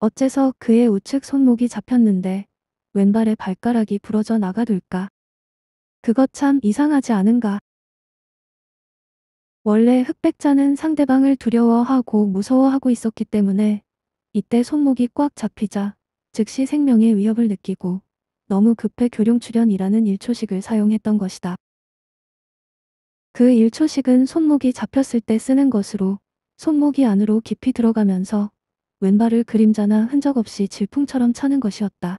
Speaker 1: 어째서 그의 우측 손목이 잡혔는데 왼발의 발가락이 부러져 나가둘까. 그것 참 이상하지 않은가. 원래 흑백자는 상대방을 두려워하고 무서워하고 있었기 때문에 이때 손목이 꽉 잡히자 즉시 생명의 위협을 느끼고 너무 급해 교룡 출현이라는 일초식을 사용했던 것이다. 그 일초식은 손목이 잡혔을 때 쓰는 것으로 손목이 안으로 깊이 들어가면서 왼발을 그림자나 흔적 없이 질풍처럼 차는 것이었다.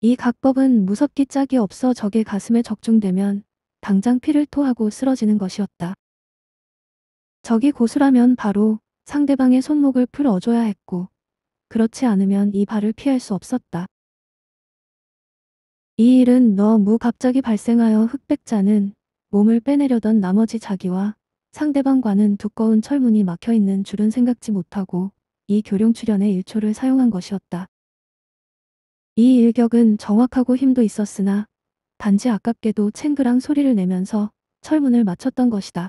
Speaker 1: 이 각법은 무섭기 짝이 없어 적의 가슴에 적중되면 당장 피를 토하고 쓰러지는 것이었다. 적이 고수라면 바로 상대방의 손목을 풀어줘야 했고 그렇지 않으면 이 발을 피할 수 없었다. 이 일은 너무 갑자기 발생하여 흑백자는 몸을 빼내려던 나머지 자기와 상대방과는 두꺼운 철문이 막혀있는 줄은 생각지 못하고 이 교룡 출연의 일초를 사용한 것이었다. 이 일격은 정확하고 힘도 있었으나 단지 아깝게도 챙그랑 소리를 내면서 철문을 맞췄던 것이다.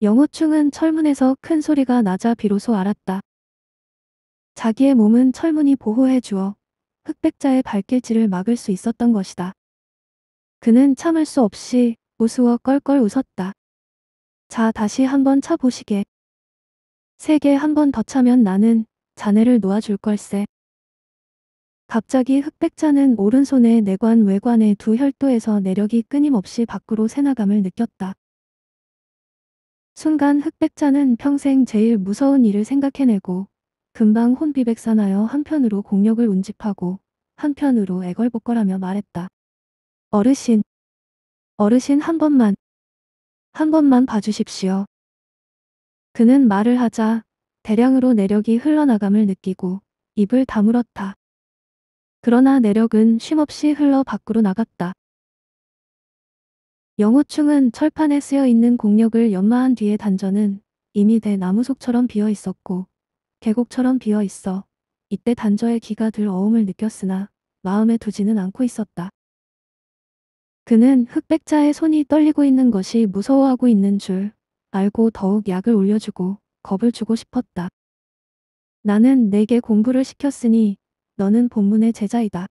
Speaker 1: 영호충은 철문에서 큰 소리가 나자 비로소 알았다. 자기의 몸은 철문이 보호해 주어 흑백자의 발길질을 막을 수 있었던 것이다. 그는 참을 수 없이 우스워 껄껄 웃었다. 자 다시 한번 차 보시게. 세 개 한번 더 차면 나는 자네를 놓아줄 걸세. 갑자기 흑백자는 오른손의 내관 외관의 두 혈도에서 내력이 끊임없이 밖으로 새나감을 느꼈다. 순간 흑백자는 평생 제일 무서운 일을 생각해내고 금방 혼비백산하여 한편으로 공력을 운집하고 한편으로 애걸복걸하며 말했다. 어르신, 어르신 한 번만, 한 번만 봐주십시오. 그는 말을 하자 대량으로 내력이 흘러나감을 느끼고 입을 다물었다. 그러나 내력은 쉼없이 흘러 밖으로 나갔다. 영호충은 철판에 쓰여 있는 공력을 연마한 뒤에 단전은 이미 대 나무속처럼 비어 있었고 계곡처럼 비어 있어 이때 단저의 기가 들 어음을 느꼈으나 마음에 두지는 않고 있었다. 그는 흑백자의 손이 떨리고 있는 것이 무서워하고 있는 줄 알고 더욱 약을 올려주고 겁을 주고 싶었다. 나는 내게 공부를 시켰으니 너는 본문의 제자이다.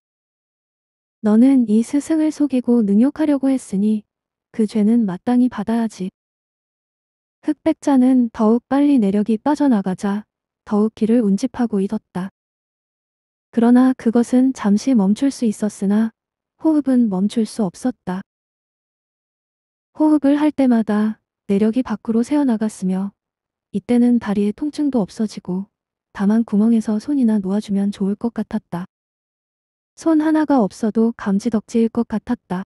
Speaker 1: 너는 이 스승을 속이고 능욕하려고 했으니 그 죄는 마땅히 받아야지. 흑백자는 더욱 빨리 내력이 빠져나가자 더욱 길을 운집하고 잊었다. 그러나 그것은 잠시 멈출 수 있었으나 호흡은 멈출 수 없었다. 호흡을 할 때마다 내력이 밖으로 새어나갔으며 이때는 다리의 통증도 없어지고 다만 구멍에서 손이나 놓아주면 좋을 것 같았다. 손 하나가 없어도 감지덕지일 것 같았다.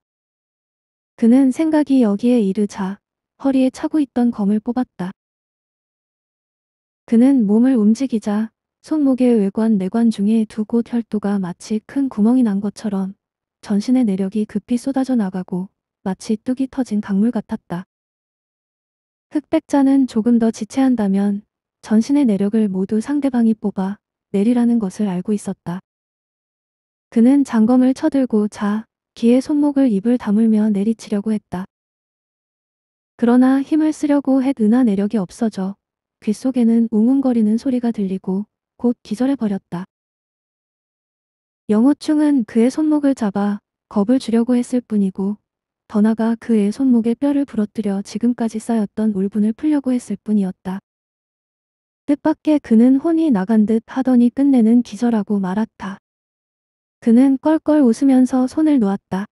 Speaker 1: 그는 생각이 여기에 이르자 허리에 차고 있던 검을 뽑았다. 그는 몸을 움직이자 손목의 외관 내관 중에 두 곳 혈도가 마치 큰 구멍이 난 것처럼 전신의 내력이 급히 쏟아져 나가고 마치 뚝이 터진 강물 같았다. 흑백자는 조금 더 지체한다면 전신의 내력을 모두 상대방이 뽑아 내리라는 것을 알고 있었다. 그는 장검을 쳐들고 자 기의 손목을 입을 다물며 내리치려고 했다. 그러나 힘을 쓰려고 해 은하 내력이 없어져 귓 속에는 웅웅거리는 소리가 들리고 곧 기절해버렸다. 영호충은 그의 손목을 잡아 겁을 주려고 했을 뿐이고 더 나가 그의 손목에 뼈를 부러뜨려 지금까지 쌓였던 울분을 풀려고 했을 뿐이었다. 뜻밖의 그는 혼이 나간 듯 하더니 끝내는 기절하고 말았다. 그는 껄껄 웃으면서 손을 놓았다.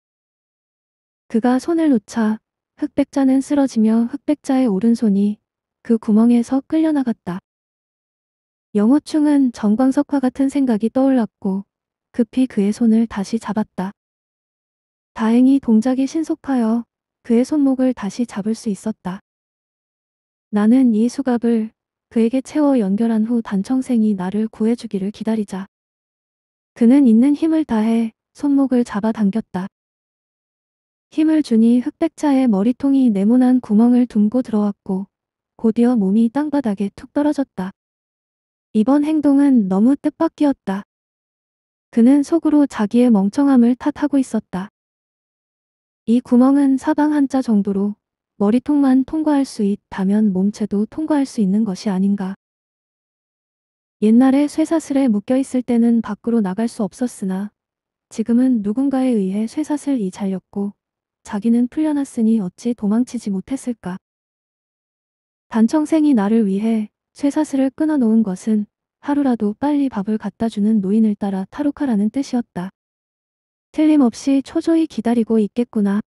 Speaker 1: 그가 손을 놓자 흑백자는 쓰러지며 흑백자의 오른손이 그 구멍에서 끌려나갔다. 영호충은 정광석화 같은 생각이 떠올랐고 급히 그의 손을 다시 잡았다. 다행히 동작이 신속하여 그의 손목을 다시 잡을 수 있었다. 나는 이 수갑을 그에게 채워 연결한 후 단청생이 나를 구해주기를 기다리자. 그는 있는 힘을 다해 손목을 잡아당겼다. 힘을 주니 흑백자의 머리통이 네모난 구멍을 둥고 들어왔고 곧이어 몸이 땅바닥에 툭 떨어졌다. 이번 행동은 너무 뜻밖이었다. 그는 속으로 자기의 멍청함을 탓하고 있었다. 이 구멍은 사방 한자 정도로 머리통만 통과할 수 있다면 몸체도 통과할 수 있는 것이 아닌가. 옛날에 쇠사슬에 묶여있을 때는 밖으로 나갈 수 없었으나 지금은 누군가에 의해 쇠사슬이 잘렸고 자기는 풀려났으니 어찌 도망치지 못했을까. 단청생이 나를 위해 쇠사슬을 끊어놓은 것은 하루라도 빨리 밥을 갖다주는 노인을 따라 탈옥하라는 뜻이었다. 틀림없이 초조히 기다리고 있겠구나.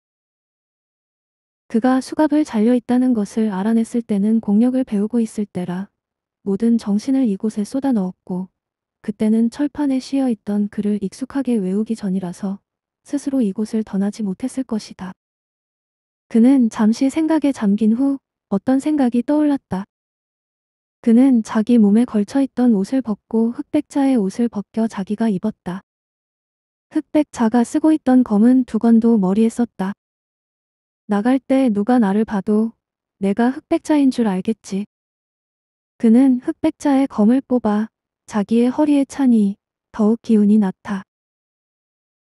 Speaker 1: 그가 수갑을 잘려 있다는 것을 알아냈을 때는 공력을 배우고 있을 때라 모든 정신을 이곳에 쏟아 넣었고 그때는 철판에 씌여 있던 글을 익숙하게 외우기 전이라서 스스로 이곳을 떠나지 못했을 것이다. 그는 잠시 생각에 잠긴 후 어떤 생각이 떠올랐다. 그는 자기 몸에 걸쳐있던 옷을 벗고 흑백자의 옷을 벗겨 자기가 입었다. 흑백자가 쓰고 있던 검은 두건도 머리에 썼다. 나갈 때 누가 나를 봐도 내가 흑백자인 줄 알겠지. 그는 흑백자의 검을 뽑아 자기의 허리에 차니 더욱 기운이 났다.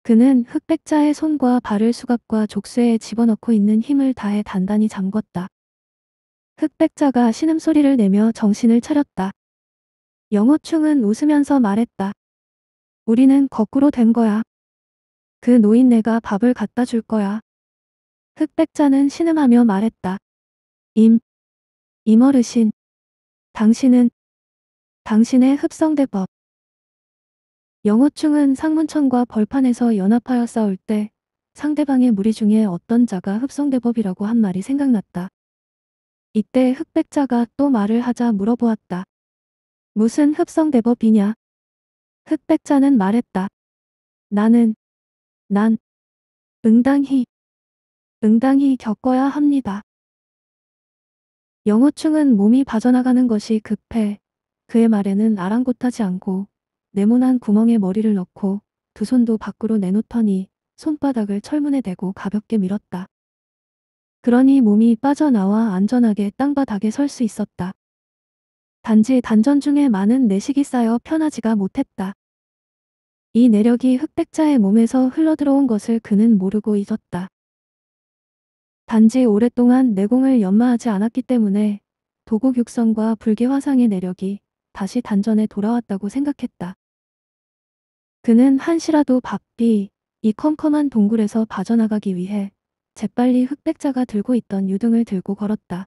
Speaker 1: 그는 흑백자의 손과 발을 수갑과 족쇄에 집어넣고 있는 힘을 다해 단단히 잠궜다. 흑백자가 신음소리를 내며 정신을 차렸다. 영호충은 웃으면서 말했다. 우리는 거꾸로 된 거야. 그 노인네가 밥을 갖다 줄 거야. 흑백자는 신음하며
Speaker 2: 말했다. 임, 임어르신, 당신은
Speaker 1: 당신의 흡성대법. 영호충은 상문천과 벌판에서 연합하여 싸울 때 상대방의 무리 중에 어떤 자가 흡성대법이라고 한 말이 생각났다. 이때 흑백자가 또 말을 하자 물어보았다. 무슨 흡성대법이냐? 흑백자는 말했다. 나는, 난, 응당히, 응당히 겪어야 합니다. 영호충은 몸이 빠져나가는 것이 급해 그의 말에는 아랑곳하지 않고 네모난 구멍에 머리를 넣고 두 손도 밖으로 내놓더니 손바닥을 철문에 대고 가볍게 밀었다. 그러니 몸이 빠져나와 안전하게 땅바닥에 설 수 있었다. 단지 단전 중에 많은 내식이 쌓여 편하지가 못했다. 이 내력이 흑백자의 몸에서 흘러들어온 것을 그는 모르고 잊었다. 단지 오랫동안 내공을 연마하지 않았기 때문에 도곡 육성과 불기 화상의 내력이 다시 단전에 돌아왔다고 생각했다. 그는 한시라도 바삐 이 컴컴한 동굴에서 빠져나가기 위해 재빨리 흑백자가 들고 있던 유등을 들고 걸었다.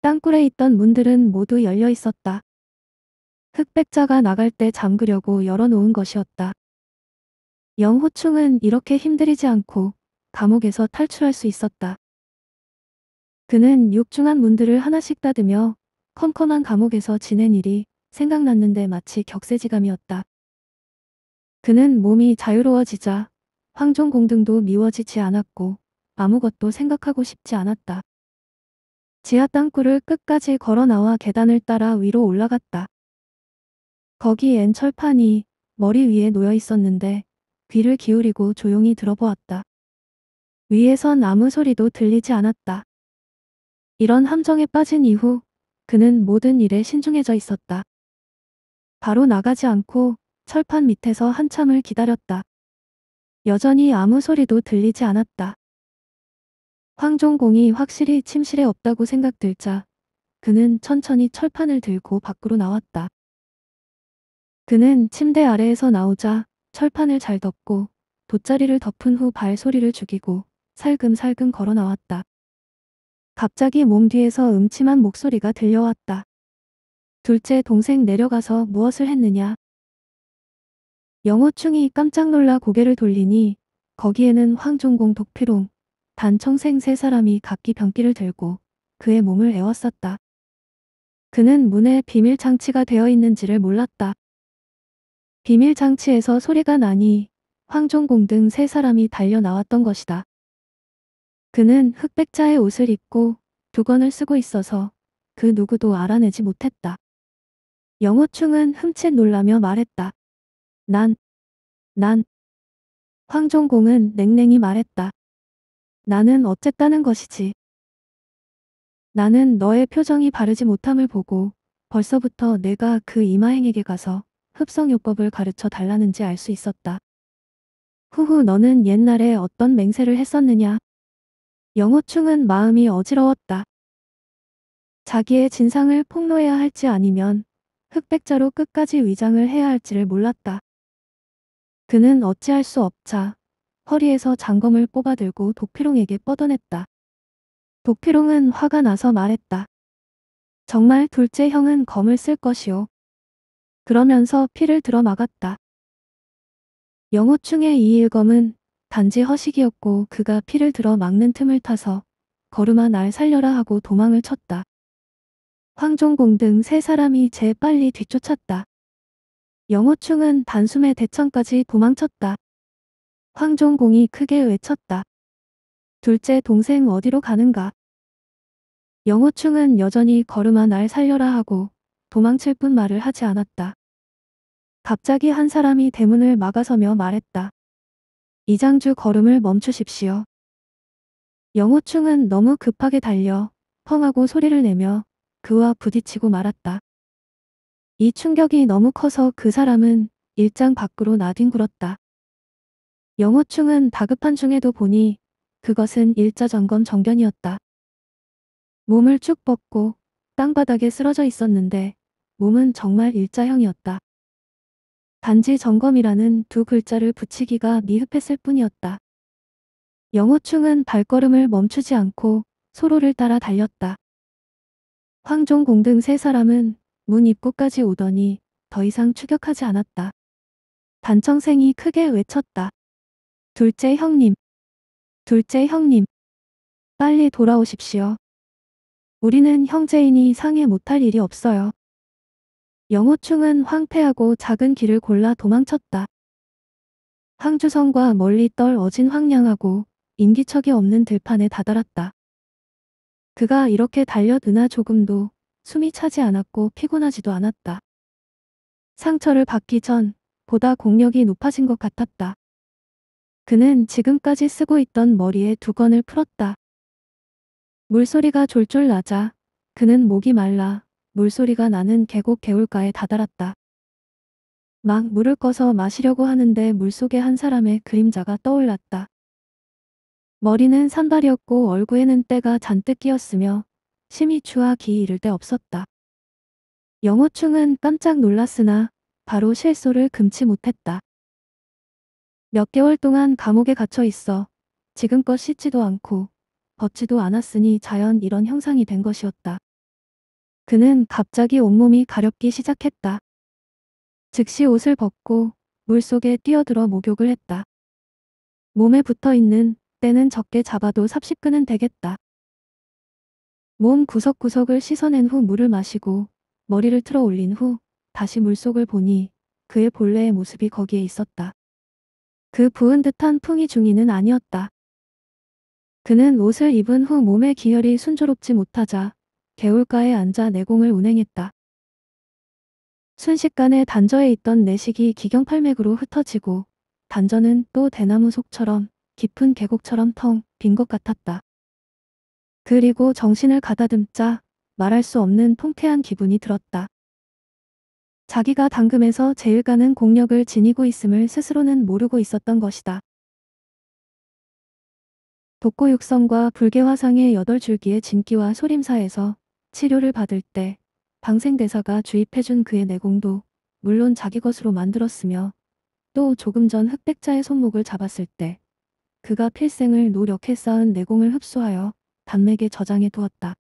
Speaker 1: 땅굴에 있던 문들은 모두 열려 있었다. 흑백자가 나갈 때 잠그려고 열어놓은 것이었다. 영호충은 이렇게 힘들이지 않고 감옥에서 탈출할 수 있었다. 그는 육중한 문들을 하나씩 닫으며 컴컴한 감옥에서 지낸 일이 생각났는데 마치 격세지감이었다. 그는 몸이 자유로워지자 황종공 등도 미워지지 않았고 아무것도 생각하고 싶지 않았다. 지하 땅굴을 끝까지 걸어 나와 계단을 따라 위로 올라갔다. 거기엔 철판이 머리 위에 놓여 있었는데 귀를 기울이고 조용히 들어보았다. 위에선 아무 소리도 들리지 않았다. 이런 함정에 빠진 이후 그는 모든 일에 신중해져 있었다. 바로 나가지 않고 철판 밑에서 한참을 기다렸다. 여전히 아무 소리도 들리지 않았다. 황종공이 확실히 침실에 없다고 생각들자 그는 천천히 철판을 들고 밖으로 나왔다. 그는 침대 아래에서 나오자 철판을 잘 덮고 돗자리를 덮은 후 발소리를 죽이고 살금살금 걸어 나왔다. 갑자기 몸 뒤에서 음침한 목소리가 들려왔다. 둘째 동생 내려가서 무엇을 했느냐? 영호충이 깜짝 놀라 고개를 돌리니 거기에는 황종공 독피롱, 단청생 세 사람이 각기 변기를 들고 그의 몸을 애웠었다. 그는 문에 비밀 장치가 되어 있는지를 몰랐다. 비밀 장치에서 소리가 나니 황종공 등 세 사람이 달려 나왔던 것이다. 그는 흑백자의 옷을 입고 두건을 쓰고 있어서 그 누구도 알아내지 못했다. 영호충은 흠칫 놀라며 말했다. 난, 난. 황종공은 냉랭히 말했다. 나는 어쨌다는 것이지. 나는 너의 표정이 바르지 못함을 보고 벌써부터 내가 그 이마행에게 가서 흡성요법을 가르쳐 달라는지 알 수 있었다. 후후 너는 옛날에 어떤 맹세를 했었느냐 영호충은 마음이 어지러웠다. 자기의 진상을 폭로해야 할지 아니면 흑백자로 끝까지 위장을 해야 할지를 몰랐다. 그는 어찌할 수 없자 허리에서 장검을 뽑아들고 도피롱에게 뻗어냈다. 도피롱은 화가 나서 말했다. 정말 둘째 형은 검을 쓸 것이오. 그러면서 피를 들어 막았다. 영호충의 이 일검은 단지 허식이었고 그가 피를 들어 막는 틈을 타서 거루마 날 살려라 하고 도망을 쳤다. 황종공 등 세 사람이 제 빨리 뒤쫓았다. 영호충은 단숨에 대천까지 도망쳤다. 황종공이 크게 외쳤다. 둘째 동생 어디로 가는가? 영호충은 여전히 거루마 날 살려라 하고 도망칠 뿐 말을 하지 않았다. 갑자기 한 사람이 대문을 막아서며 말했다. 이장주 걸음을 멈추십시오. 영호충은 너무 급하게 달려 펑하고 소리를 내며 그와 부딪히고 말았다. 이 충격이 너무 커서 그 사람은 일장 밖으로 나뒹굴었다. 영호충은 다급한 중에도 보니 그것은 일자점검 정변이었다 몸을 쭉 뻗고 땅바닥에 쓰러져 있었는데 몸은 정말 일자형이었다. 단지 점검이라는 두 글자를 붙이기가 미흡했을 뿐이었다. 영호충은 발걸음을 멈추지 않고 소로를 따라 달렸다. 황종공 등 세 사람은 문 입구까지 오더니 더 이상 추격하지 않았다. 단청생이 크게 외쳤다. 둘째 형님. 둘째 형님. 빨리 돌아오십시오. 우리는 형제이니 상해 못할 일이 없어요. 영호충은 황폐하고 작은 길을 골라 도망쳤다. 황주성과 멀리 떨어진 황량하고 인기척이 없는 들판에 다다랐다. 그가 이렇게 달려드나 조금도 숨이 차지 않았고 피곤하지도 않았다. 상처를 받기 전 보다 공력이 높아진 것 같았다. 그는 지금까지 쓰고 있던 머리에 두건을 풀었다. 물소리가 졸졸 나자 그는 목이 말라 물소리가 나는 계곡 개울가에 다다랐다. 막 물을 꺼서 마시려고 하는데 물속에 한 사람의 그림자가 떠올랐다. 머리는 산발이었고 얼굴에는 때가 잔뜩 끼었으며 심히 추하 기 이를 데 없었다. 영호충은 깜짝 놀랐으나 바로 실소를 금치 못했다. 몇 개월 동안 감옥에 갇혀 있어 지금껏 씻지도 않고 벗지도 않았으니 자연 이런 형상이 된 것이었다. 그는 갑자기 온몸이 가렵기 시작했다. 즉시 옷을 벗고 물속에 뛰어들어 목욕을 했다. 몸에 붙어있는 때는 적게 잡아도 삽시근은 되겠다. 몸 구석구석을 씻어낸 후 물을 마시고 머리를 틀어 올린 후 다시 물속을 보니 그의 본래의 모습이 거기에 있었다. 그 부은 듯한 풍이 중이는 아니었다. 그는 옷을 입은 후 몸의 기혈이 순조롭지 못하자 개울가에 앉아 내공을 운행했다. 순식간에 단저에 있던 내식이 기경팔맥으로 흩어지고 단저는 또 대나무 속처럼 깊은 계곡처럼 텅 빈 것 같았다. 그리고 정신을 가다듬자 말할 수 없는 통쾌한 기분이 들었다. 자기가 당금에서 제일 가는 공력을 지니고 있음을 스스로는 모르고 있었던 것이다. 독고육성과 불개화상의 여덟 줄기의 진기와 소림사에서 치료를 받을 때 방생대사가 주입해준 그의 내공도 물론 자기 것으로 만들었으며 또 조금 전 흑백자의 손목을 잡았을 때 그가 필생을 노력해 쌓은 내공을 흡수하여 단맥에 저장해 두었다.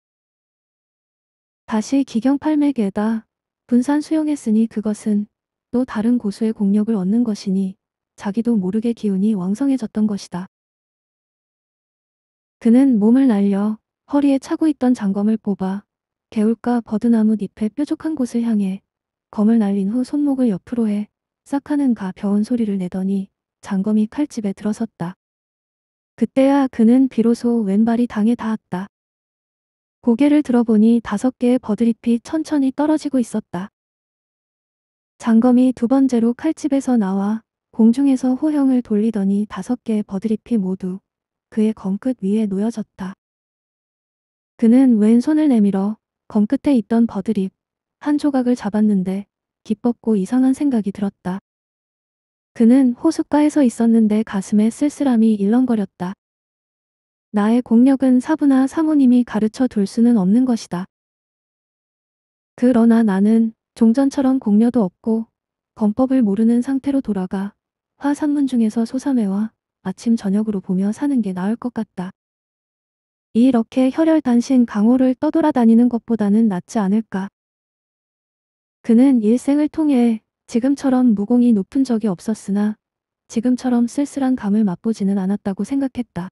Speaker 1: 다시 기경팔맥에다 분산 수용했으니 그것은 또 다른 고수의 공력을 얻는 것이니 자기도 모르게 기운이 왕성해졌던 것이다. 그는 몸을 날려 허리에 차고 있던 장검을 뽑아 개울가 버드나무 잎의 뾰족한 곳을 향해 검을 날린 후 손목을 옆으로 해 싹하는 가벼운 소리를 내더니 장검이 칼집에 들어섰다. 그때야 그는 비로소 왼발이 당에 닿았다. 고개를 들어보니 다섯 개의 버드잎이 천천히 떨어지고 있었다. 장검이 두 번째로 칼집에서 나와 공중에서 호형을 돌리더니 다섯 개의 버드잎이 모두 그의 검 끝 위에 놓여졌다. 그는 왼손을 내밀어 검 끝에 있던 버드립 한 조각을 잡았는데 기뻤고 이상한 생각이 들었다. 그는 호숫가에서 있었는데 가슴에 쓸쓸함이 일렁거렸다. 나의 공력은 사부나 사모님이 가르쳐 둘 수는 없는 것이다. 그러나 나는 종전처럼 공녀도 없고 검법을 모르는 상태로 돌아가 화산문 중에서 소삼회와 아침 저녁으로 보며 사는 게 나을 것 같다. 이렇게 혈혈단신 강호를 떠돌아다니는 것보다는 낫지 않을까. 그는 일생을 통해 지금처럼 무공이 높은 적이 없었으나 지금처럼 쓸쓸한 감을 맛보지는 않았다고 생각했다.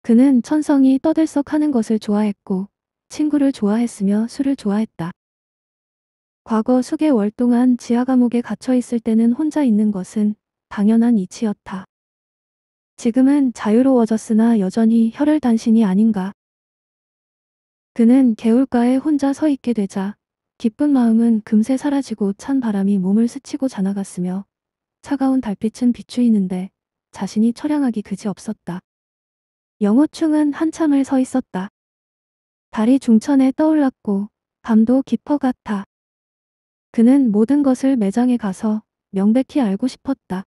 Speaker 1: 그는 천성이 떠들썩하는 것을 좋아했고 친구를 좋아했으며 술을 좋아했다. 과거 수개월 동안 지하 감옥에 갇혀 있을 때는 혼자 있는 것은 당연한 이치였다. 지금은 자유로워졌으나 여전히 혈혈 단신이 아닌가. 그는 개울가에 혼자 서 있게 되자 기쁜 마음은 금세 사라지고 찬 바람이 몸을 스치고 자나갔으며 차가운 달빛은 비추이는데 자신이 처량하기 그지없었다. 영호충은 한참을 서 있었다. 달이 중천에 떠올랐고 밤도 깊어갔다. 그는 모든 것을 매장에 가서 명백히 알고 싶었다.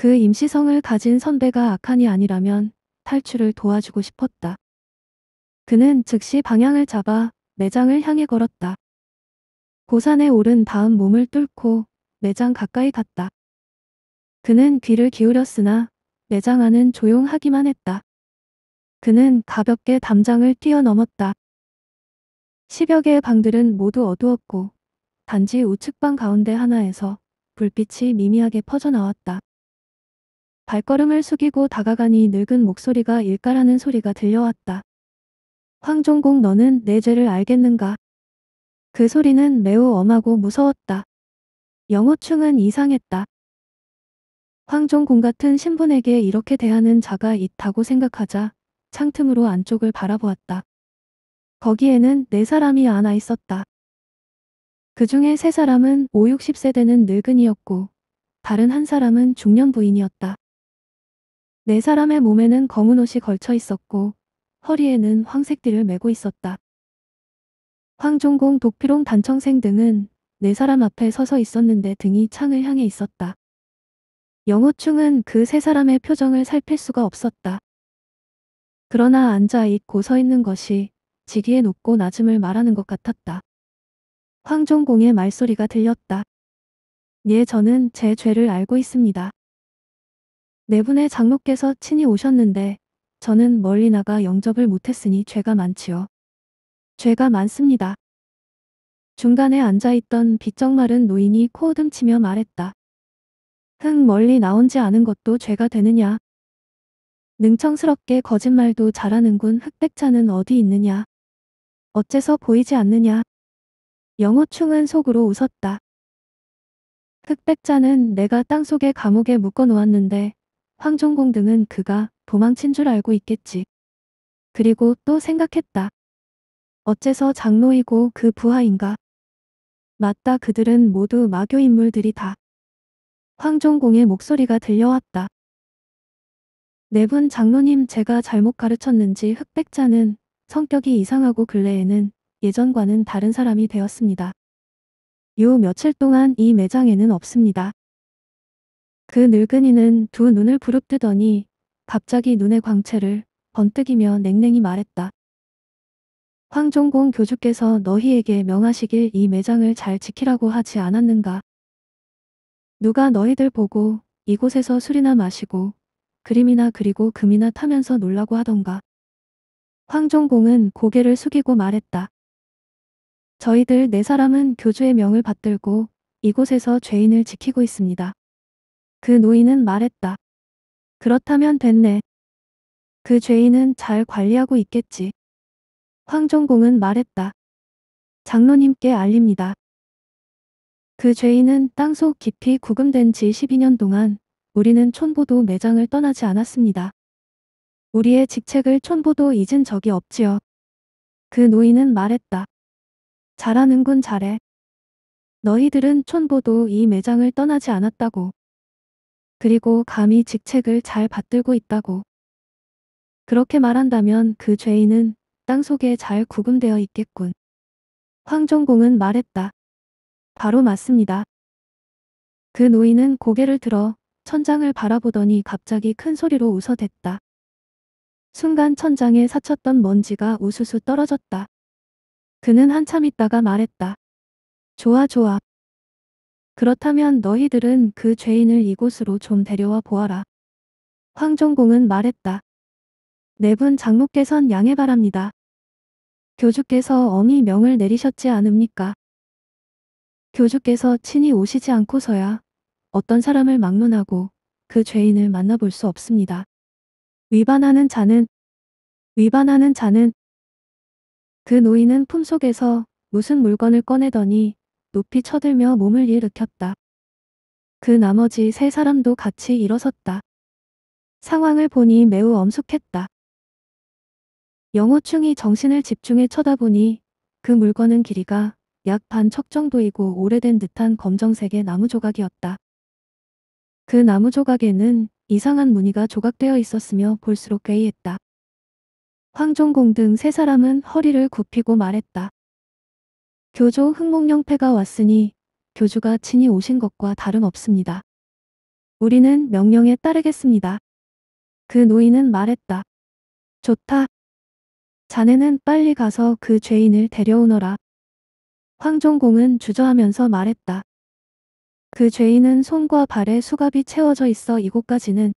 Speaker 1: 그 임시성을 가진 선배가 악한이 아니라면 탈출을 도와주고 싶었다. 그는 즉시 방향을 잡아 매장을 향해 걸었다. 고산에 오른 다음 몸을 뚫고 매장 가까이 갔다. 그는 귀를 기울였으나 매장 안은 조용하기만 했다. 그는 가볍게 담장을 뛰어넘었다. 1 0여 개의 방들은 모두 어두웠고 단지 우측방 가운데 하나에서 불빛이 미미하게 퍼져나왔다. 발걸음을 숙이고 다가가니 늙은 목소리가 일까라는 소리가 들려왔다. 황종공 너는 내 죄를 알겠는가? 그 소리는 매우 엄하고 무서웠다. 영호충은 이상했다. 황종공 같은 신분에게 이렇게 대하는 자가 있다고 생각하자 창틈으로 안쪽을 바라보았다. 거기에는 네 사람이 앉아 있었다. 그 중에 세 사람은 5, 60세 되는 늙은이였고 다른 한 사람은 중년 부인이었다. 네 사람의 몸에는 검은 옷이 걸쳐 있었고 허리에는 황색띠를 메고 있었다. 황종공, 독필홍, 단청생 등은 네 사람 앞에 서서 있었는데 등이 창을 향해 있었다. 영호충은 그 세 사람의 표정을 살필 수가 없었다. 그러나 앉아 있고 서 있는 것이 지기에 높고 낮음을 말하는 것 같았다. 황종공의 말소리가 들렸다. 예, 저는 제 죄를 알고 있습니다. 네 분의 장로께서 친히 오셨는데 저는 멀리 나가 영접을 못했으니 죄가 많지요. 죄가 많습니다. 중간에 앉아있던 빚정마른 노인이 코오등치며 말했다. 흥 멀리 나온 지 않은 것도 죄가 되느냐. 능청스럽게 거짓말도 잘하는군 흑백자는 어디 있느냐. 어째서 보이지 않느냐. 영호충은 속으로 웃었다. 흑백자는 내가 땅속에 감옥에 묶어놓았는데 황종공 등은 그가 도망친 줄 알고 있겠지. 그리고 또 생각했다. 어째서 장로이고 그 부하인가? 맞다 그들은 모두 마교 인물들이다. 황종공의 목소리가 들려왔다. 네 분 장로님 제가 잘못 가르쳤는지 흑백자는 성격이 이상하고 근래에는 예전과는 다른 사람이 되었습니다. 요 며칠 동안 이 매장에는 없습니다. 그 늙은이는 두 눈을 부릅뜨더니 갑자기 눈의 광채를 번뜩이며 냉랭히 말했다. 황종공 교주께서 너희에게 명하시길 이 매장을 잘 지키라고 하지 않았는가. 누가 너희들 보고 이곳에서 술이나 마시고 그림이나 그리고 금이나 타면서 놀라고 하던가. 황종공은 고개를 숙이고 말했다. 저희들 네 사람은 교주의 명을 받들고 이곳에서 죄인을 지키고 있습니다. 그 노인은 말했다. 그렇다면 됐네. 그 죄인은 잘 관리하고 있겠지. 황종공은 말했다. 장로님께 알립니다. 그 죄인은 땅속 깊이 구금된 지 12년 동안 우리는 촌보도 매장을 떠나지 않았습니다. 우리의 직책을 촌보도 잊은 적이 없지요. 그 노인은 말했다. 잘하는군 잘해. 너희들은 촌보도 이 매장을 떠나지 않았다고. 그리고 감히 직책을 잘 받들고 있다고. 그렇게 말한다면 그 죄인은 땅속에 잘 구금되어 있겠군. 황종공은 말했다. 바로 맞습니다. 그 노인은 고개를 들어 천장을 바라보더니 갑자기 큰 소리로 웃어댔다. 순간 천장에 사쳤던 먼지가 우수수 떨어졌다. 그는 한참 있다가 말했다. 좋아 좋아. 그렇다면 너희들은 그 죄인을 이곳으로 좀 데려와 보아라. 황종공은 말했다. 네 분 장로께선 양해 바랍니다. 교주께서 어미 명을 내리셨지 않습니까? 교주께서 친히 오시지 않고서야 어떤 사람을 막론하고 그 죄인을 만나볼 수 없습니다. 위반하는 자는 위반하는 자는 그 노인은 품속에서 무슨 물건을 꺼내더니 높이 쳐들며 몸을 일으켰다. 그 나머지 세 사람도 같이 일어섰다. 상황을 보니 매우 엄숙했다. 영호충이 정신을 집중해 쳐다보니 그 물건은 길이가 약 반 척 정도이고 오래된 듯한 검정색의 나무 조각이었다. 그 나무 조각에는 이상한 무늬가 조각되어 있었으며 볼수록 괴이했다. 황종공 등 세 사람은 허리를 굽히고 말했다. 교조 흥목령패가 왔으니 교주가 친히 오신 것과 다름없습니다. 우리는 명령에 따르겠습니다. 그 노인은 말했다. 좋다. 자네는 빨리 가서 그 죄인을 데려오너라. 황종공은 주저하면서 말했다. 그 죄인은 손과 발에 수갑이 채워져 있어 이곳까지는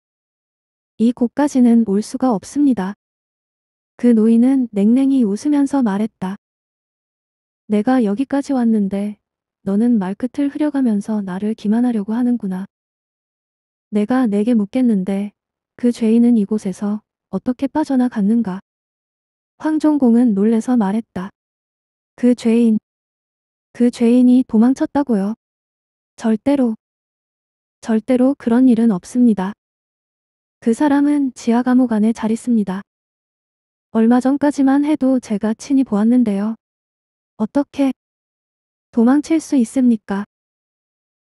Speaker 1: 이 곳까지는 올 수가 없습니다. 그 노인은 냉랭히 웃으면서 말했다. 내가 여기까지 왔는데 너는 말끝을 흐려가면서 나를 기만하려고 하는구나. 내가 내게 묻겠는데 그 죄인은 이곳에서 어떻게 빠져나갔는가? 황종공은 놀래서 말했다. 그 죄인, 그 죄인이 도망쳤다고요. 절대로, 절대로 그런 일은 없습니다. 그 사람은 지하 감옥 안에 잘 있습니다. 얼마 전까지만 해도 제가 친히 보았는데요. 어떻게 도망칠 수 있습니까?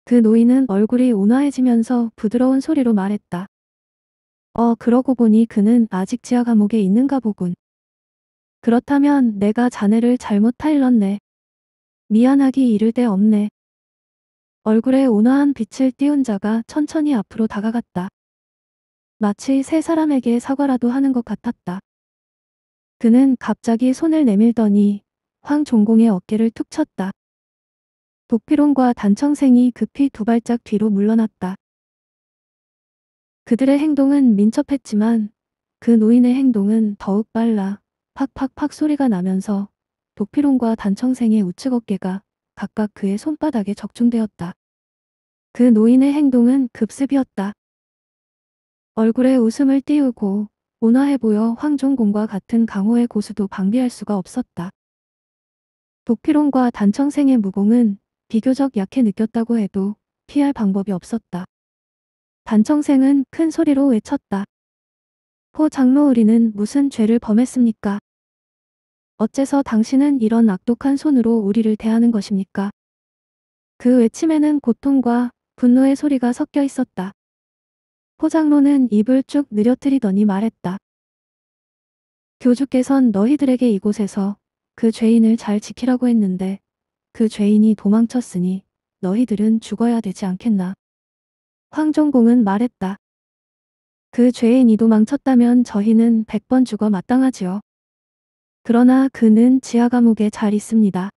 Speaker 1: 그 노인은 얼굴이 온화해지면서 부드러운 소리로 말했다. 어 그러고 보니 그는 아직 지하 감옥에 있는가 보군. 그렇다면 내가 자네를 잘못 타일렀네. 미안하기 이를 데 없네. 얼굴에 온화한 빛을 띄운 자가 천천히 앞으로 다가갔다. 마치 세 사람에게 사과라도 하는 것 같았다. 그는 갑자기 손을 내밀더니 황종공의 어깨를 툭 쳤다. 도피론과 단청생이 급히 두 발짝 뒤로 물러났다. 그들의 행동은 민첩했지만 그 노인의 행동은 더욱 빨라 팍팍팍 소리가 나면서 도피론과 단청생의 우측 어깨가 각각 그의 손바닥에 적중되었다. 그 노인의 행동은 급습이었다. 얼굴에 웃음을 띄우고 온화해 보여 황종공과 같은 강호의 고수도 방비할 수가 없었다. 도피론과 단청생의 무공은 비교적 약해 느꼈다고 해도 피할 방법이 없었다. 단청생은 큰 소리로 외쳤다. 포 장로 우리는 무슨 죄를 범했습니까? 어째서 당신은 이런 악독한 손으로 우리를 대하는 것입니까? 그 외침에는 고통과 분노의 소리가 섞여 있었다. 포장로는 입을 쭉 느려뜨리더니 말했다. 교주께선 너희들에게 이곳에서 그 죄인을 잘 지키라고 했는데 그 죄인이 도망쳤으니 너희들은 죽어야 되지 않겠나. 황종공은 말했다. 그 죄인이 도망쳤다면 저희는 백번 죽어 마땅하지요. 그러나 그는 지하 감옥에 잘 있습니다.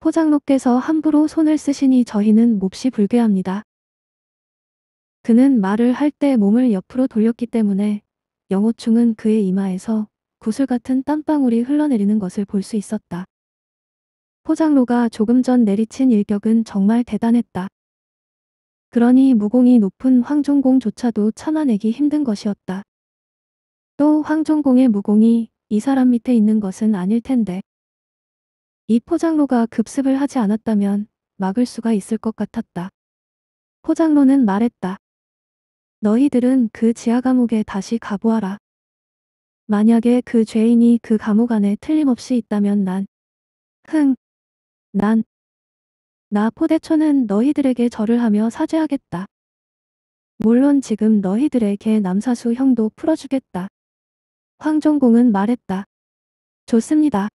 Speaker 1: 포장록께서 함부로 손을 쓰시니 저희는 몹시 불쾌합니다. 그는 말을 할 때 몸을 옆으로 돌렸기 때문에 영호충은 그의 이마에서 구슬 같은 땀방울이 흘러내리는 것을 볼 수 있었다. 포장로가 조금 전 내리친 일격은 정말 대단했다. 그러니 무공이 높은 황종공조차도 참아내기 힘든 것이었다. 또 황종공의 무공이 이 사람 밑에 있는 것은 아닐 텐데. 이 포장로가 급습을 하지 않았다면 막을 수가 있을 것 같았다. 포장로는 말했다. 너희들은 그 지하 감옥에 다시 가보아라. 만약에 그 죄인이 그 감옥 안에 틀림없이 있다면 난, 흥, 난, 나 포대초는 너희들에게 절을 하며 사죄하겠다. 물론 지금 너희들에게 남사수 형도 풀어주겠다. 황종공은 말했다. 좋습니다.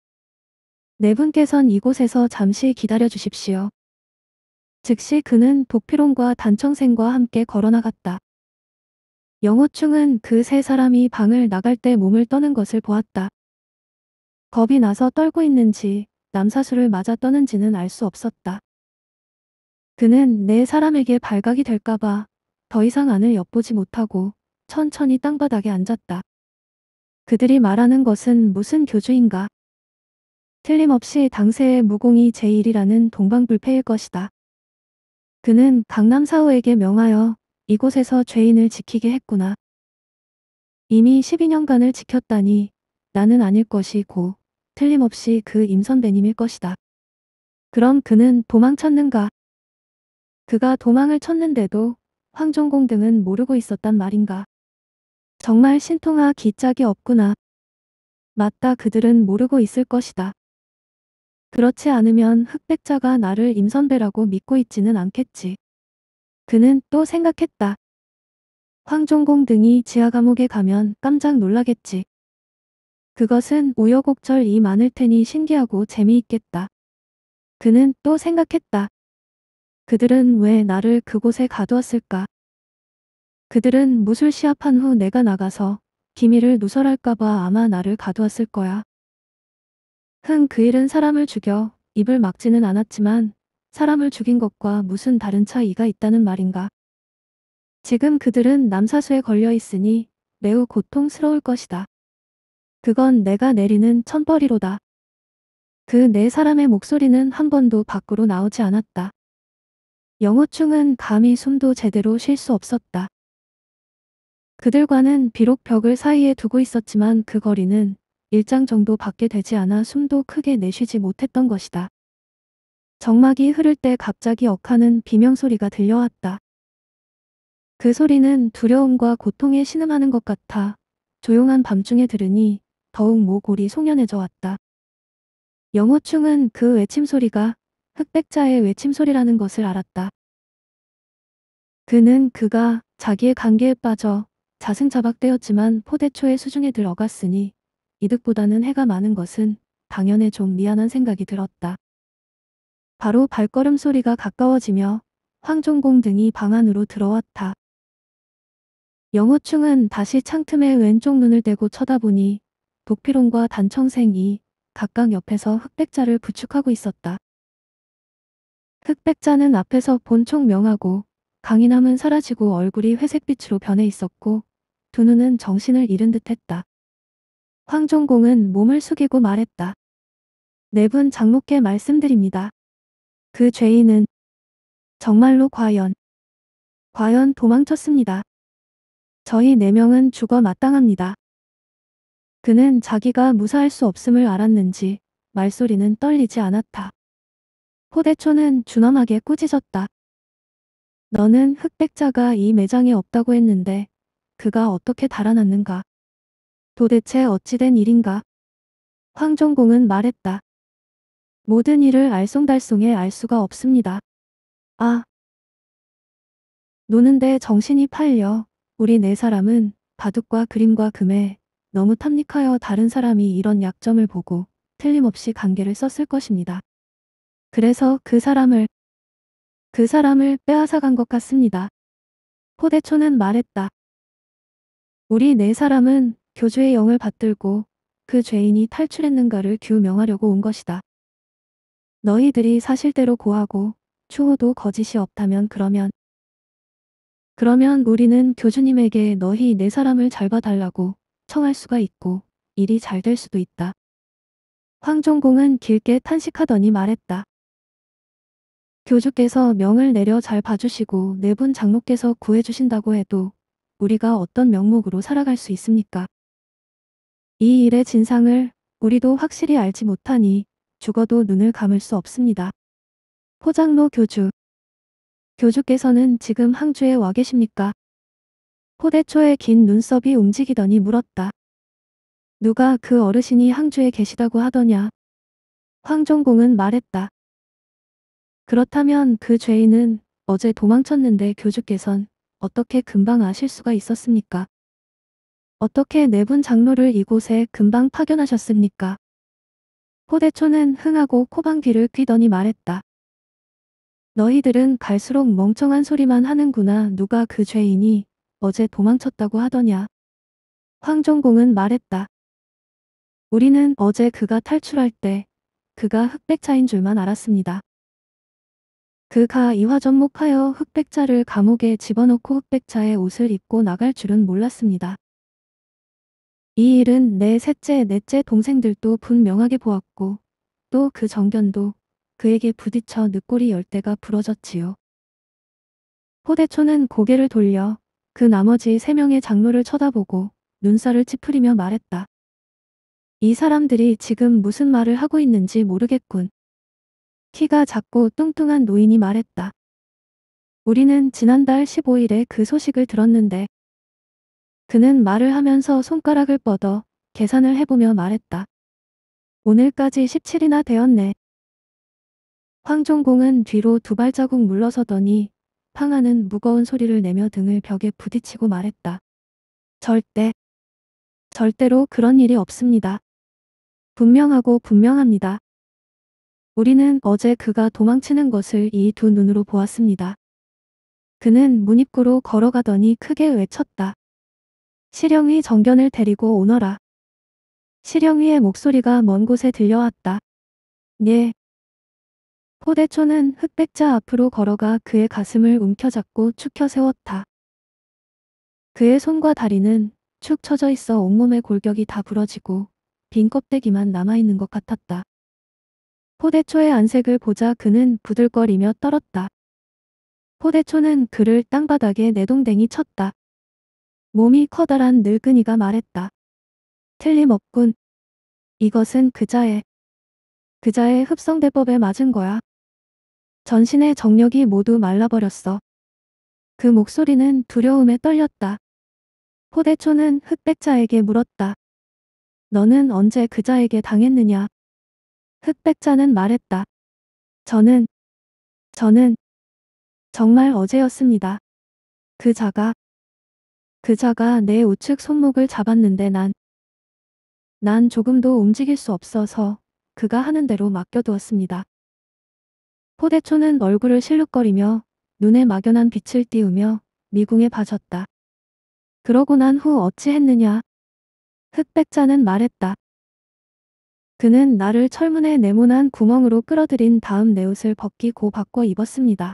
Speaker 1: 네 분께선 이곳에서 잠시 기다려 주십시오. 즉시 그는 북피론과 단청생과 함께 걸어나갔다. 영호충은 그 세 사람이 방을 나갈 때 몸을 떠는 것을 보았다. 겁이 나서 떨고 있는지 남사수를 맞아 떠는지는 알 수 없었다. 그는 내 사람에게 발각이 될까봐 더 이상 안을 엿보지 못하고 천천히 땅바닥에 앉았다. 그들이 말하는 것은 무슨 교주인가? 틀림없이 당세의 무공이 제1이라는 동방불패일 것이다. 그는 강남사후에게 명하여 이곳에서 죄인을 지키게 했구나. 이미 12년간을 지켰다니 나는 아닐 것이고 틀림없이 그 임선배님일 것이다. 그럼 그는 도망쳤는가? 그가 도망을 쳤는데도 황종공 등은 모르고 있었단 말인가? 정말 신통아 기짝이 없구나. 맞다 그들은 모르고 있을 것이다. 그렇지 않으면 흑백자가 나를 임선배라고 믿고 있지는 않겠지. 그는 또 생각했다. 황종공 등이 지하 감옥에 가면 깜짝 놀라겠지. 그것은 우여곡절이 많을 테니 신기하고 재미있겠다. 그는 또 생각했다. 그들은 왜 나를 그곳에 가두었을까? 그들은 무술 시합한 후 내가 나가서 기밀을 누설할까봐 아마 나를 가두었을 거야. 흥 그 일은 사람을 죽여 입을 막지는 않았지만 사람을 죽인 것과 무슨 다른 차이가 있다는 말인가. 지금 그들은 남사수에 걸려 있으니 매우 고통스러울 것이다. 그건 내가 내리는 천벌이로다. 그 네 사람의 목소리는 한 번도 밖으로 나오지 않았다. 영호충은 감히 숨도 제대로 쉴 수 없었다. 그들과는 비록 벽을 사이에 두고 있었지만 그 거리는 일장 정도 밖에 되지 않아 숨도 크게 내쉬지 못했던 것이다. 정막이 흐를 때 갑자기 억하는 비명소리가 들려왔다. 그 소리는 두려움과 고통에 신음하는 것 같아 조용한 밤중에 들으니 더욱 모골이 송연해져 왔다. 영호충은 그 외침소리가 흑백자의 외침소리라는 것을 알았다. 그는 그가 자기의 관계에 빠져 자승자박되었지만 포대초의 수중에 들어갔으니 이득보다는 해가 많은 것은 당연히 좀 미안한 생각이 들었다. 바로 발걸음 소리가 가까워지며 황종공 등이 방 안으로 들어왔다. 영호충은 다시 창틈에 왼쪽 눈을 대고 쳐다보니 도피론과 단청생이 각각 옆에서 흑백자를 부축하고 있었다. 흑백자는 앞에서 본총 명하고 강인함은 사라지고 얼굴이 회색빛으로 변해 있었고 두 눈은 정신을 잃은 듯 했다. 황종공은 몸을 숙이고 말했다. 네 분 장목께 말씀드립니다. 그 죄인은 정말로 과연 과연 도망쳤습니다. 저희 네 명은 죽어 마땅합니다. 그는 자기가 무사할 수 없음을 알았는지 말소리는 떨리지 않았다. 포대초는 준엄하게 꾸짖었다. 너는 흑백자가 이 매장에 없다고 했는데 그가 어떻게 달아났는가? 도대체 어찌된 일인가? 황종공은 말했다. 모든 일을 알쏭달쏭해 알 수가 없습니다. 아. 노는데 정신이 팔려 우리 네 사람은 바둑과 그림과 금에 너무 탐닉하여 다른 사람이 이런 약점을 보고 틀림없이 관계를 썼을 것입니다. 그래서 그 사람을 그 사람을 빼앗아간 것 같습니다. 포대초는 말했다. 우리 네 사람은 교주의 영을 받들고 그 죄인이 탈출했는가를 규명하려고 온 것이다. 너희들이 사실대로 고하고 추호도 거짓이 없다면 그러면 그러면 우리는 교주님에게 너희 네 사람을 잘 봐달라고 청할 수가 있고 일이 잘 될 수도 있다. 황종공은 길게 탄식하더니 말했다. 교주께서 명을 내려 잘 봐주시고 네분 장로께서 구해주신다고 해도 우리가 어떤 명목으로 살아갈 수 있습니까? 이 일의 진상을 우리도 확실히 알지 못하니 죽어도 눈을 감을 수 없습니다. 포장로 교주 교주께서는 지금 항주에 와 계십니까? 포대초의 긴 눈썹이 움직이더니 물었다. 누가 그 어르신이 항주에 계시다고 하더냐? 황종공은 말했다. 그렇다면 그 죄인은 어제 도망쳤는데 교주께선 어떻게 금방 아실 수가 있었습니까? 어떻게 내분 네 장로를 이곳에 금방 파견하셨습니까? 호대초는 흥하고 코방귀를 뀌더니 말했다. 너희들은 갈수록 멍청한 소리만 하는구나 누가 그 죄인이 어제 도망쳤다고 하더냐. 황종공은 말했다. 우리는 어제 그가 탈출할 때 그가 흑백자인 줄만 알았습니다. 그가 이화전목하여 흑백자를 감옥에 집어넣고 흑백자의 옷을 입고 나갈 줄은 몰랐습니다. 이 일은 내 셋째, 넷째 동생들도 분명하게 보았고 또 그 정견도 그에게 부딪혀 늑골이 열대가 부러졌지요. 포대초는 고개를 돌려 그 나머지 세 명의 장로를 쳐다보고 눈살을 찌푸리며 말했다. 이 사람들이 지금 무슨 말을 하고 있는지 모르겠군. 키가 작고 뚱뚱한 노인이 말했다. 우리는 지난달 15일에 그 소식을 들었는데 그는 말을 하면서 손가락을 뻗어 계산을 해보며 말했다. 오늘까지 17이나 되었네. 황종공은 뒤로 두 발자국 물러서더니 팡하는 무거운 소리를 내며 등을 벽에 부딪히고 말했다. 절대, 절대로 그런 일이 없습니다. 분명하고 분명합니다. 우리는 어제 그가 도망치는 것을 이 두 눈으로 보았습니다. 그는 문 입구로 걸어가더니 크게 외쳤다. 실영이 정견을 데리고 오너라. 실영이의 목소리가 먼 곳에 들려왔다. 예. 포대초는 흑백자 앞으로 걸어가 그의 가슴을 움켜잡고 축혀 세웠다. 그의 손과 다리는 축 처져 있어 온몸의 골격이 다 부러지고 빈 껍데기만 남아있는 것 같았다. 포대초의 안색을 보자 그는 부들거리며 떨었다. 포대초는 그를 땅바닥에 내동댕이 쳤다. 몸이 커다란 늙은이가 말했다. 틀림없군. 이것은 그자의 그자의 흡성대법에 맞은 거야. 전신의 정력이 모두 말라버렸어. 그 목소리는 두려움에 떨렸다. 포대초는 흑백자에게 물었다. 너는 언제 그자에게 당했느냐? 흑백자는 말했다. 저는, 저는 정말 어제였습니다. 그자가 그자가 내 우측 손목을 잡았는데 난, 난 조금도 움직일 수 없어서 그가 하는 대로 맡겨두었습니다. 포대초는 얼굴을 실룩거리며 눈에 막연한 빛을 띄우며 미궁에 빠졌다. 그러고 난 후 어찌했느냐? 흑백자는 말했다. 그는 나를 철문의 네모난 구멍으로 끌어들인 다음 내 옷을 벗기고 바꿔 입었습니다.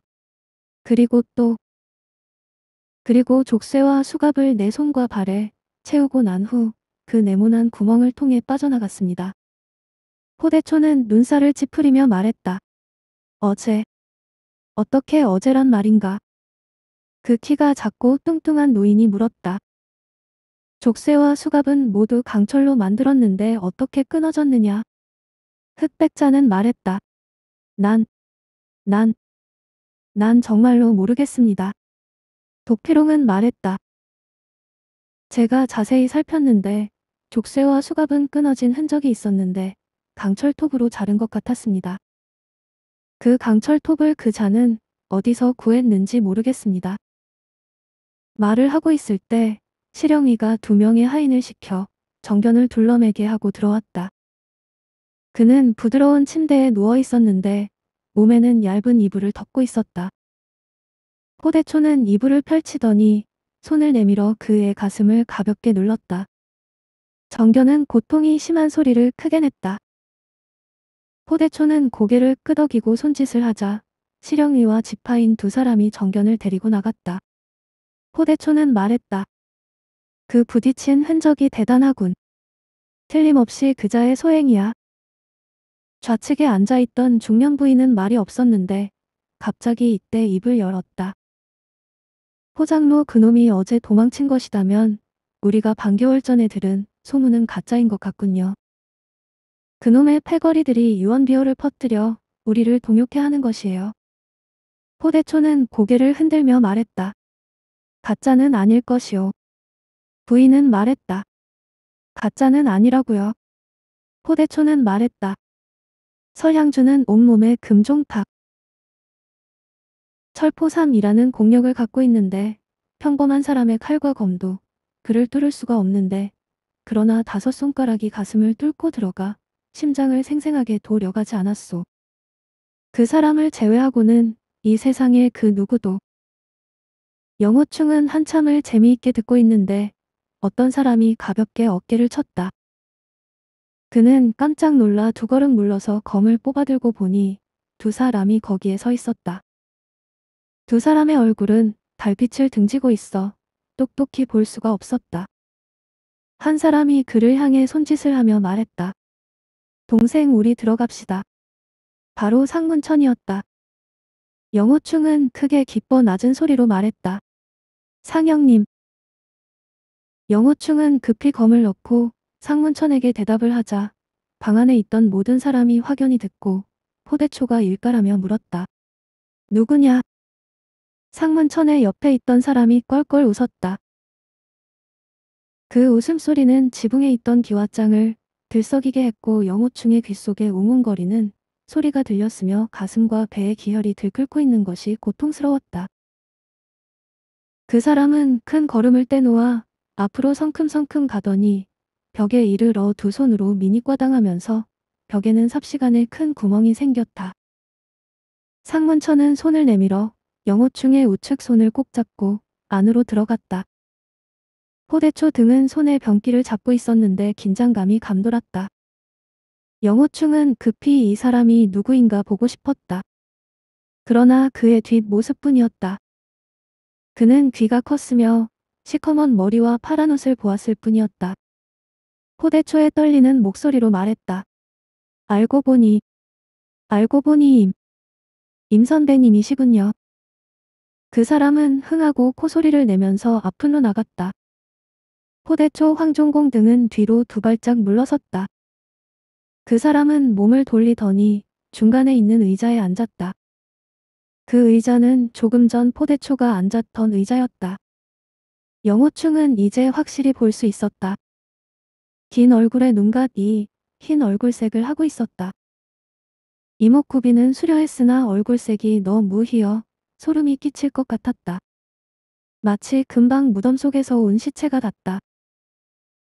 Speaker 1: 그리고 또 그리고 족쇄와 수갑을 내 손과 발에 채우고 난 후 그 네모난 구멍을 통해 빠져나갔습니다. 포대초는 눈살을 찌푸리며 말했다. 어제. 어떻게 어제란 말인가? 그 키가 작고 뚱뚱한 노인이 물었다. 족쇄와 수갑은 모두 강철로 만들었는데 어떻게 끊어졌느냐? 흑백자는 말했다. 난, 난, 난 정말로 모르겠습니다. 도피롱은 말했다. 제가 자세히 살폈는데 족쇄와 수갑은 끊어진 흔적이 있었는데 강철톱으로 자른 것 같았습니다. 그 강철톱을 그 자는 어디서 구했는지 모르겠습니다. 말을 하고 있을 때 실영이가 두 명의 하인을 시켜 정변을 둘러매게 하고 들어왔다. 그는 부드러운 침대에 누워 있었는데 몸에는 얇은 이불을 덮고 있었다. 포대초는 이불을 펼치더니 손을 내밀어 그의 가슴을 가볍게 눌렀다. 정견은 고통이 심한 소리를 크게 냈다. 포대초는 고개를 끄덕이고 손짓을 하자 실령이와 지파인 두 사람이 정견을 데리고 나갔다. 포대초는 말했다. 그 부딪힌 흔적이 대단하군. 틀림없이 그자의 소행이야. 좌측에 앉아있던 중년 부인은 말이 없었는데 갑자기 이때 입을 열었다. 포장로 그놈이 어제 도망친 것이다면 우리가 반개월 전에 들은 소문은 가짜인 것 같군요. 그놈의 패거리들이 유언비어를 퍼뜨려 우리를 동욕해 하는 것이에요. 포대초는 고개를 흔들며 말했다. 가짜는 아닐 것이오. 부인은 말했다. 가짜는 아니라고요. 포대초는 말했다. 설향주는 온몸에 금종탁, 철포삼이라는 공력을 갖고 있는데 평범한 사람의 칼과 검도 그를 뚫을 수가 없는데 그러나 다섯 손가락이 가슴을 뚫고 들어가 심장을 생생하게 도려가지 않았소. 그 사람을 제외하고는 이 세상의 그 누구도 영호충은 한참을 재미있게 듣고 있는데 어떤 사람이 가볍게 어깨를 쳤다. 그는 깜짝 놀라 두 걸음 물러서 검을 뽑아들고 보니 두 사람이 거기에 서 있었다. 두 사람의 얼굴은 달빛을 등지고 있어 똑똑히 볼 수가 없었다. 한 사람이 그를 향해 손짓을 하며 말했다. 동생 우리 들어갑시다. 바로 상문천이었다. 영호충은 크게 기뻐 낮은 소리로 말했다. 상영님. 영호충은 급히 검을 넣고 상문천에게 대답을 하자 방 안에 있던 모든 사람이 확연히 듣고 포대초가 일가라며 물었다. 누구냐? 상문천의 옆에 있던 사람이 껄껄 웃었다. 그 웃음소리는 지붕에 있던 기와장을 들썩이게 했고 영호충의 귓속에 웅웅거리는 소리가 들렸으며 가슴과 배의 기혈이 들끓고 있는 것이 고통스러웠다. 그 사람은 큰 걸음을 떼놓아 앞으로 성큼성큼 가더니 벽에 이르러 어 두 손으로 미니꽈당하면서 벽에는 삽시간에 큰 구멍이 생겼다. 상문천은 손을 내밀어 영호충의 우측 손을 꼭 잡고 안으로 들어갔다. 포대초 등은 손에 변기를 잡고 있었는데 긴장감이 감돌았다. 영호충은 급히 이 사람이 누구인가 보고 싶었다. 그러나 그의 뒷모습뿐이었다. 그는 귀가 컸으며 시커먼 머리와 파란 옷을 보았을 뿐이었다. 포대초에 떨리는 목소리로 말했다. 알고 보니, 알고 보니 임. 임 선배님이시군요. 그 사람은 흥하고 코소리를 내면서 앞으로 나갔다. 포대초 황종공 등은 뒤로 두 발짝 물러섰다. 그 사람은 몸을 돌리더니 중간에 있는 의자에 앉았다. 그 의자는 조금 전 포대초가 앉았던 의자였다. 영호충은 이제 확실히 볼 수 있었다. 긴 얼굴에 눈가이 흰 얼굴색을 하고 있었다. 이목구비는 수려했으나 얼굴색이 너무 희어 소름이 끼칠 것 같았다. 마치 금방 무덤 속에서 온 시체가 같다.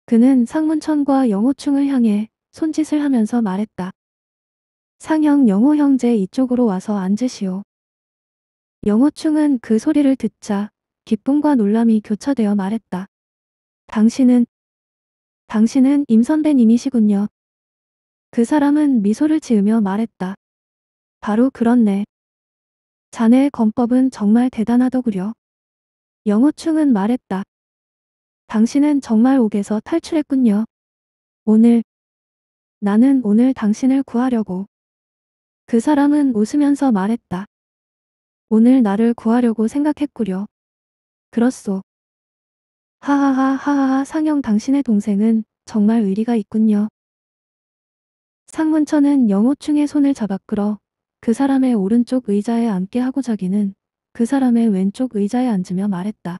Speaker 1: 그는 상문천과 영호충을 향해 손짓을 하면서 말했다. 상형 영호 형제 이쪽으로 와서 앉으시오. 영호충은 그 소리를 듣자 기쁨과 놀람이 교차되어 말했다. 당신은 당신은 임선배님이시군요. 그 사람은 미소를 지으며 말했다. 바로 그렇네. 자네의 검법은 정말 대단하더구려. 영호충은 말했다. 당신은 정말 옥에서 탈출했군요. 오늘 나는 오늘 당신을 구하려고. 그 사람은 웃으면서 말했다. 오늘 나를 구하려고 생각했구려. 그렇소. 하하하 하하하 상영 당신의 동생은 정말 의리가 있군요. 상문천은 영호충의 손을 잡아 끌어 그 사람의 오른쪽 의자에 앉게 하고 자기는 그 사람의 왼쪽 의자에 앉으며 말했다.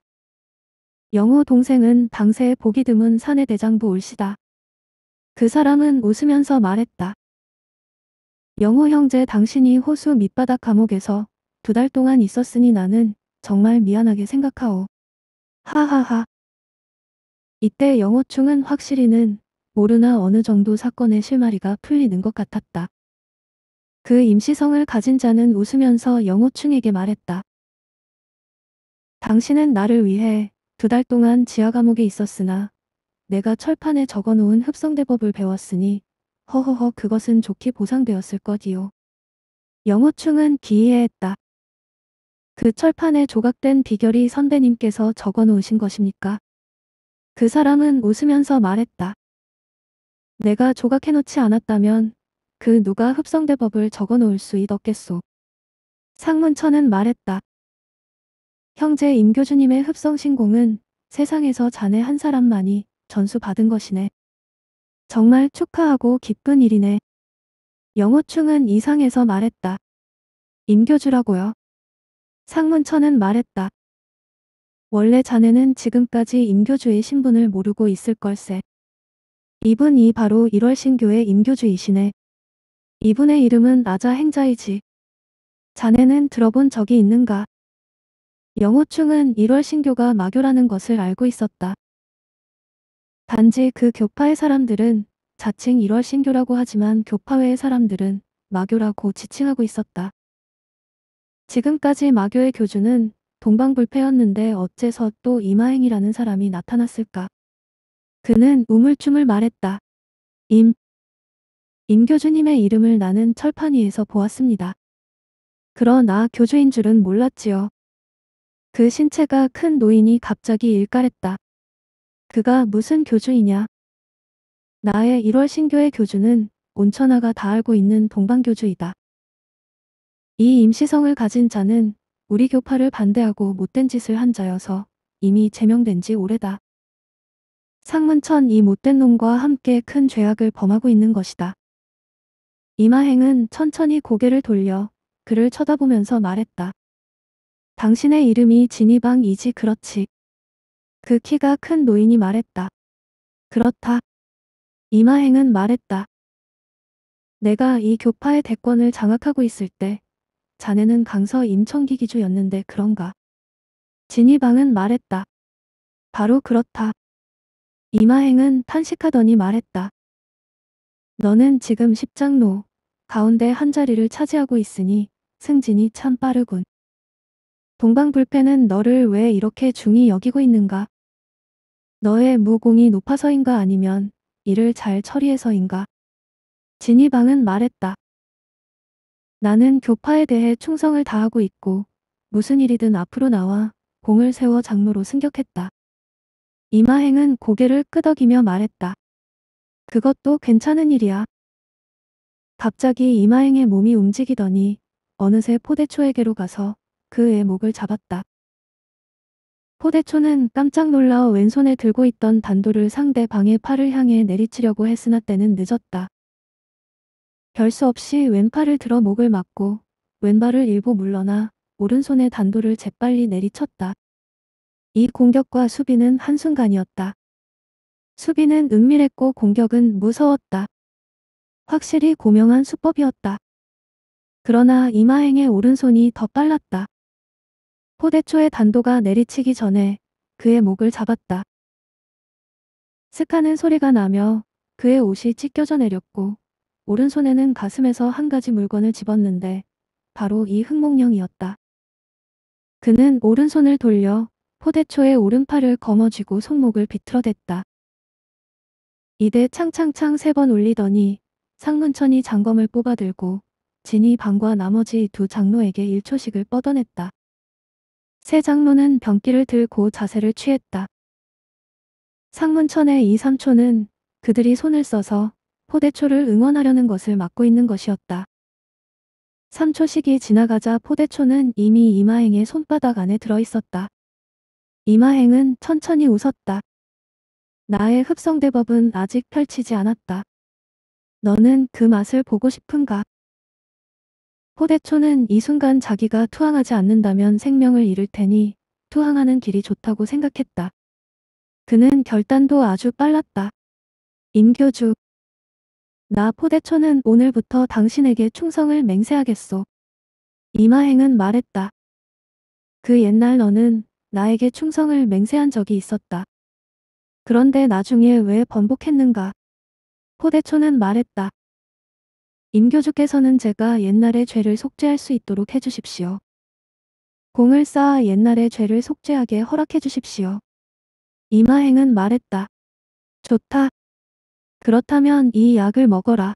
Speaker 1: 영호 동생은 당세 보기 드문 사내 대장부 울시다. 그 사람은 웃으면서 말했다. 영호 형제 당신이 호수 밑바닥 감옥에서 두 달 동안 있었으니 나는 정말 미안하게 생각하오. 하하하. 이때 영호충은 확실히는 모르나 어느 정도 사건의 실마리가 풀리는 것 같았다. 그 임시성을 가진 자는 웃으면서 영호충에게 말했다. 당신은 나를 위해 두 달 동안 지하 감옥에 있었으나 내가 철판에 적어놓은 흡성대법을 배웠으니 허허허 그것은 좋게 보상되었을 것이요. 영호충은 기이해했다. 그 철판에 조각된 비결이 선배님께서 적어놓으신 것입니까? 그 사람은 웃으면서 말했다. 내가 조각해놓지 않았다면 그 누가 흡성대법을 적어놓을 수있겠소 상문천은 말했다. 형제 임교주님의 흡성신공은 세상에서 자네 한 사람만이 전수받은 것이네. 정말 축하하고 기쁜 일이네. 영호충은 이상해서 말했다. 임교주라고요. 상문천은 말했다. 원래 자네는 지금까지 임교주의 신분을 모르고 있을 걸세. 이분이 바로 1월 신교의 임교주이시네. 이분의 이름은 나자 행자이지. 자네는 들어본 적이 있는가? 영호충은 1월 신교가 마교라는 것을 알고 있었다. 단지 그 교파의 사람들은 자칭 1월 신교라고 하지만 교파외의 사람들은 마교라고 지칭하고 있었다. 지금까지 마교의 교주는 동방불패였는데 어째서 또 이마행이라는 사람이 나타났을까? 그는 우물쭈물 말했다. 임, 임교주님의 이름을 나는 철판 위에서 보았습니다. 그러나 교주인 줄은 몰랐지요. 그 신체가 큰 노인이 갑자기 일갈했다. 그가 무슨 교주이냐? 나의 1월 신교의 교주는 온천하가 다 알고 있는 동방교주이다. 이 임시성을 가진 자는 우리 교파를 반대하고 못된 짓을 한 자여서 이미 제명된 지 오래다. 상문천 이 못된 놈과 함께 큰 죄악을 범하고 있는 것이다. 이마행은 천천히 고개를 돌려 그를 쳐다보면서 말했다. 당신의 이름이 진이방이지 그렇지. 그 키가 큰 노인이 말했다. 그렇다. 이마행은 말했다. 내가 이 교파의 대권을 장악하고 있을 때 자네는 강서 임청기기주였는데 그런가? 진이방은 말했다. 바로 그렇다. 이마행은 탄식하더니 말했다. 너는 지금 십장로 가운데 한 자리를 차지하고 있으니 승진이 참 빠르군. 동방불패는 너를 왜 이렇게 중히 여기고 있는가? 너의 무공이 높아서인가 아니면 이를 잘 처리해서인가? 진이방은 말했다. 나는 교파에 대해 충성을 다하고 있고 무슨 일이든 앞으로 나와 공을 세워 장로로 승격했다. 이마행은 고개를 끄덕이며 말했다. 그것도 괜찮은 일이야. 갑자기 이마행의 몸이 움직이더니 어느새 포대초에게로 가서 그의 목을 잡았다. 포대초는 깜짝 놀라 왼손에 들고 있던 단도를 상대방의 팔을 향해 내리치려고 했으나 때는 늦었다. 별수 없이 왼팔을 들어 목을 막고 왼발을 일부 물러나 오른손의 단도를 재빨리 내리쳤다. 이 공격과 수비는 한순간이었다. 수비는 은밀했고 공격은 무서웠다. 확실히 고명한 수법이었다. 그러나 이마행의 오른손이 더 빨랐다. 포대초의 단도가 내리치기 전에 그의 목을 잡았다. 스카는 소리가 나며 그의 옷이 찢겨져 내렸고 오른손에는 가슴에서 한 가지 물건을 집었는데 바로 이 흑목령이었다. 그는 오른손을 돌려 포대초의 오른팔을 거머쥐고 손목을 비틀어댔다. 이대 창창창 세 번 울리더니 상문천이 장검을 뽑아들고 진이 방과 나머지 두 장로에게 일초식을 뻗어냈다. 세 장로는 병기를 들고 자세를 취했다. 상문천의 이 삼촌은 그들이 손을 써서 포대초를 응원하려는 것을 막고 있는 것이었다. 삼초식이 지나가자 포대초는 이미 이마행의 손바닥 안에 들어있었다. 이마행은 천천히 웃었다. 나의 흡성대법은 아직 펼치지 않았다. 너는 그 맛을 보고 싶은가? 포대초는 이 순간 자기가 투항하지 않는다면 생명을 잃을 테니 투항하는 길이 좋다고 생각했다. 그는 결단도 아주 빨랐다. 임교주. 나 포대초는 오늘부터 당신에게 충성을 맹세하겠소. 이마행은 말했다. 그 옛날 너는 나에게 충성을 맹세한 적이 있었다. 그런데 나중에 왜 번복했는가? 포대초는 말했다. 임교주께서는 제가 옛날의 죄를 속죄할 수 있도록 해주십시오. 공을 쌓아 옛날의 죄를 속죄하게 허락해 주십시오. 이마행은 말했다. 좋다. 그렇다면 이 약을 먹어라.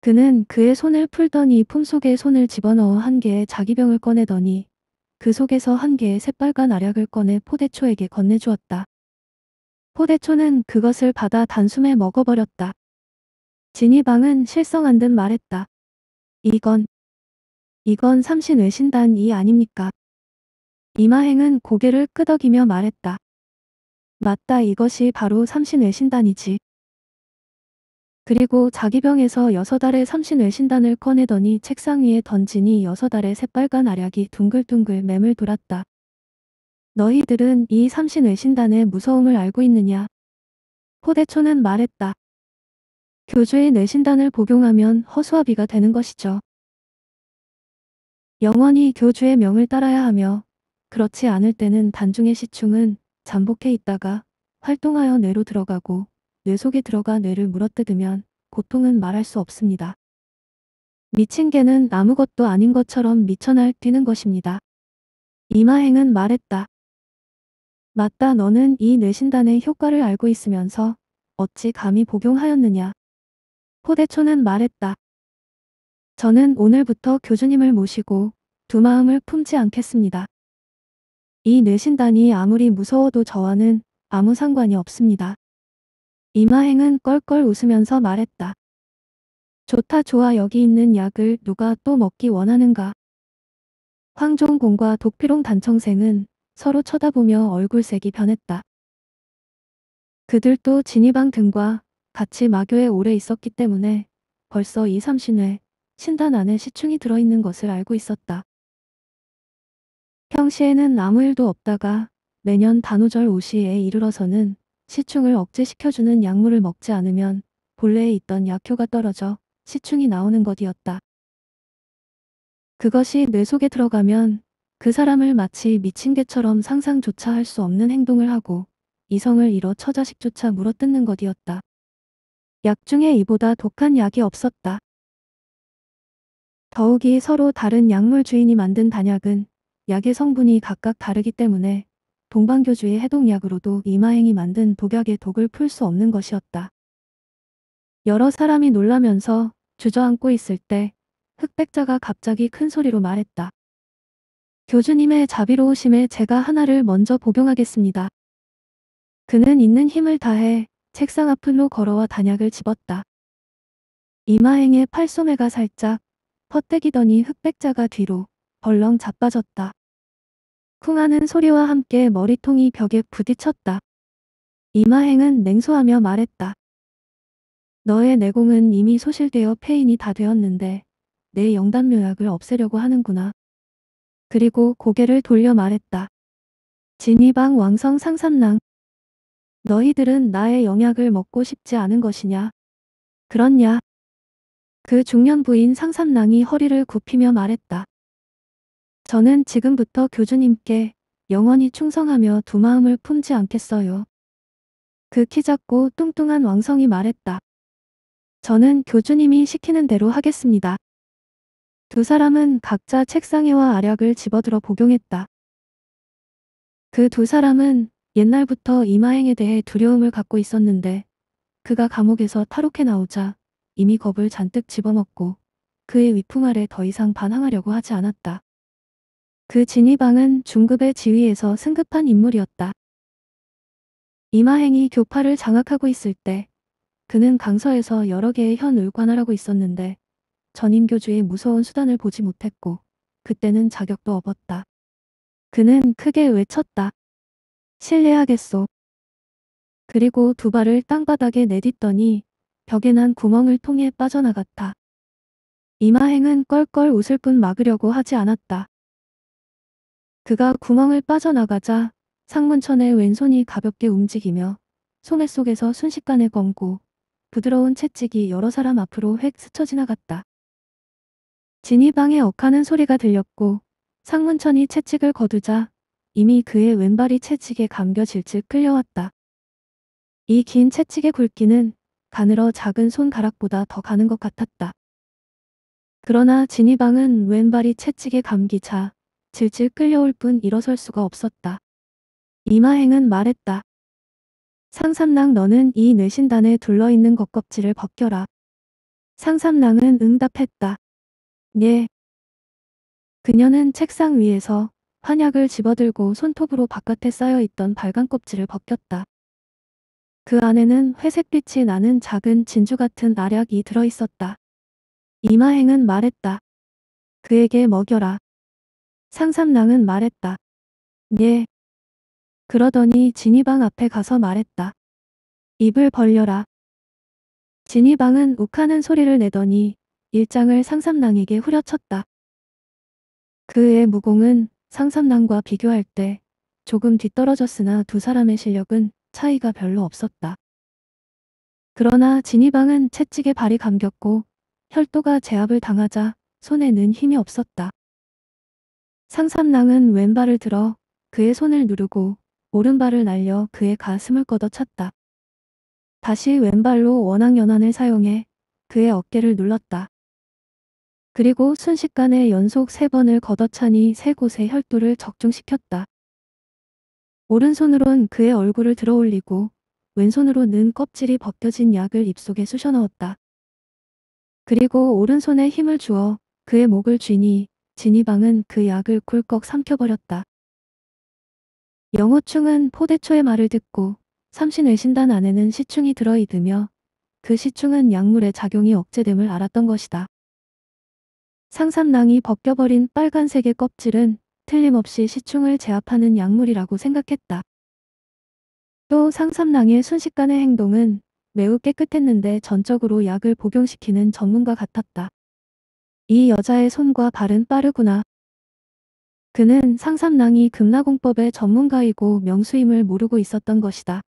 Speaker 1: 그는 그의 손을 풀더니 품속에 손을 집어넣어 한 개의 자기병을 꺼내더니 그 속에서 한 개의 새빨간 알약을 꺼내 포대초에게 건네주었다. 포대초는 그것을 받아 단숨에 먹어버렸다. 진이방은 실성 안듯 말했다. 이건 이건 삼신 외신단이 아닙니까? 이마행은 고개를 끄덕이며 말했다. 맞다 이것이 바로 삼신 외신단이지. 그리고 자기 병에서 여섯 알의 삼신 외신단을 꺼내더니 책상 위에 던지니 여섯 알의 새빨간 알약이 둥글둥글 맴을 돌았다. 너희들은 이 삼신의신단의 무서움을 알고 있느냐? 포대초는 말했다. 교주의 내신단을 복용하면 허수아비가 되는 것이죠. 영원히 교주의 명을 따라야 하며 그렇지 않을 때는 단중의 시충은 잠복해 있다가 활동하여 뇌로 들어가고 뇌 속에 들어가 뇌를 물어뜯으면 고통은 말할 수 없습니다. 미친 개는 아무것도 아닌 것처럼 미쳐 날뛰는 것입니다. 이마행은 말했다. 맞다 너는 이 뇌신단의 효과를 알고 있으면서 어찌 감히 복용하였느냐. 포대초는 말했다. 저는 오늘부터 교주님을 모시고 두 마음을 품지 않겠습니다. 이 뇌신단이 아무리 무서워도 저와는 아무 상관이 없습니다. 이마행은 껄껄 웃으면서 말했다. 좋다 좋아 여기 있는 약을 누가 또 먹기 원하는가. 황종공과 독피롱 단청생은 서로 쳐다보며 얼굴색이 변했다. 그들도 진이방 등과 같이 마교에 오래 있었기 때문에 벌써 이 삼신회, 신단 안에 시충이 들어있는 것을 알고 있었다. 평시에는 아무 일도 없다가 매년 단오절 5시에 이르러서는 시충을 억제시켜주는 약물을 먹지 않으면 본래에 있던 약효가 떨어져 시충이 나오는 것이었다. 그것이 뇌 속에 들어가면 그 사람을 마치 미친 개처럼 상상조차 할 수 없는 행동을 하고 이성을 잃어 처자식조차 물어뜯는 것이었다. 약 중에 이보다 독한 약이 없었다. 더욱이 서로 다른 약물 주인이 만든 단약은 약의 성분이 각각 다르기 때문에 동방교주의 해독약으로도 이마행이 만든 독약의 독을 풀 수 없는 것이었다. 여러 사람이 놀라면서 주저앉고 있을 때 흑백자가 갑자기 큰 소리로 말했다. 교주님의 자비로우심에 제가 하나를 먼저 복용하겠습니다. 그는 있는 힘을 다해 책상 앞으로 걸어와 단약을 집었다. 이마행의 팔소매가 살짝 헛대기더니 흑백자가 뒤로 벌렁 자빠졌다. 쿵하는 소리와 함께 머리통이 벽에 부딪혔다. 이마행은 냉소하며 말했다. 너의 내공은 이미 소실되어 폐인이 다 되었는데 내 영단 묘약을 없애려고 하는구나. 그리고 고개를 돌려 말했다. 진이방 왕성 상삼랑. 너희들은 나의 영약을 먹고 싶지 않은 것이냐? 그렇냐? 그 중년 부인 상삼랑이 허리를 굽히며 말했다. 저는 지금부터 교주님께 영원히 충성하며 두 마음을 품지 않겠어요. 그 키 작고 뚱뚱한 왕성이 말했다. 저는 교주님이 시키는 대로 하겠습니다. 두 사람은 각자 책상에와 아약을 집어들어 복용했다. 그 두 사람은 옛날부터 이마행에 대해 두려움을 갖고 있었는데 그가 감옥에서 탈옥해 나오자 이미 겁을 잔뜩 집어먹고 그의 위풍 아래 더 이상 반항하려고 하지 않았다. 그 진이방은 중급의 지위에서 승급한 인물이었다. 이마행이 교파를 장악하고 있을 때 그는 강서에서 여러 개의 현을관할하고 있었는데 전임 교주의 무서운 수단을 보지 못했고 그때는 자격도 업었다 그는 크게 외쳤다. 실례하겠소. 그리고 두 발을 땅바닥에 내딛더니 벽에 난 구멍을 통해 빠져나갔다. 이마행은 껄껄 웃을 뿐 막으려고 하지 않았다. 그가 구멍을 빠져나가자 상문천의 왼손이 가볍게 움직이며 소매 속에서 순식간에 검고 부드러운 채찍이 여러 사람 앞으로 획 스쳐 지나갔다. 진이 방에 억하는 소리가 들렸고 상문천이 채찍을 거두자 이미 그의 왼발이 채찍에 감겨 질질 끌려왔다. 이 긴 채찍의 굵기는 가늘어 작은 손가락보다 더 가는 것 같았다. 그러나 진이방은 왼발이 채찍에 감기자 질질 끌려올 뿐 일어설 수가 없었다. 이마행은 말했다. 상삼랑 너는 이 뇌신단에 둘러있는 겉껍질을 벗겨라. 상삼랑은 응답했다. 예. 그녀는 책상 위에서 한약을 집어들고 손톱으로 바깥에 쌓여있던 발간 껍질을 벗겼다. 그 안에는 회색빛이 나는 작은 진주 같은 알약이 들어있었다. 이마행은 말했다. 그에게 먹여라. 상삼낭은 말했다. 예. 그러더니 진이방 앞에 가서 말했다. 입을 벌려라. 진이방은 욱하는 소리를 내더니 일장을 상삼낭에게 후려쳤다. 그의 무공은 상삼낭과 비교할 때 조금 뒤떨어졌으나 두 사람의 실력은 차이가 별로 없었다. 그러나 진이방은 채찍에 발이 감겼고 혈도가 제압을 당하자 손에는 힘이 없었다. 상삼낭은 왼발을 들어 그의 손을 누르고 오른발을 날려 그의 가슴을 걷어찼다. 다시 왼발로 원앙 연안을 사용해 그의 어깨를 눌렀다. 그리고 순식간에 연속 세번을 걷어차니 세곳의 혈도를 적중시켰다. 오른손으론 그의 얼굴을 들어올리고 왼손으로 는 껍질이 벗겨진 약을 입속에 쑤셔 넣었다. 그리고 오른손에 힘을 주어 그의 목을 쥐니 진이방은 그 약을 꿀꺽 삼켜버렸다. 영호충은 포대초의 말을 듣고 삼신외신단 안에는 시충이 들어있으며 그 시충은 약물의 작용이 억제됨을 알았던 것이다. 상삼낭이 벗겨버린 빨간색의 껍질은 틀림없이 시충을 제압하는 약물이라고 생각했다. 또 상삼낭의 순식간의 행동은 매우 깨끗했는데 전적으로 약을 복용시키는 전문가 같았다. 이 여자의 손과 발은 빠르구나. 그는 상삼낭이 금나공법의 전문가이고 명수임을 모르고 있었던 것이다.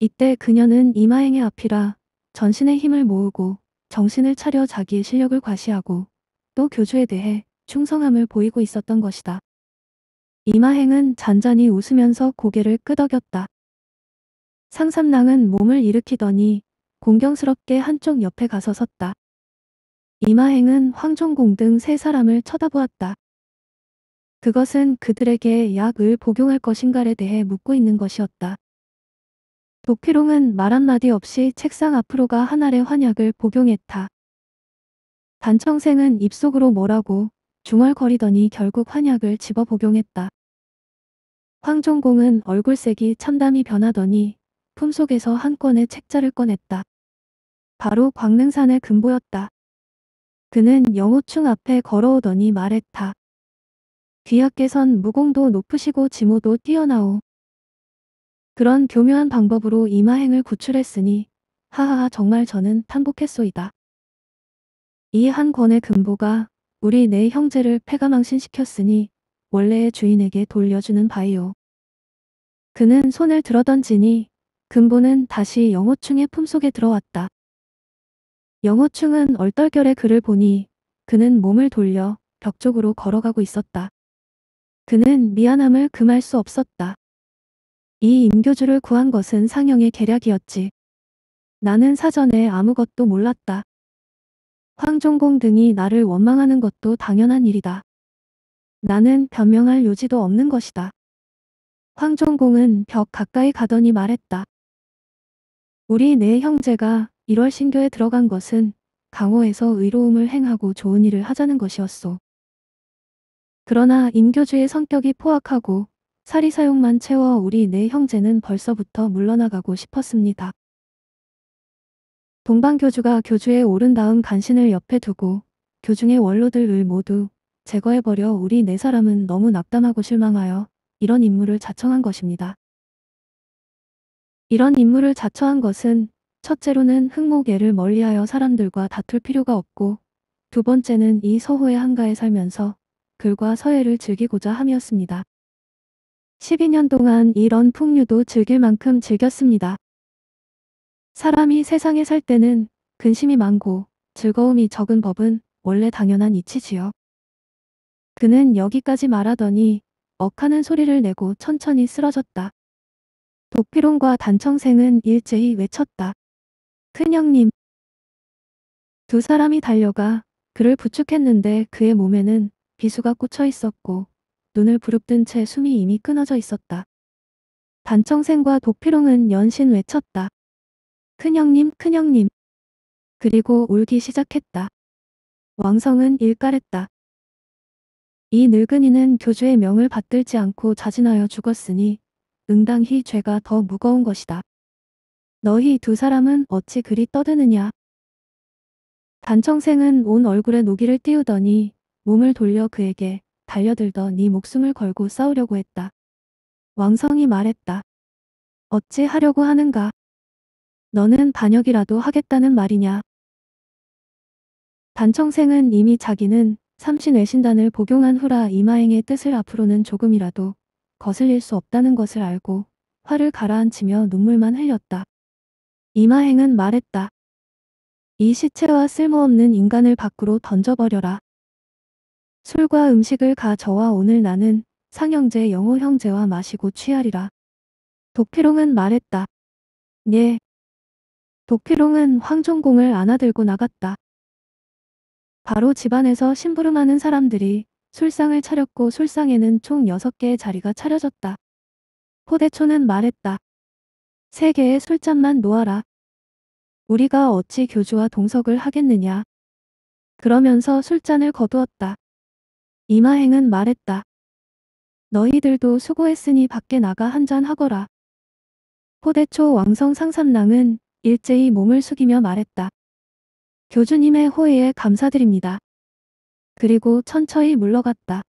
Speaker 1: 이때 그녀는 이마행의 앞이라 전신의 힘을 모으고 정신을 차려 자기의 실력을 과시하고 또 교주에 대해 충성함을 보이고 있었던 것이다. 이마행은 잔잔히 웃으면서 고개를 끄덕였다. 상삼낭은 몸을 일으키더니 공경스럽게 한쪽 옆에 가서 섰다. 이마행은 황종공 등 세 사람을 쳐다보았다. 그것은 그들에게 약을 복용할 것인가에 대해 묻고 있는 것이었다. 도피롱은 말 한마디 없이 책상 앞으로 가 한알의 환약을 복용했다. 단청생은 입속으로 뭐라고 중얼거리더니 결국 환약을 집어 복용했다. 황종공은 얼굴색이 참담히 변하더니 품속에서 한 권의 책자를 꺼냈다. 바로 광릉산의 금보였다. 그는 영호충 앞에 걸어오더니 말했다. 귀하께선 무공도 높으시고 지모도 뛰어나오. 그런 교묘한 방법으로 이마행을 구출했으니 하하하 정말 저는 탄복했소이다. 이 한 권의 금보가 우리 네 형제를 패가망신시켰으니 원래의 주인에게 돌려주는 바이요. 그는 손을 들어던지니 금보는 다시 영호충의 품속에 들어왔다. 영호충은 얼떨결에 그를 보니 그는 몸을 돌려 벽 쪽으로 걸어가고 있었다. 그는 미안함을 금할 수 없었다. 이 임교주를 구한 것은 상영의 계략이었지. 나는 사전에 아무것도 몰랐다. 황종공 등이 나를 원망하는 것도 당연한 일이다. 나는 변명할 요지도 없는 것이다. 황종공은 벽 가까이 가더니 말했다. 우리 네 형제가 1월 신교에 들어간 것은 강호에서 의로움을 행하고 좋은 일을 하자는 것이었소. 그러나 임교주의 성격이 포악하고 사리 사용만 채워 우리 네 형제는 벌써부터 물러나가고 싶었습니다. 동방교주가 교주에 오른 다음 간신을 옆에 두고 교중의 원로들을 모두 제거해버려 우리 네 사람은 너무 낙담하고 실망하여 이런 임무를 자청한 것입니다. 이런 임무를 자처한 것은 첫째로는 흑목예를 멀리하여 사람들과 다툴 필요가 없고 두 번째는 이 서호의 한가에 살면서 글과 서예를 즐기고자 함이었습니다. 12년 동안 이런 풍류도 즐길 만큼 즐겼습니다. 사람이 세상에 살 때는 근심이 많고 즐거움이 적은 법은 원래 당연한 이치지요. 그는 여기까지 말하더니 억하는 소리를 내고 천천히 쓰러졌다. 도피론과 단청생은 일제히 외쳤다. 큰형님. 두 사람이 달려가 그를 부축했는데 그의 몸에는 비수가 꽂혀 있었고 눈을 부릅뜬 채 숨이 이미 끊어져 있었다. 반청생과도피롱은 연신 외쳤다. 큰형님 큰형님. 그리고 울기 시작했다. 왕성은 일깔했다. 이 늙은이는 교주의 명을 받들지 않고 자진하여 죽었으니 응당히 죄가 더 무거운 것이다. 너희 두 사람은 어찌 그리 떠드느냐. 단청생은 온 얼굴에 노기를 띄우더니 몸을 돌려 그에게 달려들더 네 목숨을 걸고 싸우려고 했다. 왕성이 말했다. 어찌 하려고 하는가? 너는 반역이라도 하겠다는 말이냐? 단청생은 이미 자기는 삼신외신단을 복용한 후라 이마행의 뜻을 앞으로는 조금이라도 거슬릴 수 없다는 것을 알고 화를 가라앉히며 눈물만 흘렸다. 이마행은 말했다. 이 시체와 쓸모없는 인간을 밖으로 던져버려라. 술과 음식을 가저와 오늘 나는 상형제 영호 형제와 마시고 취하리라. 도피롱은 말했다. 예. 도피롱은 황종공을 안아들고 나갔다. 바로 집안에서 심부름하는 사람들이 술상을 차렸고 술상에는 총 6개의 자리가 차려졌다. 포대초는 말했다. 3개의 술잔만 놓아라. 우리가 어찌 교주와 동석을 하겠느냐. 그러면서 술잔을 거두었다. 이마행은 말했다. 너희들도 수고했으니 밖에 나가 한잔하거라. 포대초 왕성 상삼랑은 일제히 몸을 숙이며 말했다. 교주님의 호의에 감사드립니다. 그리고 천천히 물러갔다.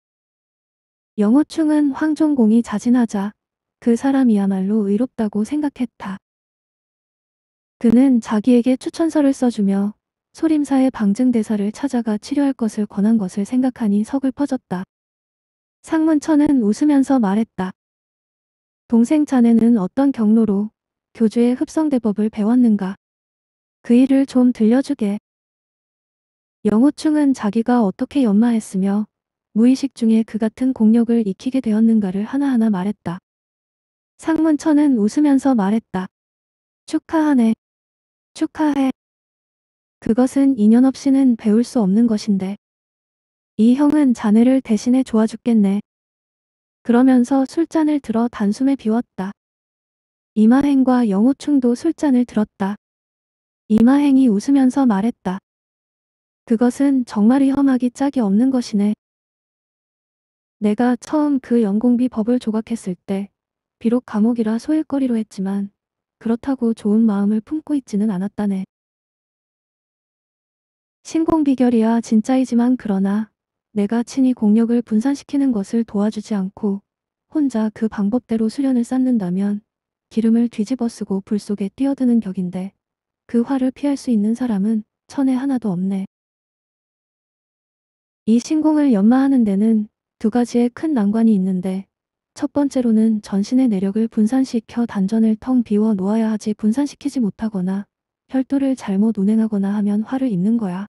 Speaker 1: 영호충은 황종공이 자진하자 그 사람이야말로 의롭다고 생각했다. 그는 자기에게 추천서를 써주며 소림사의 방증대사를 찾아가 치료할 것을 권한 것을 생각하니 서글 퍼졌다. 상문천은 웃으면서 말했다. 동생 자네는 어떤 경로로 교주의 흡성대법을 배웠는가? 그 일을 좀 들려주게. 영호충은 자기가 어떻게 연마했으며 무의식 중에 그 같은 공력을 익히게 되었는가를 하나하나 말했다. 상문천은 웃으면서 말했다. 축하하네. 축하해. 그것은 인연 없이는 배울 수 없는 것인데. 이 형은 자네를 대신해 좋아 죽겠네. 그러면서 술잔을 들어 단숨에 비웠다. 이마행과 영호충도 술잔을 들었다. 이마행이 웃으면서 말했다. 그것은 정말 위험하기 짝이 없는 것이네. 내가 처음 그 연공비 법을 조각했을 때 비록 감옥이라 소일거리로 했지만 그렇다고 좋은 마음을 품고 있지는 않았다네. 신공 비결이야 진짜이지만 그러나 내가 친히 공력을 분산시키는 것을 도와주지 않고 혼자 그 방법대로 수련을 쌓는다면 기름을 뒤집어 쓰고 불 속에 뛰어드는 격인데 그 화를 피할 수 있는 사람은 천에 하나도 없네. 이 신공을 연마하는 데는 두 가지의 큰 난관이 있는데 첫 번째로는 전신의 내력을 분산시켜 단전을 텅 비워 놓아야 하지 분산시키지 못하거나 혈도를 잘못 운행하거나 하면 화를 입는 거야.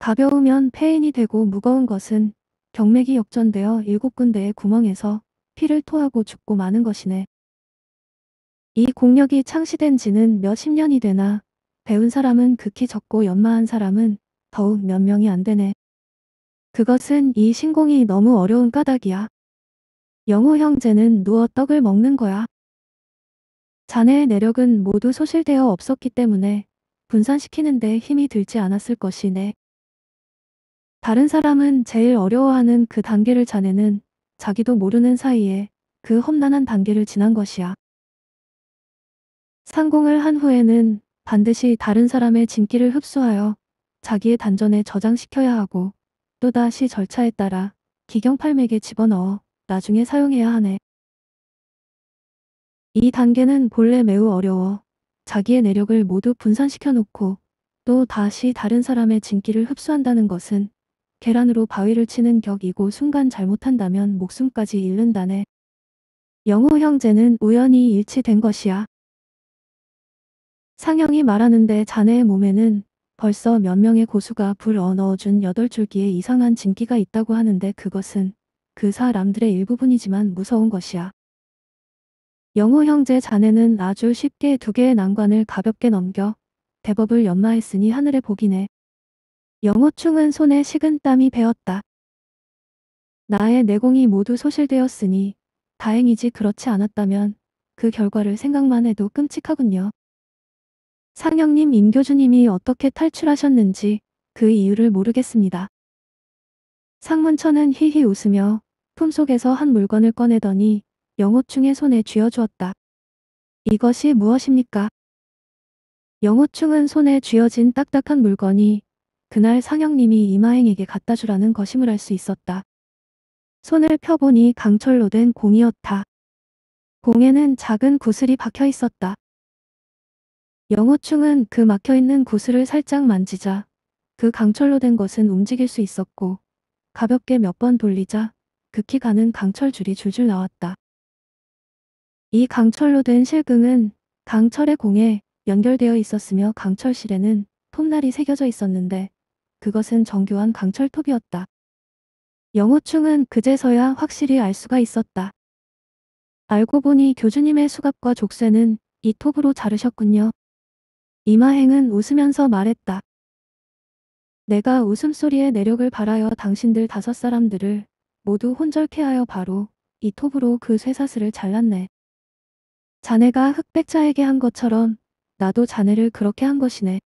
Speaker 1: 가벼우면 폐인이 되고 무거운 것은 경맥이 역전되어 일곱 군데의 구멍에서 피를 토하고 죽고 마는 것이네. 이 공력이 창시된 지는 몇 십 년이 되나 배운 사람은 극히 적고 연마한 사람은 더욱 몇 명이 안 되네. 그것은 이 신공이 너무 어려운 까닭이야. 영호 형제는 누워 떡을 먹는 거야. 자네의 내력은 모두 소실되어 없었기 때문에 분산시키는데 힘이 들지 않았을 것이네. 다른 사람은 제일 어려워하는 그 단계를 자네는 자기도 모르는 사이에 그 험난한 단계를 지난 것이야. 상공을 한 후에는 반드시 다른 사람의 진기를 흡수하여 자기의 단전에 저장시켜야 하고 또다시 절차에 따라 기경팔맥에 집어넣어 나중에 사용해야 하네. 이 단계는 본래 매우 어려워 자기의 내력을 모두 분산시켜 놓고 또 다시 다른 사람의 진기를 흡수한다는 것은 계란으로 바위를 치는 격이고 순간 잘못한다면 목숨까지 잃는다네. 영호 형제는 우연히 일치된 것이야. 상영이 말하는데 자네의 몸에는 벌써 몇 명의 고수가 불어 넣어준 여덟 줄기의 이상한 진기가 있다고 하는데 그것은 그 사람들의 일부분이지만 무서운 것이야. 영호 형제 자네는 아주 쉽게 두 개의 난관을 가볍게 넘겨 대법을 연마했으니 하늘의 복이네. 영호충은 손에 식은땀이 배었다. 나의 내공이 모두 소실되었으니 다행이지 그렇지 않았다면 그 결과를 생각만 해도 끔찍하군요. 상영님 임교주님이 어떻게 탈출하셨는지 그 이유를 모르겠습니다. 상문천은 히히 웃으며 품속에서 한 물건을 꺼내더니 영호충의 손에 쥐어주었다. 이것이 무엇입니까? 영호충은 손에 쥐어진 딱딱한 물건이 그날 상영님이 이마행에게 갖다 주라는 것임을 알 수 있었다. 손을 펴보니 강철로 된 공이었다. 공에는 작은 구슬이 박혀 있었다. 영호충은 그 막혀있는 구슬을 살짝 만지자 그 강철로 된 것은 움직일 수 있었고 가볍게 몇 번 돌리자 극히 가는 강철줄이 줄줄 나왔다. 이 강철로 된 실금은 강철의 공에 연결되어 있었으며 강철실에는 톱날이 새겨져 있었는데 그것은 정교한 강철톱이었다. 영호충은 그제서야 확실히 알 수가 있었다. 알고 보니 교주님의 수갑과 족쇄는 이 톱으로 자르셨군요. 이마행은 웃으면서 말했다. 내가 웃음소리의 내력을 바라여 당신들 다섯 사람들을 모두 혼절케하여 바로 이 톱으로 그 쇠사슬을 잘랐네. 자네가 흑백자에게 한 것처럼 나도 자네를 그렇게 한 것이네.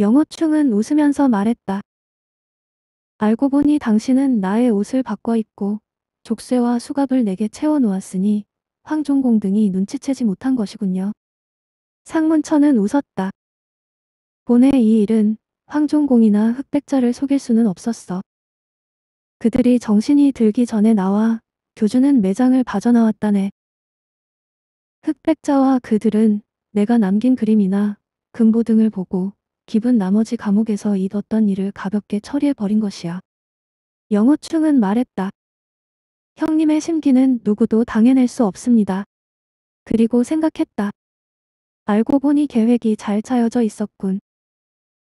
Speaker 1: 영어충은 웃으면서 말했다. 알고 보니 당신은 나의 옷을 바꿔 입고 족쇄와 수갑을 내게 채워 놓았으니 황종공 등이 눈치채지 못한 것이군요. 상문천은 웃었다. 본의 이 일은 황종공이나 흑백자를 속일 수는 없었어. 그들이 정신이 들기 전에 나와 교주는 매장을 빠져나왔다네. 흑백자와 그들은 내가 남긴 그림이나 금보 등을 보고 기분 나머지 감옥에서 잊었던 일을 가볍게 처리해버린 것이야. 영호충은 말했다. 형님의 심기는 누구도 당해낼 수 없습니다. 그리고 생각했다. 알고 보니 계획이 잘차여져 있었군.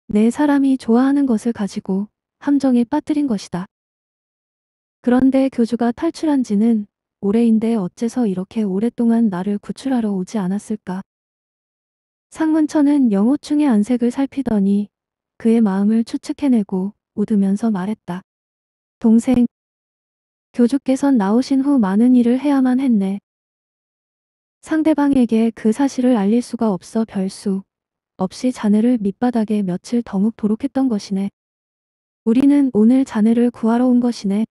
Speaker 1: 내 사람이 좋아하는 것을 가지고 함정에 빠뜨린 것이다. 그런데 교주가 탈출한 지는 올해인데 어째서 이렇게 오랫동안 나를 구출하러 오지 않았을까. 상문천은 영호충의 안색을 살피더니 그의 마음을 추측해내고 웃으면서 말했다. 동생, 교주께선 나오신 후 많은 일을 해야만 했네. 상대방에게 그 사실을 알릴 수가 없어 별수 없이 자네를 밑바닥에 며칠 더묵도록 했던 것이네. 우리는 오늘 자네를 구하러 온 것이네.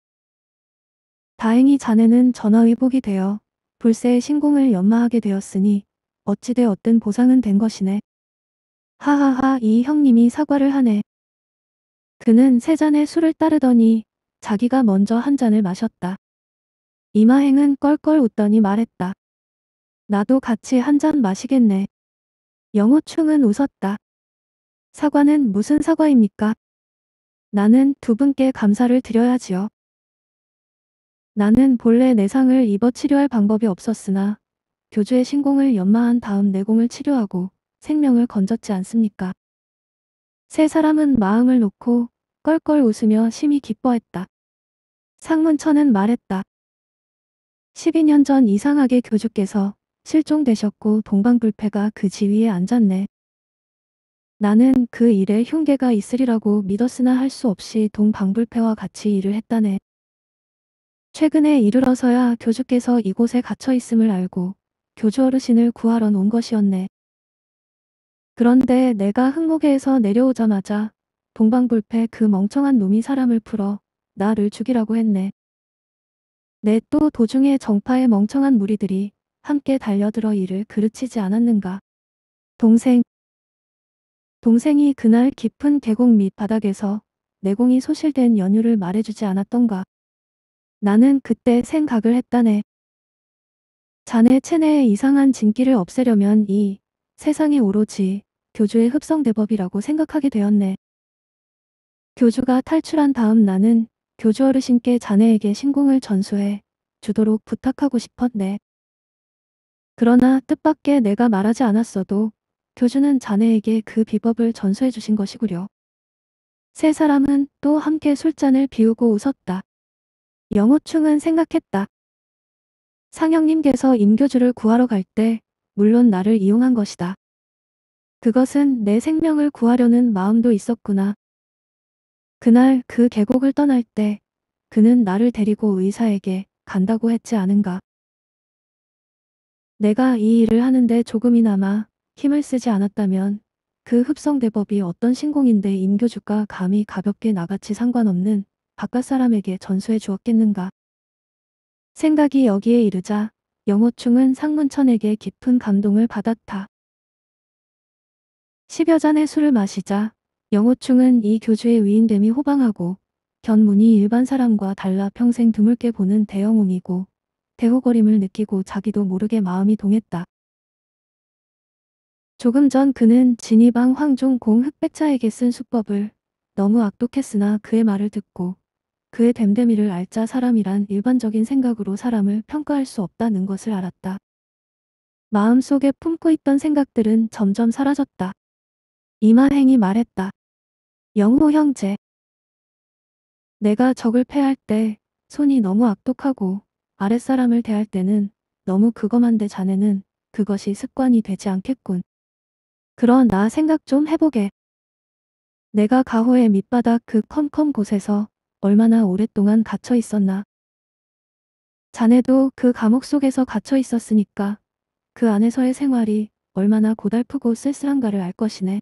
Speaker 1: 다행히 자네는 전화위복이 되어 불세의 신공을 연마하게 되었으니 어찌되 어떤 보상은 된 것이네. 하하하 이 형님이 사과를 하네. 그는 세 잔의 술을 따르더니 자기가 먼저 한 잔을 마셨다. 이마행은 껄껄 웃더니 말했다. 나도 같이 한 잔 마시겠네. 영호충은 웃었다. 사과는 무슨 사과입니까? 나는 두 분께 감사를 드려야지요. 나는 본래 내상을 입어 치료할 방법이 없었으나 교주의 신공을 연마한 다음 내공을 치료하고 생명을 건졌지 않습니까? 세 사람은 마음을 놓고 껄껄 웃으며 심히 기뻐했다. 상문천은 말했다. 12년 전 이상하게 교주께서 실종되셨고 동방불패가 그 지위에 앉았네. 나는 그 일에 흉계가 있으리라고 믿었으나 할 수 없이 동방불패와 같이 일을 했다네. 최근에 이르러서야 교주께서 이곳에 갇혀 있음을 알고 교주 어르신을 구하러 온 것이었네. 그런데 내가 흑목에서 내려오자마자 동방불패 그 멍청한 놈이 사람을 풀어 나를 죽이라고 했네. 내 또 도중에 정파의 멍청한 무리들이 함께 달려들어 이를 그르치지 않았는가. 동생 동생이 그날 깊은 계곡 밑 바닥에서 내공이 소실된 연유를 말해주지 않았던가. 나는 그때 생각을 했다네. 자네 체내의 이상한 진기를 없애려면 이 세상이 오로지 교주의 흡성대법이라고 생각하게 되었네. 교주가 탈출한 다음 나는 교주 어르신께 자네에게 신공을 전수해 주도록 부탁하고 싶었네. 그러나 뜻밖의 내가 말하지 않았어도 교주는 자네에게 그 비법을 전수해 주신 것이구려. 세 사람은 또 함께 술잔을 비우고 웃었다. 영호충은 생각했다. 상영님께서 임교주를 구하러 갈 때 물론 나를 이용한 것이다. 그것은 내 생명을 구하려는 마음도 있었구나. 그날 그 계곡을 떠날 때 그는 나를 데리고 의사에게 간다고 했지 않은가. 내가 이 일을 하는데 조금이나마 힘을 쓰지 않았다면 그 흡성대법이 어떤 신공인데 임교주가 감히 가볍게 나같이 상관없는 바깥 사람에게 전수해 주었겠는가. 생각이 여기에 이르자 영호충은 상문천에게 깊은 감동을 받았다. 십여 잔의 술을 마시자 영호충은 이 교주의 위인됨이 호방하고 견문이 일반 사람과 달라 평생 드물게 보는 대영웅이고 대호거림을 느끼고 자기도 모르게 마음이 동했다. 조금 전 그는 진이방 황종공 흑백자에게 쓴 수법을 너무 악독했으나 그의 말을 듣고 그의 댐데미를 알자 사람이란 일반적인 생각으로 사람을 평가할 수 없다는 것을 알았다. 마음속에 품고 있던 생각들은 점점 사라졌다. 이마행이 말했다. 영호 형제. 내가 적을 패할 때 손이 너무 악독하고 아랫사람을 대할 때는 너무 그거만데 자네는 그것이 습관이 되지 않겠군. 그런 나 생각 좀 해보게. 내가 가호의 밑바닥 그 컴컴 곳에서 얼마나 오랫동안 갇혀 있었나. 자네도 그 감옥 속에서 갇혀 있었으니까 그 안에서의 생활이 얼마나 고달프고 쓸쓸한가를 알 것이네.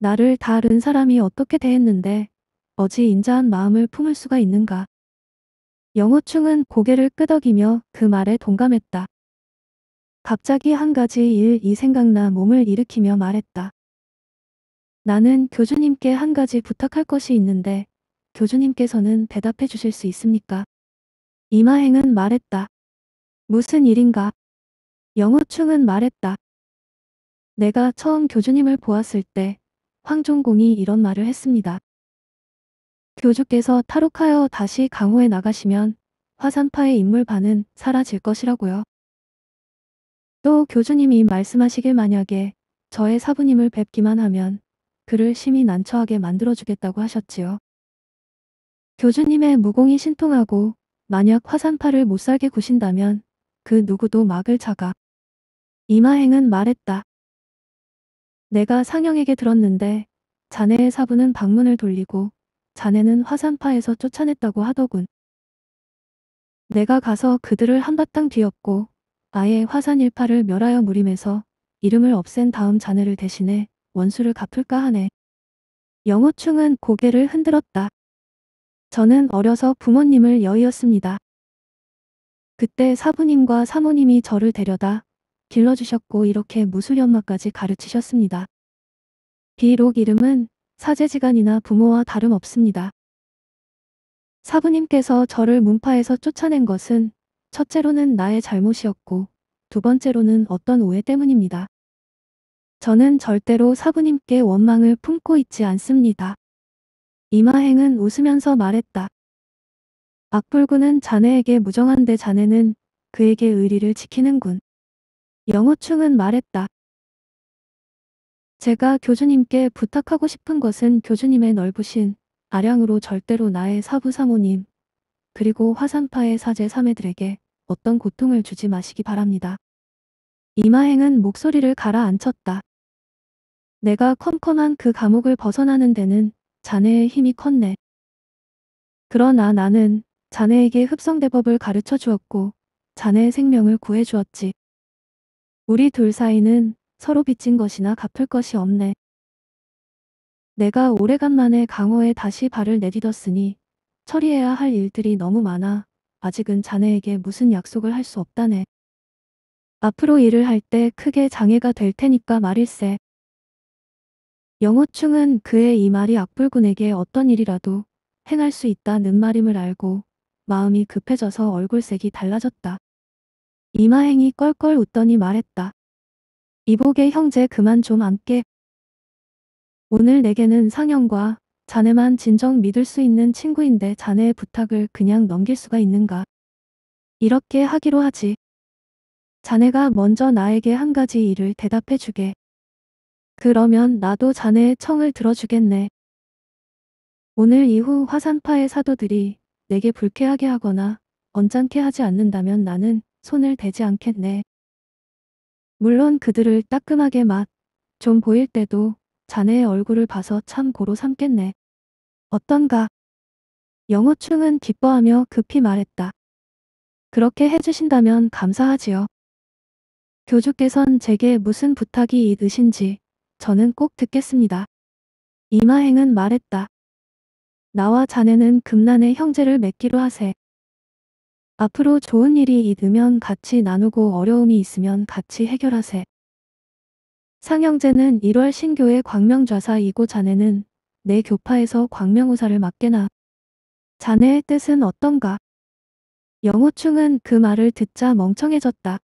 Speaker 1: 나를 다른 사람이 어떻게 대했는데 어찌 인자한 마음을 품을 수가 있는가. 영호충은 고개를 끄덕이며 그 말에 동감했다. 갑자기 한 가지 일 이 생각나 몸을 일으키며 말했다. 나는 교주님께 한 가지 부탁할 것이 있는데 교주님께서는 대답해 주실 수 있습니까? 이마행은 말했다. 무슨 일인가? 영호충은 말했다. 내가 처음 교주님을 보았을 때 황종공이 이런 말을 했습니다. 교주께서 탈옥하여 다시 강호에 나가시면 화산파의 인물 반은 사라질 것이라고요. 또 교주님이 말씀하시길 만약에 저의 사부님을 뵙기만 하면 그를 심히 난처하게 만들어주겠다고 하셨지요. 교주님의 무공이 신통하고 만약 화산파를 못살게 구신다면 그 누구도 막을 자가. 이마행은 말했다. 내가 상영에게 들었는데 자네의 사부는 방문을 돌리고 자네는 화산파에서 쫓아냈다고 하더군. 내가 가서 그들을 한바탕 뒤엎고 아예 화산 일파를 멸하여 무림해서 이름을 없앤 다음 자네를 대신해 원수를 갚을까 하네. 영호충은 고개를 흔들었다. 저는 어려서 부모님을 여의었습니다. 그때 사부님과 사모님이 저를 데려다 길러주셨고 이렇게 무술연마까지 가르치셨습니다. 비록 이름은 사제지간이나 부모와 다름없습니다. 사부님께서 저를 문파에서 쫓아낸 것은 첫째로는 나의 잘못이었고 두 번째로는 어떤 오해 때문입니다. 저는 절대로 사부님께 원망을 품고 있지 않습니다. 이마행은 웃으면서 말했다. 악불구는 자네에게 무정한데 자네는 그에게 의리를 지키는군. 영호충은 말했다. 제가 교주님께 부탁하고 싶은 것은 교주님의 넓으신 아량으로 절대로 나의 사부사모님 그리고 화산파의 사제 사매들에게 어떤 고통을 주지 마시기 바랍니다. 이마행은 목소리를 가라앉혔다. 내가 컴컴한 그 감옥을 벗어나는 데는 자네의 힘이 컸네. 그러나 나는 자네에게 흡성대법을 가르쳐 주었고 자네의 생명을 구해 주었지. 우리 둘 사이는 서로 빚진 것이나 갚을 것이 없네. 내가 오래간만에 강호에 다시 발을 내딛었으니 처리해야 할 일들이 너무 많아 아직은 자네에게 무슨 약속을 할 수 없다네. 앞으로 일을 할 때 크게 장애가 될 테니까 말일세. 영호충은 그의 이 말이 악불군에게 어떤 일이라도 행할 수 있다는 말임을 알고 마음이 급해져서 얼굴색이 달라졌다. 이마행이 껄껄 웃더니 말했다. 이복의 형제 그만 좀 앉게. 오늘 내게는 상영과 자네만 진정 믿을 수 있는 친구인데 자네의 부탁을 그냥 넘길 수가 있는가. 이렇게 하기로 하지. 자네가 먼저 나에게 한 가지 일을 대답해 주게. 그러면 나도 자네의 청을 들어주겠네. 오늘 이후 화산파의 사도들이 내게 불쾌하게 하거나 언짢게 하지 않는다면 나는 손을 대지 않겠네. 물론 그들을 따끔하게 맛, 좀 보일 때도 자네의 얼굴을 봐서 참 고로 삼겠네. 어떤가? 영호충은 기뻐하며 급히 말했다. 그렇게 해주신다면 감사하지요. 교주께선 제게 무슨 부탁이 있으신지 저는 꼭 듣겠습니다. 이마행은 말했다. 나와 자네는 금난의 형제를 맺기로 하세. 앞으로 좋은 일이 있으면 같이 나누고 어려움이 있으면 같이 해결하세. 상영제는 1월 신교의 광명좌사이고 자네는 내 교파에서 광명우사를 맡게나. 자네의 뜻은 어떤가? 영호충은 그 말을 듣자 멍청해졌다.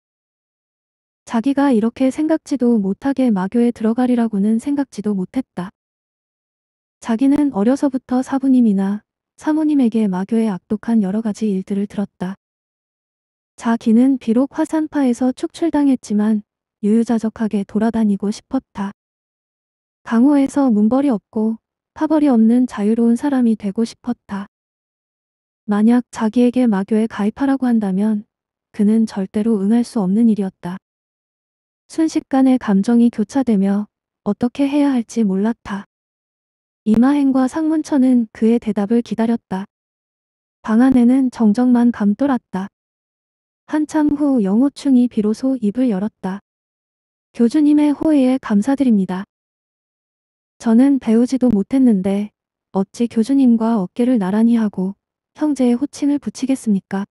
Speaker 1: 자기가 이렇게 생각지도 못하게 마교에 들어가리라고는 생각지도 못했다. 자기는 어려서부터 사부님이나 사모님에게 마교의 악독한 여러 가지 일들을 들었다. 자기는 비록 화산파에서 축출당했지만 유유자적하게 돌아다니고 싶었다. 강호에서 문벌이 없고 파벌이 없는 자유로운 사람이 되고 싶었다. 만약 자기에게 마교에 가입하라고 한다면 그는 절대로 응할 수 없는 일이었다. 순식간에 감정이 교차되며 어떻게 해야 할지 몰랐다. 이마행과 상문천은 그의 대답을 기다렸다. 방 안에는 정적만 감돌았다. 한참 후 영호충이 비로소 입을 열었다. 교주님의 호의에 감사드립니다. 저는 배우지도 못했는데 어찌 교주님과 어깨를 나란히 하고 형제의 호칭을 붙이겠습니까?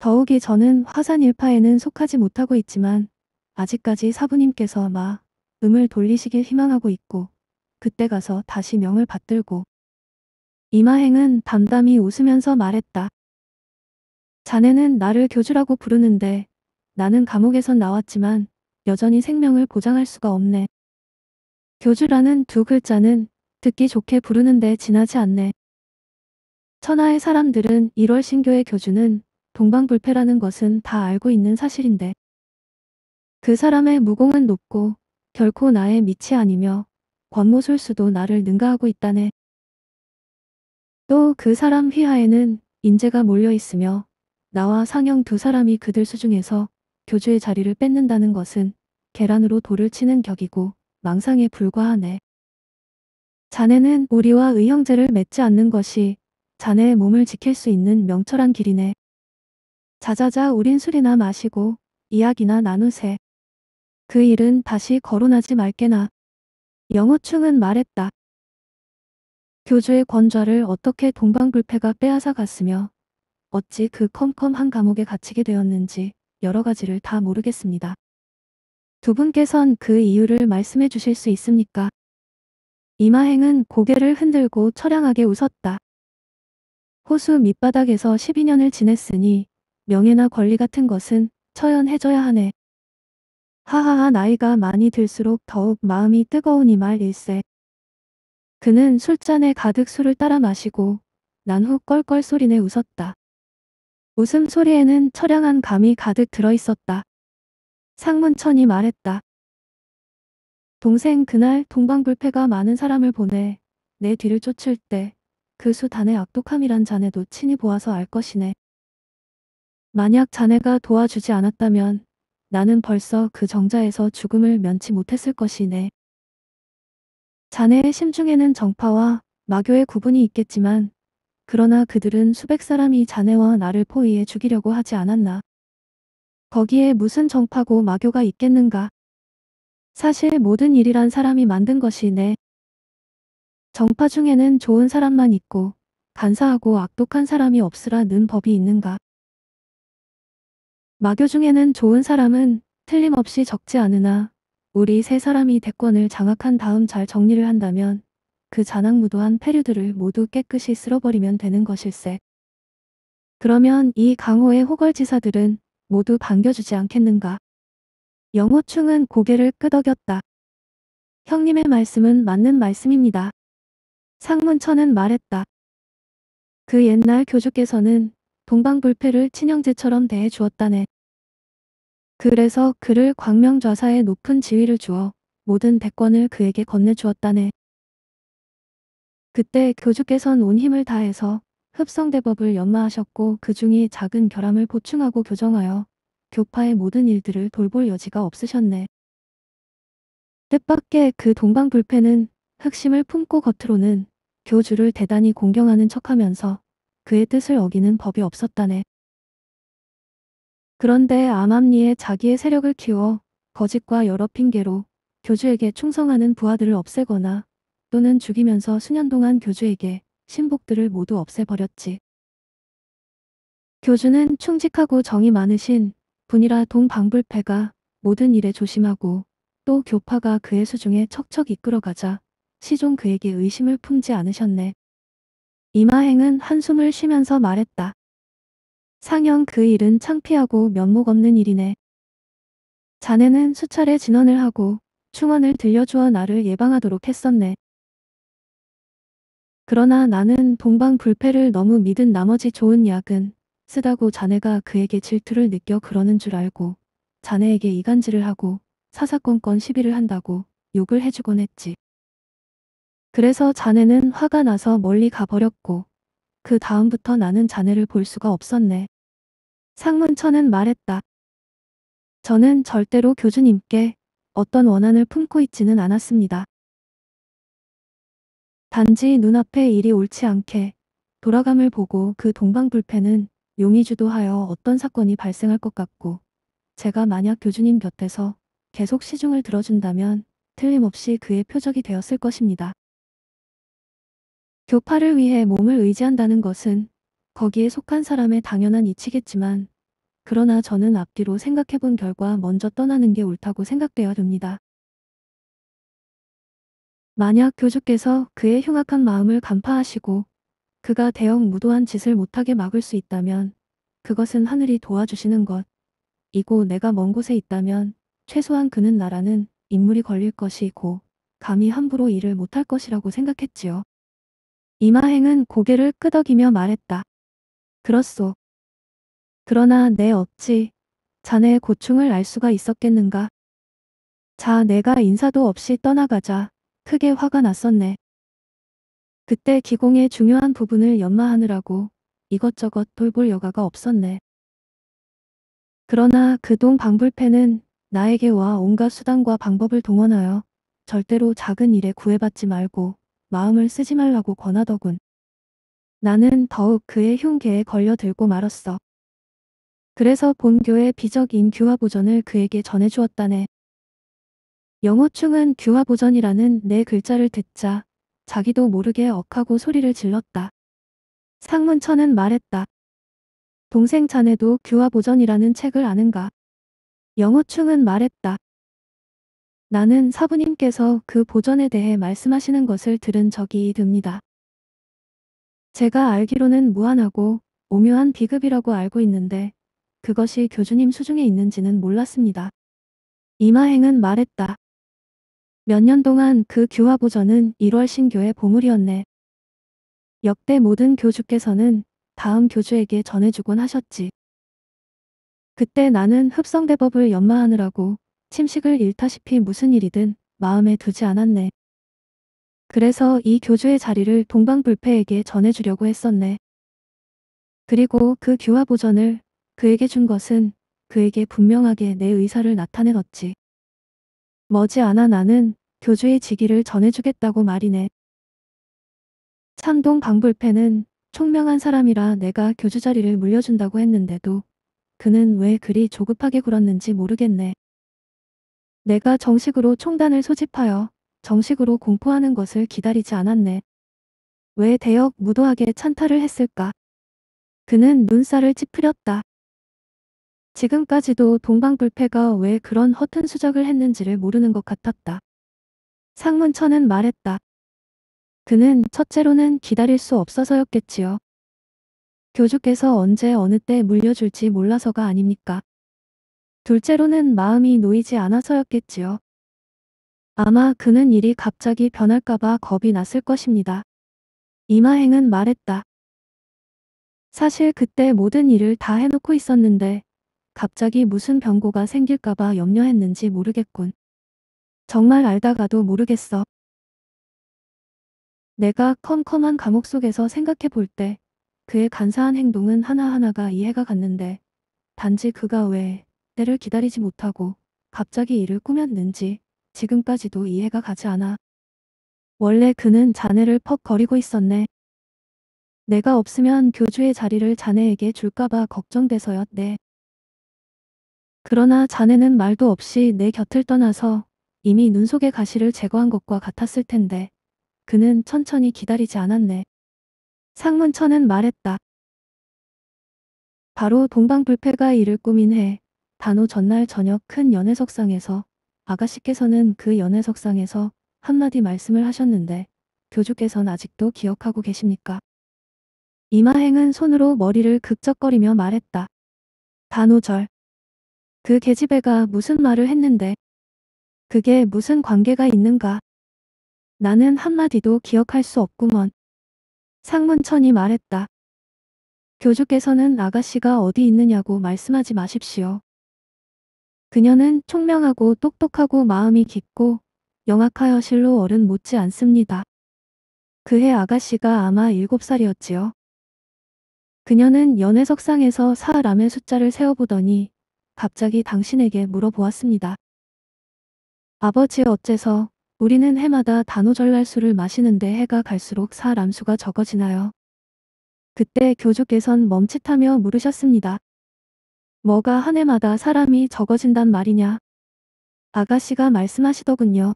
Speaker 1: 더욱이 저는 화산 일파에는 속하지 못하고 있지만 아직까지 사부님께서 마 음을 돌리시길 희망하고 있고 그때 가서 다시 명을 받들고 이마행은 담담히 웃으면서 말했다. 자네는 나를 교주라고 부르는데 나는 감옥에선 나왔지만 여전히 생명을 보장할 수가 없네. 교주라는 두 글자는 듣기 좋게 부르는데 지나지 않네. 천하의 사람들은 1월 신교의 교주는 동방불패라는 것은 다 알고 있는 사실인데 그 사람의 무공은 높고 결코 나의 밑이 아니며 권모술수도 나를 능가하고 있다네. 또 그 사람 휘하에는 인재가 몰려 있으며 나와 상영 두 사람이 그들 수중에서 교주의 자리를 뺏는다는 것은 계란으로 돌을 치는 격이고 망상에 불과하네. 자네는 우리와 의형제를 맺지 않는 것이 자네의 몸을 지킬 수 있는 명철한 길이네. 자자자 우린 술이나 마시고 이야기나 나누세. 그 일은 다시 거론하지 말게나. 영호충은 말했다. 교주의 권좌를 어떻게 동방불패가 빼앗아 갔으며 어찌 그 컴컴한 감옥에 갇히게 되었는지 여러 가지를 다 모르겠습니다. 두 분께선 그 이유를 말씀해 주실 수 있습니까? 이마행은 고개를 흔들고 처량하게 웃었다. 호수 밑바닥에서 12년을 지냈으니 명예나 권리 같은 것은 처연해져야 하네. 하하하 나이가 많이 들수록 더욱 마음이 뜨거운 이말 일세. 그는 술잔에 가득 술을 따라 마시고 난 후 껄껄 소리내 웃었다. 웃음소리에는 처량한 감이 가득 들어있었다. 상문천이 말했다. 동생 그날 동방불패가 많은 사람을 보내 내 뒤를 쫓을 때 그 수단의 악독함이란 자네도 친히 보아서 알 것이네. 만약 자네가 도와주지 않았다면 나는 벌써 그 정자에서 죽음을 면치 못했을 것이네. 자네의 심중에는 정파와 마교의 구분이 있겠지만 그러나 그들은 수백 사람이 자네와 나를 포위해 죽이려고 하지 않았나. 거기에 무슨 정파고 마교가 있겠는가. 사실 모든 일이란 사람이 만든 것이네. 정파 중에는 좋은 사람만 있고 간사하고 악독한 사람이 없으라 는 법이 있는가. 마교 중에는 좋은 사람은 틀림없이 적지 않으나 우리 세 사람이 대권을 장악한 다음 잘 정리를 한다면 그 잔악무도한 패류들을 모두 깨끗이 쓸어버리면 되는 것일세. 그러면 이 강호의 호걸지사들은 모두 반겨주지 않겠는가. 영호충은 고개를 끄덕였다. 형님의 말씀은 맞는 말씀입니다. 상문천은 말했다. 그 옛날 교주께서는 동방불패를 친형제처럼 대해 주었다네. 그래서 그를 광명좌사의 높은 지위를 주어 모든 백권을 그에게 건네주었다네. 그때 교주께선 온 힘을 다해서 흡성대법을 연마하셨고 그 중이 작은 결함을 보충하고 교정하여 교파의 모든 일들을 돌볼 여지가 없으셨네. 뜻밖의 그 동방불패는 흑심을 품고 겉으로는 교주를 대단히 공경하는 척하면서 그의 뜻을 어기는 법이 없었다네. 그런데 암암리에 자기의 세력을 키워 거짓과 여러 핑계로 교주에게 충성하는 부하들을 없애거나 또는 죽이면서 수년 동안 교주에게 신복들을 모두 없애버렸지. 교주는 충직하고 정이 많으신 분이라 동방불패가 모든 일에 조심하고 또 교파가 그의 수중에 척척 이끌어가자 시종 그에게 의심을 품지 않으셨네. 이마행은 한숨을 쉬면서 말했다. 상영 그 일은 창피하고 면목 없는 일이네. 자네는 수차례 진언을 하고 충언을 들려주어 나를 예방하도록 했었네. 그러나 나는 동방 불패를 너무 믿은 나머지 좋은 약은 쓰다고 자네가 그에게 질투를 느껴 그러는 줄 알고 자네에게 이간질을 하고 사사건건 시비를 한다고 욕을 해주곤 했지. 그래서 자네는 화가 나서 멀리 가버렸고 그 다음부터 나는 자네를 볼 수가 없었네. 상문천은 말했다. 저는 절대로 교주님께 어떤 원한을 품고 있지는 않았습니다. 단지 눈앞에 일이 옳지 않게 돌아감을 보고 그 동방불패는 용이 주도하여 어떤 사건이 발생할 것 같고 제가 만약 교주님 곁에서 계속 시중을 들어준다면 틀림없이 그의 표적이 되었을 것입니다. 교파를 위해 몸을 의지한다는 것은 거기에 속한 사람의 당연한 이치겠지만 그러나 저는 앞뒤로 생각해본 결과 먼저 떠나는 게 옳다고 생각되어 됩니다. 만약 교주께서 그의 흉악한 마음을 간파하시고 그가 대형 무도한 짓을 못하게 막을 수 있다면 그것은 하늘이 도와주시는 것. 이고 내가 먼 곳에 있다면 최소한 그는 나라는 인물이 걸릴 것이고 감히 함부로 일을 못할 것이라고 생각했지요. 이마행은 고개를 끄덕이며 말했다. 그렇소. 그러나 내 어찌 자네의 고충을 알 수가 있었겠는가. 자 내가 인사도 없이 떠나가자 크게 화가 났었네. 그때 기공의 중요한 부분을 연마하느라고 이것저것 돌볼 여가가 없었네. 그러나 그동 방불패는 나에게 와 온갖 수단과 방법을 동원하여 절대로 작은 일에 구애받지 말고 마음을 쓰지 말라고 권하더군. 나는 더욱 그의 흉계에 걸려들고 말았어. 그래서 본교의 비적인 규화보전을 그에게 전해주었다네. 영호충은 규화보전이라는 내 네 글자를 듣자 자기도 모르게 억하고 소리를 질렀다. 상문천은 말했다. 동생 자네도 규화보전이라는 책을 아는가? 영호충은 말했다. 나는 사부님께서 그 보전에 대해 말씀하시는 것을 들은 적이 듭니다. 제가 알기로는 무한하고 오묘한 비급이라고 알고 있는데 그것이 교주님 수중에 있는지는 몰랐습니다. 이마행은 말했다. 몇 년 동안 그 교화보전은 1월 신교의 보물이었네. 역대 모든 교주께서는 다음 교주에게 전해주곤 하셨지. 그때 나는 흡성대법을 연마하느라고 침식을 잃다시피 무슨 일이든 마음에 두지 않았네. 그래서 이 교주의 자리를 동방불패에게 전해주려고 했었네. 그리고 그 규화보전을 그에게 준 것은 그에게 분명하게 내 의사를 나타내었지. 머지않아 나는 교주의 직위를 전해주겠다고 말이네. 참동 방불패는 총명한 사람이라 내가 교주 자리를 물려준다고 했는데도 그는 왜 그리 조급하게 굴었는지 모르겠네. 내가 정식으로 총단을 소집하여 정식으로 공포하는 것을 기다리지 않았네. 왜 대역 무도하게 찬탈을 했을까? 그는 눈살을 찌푸렸다. 지금까지도 동방불패가 왜 그런 허튼 수작을 했는지를 모르는 것 같았다. 상문천은 말했다. 그는 첫째로는 기다릴 수 없어서였겠지요. 교주께서 언제 어느 때 물려줄지 몰라서가 아닙니까? 둘째로는 마음이 놓이지 않아서였겠지요. 아마 그는 일이 갑자기 변할까봐 겁이 났을 것입니다. 이마행은 말했다. 사실 그때 모든 일을 다 해놓고 있었는데 갑자기 무슨 변고가 생길까봐 염려했는지 모르겠군. 정말 알다가도 모르겠어. 내가 컴컴한 감옥 속에서 생각해 볼 때 그의 간사한 행동은 하나하나가 이해가 갔는데 단지 그가 왜 때를 기다리지 못하고 갑자기 일을 꾸몄는지 지금까지도 이해가 가지 않아. 원래 그는 자네를 퍽거리고 있었네. 내가 없으면 교주의 자리를 자네에게 줄까봐 걱정돼서였네. 그러나 자네는 말도 없이 내 곁을 떠나서 이미 눈 속의 가시를 제거한 것과 같았을 텐데 그는 천천히 기다리지 않았네. 상문천은 말했다. 바로 동방불패가 이를 꾸민 해 단오 전날 저녁 큰 연회석상에서 아가씨께서는 그 연회석상에서 한마디 말씀을 하셨는데 교주께서는 아직도 기억하고 계십니까? 이마행은 손으로 머리를 극적거리며 말했다. 단오절. 그 계집애가 무슨 말을 했는데 그게 무슨 관계가 있는가? 나는 한마디도 기억할 수 없구먼. 상문천이 말했다. 교주께서는 아가씨가 어디 있느냐고 말씀하지 마십시오. 그녀는 총명하고 똑똑하고 마음이 깊고 영악하여 실로 어른 못지 않습니다. 그해 아가씨가 아마 7살이었지요. 그녀는 연애석상에서 사람의 숫자를 세어보더니 갑자기 당신에게 물어보았습니다. 아버지 어째서 우리는 해마다 단오절날수를 마시는데 해가 갈수록 사람수가 적어지나요? 그때 교주께선 멈칫하며 물으셨습니다. 뭐가 한 해마다 사람이 적어진단 말이냐. 아가씨가 말씀하시더군요.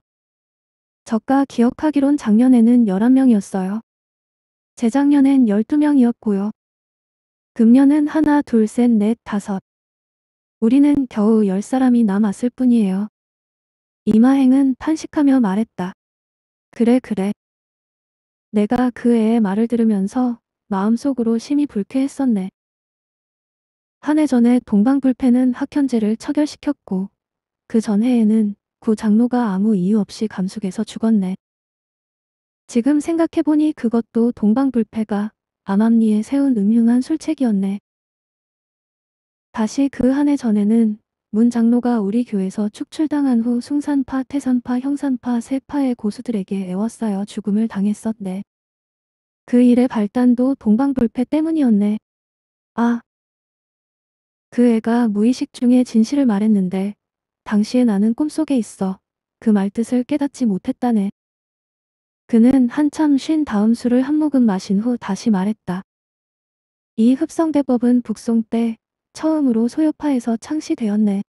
Speaker 1: 저가 기억하기론 작년에는 11명이었어요. 재작년엔 12명이었고요. 금년은 하나, 둘, 셋, 넷, 다섯. 우리는 겨우 10사람이 남았을 뿐이에요. 이마행은 탄식하며 말했다. 그래, 그래. 내가 그 애의 말을 들으면서 마음속으로 심히 불쾌했었네. 한해 전에 동방불패는 학현제를 처결시켰고 그 전해에는 구 장로가 아무 이유 없이 감숙해서 죽었네. 지금 생각해보니 그것도 동방불패가 암암리에 세운 음흉한 술책이었네. 다시 그 한 해 전에는 문 장로가 우리 교에서 축출당한 후 숭산파, 태산파, 형산파 세 파의 고수들에게 애워싸여 죽음을 당했었네. 그 일의 발단도 동방불패 때문이었네. 아, 그 애가 무의식 중에 진실을 말했는데 당시에 나는 꿈속에 있어 그 말뜻을 깨닫지 못했다네. 그는 한참 쉰 다음 술을 한 모금 마신 후 다시 말했다. 이 흡성대법은 북송 때 처음으로 소요파에서 창시되었네.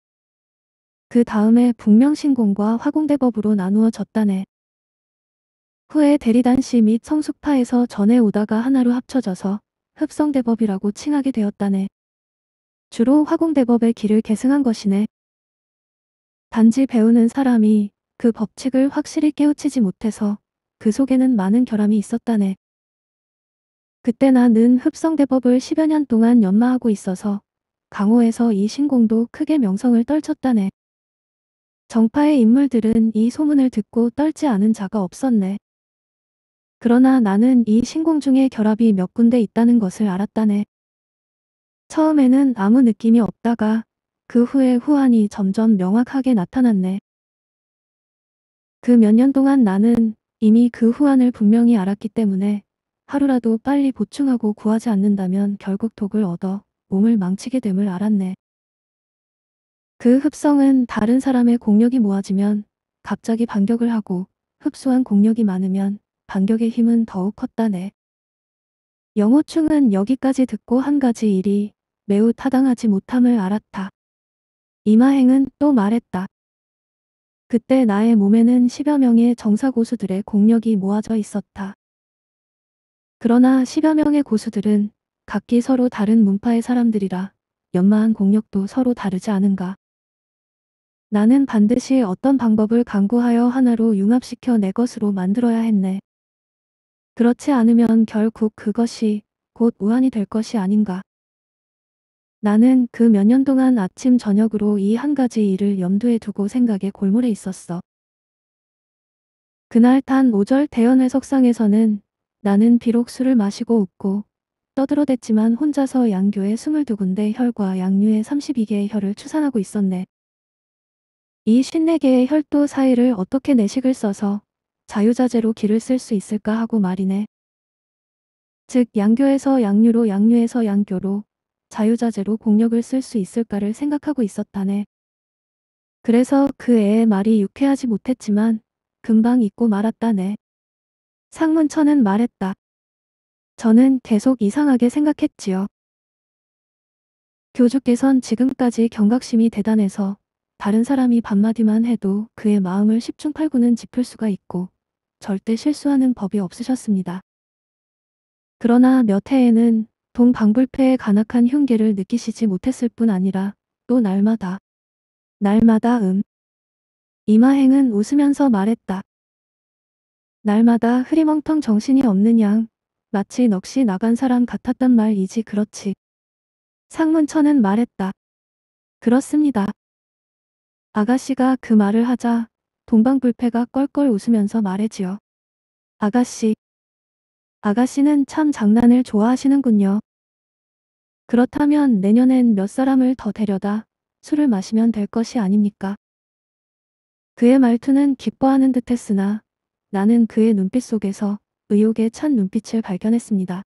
Speaker 1: 그 다음에 북명신공과 화공대법으로 나누어졌다네. 후에 대리단시 및 성숙파에서 전해 오다가 하나로 합쳐져서 흡성대법이라고 칭하게 되었다네. 주로 화공대법의 길을 계승한 것이네. 단지 배우는 사람이 그 법칙을 확실히 깨우치지 못해서 그 속에는 많은 결함이 있었다네. 그때 나는 흡성대법을 10여 년 동안 연마하고 있어서 강호에서 이 신공도 크게 명성을 떨쳤다네. 정파의 인물들은 이 소문을 듣고 떨지 않은 자가 없었네. 그러나 나는 이 신공 중에 결합이 몇 군데 있다는 것을 알았다네. 처음에는 아무 느낌이 없다가 그 후에 후안이 점점 명확하게 나타났네. 그 몇 년 동안 나는 이미 그 후안을 분명히 알았기 때문에 하루라도 빨리 보충하고 구하지 않는다면 결국 독을 얻어 몸을 망치게 됨을 알았네. 그 흡성은 다른 사람의 공력이 모아지면 갑자기 반격을 하고 흡수한 공력이 많으면 반격의 힘은 더욱 컸다네. 영호충은 여기까지 듣고 한 가지 일이 매우 타당하지 못함을 알았다. 이마행은 또 말했다. 그때 나의 몸에는 10여 명의 정사 고수들의 공력이 모아져 있었다. 그러나 10여 명의 고수들은 각기 서로 다른 문파의 사람들이라 연마한 공력도 서로 다르지 않은가. 나는 반드시 어떤 방법을 강구하여 하나로 융합시켜 내 것으로 만들어야 했네. 그렇지 않으면 결국 그것이 곧 우한이 될 것이 아닌가. 나는 그 몇 년 동안 아침 저녁으로 이 한 가지 일을 염두에 두고 생각에 골몰해 있었어. 그날 단 5절 대연회석상에서는 나는 비록 술을 마시고 웃고 떠들어댔지만 혼자서 양교의 22군데 혈과 양류의 32개의 혈을 추산하고 있었네. 이 54개의 혈도 사이를 어떻게 내식을 써서 자유자재로 길을 쓸 수 있을까 하고 말이네. 즉 양교에서 양류로 양류에서 양교로 자유자재로 공력을 쓸 수 있을까를 생각하고 있었다네. 그래서 그 애의 말이 유쾌하지 못했지만 금방 잊고 말았다네. 상문천은 말했다. 저는 계속 이상하게 생각했지요. 교주께선 지금까지 경각심이 대단해서 다른 사람이 반마디만 해도 그의 마음을 십중팔구는 짚을 수가 있고 절대 실수하는 법이 없으셨습니다. 그러나 몇 해에는 동방불패에 간악한 흉계를 느끼시지 못했을 뿐 아니라 또 날마다 날마다 음 이마행은 웃으면서 말했다. 날마다 흐리멍텅 정신이 없는 양 마치 넋이 나간 사람 같았단 말이지 그렇지. 상문천은 말했다. 그렇습니다. 아가씨가 그 말을 하자 동방불패가 껄껄 웃으면서 말해지요. 아가씨, 아가씨는 참 장난을 좋아하시는군요. 그렇다면 내년엔 몇 사람을 더 데려다 술을 마시면 될 것이 아닙니까? 그의 말투는 기뻐하는 듯 했으나 나는 그의 눈빛 속에서 의욕에 찬 눈빛을 발견했습니다.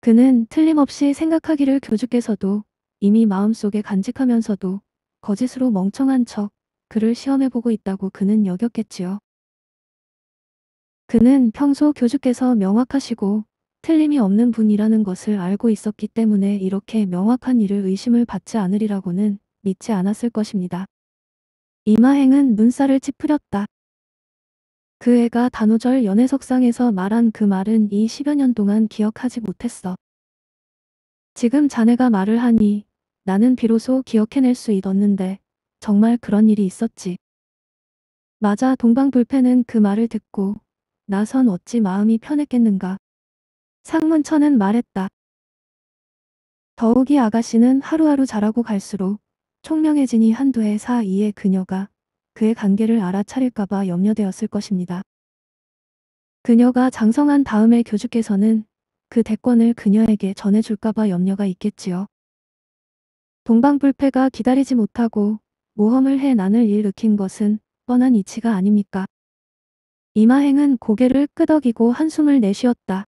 Speaker 1: 그는 틀림없이 생각하기를 교주께서도 이미 마음속에 간직하면서도 거짓으로 멍청한 척 그를 시험해보고 있다고 그는 여겼겠지요. 그는 평소 교주께서 명확하시고 틀림이 없는 분이라는 것을 알고 있었기 때문에 이렇게 명확한 일을 의심을 받지 않으리라고는 믿지 않았을 것입니다. 이마행은 눈살을 찌푸렸다. 그 애가 단호절 연애석상에서 말한 그 말은 이 10여 년 동안 기억하지 못했어. 지금 자네가 말을 하니 나는 비로소 기억해낼 수 있었는데 정말 그런 일이 있었지. 맞아 동방불패는 그 말을 듣고 나선 어찌 마음이 편했겠는가. 상문천은 말했다. 더욱이 아가씨는 하루하루 자라고 갈수록 총명해지니 한두 해 사이에 그녀가 그의 관계를 알아차릴까봐 염려되었을 것입니다. 그녀가 장성한 다음에 교주께서는 그 대권을 그녀에게 전해줄까봐 염려가 있겠지요. 동방불패가 기다리지 못하고 모험을 해 난을 일으킨 것은 뻔한 이치가 아닙니까? 이마행은 고개를 끄덕이고 한숨을 내쉬었다.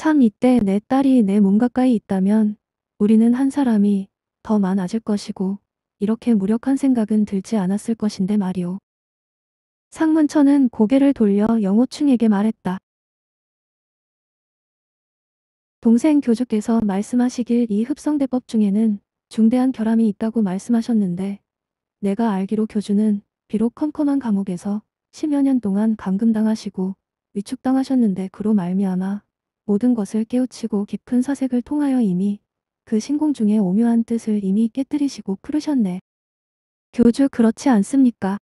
Speaker 1: 참 이때 내 딸이 내 몸 가까이 있다면 우리는 한 사람이 더 많아질 것이고 이렇게 무력한 생각은 들지 않았을 것인데 말이오. 상문천은 고개를 돌려 영호충에게 말했다. 동생 교주께서 말씀하시길 이 흡성대법 중에는 중대한 결함이 있다고 말씀하셨는데 내가 알기로 교주는 비록 컴컴한 감옥에서 10여 년 동안 감금당하시고 위축당하셨는데 그로 말미암아 모든 것을 깨우치고 깊은 사색을 통하여 이미 그 신공 중에 오묘한 뜻을 이미 깨뜨리시고 푸르셨네. 교주 그렇지 않습니까?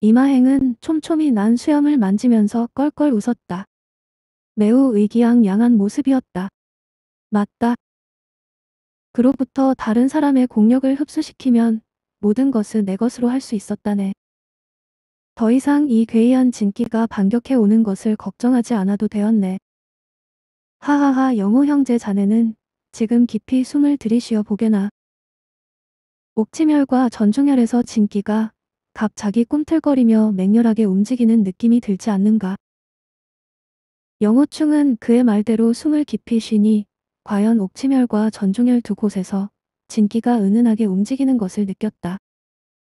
Speaker 1: 이마행은 촘촘히 난 수염을 만지면서 껄껄 웃었다. 매우 의기양양한 모습이었다. 맞다. 그로부터 다른 사람의 공력을 흡수시키면 모든 것을 내 것으로 할 수 있었다네. 더 이상 이 괴이한 진기가 반격해 오는 것을 걱정하지 않아도 되었네. 하하하 영호 형제 자네는 지금 깊이 숨을 들이쉬어 보게나. 옥치멸과전중열에서 진기가 갑자기 꿈틀거리며 맹렬하게 움직이는 느낌이 들지 않는가. 영호충은 그의 말대로 숨을 깊이 쉬니 과연 옥치멸과전중열두 곳에서 진기가 은은하게 움직이는 것을 느꼈다.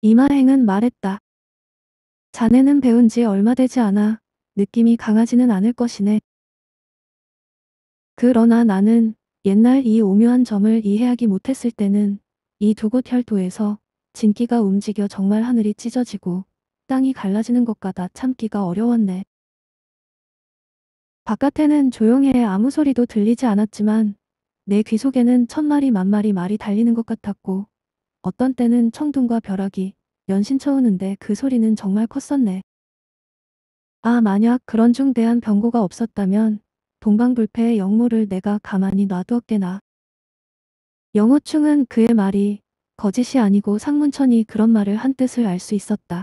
Speaker 1: 이마행은 말했다. 자네는 배운 지 얼마 되지 않아 느낌이 강하지는 않을 것이네. 그러나 나는 옛날 이 오묘한 점을 이해하기 못했을 때는 이 두 곳 혈도에서 진기가 움직여 정말 하늘이 찢어지고 땅이 갈라지는 것과다 참기가 어려웠네. 바깥에는 조용해 아무 소리도 들리지 않았지만 내 귀 속에는 천마리 만마리 말이 달리는 것 같았고 어떤 때는 청둥과 벼락이 연신쳐우는데 그 소리는 정말 컸었네. 아 만약 그런 중대한 병고가 없었다면 동방불패의 영모를 내가 가만히 놔두었게나. 영호충은 그의 말이 거짓이 아니고 상문천이 그런 말을 한 뜻을 알 수 있었다.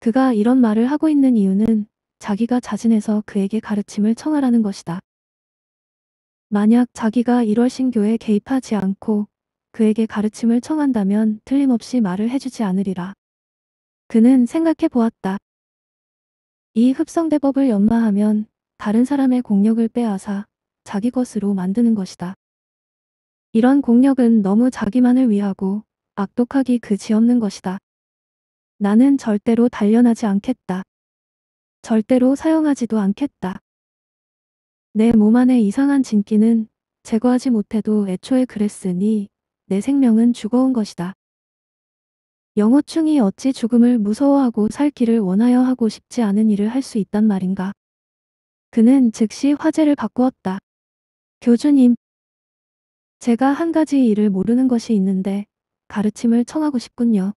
Speaker 1: 그가 이런 말을 하고 있는 이유는 자기가 자진해서 그에게 가르침을 청하라는 것이다. 만약 자기가 1월 신교에 개입하지 않고 그에게 가르침을 청한다면 틀림없이 말을 해주지 않으리라. 그는 생각해 보았다. 이 흡성대법을 연마하면 다른 사람의 공력을 빼앗아 자기 것으로 만드는 것이다. 이런 공력은 너무 자기만을 위하고 악독하기 그지없는 것이다. 나는 절대로 단련하지 않겠다. 절대로 사용하지도 않겠다. 내 몸안에 이상한 진기는 제거하지 못해도 애초에 그랬으니 내 생명은 죽어온 것이다. 영호충이 어찌 죽음을 무서워하고 살기를 원하여 하고 싶지 않은 일을 할 수 있단 말인가. 그는 즉시 화제를 바꾸었다. 교주님, 제가 한 가지 일을 모르는 것이 있는데 가르침을 청하고 싶군요.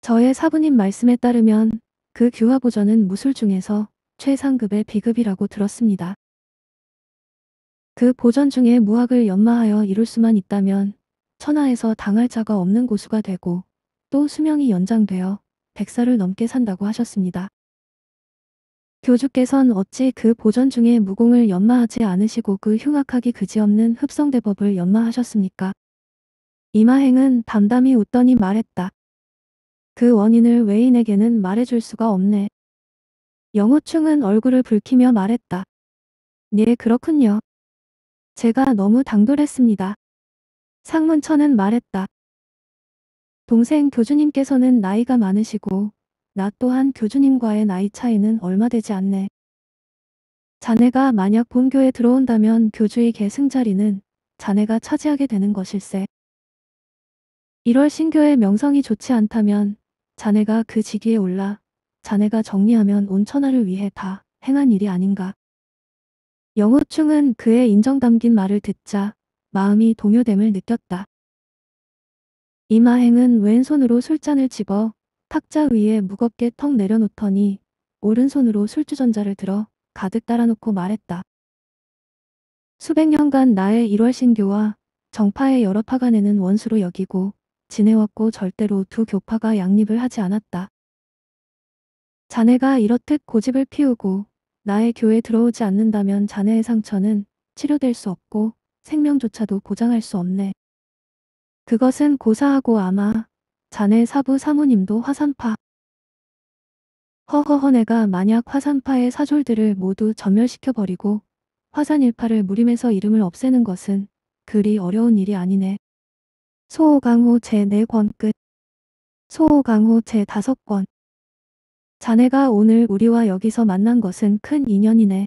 Speaker 1: 저의 사부님 말씀에 따르면 그 규화보전은 무술 중에서 최상급의 비급이라고 들었습니다. 그 보전 중에 무학을 연마하여 이룰 수만 있다면 천하에서 당할 자가 없는 고수가 되고 또 수명이 연장되어 백살을 넘게 산다고 하셨습니다. 교주께선 어찌 그 보전 중에 무공을 연마하지 않으시고 그 흉악하기 그지없는 흡성대법을 연마하셨습니까? 이마행은 담담히 웃더니 말했다. 그 원인을 외인에게는 말해줄 수가 없네. 영호충은 얼굴을 붉히며 말했다. 네 그렇군요. 제가 너무 당돌했습니다. 상문천은 말했다. 동생 교주님께서는 나이가 많으시고 나 또한 교주님과의 나이 차이는 얼마 되지 않네. 자네가 만약 본교에 들어온다면 교주의 계승 자리는 자네가 차지하게 되는 것일세. 1월 신교의 명성이 좋지 않다면 자네가 그 직위에 올라 자네가 정리하면 온 천하를 위해 다 행한 일이 아닌가. 영호충은 그의 인정 담긴 말을 듣자 마음이 동요됨을 느꼈다. 이마행은 왼손으로 술잔을 집어 탁자 위에 무겁게 턱 내려놓더니 오른손으로 술주전자를 들어 가득 따라놓고 말했다. 수백 년간 나의 1월 신교와 정파의 여러 파가내는 원수로 여기고 지내왔고 절대로 두 교파가 양립을 하지 않았다. 자네가 이렇듯 고집을 피우고 나의 교에 들어오지 않는다면 자네의 상처는 치료될 수 없고 생명조차도 보장할 수 없네. 그것은 고사하고 아마 자네 사부 사모님도 화산파. 허허허 내가 만약 화산파의 사졸들을 모두 전멸시켜버리고 화산일파를 무림해서 이름을 없애는 것은 그리 어려운 일이 아니네. 소호강호 제4권 끝 소호강호 제5권 자네가 오늘 우리와 여기서 만난 것은 큰 인연이네.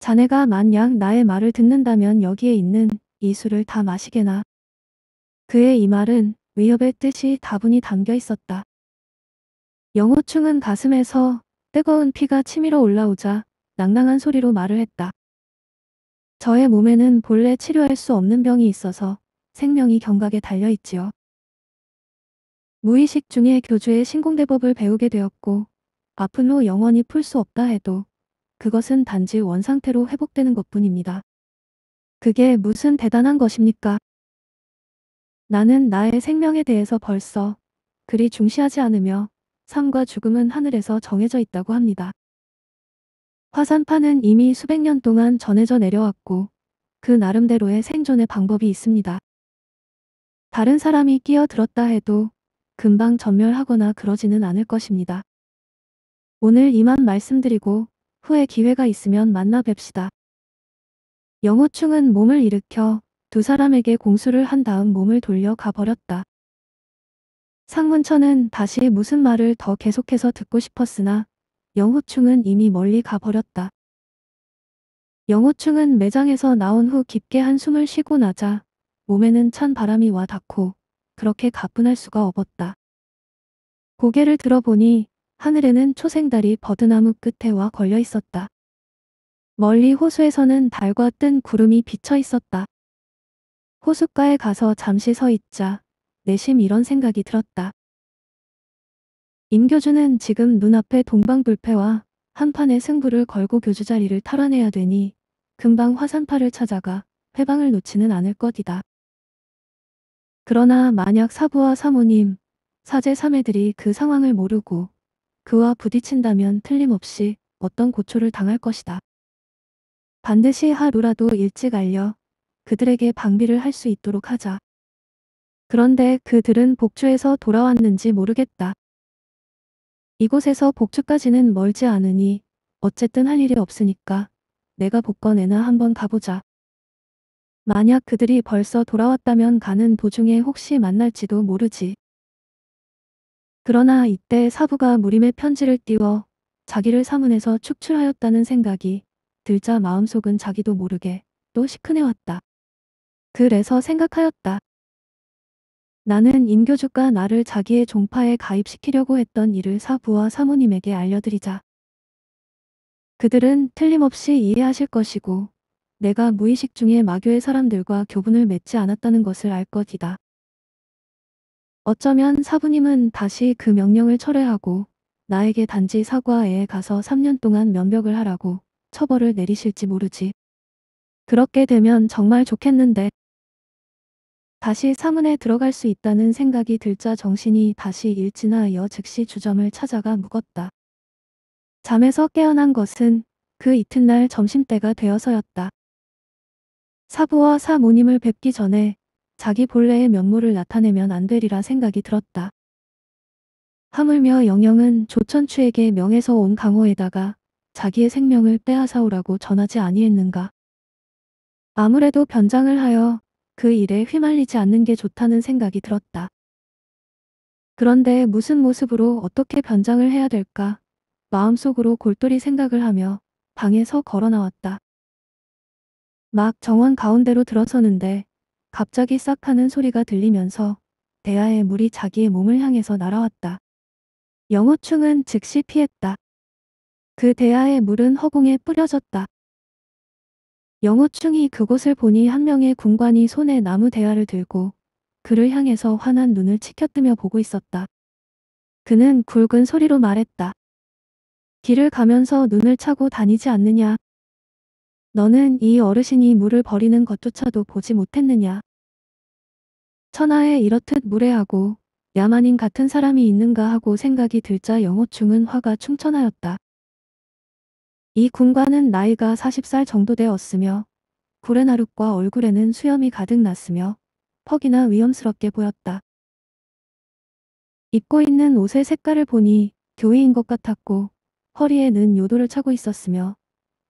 Speaker 1: 자네가 만약 나의 말을 듣는다면 여기에 있는 이 술을 다 마시게나. 그의 이 말은 위협의 뜻이 다분히 담겨 있었다. 영호충은 가슴에서 뜨거운 피가 치밀어 올라오자 낭낭한 소리로 말을 했다. 저의 몸에는 본래 치료할 수 없는 병이 있어서 생명이 경각에 달려있지요. 무의식 중에 교주의 신공대법을 배우게 되었고 앞으로 영원히 풀 수 없다 해도 그것은 단지 원상태로 회복되는 것뿐입니다. 그게 무슨 대단한 것입니까? 나는 나의 생명에 대해서 벌써 그리 중시하지 않으며 삶과 죽음은 하늘에서 정해져 있다고 합니다. 화산파는 이미 수백 년 동안 전해져 내려왔고 그 나름대로의 생존의 방법이 있습니다. 다른 사람이 끼어들었다 해도 금방 전멸하거나 그러지는 않을 것입니다. 오늘 이만 말씀드리고 후에 기회가 있으면 만나 뵙시다. 영호충은 몸을 일으켜 두 사람에게 공수를 한 다음 몸을 돌려 가버렸다. 상문천은 다시 무슨 말을 더 계속해서 듣고 싶었으나 영호충은 이미 멀리 가버렸다. 영호충은 매장에서 나온 후 깊게 한숨을 쉬고 나자 몸에는 찬 바람이 와 닿고 그렇게 가뿐할 수가 없었다. 고개를 들어보니 하늘에는 초생달이 버드나무 끝에와 걸려 있었다. 멀리 호수에서는 달과 뜬 구름이 비쳐 있었다. 호숫가에 가서 잠시 서 있자 내심 이런 생각이 들었다. 임교주는 지금 눈앞에 동방불패와 한판의 승부를 걸고 교주 자리를 탈환해야 되니 금방 화산파를 찾아가 회방을 놓지는 않을 것이다. 그러나 만약 사부와 사모님, 사제 사매들이 그 상황을 모르고 그와 부딪힌다면 틀림없이 어떤 고초를 당할 것이다. 반드시 하루라도 일찍 알려 그들에게 방비를 할 수 있도록 하자. 그런데 그들은 복주에서 돌아왔는지 모르겠다. 이곳에서 복주까지는 멀지 않으니 어쨌든 할 일이 없으니까 내가 복권에나 한번 가보자. 만약 그들이 벌써 돌아왔다면 가는 도중에 혹시 만날지도 모르지. 그러나 이때 사부가 무림의 편지를 띄워 자기를 사문에서 축출하였다는 생각이 들자 마음속은 자기도 모르게 또 시큰해왔다. 그래서 생각하였다. 나는 임교주가 나를 자기의 종파에 가입시키려고 했던 일을 사부와 사모님에게 알려드리자. 그들은 틀림없이 이해하실 것이고 내가 무의식 중에 마교의 사람들과 교분을 맺지 않았다는 것을 알 것이다. 어쩌면 사부님은 다시 그 명령을 철회하고 나에게 단지 사과에 가서 3년 동안 면벽을 하라고 처벌을 내리실지 모르지. 그렇게 되면 정말 좋겠는데. 다시 사문에 들어갈 수 있다는 생각이 들자 정신이 다시 일진하여 즉시 주점을 찾아가 묵었다. 잠에서 깨어난 것은 그 이튿날 점심때가 되어서였다. 사부와 사모님을 뵙기 전에 자기 본래의 면모를 나타내면 안 되리라 생각이 들었다. 하물며 영영은 조천추에게 명에서 온 강호에다가 자기의 생명을 빼앗아오라고 전하지 아니했는가. 아무래도 변장을 하여 그 일에 휘말리지 않는 게 좋다는 생각이 들었다. 그런데 무슨 모습으로 어떻게 변장을 해야 될까 마음속으로 골똘히 생각을 하며 방에서 걸어나왔다. 막 정원 가운데로 들어서는데 갑자기 싹 하는 소리가 들리면서 대야의 물이 자기의 몸을 향해서 날아왔다. 영호충은 즉시 피했다. 그 대야의 물은 허공에 뿌려졌다. 영호충이 그곳을 보니 한 명의 군관이 손에 나무 대야를 들고 그를 향해서 환한 눈을 치켜뜨며 보고 있었다. 그는 굵은 소리로 말했다. 길을 가면서 눈을 차고 다니지 않느냐. 너는 이 어르신이 물을 버리는 것조차도 보지 못했느냐. 천하에 이렇듯 무례하고 야만인 같은 사람이 있는가 하고 생각이 들자 영호충은 화가 충천하였다. 이 군관은 나이가 40살 정도 되었으며 구른 나룻과 얼굴에는 수염이 가득 났으며 퍽이나 위험스럽게 보였다. 입고 있는 옷의 색깔을 보니 교회인 것 같았고 허리에는 요도를 차고 있었으며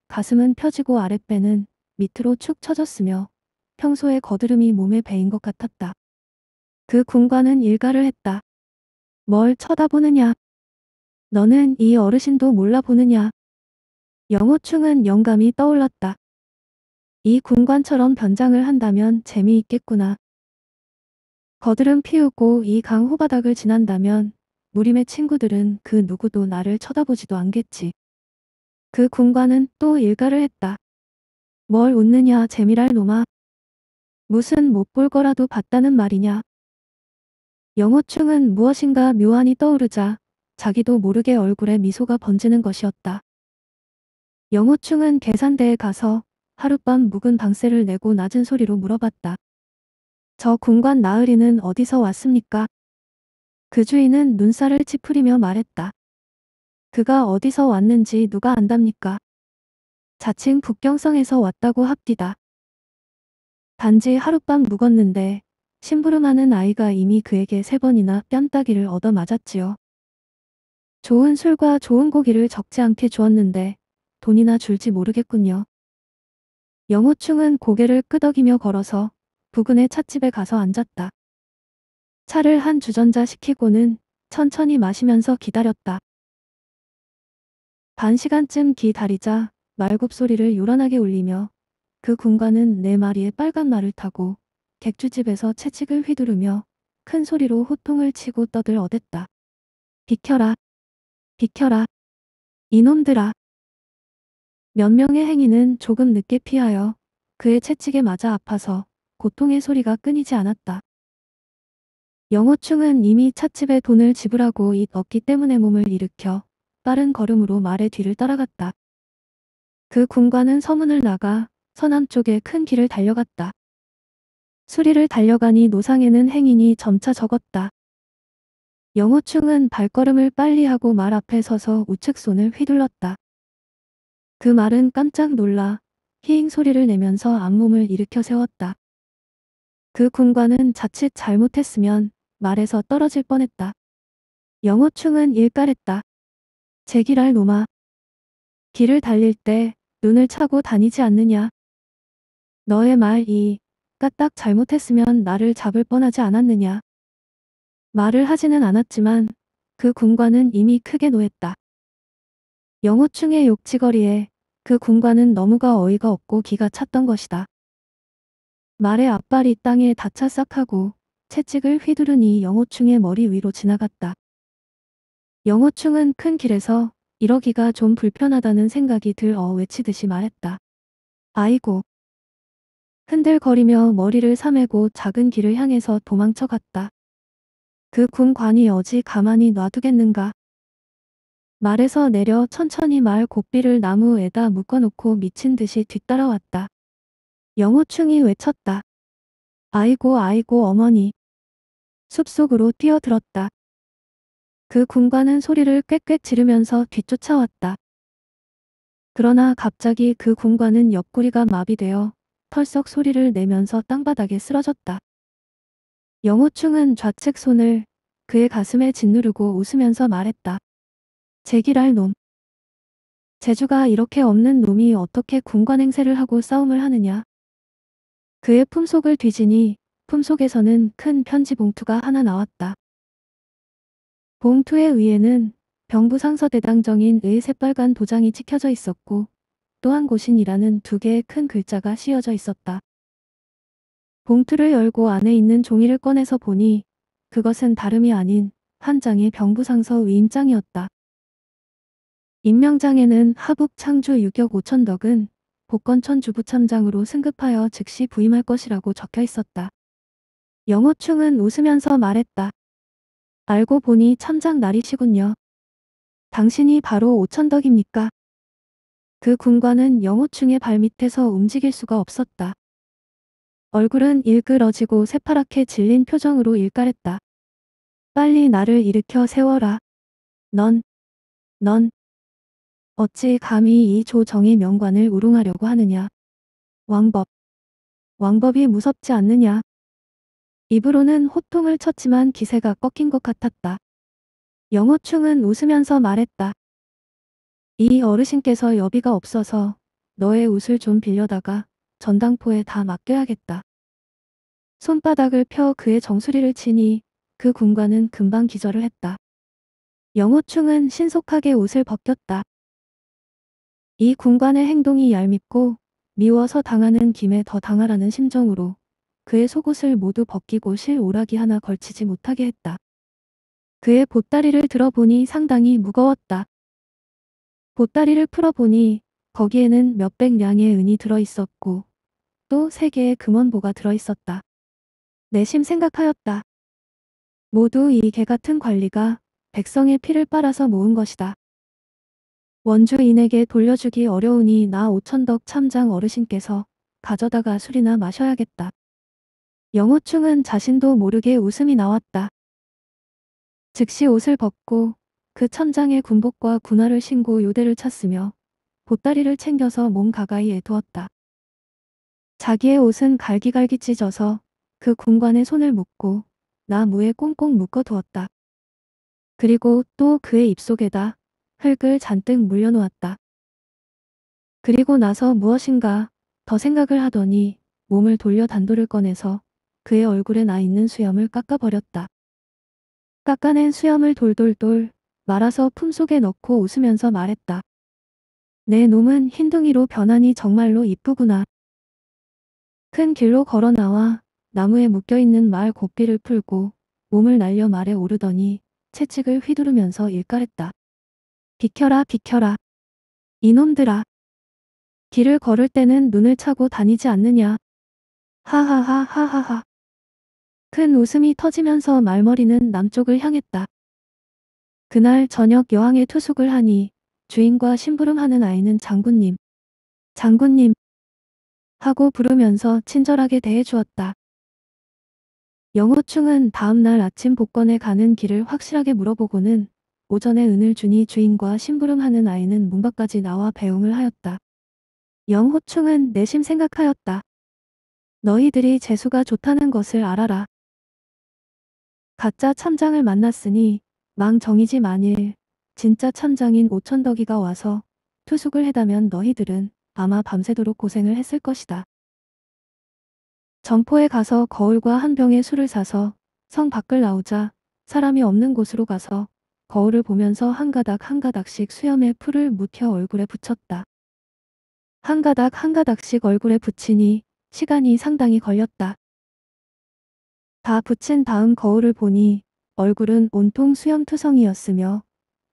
Speaker 1: 가슴은 펴지고 아랫배는 밑으로 축 처졌으며 평소에 거드름이 몸에 배인 것 같았다. 그 군관은 일가를 했다. 뭘 쳐다보느냐? 너는 이 어르신도 몰라보느냐? 영호충은 영감이 떠올랐다. 이 군관처럼 변장을 한다면 재미있겠구나. 거드름 피우고 이강 호바닥을 지난다면 무림의 친구들은 그 누구도 나를 쳐다보지도 않겠지. 그 군관은 또 일가를 했다. 뭘 웃느냐 재미랄 놈아. 무슨 못 볼 거라도 봤다는 말이냐. 영호충은 무엇인가 묘안이 떠오르자 자기도 모르게 얼굴에 미소가 번지는 것이었다. 영호충은 계산대에 가서 하룻밤 묵은 방세를 내고 낮은 소리로 물어봤다. 저 군관 나으리는 어디서 왔습니까? 그 주인은 눈살을 찌푸리며 말했다. 그가 어디서 왔는지 누가 안답니까? 자칭 북경성에서 왔다고 합디다. 단지 하룻밤 묵었는데 심부름하는 아이가 이미 그에게 세 번이나 뺨따기를 얻어 맞았지요. 좋은 술과 좋은 고기를 적지 않게 주었는데 돈이나 줄지 모르겠군요. 영호충은 고개를 끄덕이며 걸어서 부근의 찻집에 가서 앉았다. 차를 한 주전자 시키고는 천천히 마시면서 기다렸다. 반 시간쯤 기다리자 말굽 소리를 요란하게 울리며 그 군관은 네 마리의 빨간 말을 타고 객주집에서 채찍을 휘두르며 큰 소리로 호통을 치고 떠들 어댔다. 비켜라. 비켜라. 이놈들아. 몇 명의 행인은 조금 늦게 피하여 그의 채찍에 맞아 아파서 고통의 소리가 끊이지 않았다. 영호충은 이미 찻집에 돈을 지불하고 잇 얻기 때문에 몸을 일으켜 빠른 걸음으로 말의 뒤를 따라갔다. 그 군관은 서문을 나가 서남쪽의 큰 길을 달려갔다. 수리를 달려가니 노상에는 행인이 점차 적었다. 영호충은 발걸음을 빨리 하고 말 앞에 서서 우측 손을 휘둘렀다. 그 말은 깜짝 놀라 히잉 소리를 내면서 앞몸을 일으켜 세웠다. 그 군관은 자칫 잘못했으면 말에서 떨어질 뻔했다. 영호충은 일깔했다. 제기랄 놈아. 길을 달릴 때 눈을 차고 다니지 않느냐. 너의 말이 까딱 잘못했으면 나를 잡을 뻔하지 않았느냐. 말을 하지는 않았지만 그 군관은 이미 크게 노했다. 영호충의 욕지거리에 그 군관은 너무가 어이가 없고 기가 찼던 것이다. 말의 앞발이 땅에 닿차 싹하고 채찍을 휘두르니 영호충의 머리 위로 지나갔다. 영호충은 큰 길에서 이러기가 좀 불편하다는 생각이 들어 외치듯이 말했다. 아이고. 흔들거리며 머리를 사매고 작은 길을 향해서 도망쳐갔다. 그 군관이 어지 가만히 놔두겠는가. 말에서 내려 천천히 말 고삐를 나무에다 묶어놓고 미친 듯이 뒤따라왔다. 영호충이 외쳤다. 아이고 아이고 어머니. 숲속으로 뛰어들었다. 그 군관은 소리를 꽥꽥 지르면서 뒤쫓아왔다. 그러나 갑자기 그 군관은 옆구리가 마비되어 털썩 소리를 내면서 땅바닥에 쓰러졌다. 영호충은 좌측 손을 그의 가슴에 짓누르고 웃으면서 말했다. 제기랄 놈. 재주가 이렇게 없는 놈이 어떻게 군관 행세를 하고 싸움을 하느냐. 그의 품속을 뒤지니 품속에서는 큰 편지 봉투가 하나 나왔다. 봉투의 위에는 병부상서 대당정인 의 새빨간 도장이 찍혀져 있었고 또한 고신이라는 두 개의 큰 글자가 씌어져 있었다. 봉투를 열고 안에 있는 종이를 꺼내서 보니 그것은 다름이 아닌 한 장의 병부상서 위임장이었다. 임명장에는 하북 창주 6억 5천덕은 복건천 주부참장으로 승급하여 즉시 부임할 것이라고 적혀 있었다. 영호충은 웃으면서 말했다. 알고 보니 천장 날이시군요. 당신이 바로 오천덕입니까? 그 군관은 영호충의 발밑에서 움직일 수가 없었다. 얼굴은 일그러지고 새파랗게 질린 표정으로 일깔했다. 빨리 나를 일으켜 세워라. 넌, 넌, 어찌 감히 이 조정의 명관을 우롱하려고 하느냐. 왕법, 왕법이 무섭지 않느냐. 입으로는 호통을 쳤지만 기세가 꺾인 것 같았다. 영호충은 웃으면서 말했다. 이 어르신께서 여비가 없어서 너의 옷을 좀 빌려다가 전당포에 다 맡겨야겠다. 손바닥을 펴 그의 정수리를 치니 그 군관은 금방 기절을 했다. 영호충은 신속하게 옷을 벗겼다. 이 군관의 행동이 얄밉고 미워서 당하는 김에 더 당하라는 심정으로 그의 속옷을 모두 벗기고 실 오락이 하나 걸치지 못하게 했다. 그의 보따리를 들어보니 상당히 무거웠다. 보따리를 풀어보니 거기에는 몇백 량의 은이 들어있었고 또 세 개의 금원보가 들어있었다. 내심 생각하였다. 모두 이 개같은 관리가 백성의 피를 빨아서 모은 것이다. 원주인에게 돌려주기 어려우니 나 오천덕 참장 어르신께서 가져다가 술이나 마셔야겠다. 영호충은 자신도 모르게 웃음이 나왔다. 즉시 옷을 벗고 그 천장의 군복과 군화를 신고 요대를 찾으며 보따리를 챙겨서 몸 가까이에 두었다. 자기의 옷은 갈기갈기 찢어서 그 군관에 손을 묶고 나무에 꽁꽁 묶어 두었다. 그리고 또 그의 입속에다 흙을 잔뜩 물려놓았다. 그리고 나서 무엇인가 더 생각을 하더니 몸을 돌려 단도를 꺼내서 그의 얼굴에 나 있는 수염을 깎아버렸다. 깎아낸 수염을 돌돌돌 말아서 품속에 넣고 웃으면서 말했다. 내 놈은 흰둥이로 변하니 정말로 이쁘구나. 큰 길로 걸어 나와 나무에 묶여있는 말 고삐를 풀고 몸을 날려 말에 오르더니 채찍을 휘두르면서 일깔했다. 비켜라 비켜라. 이놈들아. 길을 걸을 때는 눈을 차고 다니지 않느냐. 하하하하하하. 큰 웃음이 터지면서 말머리는 남쪽을 향했다. 그날 저녁 여왕의 투숙을 하니 주인과 심부름하는 아이는 장군님, 장군님 하고 부르면서 친절하게 대해주었다. 영호충은 다음날 아침 복권에 가는 길을 확실하게 물어보고는 오전에 은을 주니 주인과 심부름하는 아이는 문 밖까지 나와 배웅을 하였다. 영호충은 내심 생각하였다. 너희들이 재수가 좋다는 것을 알아라. 가짜 참장을 만났으니 망정이지 만일 진짜 참장인 오천덕이가 와서 투숙을 해다면 너희들은 아마 밤새도록 고생을 했을 것이다. 점포에 가서 거울과 한 병의 술을 사서 성 밖을 나오자 사람이 없는 곳으로 가서 거울을 보면서 한 가닥 한 가닥씩 수염에 풀을 묻혀 얼굴에 붙였다. 한 가닥 한 가닥씩 얼굴에 붙이니 시간이 상당히 걸렸다. 다 붙인 다음 거울을 보니 얼굴은 온통 수염투성이였으며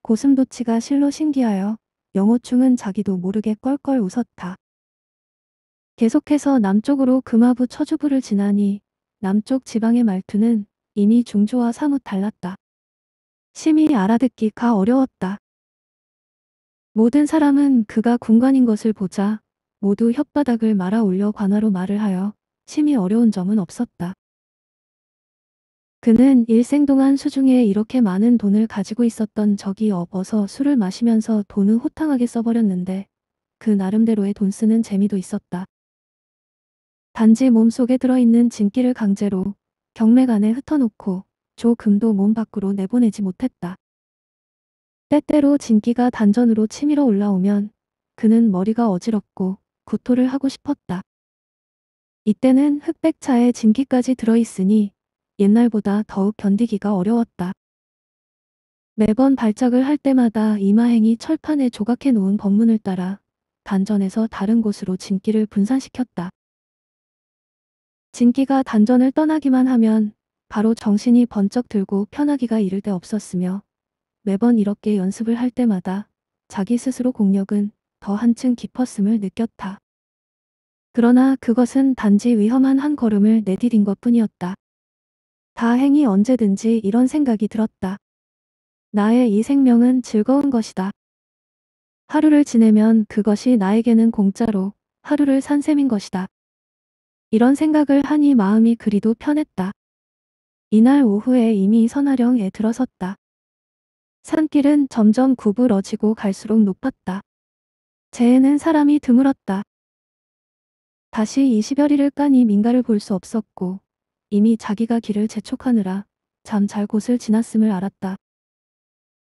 Speaker 1: 고슴도치가 실로 신기하여 영호충은 자기도 모르게 껄껄 웃었다. 계속해서 남쪽으로 금화부 처주부를 지나니 남쪽 지방의 말투는 이미 중조와 사뭇 달랐다. 심히 알아듣기가 어려웠다. 모든 사람은 그가 군관인 것을 보자 모두 혓바닥을 말아 올려 관화로 말을 하여 심히 어려운 점은 없었다. 그는 일생 동안 수중에 이렇게 많은 돈을 가지고 있었던 적이 없어서 술을 마시면서 돈을 호탕하게 써버렸는데 그 나름대로의 돈 쓰는 재미도 있었다. 단지 몸속에 들어있는 진기를 강제로 경맥 안에 흩어놓고 조금도 몸 밖으로 내보내지 못했다. 때때로 진기가 단전으로 치밀어 올라오면 그는 머리가 어지럽고 구토를 하고 싶었다. 이때는 흑백차에 진기까지 들어있으니 옛날보다 더욱 견디기가 어려웠다. 매번 발작을 할 때마다 이마행이 철판에 조각해 놓은 법문을 따라 단전에서 다른 곳으로 진기를 분산시켰다. 진기가 단전을 떠나기만 하면 바로 정신이 번쩍 들고 편하기가 이를 데 없었으며 매번 이렇게 연습을 할 때마다 자기 스스로 공력은 더 한층 깊었음을 느꼈다. 그러나 그것은 단지 위험한 한 걸음을 내디딘 것 뿐이었다. 다행히 언제든지 이런 생각이 들었다. 나의 이 생명은 즐거운 것이다. 하루를 지내면 그것이 나에게는 공짜로 하루를 산 셈인 것이다. 이런 생각을 하니 마음이 그리도 편했다. 이날 오후에 이미 선화령에 들어섰다. 산길은 점점 구부러지고 갈수록 높았다. 재에는 사람이 드물었다. 다시 이시별이를 까니 민가를 볼 수 없었고 이미 자기가 길을 재촉하느라 잠 잘 곳을 지났음을 알았다.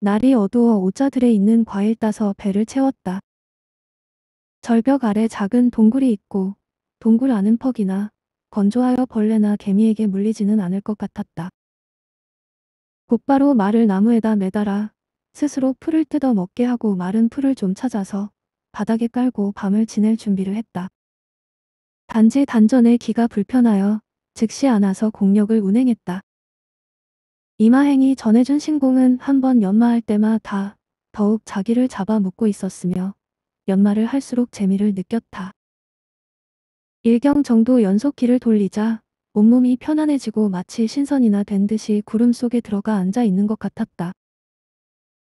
Speaker 1: 날이 어두워 오자들에 있는 과일 따서 배를 채웠다. 절벽 아래 작은 동굴이 있고 동굴 안은 퍽이나 건조하여 벌레나 개미에게 물리지는 않을 것 같았다. 곧바로 말을 나무에다 매달아 스스로 풀을 뜯어 먹게 하고 마른 풀을 좀 찾아서 바닥에 깔고 밤을 지낼 준비를 했다. 단지 단전에 기가 불편하여 즉시 안아서 공력을 운행했다. 이마행이 전해준 신공은 한 번 연마할 때마다 더욱 자기를 잡아먹고 있었으며 연마를 할수록 재미를 느꼈다. 일경 정도 연속 길을 돌리자 온몸이 편안해지고 마치 신선이나 된 듯이 구름 속에 들어가 앉아 있는 것 같았다.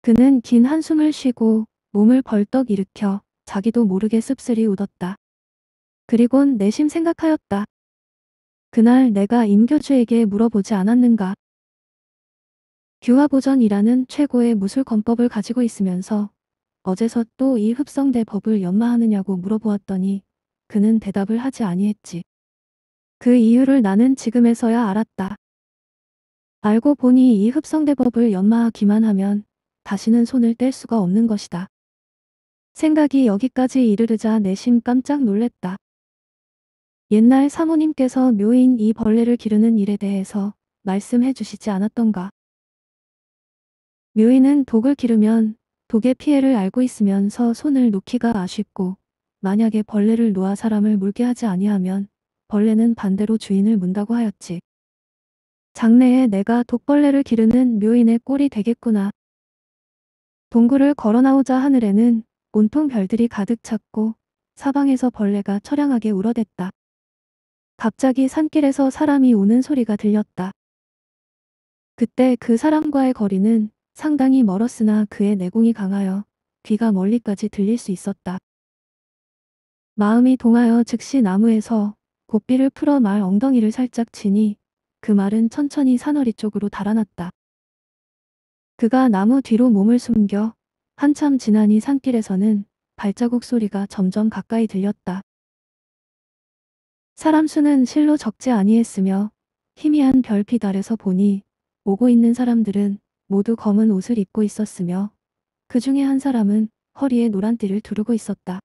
Speaker 1: 그는 긴 한숨을 쉬고 몸을 벌떡 일으켜 자기도 모르게 씁쓸히 웃었다. 그리곤 내심 생각하였다. 그날 내가 임교주에게 물어보지 않았는가. 규화보전이라는 최고의 무술권법을 가지고 있으면서 어제서 또 이 흡성대 법을 연마하느냐고 물어보았더니 그는 대답을 하지 아니했지. 그 이유를 나는 지금에서야 알았다. 알고 보니 이 흡성대법을 연마하기만 하면 다시는 손을 뗄 수가 없는 것이다. 생각이 여기까지 이르르자 내심 깜짝 놀랬다. 옛날 사모님께서 묘인 이 벌레를 기르는 일에 대해서 말씀해 주시지 않았던가. 묘인은 독을 기르면 독의 피해를 알고 있으면서 손을 놓기가 아쉽고 만약에 벌레를 놓아 사람을 물게 하지 아니하면 벌레는 반대로 주인을 문다고 하였지. 장래에 내가 독벌레를 기르는 묘인의 꼴이 되겠구나. 동굴을 걸어 나오자 하늘에는 온통 별들이 가득 찼고 사방에서 벌레가 처량하게 울어댔다. 갑자기 산길에서 사람이 오는 소리가 들렸다. 그때 그 사람과의 거리는 상당히 멀었으나 그의 내공이 강하여 귀가 멀리까지 들릴 수 있었다. 마음이 동하여 즉시 나무에서 고삐를 풀어 말 엉덩이를 살짝 치니 그 말은 천천히 산허리 쪽으로 달아났다. 그가 나무 뒤로 몸을 숨겨 한참 지나니 산길에서는 발자국 소리가 점점 가까이 들렸다. 사람 수는 실로 적지 아니했으며 희미한 별빛 아래서 보니 오고 있는 사람들은 모두 검은 옷을 입고 있었으며 그 중에 한 사람은 허리에 노란 띠를 두르고 있었다.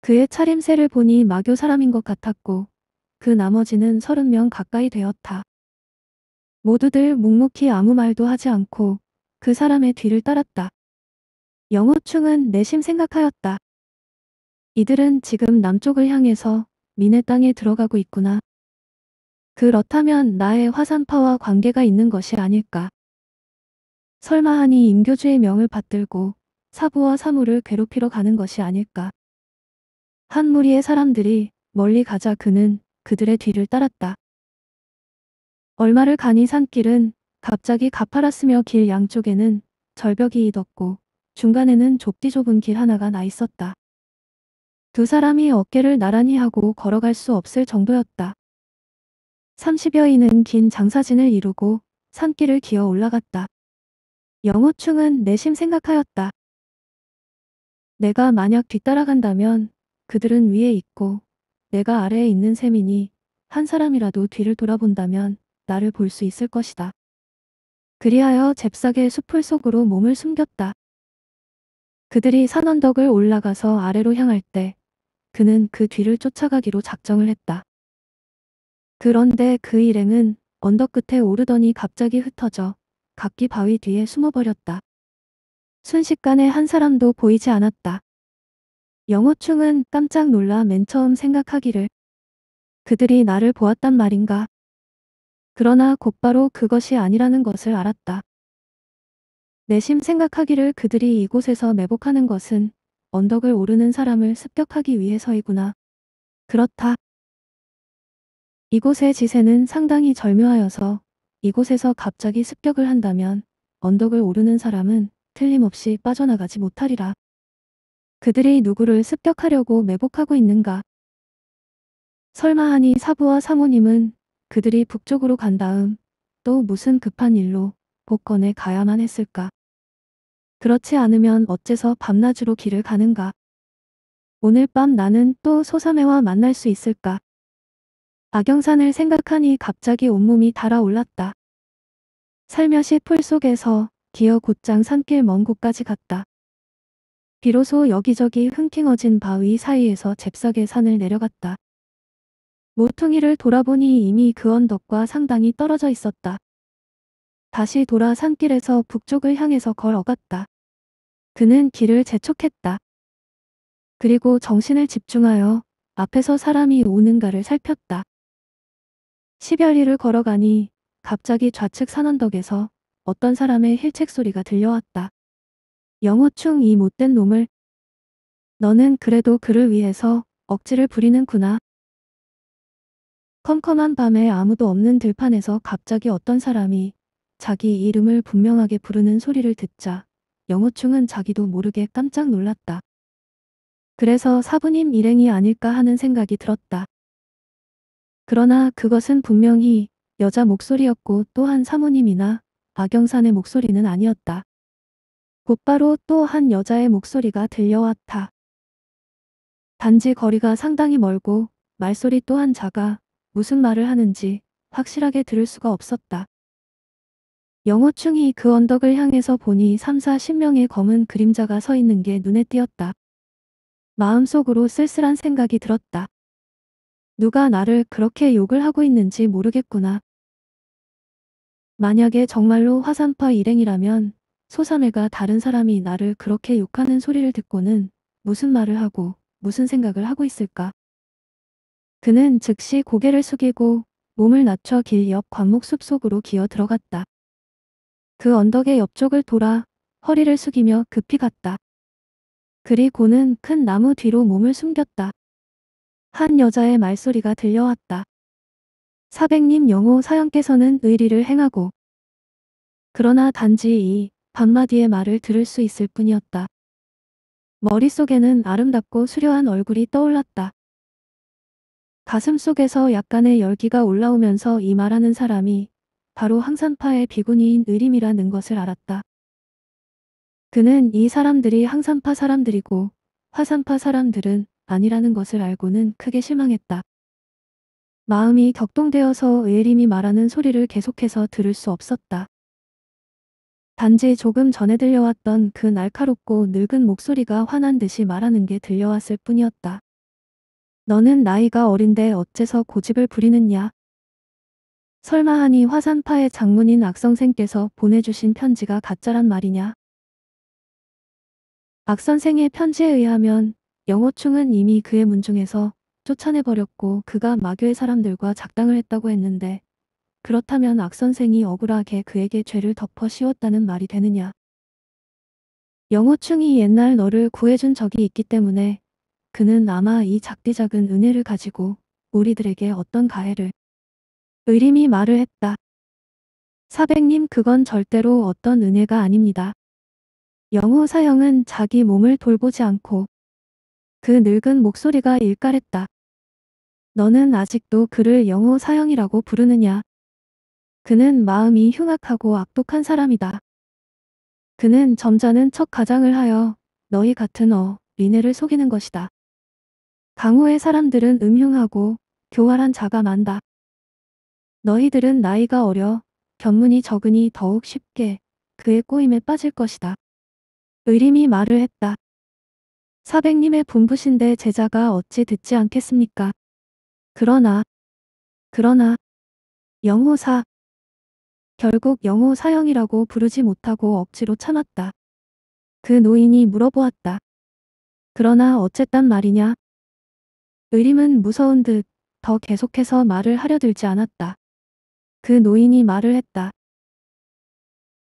Speaker 1: 그의 차림새를 보니 마교 사람인 것 같았고 그 나머지는 서른 명 가까이 되었다. 모두들 묵묵히 아무 말도 하지 않고 그 사람의 뒤를 따랐다. 영호충은 내심 생각하였다. 이들은 지금 남쪽을 향해서 미네 땅에 들어가고 있구나. 그렇다면 나의 화산파와 관계가 있는 것이 아닐까. 설마 하니 임교주의 명을 받들고 사부와 사물을 괴롭히러 가는 것이 아닐까. 한 무리의 사람들이 멀리 가자 그는 그들의 뒤를 따랐다. 얼마를 가니 산길은 갑자기 가파랐으며 길 양쪽에는 절벽이 이었고 중간에는 좁디 좁은 길 하나가 나 있었다. 두 사람이 어깨를 나란히 하고 걸어갈 수 없을 정도였다. 30여인은 긴 장사진을 이루고 산길을 기어 올라갔다. 영호충은 내심 생각하였다. 내가 만약 뒤따라간다면 그들은 위에 있고 내가 아래에 있는 셈이니 한 사람이라도 뒤를 돌아본다면 나를 볼 수 있을 것이다. 그리하여 잽싸게 숲풀 속으로 몸을 숨겼다. 그들이 산언덕을 올라가서 아래로 향할 때 그는 그 뒤를 쫓아가기로 작정을 했다. 그런데 그 일행은 언덕 끝에 오르더니 갑자기 흩어져 각기 바위 뒤에 숨어버렸다. 순식간에 한 사람도 보이지 않았다. 영호충은 깜짝 놀라 맨 처음 생각하기를 그들이 나를 보았단 말인가. 그러나 곧바로 그것이 아니라는 것을 알았다. 내심 생각하기를 그들이 이곳에서 매복하는 것은 언덕을 오르는 사람을 습격하기 위해서이구나. 그렇다. 이곳의 지세는 상당히 절묘하여서 이곳에서 갑자기 습격을 한다면 언덕을 오르는 사람은 틀림없이 빠져나가지 못하리라. 그들이 누구를 습격하려고 매복하고 있는가? 설마 하니 사부와 사모님은 그들이 북쪽으로 간 다음 또 무슨 급한 일로 복권에 가야만 했을까? 그렇지 않으면 어째서 밤낮으로 길을 가는가. 오늘 밤 나는 또 소삼애와 만날 수 있을까. 악영산을 생각하니 갑자기 온몸이 달아올랐다. 살며시 풀 속에서 기어 곧장 산길 먼 곳까지 갔다. 비로소 여기저기 흥킹어진 바위 사이에서 잽싸게 산을 내려갔다. 모퉁이를 돌아보니 이미 그 언덕과 상당히 떨어져 있었다. 다시 돌아 산길에서 북쪽을 향해서 걸어갔다. 그는 길을 재촉했다. 그리고 정신을 집중하여 앞에서 사람이 오는가를 살폈다. 시별리를 걸어가니 갑자기 좌측 산원덕에서 어떤 사람의 힐책 소리가 들려왔다. 영호충 이 못된 놈을 너는 그래도 그를 위해서 억지를 부리는구나. 컴컴한 밤에 아무도 없는 들판에서 갑자기 어떤 사람이 자기 이름을 분명하게 부르는 소리를 듣자 영호충은 자기도 모르게 깜짝 놀랐다. 그래서 사부님 일행이 아닐까 하는 생각이 들었다. 그러나 그것은 분명히 여자 목소리였고 또한 사모님이나 박영산의 목소리는 아니었다. 곧바로 또 한 여자의 목소리가 들려왔다. 단지 거리가 상당히 멀고 말소리 또한 작아 무슨 말을 하는지 확실하게 들을 수가 없었다. 영호충이 그 언덕을 향해서 보니 3, 40명의 검은 그림자가 서 있는 게 눈에 띄었다. 마음속으로 쓸쓸한 생각이 들었다. 누가 나를 그렇게 욕을 하고 있는지 모르겠구나. 만약에 정말로 화산파 일행이라면 소삼회가 다른 사람이 나를 그렇게 욕하는 소리를 듣고는 무슨 말을 하고 무슨 생각을 하고 있을까? 그는 즉시 고개를 숙이고 몸을 낮춰 길 옆 관목숲 속으로 기어 들어갔다. 그 언덕의 옆쪽을 돌아 허리를 숙이며 급히 갔다. 그리고는 큰 나무 뒤로 몸을 숨겼다. 한 여자의 말소리가 들려왔다. 사백님 영호 사형께서는 의리를 행하고 그러나 단지 이 반마디의 말을 들을 수 있을 뿐이었다. 머릿속에는 아름답고 수려한 얼굴이 떠올랐다. 가슴 속에서 약간의 열기가 올라오면서 이 말하는 사람이 바로 항산파의 비군이인 의림이라는 것을 알았다. 그는 이 사람들이 항산파 사람들이고 화산파 사람들은 아니라는 것을 알고는 크게 실망했다. 마음이 격동되어서 의림이 말하는 소리를 계속해서 들을 수 없었다. 단지 조금 전에 들려왔던 그 날카롭고 늙은 목소리가 화난 듯이 말하는 게 들려왔을 뿐이었다. 너는 나이가 어린데 어째서 고집을 부리느냐? 설마하니 화산파의 장문인 악선생께서 보내주신 편지가 가짜란 말이냐. 악선생의 편지에 의하면 영호충은 이미 그의 문중에서 쫓아내버렸고 그가 마교의 사람들과 작당을 했다고 했는데 그렇다면 악선생이 억울하게 그에게 죄를 덮어 씌웠다는 말이 되느냐. 영호충이 옛날 너를 구해준 적이 있기 때문에 그는 아마 이 작디작은 은혜를 가지고 우리들에게 어떤 가해를 의림이 말을 했다. 사백님 그건 절대로 어떤 은혜가 아닙니다. 영호 사형은 자기 몸을 돌보지 않고 그 늙은 목소리가 일깔했다. 너는 아직도 그를 영호 사형이라고 부르느냐. 그는 마음이 흉악하고 악독한 사람이다. 그는 점잖은 척 가장을 하여 너희 같은 어, 리네를 속이는 것이다. 강호의 사람들은 음흉하고 교활한 자가 많다. 너희들은 나이가 어려 견문이 적으니 더욱 쉽게 그의 꼬임에 빠질 것이다. 의림이 말을 했다. 사백님의 분부신데 제자가 어찌 듣지 않겠습니까? 그러나, 그러나, 영호사. 결국 영호사형이라고 부르지 못하고 억지로 참았다. 그 노인이 물어보았다. 그러나 어쨌단 말이냐? 의림은 무서운 듯 더 계속해서 말을 하려 들지 않았다. 그 노인이 말을 했다.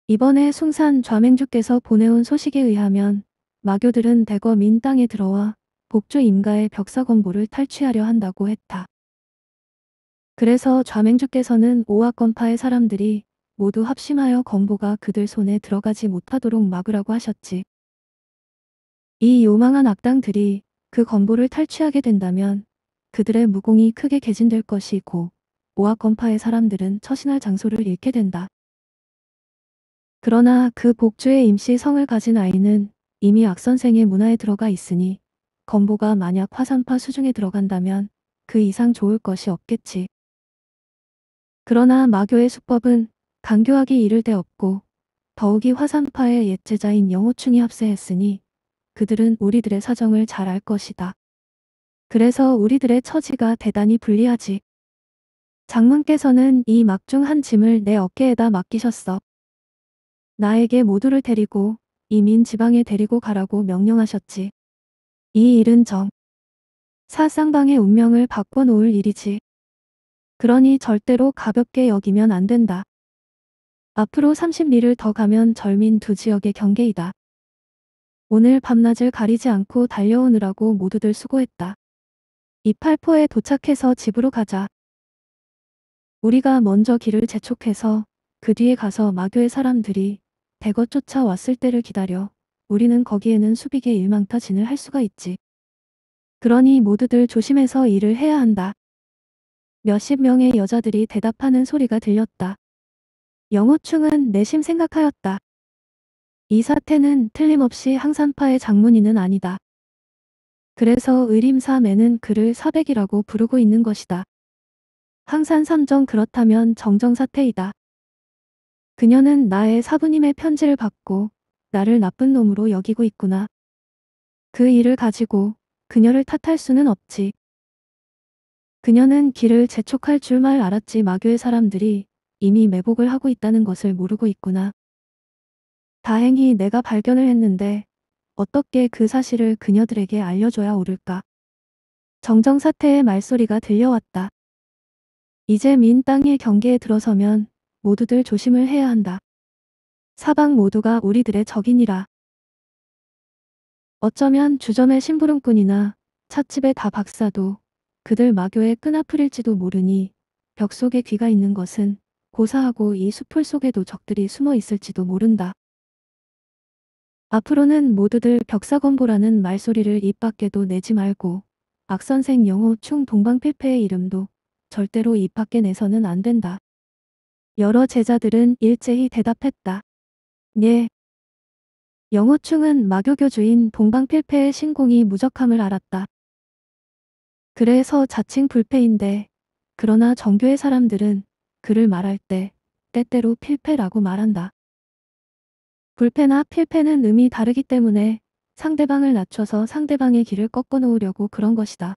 Speaker 1: 이번에 숭산 좌맹주께서 보내온 소식에 의하면 마교들은 대거 민 땅에 들어와 복주 임가의 벽사건보를 탈취하려 한다고 했다. 그래서 좌맹주께서는 오악건파의 사람들이 모두 합심하여 건보가 그들 손에 들어가지 못하도록 막으라고 하셨지. 이 요망한 악당들이 그 건보를 탈취하게 된다면 그들의 무공이 크게 개진될 것이고 오악건파의 사람들은 처신할 장소를 잃게 된다. 그러나 그 복주의 임시 성을 가진 아이는 이미 악선생의 문화에 들어가 있으니 건보가 만약 화산파 수중에 들어간다면 그 이상 좋을 것이 없겠지. 그러나 마교의 수법은 강교하기 이를 데 없고 더욱이 화산파의 예제자인 영호충이 합세했으니 그들은 우리들의 사정을 잘 알 것이다. 그래서 우리들의 처지가 대단히 불리하지. 장문께서는 이 막중 한 짐을 내 어깨에다 맡기셨어. 나에게 모두를 데리고 이민 지방에 데리고 가라고 명령하셨지. 이 일은 정. 사상방의 운명을 바꿔놓을 일이지. 그러니 절대로 가볍게 여기면 안 된다. 앞으로 30리를 더 가면 절민 두 지역의 경계이다. 오늘 밤낮을 가리지 않고 달려오느라고 모두들 수고했다. 이팔포에 도착해서 집으로 가자. 우리가 먼저 길을 재촉해서 그 뒤에 가서 마교의 사람들이 대거 쫓아왔을 때를 기다려 우리는 거기에는 수비계 일망타 진을 할 수가 있지. 그러니 모두들 조심해서 일을 해야 한다. 몇십 명의 여자들이 대답하는 소리가 들렸다. 영호충은 내심 생각하였다. 이 사태는 틀림없이 항산파의 장문인은 아니다. 그래서 의림사 매는 그를 사백이라고 부르고 있는 것이다. 황산삼정 그렇다면 정정사태이다. 그녀는 나의 사부님의 편지를 받고 나를 나쁜 놈으로 여기고 있구나. 그 일을 가지고 그녀를 탓할 수는 없지. 그녀는 길을 재촉할 줄만 알았지 마교의 사람들이 이미 매복을 하고 있다는 것을 모르고 있구나. 다행히 내가 발견을 했는데 어떻게 그 사실을 그녀들에게 알려줘야 오를까 정정사태의 말소리가 들려왔다. 이제 민 땅의 경계에 들어서면 모두들 조심을 해야 한다. 사방 모두가 우리들의 적이니라. 어쩌면 주점의 심부름꾼이나 찻집의 다 박사도 그들 마교의 끈아풀일지도 모르니 벽 속에 귀가 있는 것은 고사하고 이 수풀 속에도 적들이 숨어 있을지도 모른다. 앞으로는 모두들 벽사건보라는 말소리를 입 밖에도 내지 말고 악선생 영호 충 동방필패의 이름도 절대로 입 밖에 내서는 안 된다. 여러 제자들은 일제히 대답했다. 예. 영호충은 마교교 주인 동방필패의 신공이 무적함을 알았다. 그래서 자칭 불패인데 그러나 정교의 사람들은 그를 말할 때 때때로 필패라고 말한다. 불패나 필패는 음이 다르기 때문에 상대방을 낮춰서 상대방의 길을 꺾어 놓으려고 그런 것이다.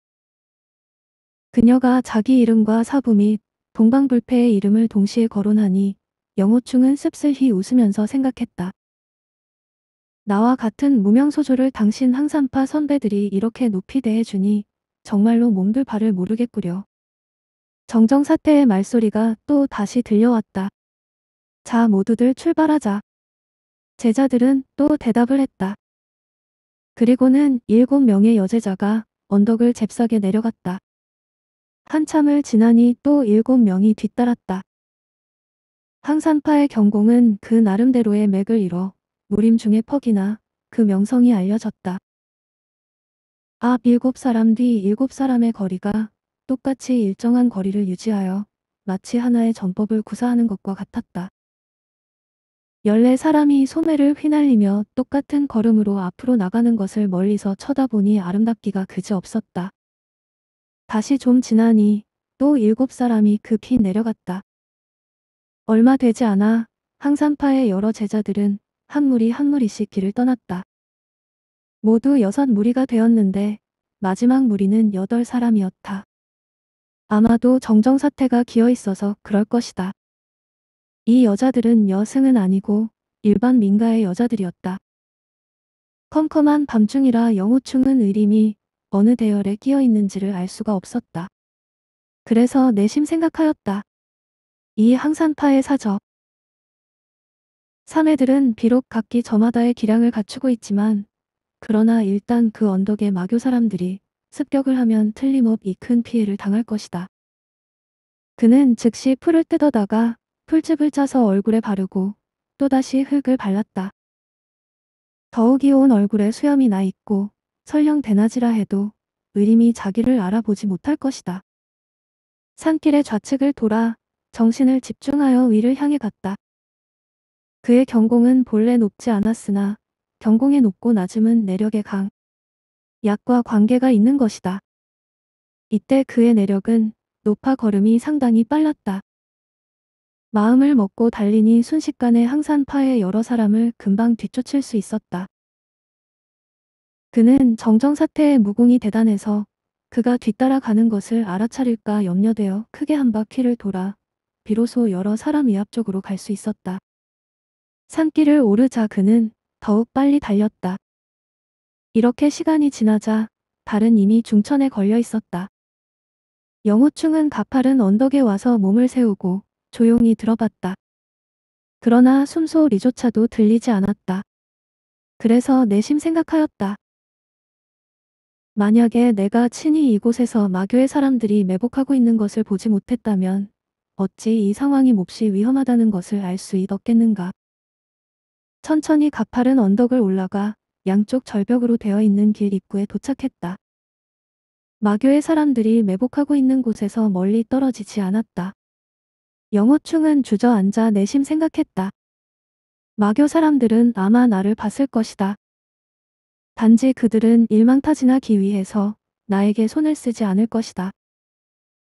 Speaker 1: 그녀가 자기 이름과 사부 및 동방불패의 이름을 동시에 거론하니 영호충은 씁쓸히 웃으면서 생각했다. 나와 같은 무명소조를 당신 항산파 선배들이 이렇게 높이 대해주니 정말로 몸둘 바를 모르겠구려. 정정사태의 말소리가 또 다시 들려왔다. 자 모두들 출발하자. 제자들은 또 대답을 했다. 그리고는 일곱 명의 여제자가 언덕을 잽싸게 내려갔다. 한참을 지나니 또 일곱 명이 뒤따랐다. 항산파의 경공은 그 나름대로의 맥을 이뤄 무림중에 퍽이나 그 명성이 알려졌다. 앞 아, 일곱 사람 뒤 일곱 사람의 거리가 똑같이 일정한 거리를 유지하여 마치 하나의 전법을 구사하는 것과 같았다. 열네 사람이 소매를 휘날리며 똑같은 걸음으로 앞으로 나가는 것을 멀리서 쳐다보니 아름답기가 그지없었다. 다시 좀 지나니 또 일곱 사람이 급히 내려갔다. 얼마 되지 않아 항산파의 여러 제자들은 한 무리 한 무리씩 길을 떠났다. 모두 여섯 무리가 되었는데 마지막 무리는 여덟 사람이었다. 아마도 정정사태가 기어 있어서 그럴 것이다. 이 여자들은 여승은 아니고 일반 민가의 여자들이었다. 컴컴한 밤중이라 영호충은 의림이 어느 대열에 끼어 있는지를 알 수가 없었다. 그래서 내심 생각하였다. 이 항산파의 사저 사매들은 비록 각기 저마다의 기량을 갖추고 있지만 그러나 일단 그 언덕의 마교 사람들이 습격을 하면 틀림없이 큰 피해를 당할 것이다. 그는 즉시 풀을 뜯어다가 풀즙을 짜서 얼굴에 바르고 또다시 흙을 발랐다. 더욱이 온 얼굴에 수염이 나 있고 설령 대낮이라 해도 의림이 자기를 알아보지 못할 것이다. 산길의 좌측을 돌아 정신을 집중하여 위를 향해 갔다. 그의 경공은 본래 높지 않았으나 경공의 높고 낮음은 내력의 강, 약과 관계가 있는 것이다. 이때 그의 내력은 높아 걸음이 상당히 빨랐다. 마음을 먹고 달리니 순식간에 항산파의 여러 사람을 금방 뒤쫓을 수 있었다. 그는 정정사태의 무공이 대단해서 그가 뒤따라가는 것을 알아차릴까 염려되어 크게 한 바퀴를 돌아 비로소 여러 사람 위압 쪽으로 갈 수 있었다. 산길을 오르자 그는 더욱 빨리 달렸다. 이렇게 시간이 지나자 발은 이미 중천에 걸려 있었다. 영호충은 가파른 언덕에 와서 몸을 세우고 조용히 들어봤다. 그러나 숨소리조차도 들리지 않았다. 그래서 내심 생각하였다. 만약에 내가 친히 이곳에서 마교의 사람들이 매복하고 있는 것을 보지 못했다면 어찌 이 상황이 몹시 위험하다는 것을 알 수 있었겠는가. 천천히 가파른 언덕을 올라가 양쪽 절벽으로 되어 있는 길 입구에 도착했다. 마교의 사람들이 매복하고 있는 곳에서 멀리 떨어지지 않았다. 영호충은 주저앉아 내심 생각했다. 마교 사람들은 아마 나를 봤을 것이다. 단지 그들은 일망타진하기 위해서 나에게 손을 쓰지 않을 것이다.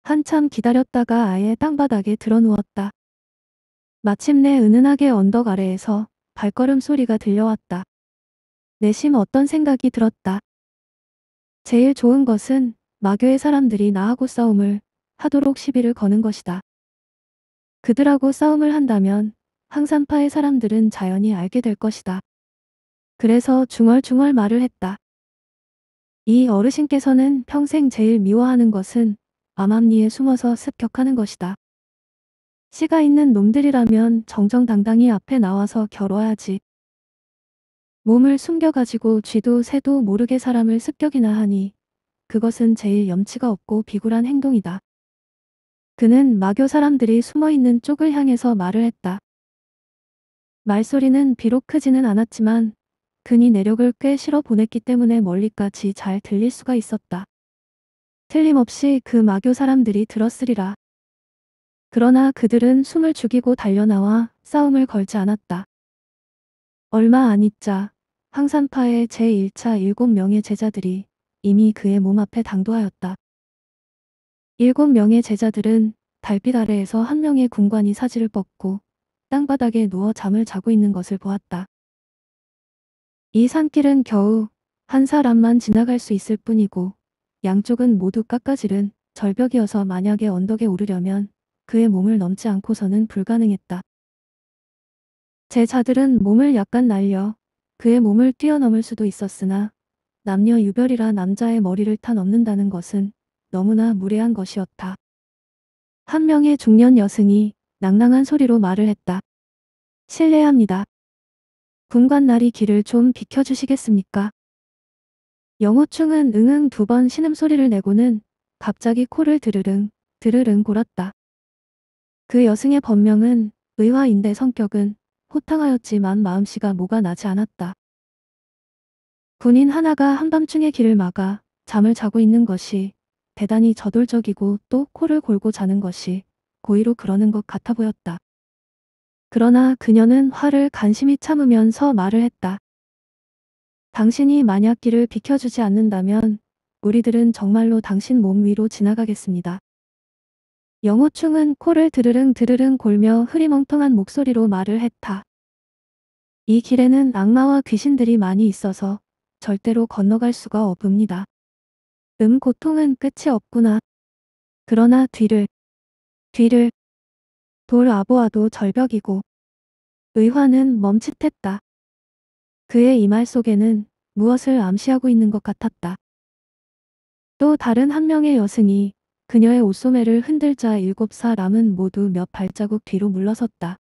Speaker 1: 한참 기다렸다가 아예 땅바닥에 드러누웠다. 마침내 은은하게 언덕 아래에서 발걸음 소리가 들려왔다. 내심 어떤 생각이 들었다. 제일 좋은 것은 마교의 사람들이 나하고 싸움을 하도록 시비를 거는 것이다. 그들하고 싸움을 한다면 항산파의 사람들은 자연히 알게 될 것이다. 그래서 중얼중얼 말을 했다. 이 어르신께서는 평생 제일 미워하는 것은 암암리에 숨어서 습격하는 것이다. 씨가 있는 놈들이라면 정정당당히 앞에 나와서 겨뤄야지. 몸을 숨겨가지고 쥐도 새도 모르게 사람을 습격이나 하니 그것은 제일 염치가 없고 비굴한 행동이다. 그는 마교 사람들이 숨어있는 쪽을 향해서 말을 했다. 말소리는 비록 크지는 않았지만 그니 내력을 꽤 실어 보냈기 때문에 멀리까지 잘 들릴 수가 있었다. 틀림없이 그 마교 사람들이 들었으리라. 그러나 그들은 숨을 죽이고 달려나와 싸움을 걸지 않았다. 얼마 안 있자 황산파의 제1차 7명의 제자들이 이미 그의 몸 앞에 당도하였다. 7명의 제자들은 달빛 아래에서 한 명의 군관이 사지를 뻗고 땅바닥에 누워 잠을 자고 있는 것을 보았다. 이 산길은 겨우 한 사람만 지나갈 수 있을 뿐이고 양쪽은 모두 깎아지른 절벽이어서 만약에 언덕에 오르려면 그의 몸을 넘지 않고서는 불가능했다. 제 자들은 몸을 약간 날려 그의 몸을 뛰어넘을 수도 있었으나 남녀 유별이라 남자의 머리를 타 넘는다는 것은 너무나 무례한 것이었다. 한 명의 중년 여성이 낭낭한 소리로 말을 했다. 실례합니다. 분관날이 길을 좀 비켜주시겠습니까? 영호충은 응응 두 번 신음소리를 내고는 갑자기 코를 드르릉 드르릉 골았다. 그 여승의 법명은 의화인데 성격은 호탕하였지만 마음씨가 뭐가 나지 않았다. 군인 하나가 한밤중에 길을 막아 잠을 자고 있는 것이 대단히 저돌적이고 또 코를 골고 자는 것이 고의로 그러는 것 같아 보였다. 그러나 그녀는 화를 간심히 참으면서 말을 했다. 당신이 만약 길을 비켜주지 않는다면 우리들은 정말로 당신 몸 위로 지나가겠습니다. 영호충은 코를 드르릉 드르릉 골며 흐리멍텅한 목소리로 말을 했다. 이 길에는 악마와 귀신들이 많이 있어서 절대로 건너갈 수가 없습니다. 음 고통은 끝이 없구나. 그러나 뒤를, 뒤를 돌 아보아도 절벽이고 의화는 멈칫했다. 그의 이 말 속에는 무엇을 암시하고 있는 것 같았다. 또 다른 한 명의 여승이 그녀의 옷소매를 흔들자 일곱 사람은 모두 몇 발자국 뒤로 물러섰다.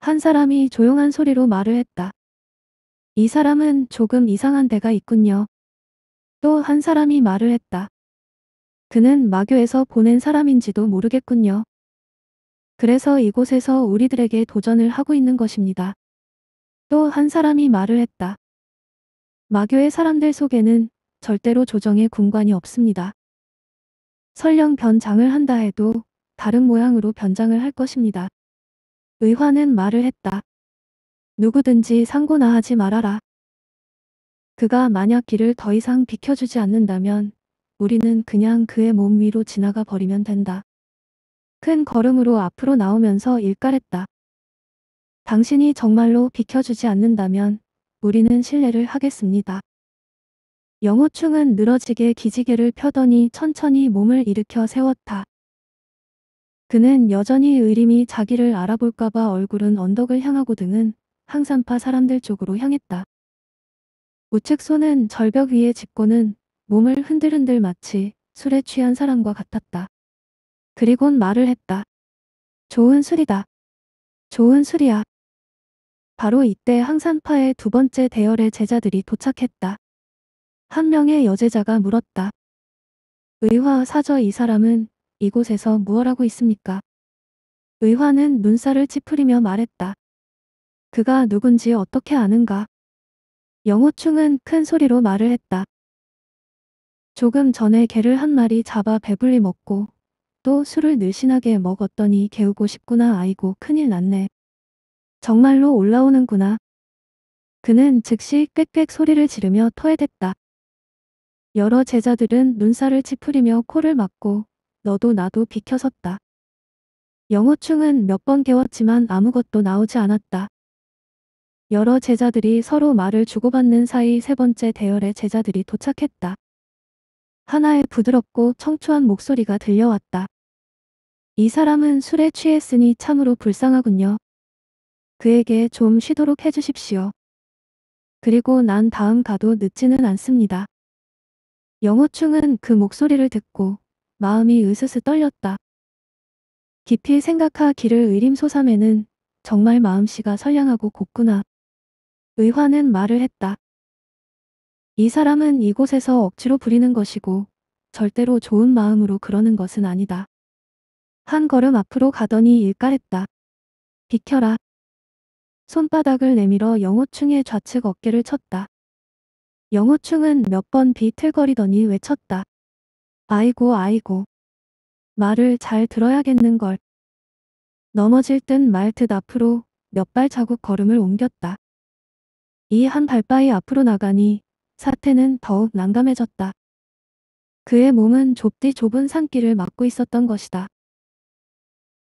Speaker 1: 한 사람이 조용한 소리로 말을 했다. 이 사람은 조금 이상한 데가 있군요. 또 한 사람이 말을 했다. 그는 마교에서 보낸 사람인지도 모르겠군요. 그래서 이곳에서 우리들에게 도전을 하고 있는 것입니다. 또 한 사람이 말을 했다. 마교의 사람들 속에는 절대로 조정의 군관이 없습니다. 설령 변장을 한다 해도 다른 모양으로 변장을 할 것입니다. 의화는 말을 했다. 누구든지 상고나 하지 말아라. 그가 만약 길을 더 이상 비켜주지 않는다면 우리는 그냥 그의 몸 위로 지나가 버리면 된다. 큰 걸음으로 앞으로 나오면서 일깔했다. 당신이 정말로 비켜주지 않는다면 우리는 신뢰를 하겠습니다. 영호충은 늘어지게 기지개를 펴더니 천천히 몸을 일으켜 세웠다. 그는 여전히 의림이 자기를 알아볼까봐 얼굴은 언덕을 향하고 등은 항산파 사람들 쪽으로 향했다. 우측 손은 절벽 위에 짚고는 몸을 흔들흔들 마치 술에 취한 사람과 같았다. 그리곤 말을 했다. 좋은 술이다. 좋은 술이야. 바로 이때 항산파의 두 번째 대열의 제자들이 도착했다. 한 명의 여제자가 물었다. 의화 사저 이 사람은 이곳에서 무엇 하고 있습니까? 의화는 눈살을 찌푸리며 말했다. 그가 누군지 어떻게 아는가? 영호충은 큰 소리로 말을 했다. 조금 전에 개를 한 마리 잡아 배불리 먹고 또 술을 느신하게 먹었더니 개우고 싶구나 아이고 큰일 났네. 정말로 올라오는구나. 그는 즉시 꽥꽥 소리를 지르며 토해댔다. 여러 제자들은 눈살을 찌푸리며 코를 막고 너도 나도 비켜섰다. 영호충은 몇 번 개웠지만 아무것도 나오지 않았다. 여러 제자들이 서로 말을 주고받는 사이 세 번째 대열의 제자들이 도착했다. 하나의 부드럽고 청초한 목소리가 들려왔다. 이 사람은 술에 취했으니 참으로 불쌍하군요. 그에게 좀 쉬도록 해주십시오. 그리고 난 다음 가도 늦지는 않습니다. 영호충은 그 목소리를 듣고 마음이 으스스 떨렸다. 깊이 생각하 길을 의림소삼에는 정말 마음씨가 선량하고 곱구나. 의화는 말을 했다. 이 사람은 이곳에서 억지로 부리는 것이고 절대로 좋은 마음으로 그러는 것은 아니다. 한 걸음 앞으로 가더니 일깔했다. 비켜라. 손바닥을 내밀어 영호충의 좌측 어깨를 쳤다. 영호충은 몇 번 비틀거리더니 외쳤다. 아이고 아이고. 말을 잘 들어야겠는걸. 넘어질 듯 말 듯 앞으로 몇 발자국 걸음을 옮겼다. 이 한 발바위 앞으로 나가니 사태는 더욱 난감해졌다. 그의 몸은 좁디 좁은 산길을 막고 있었던 것이다.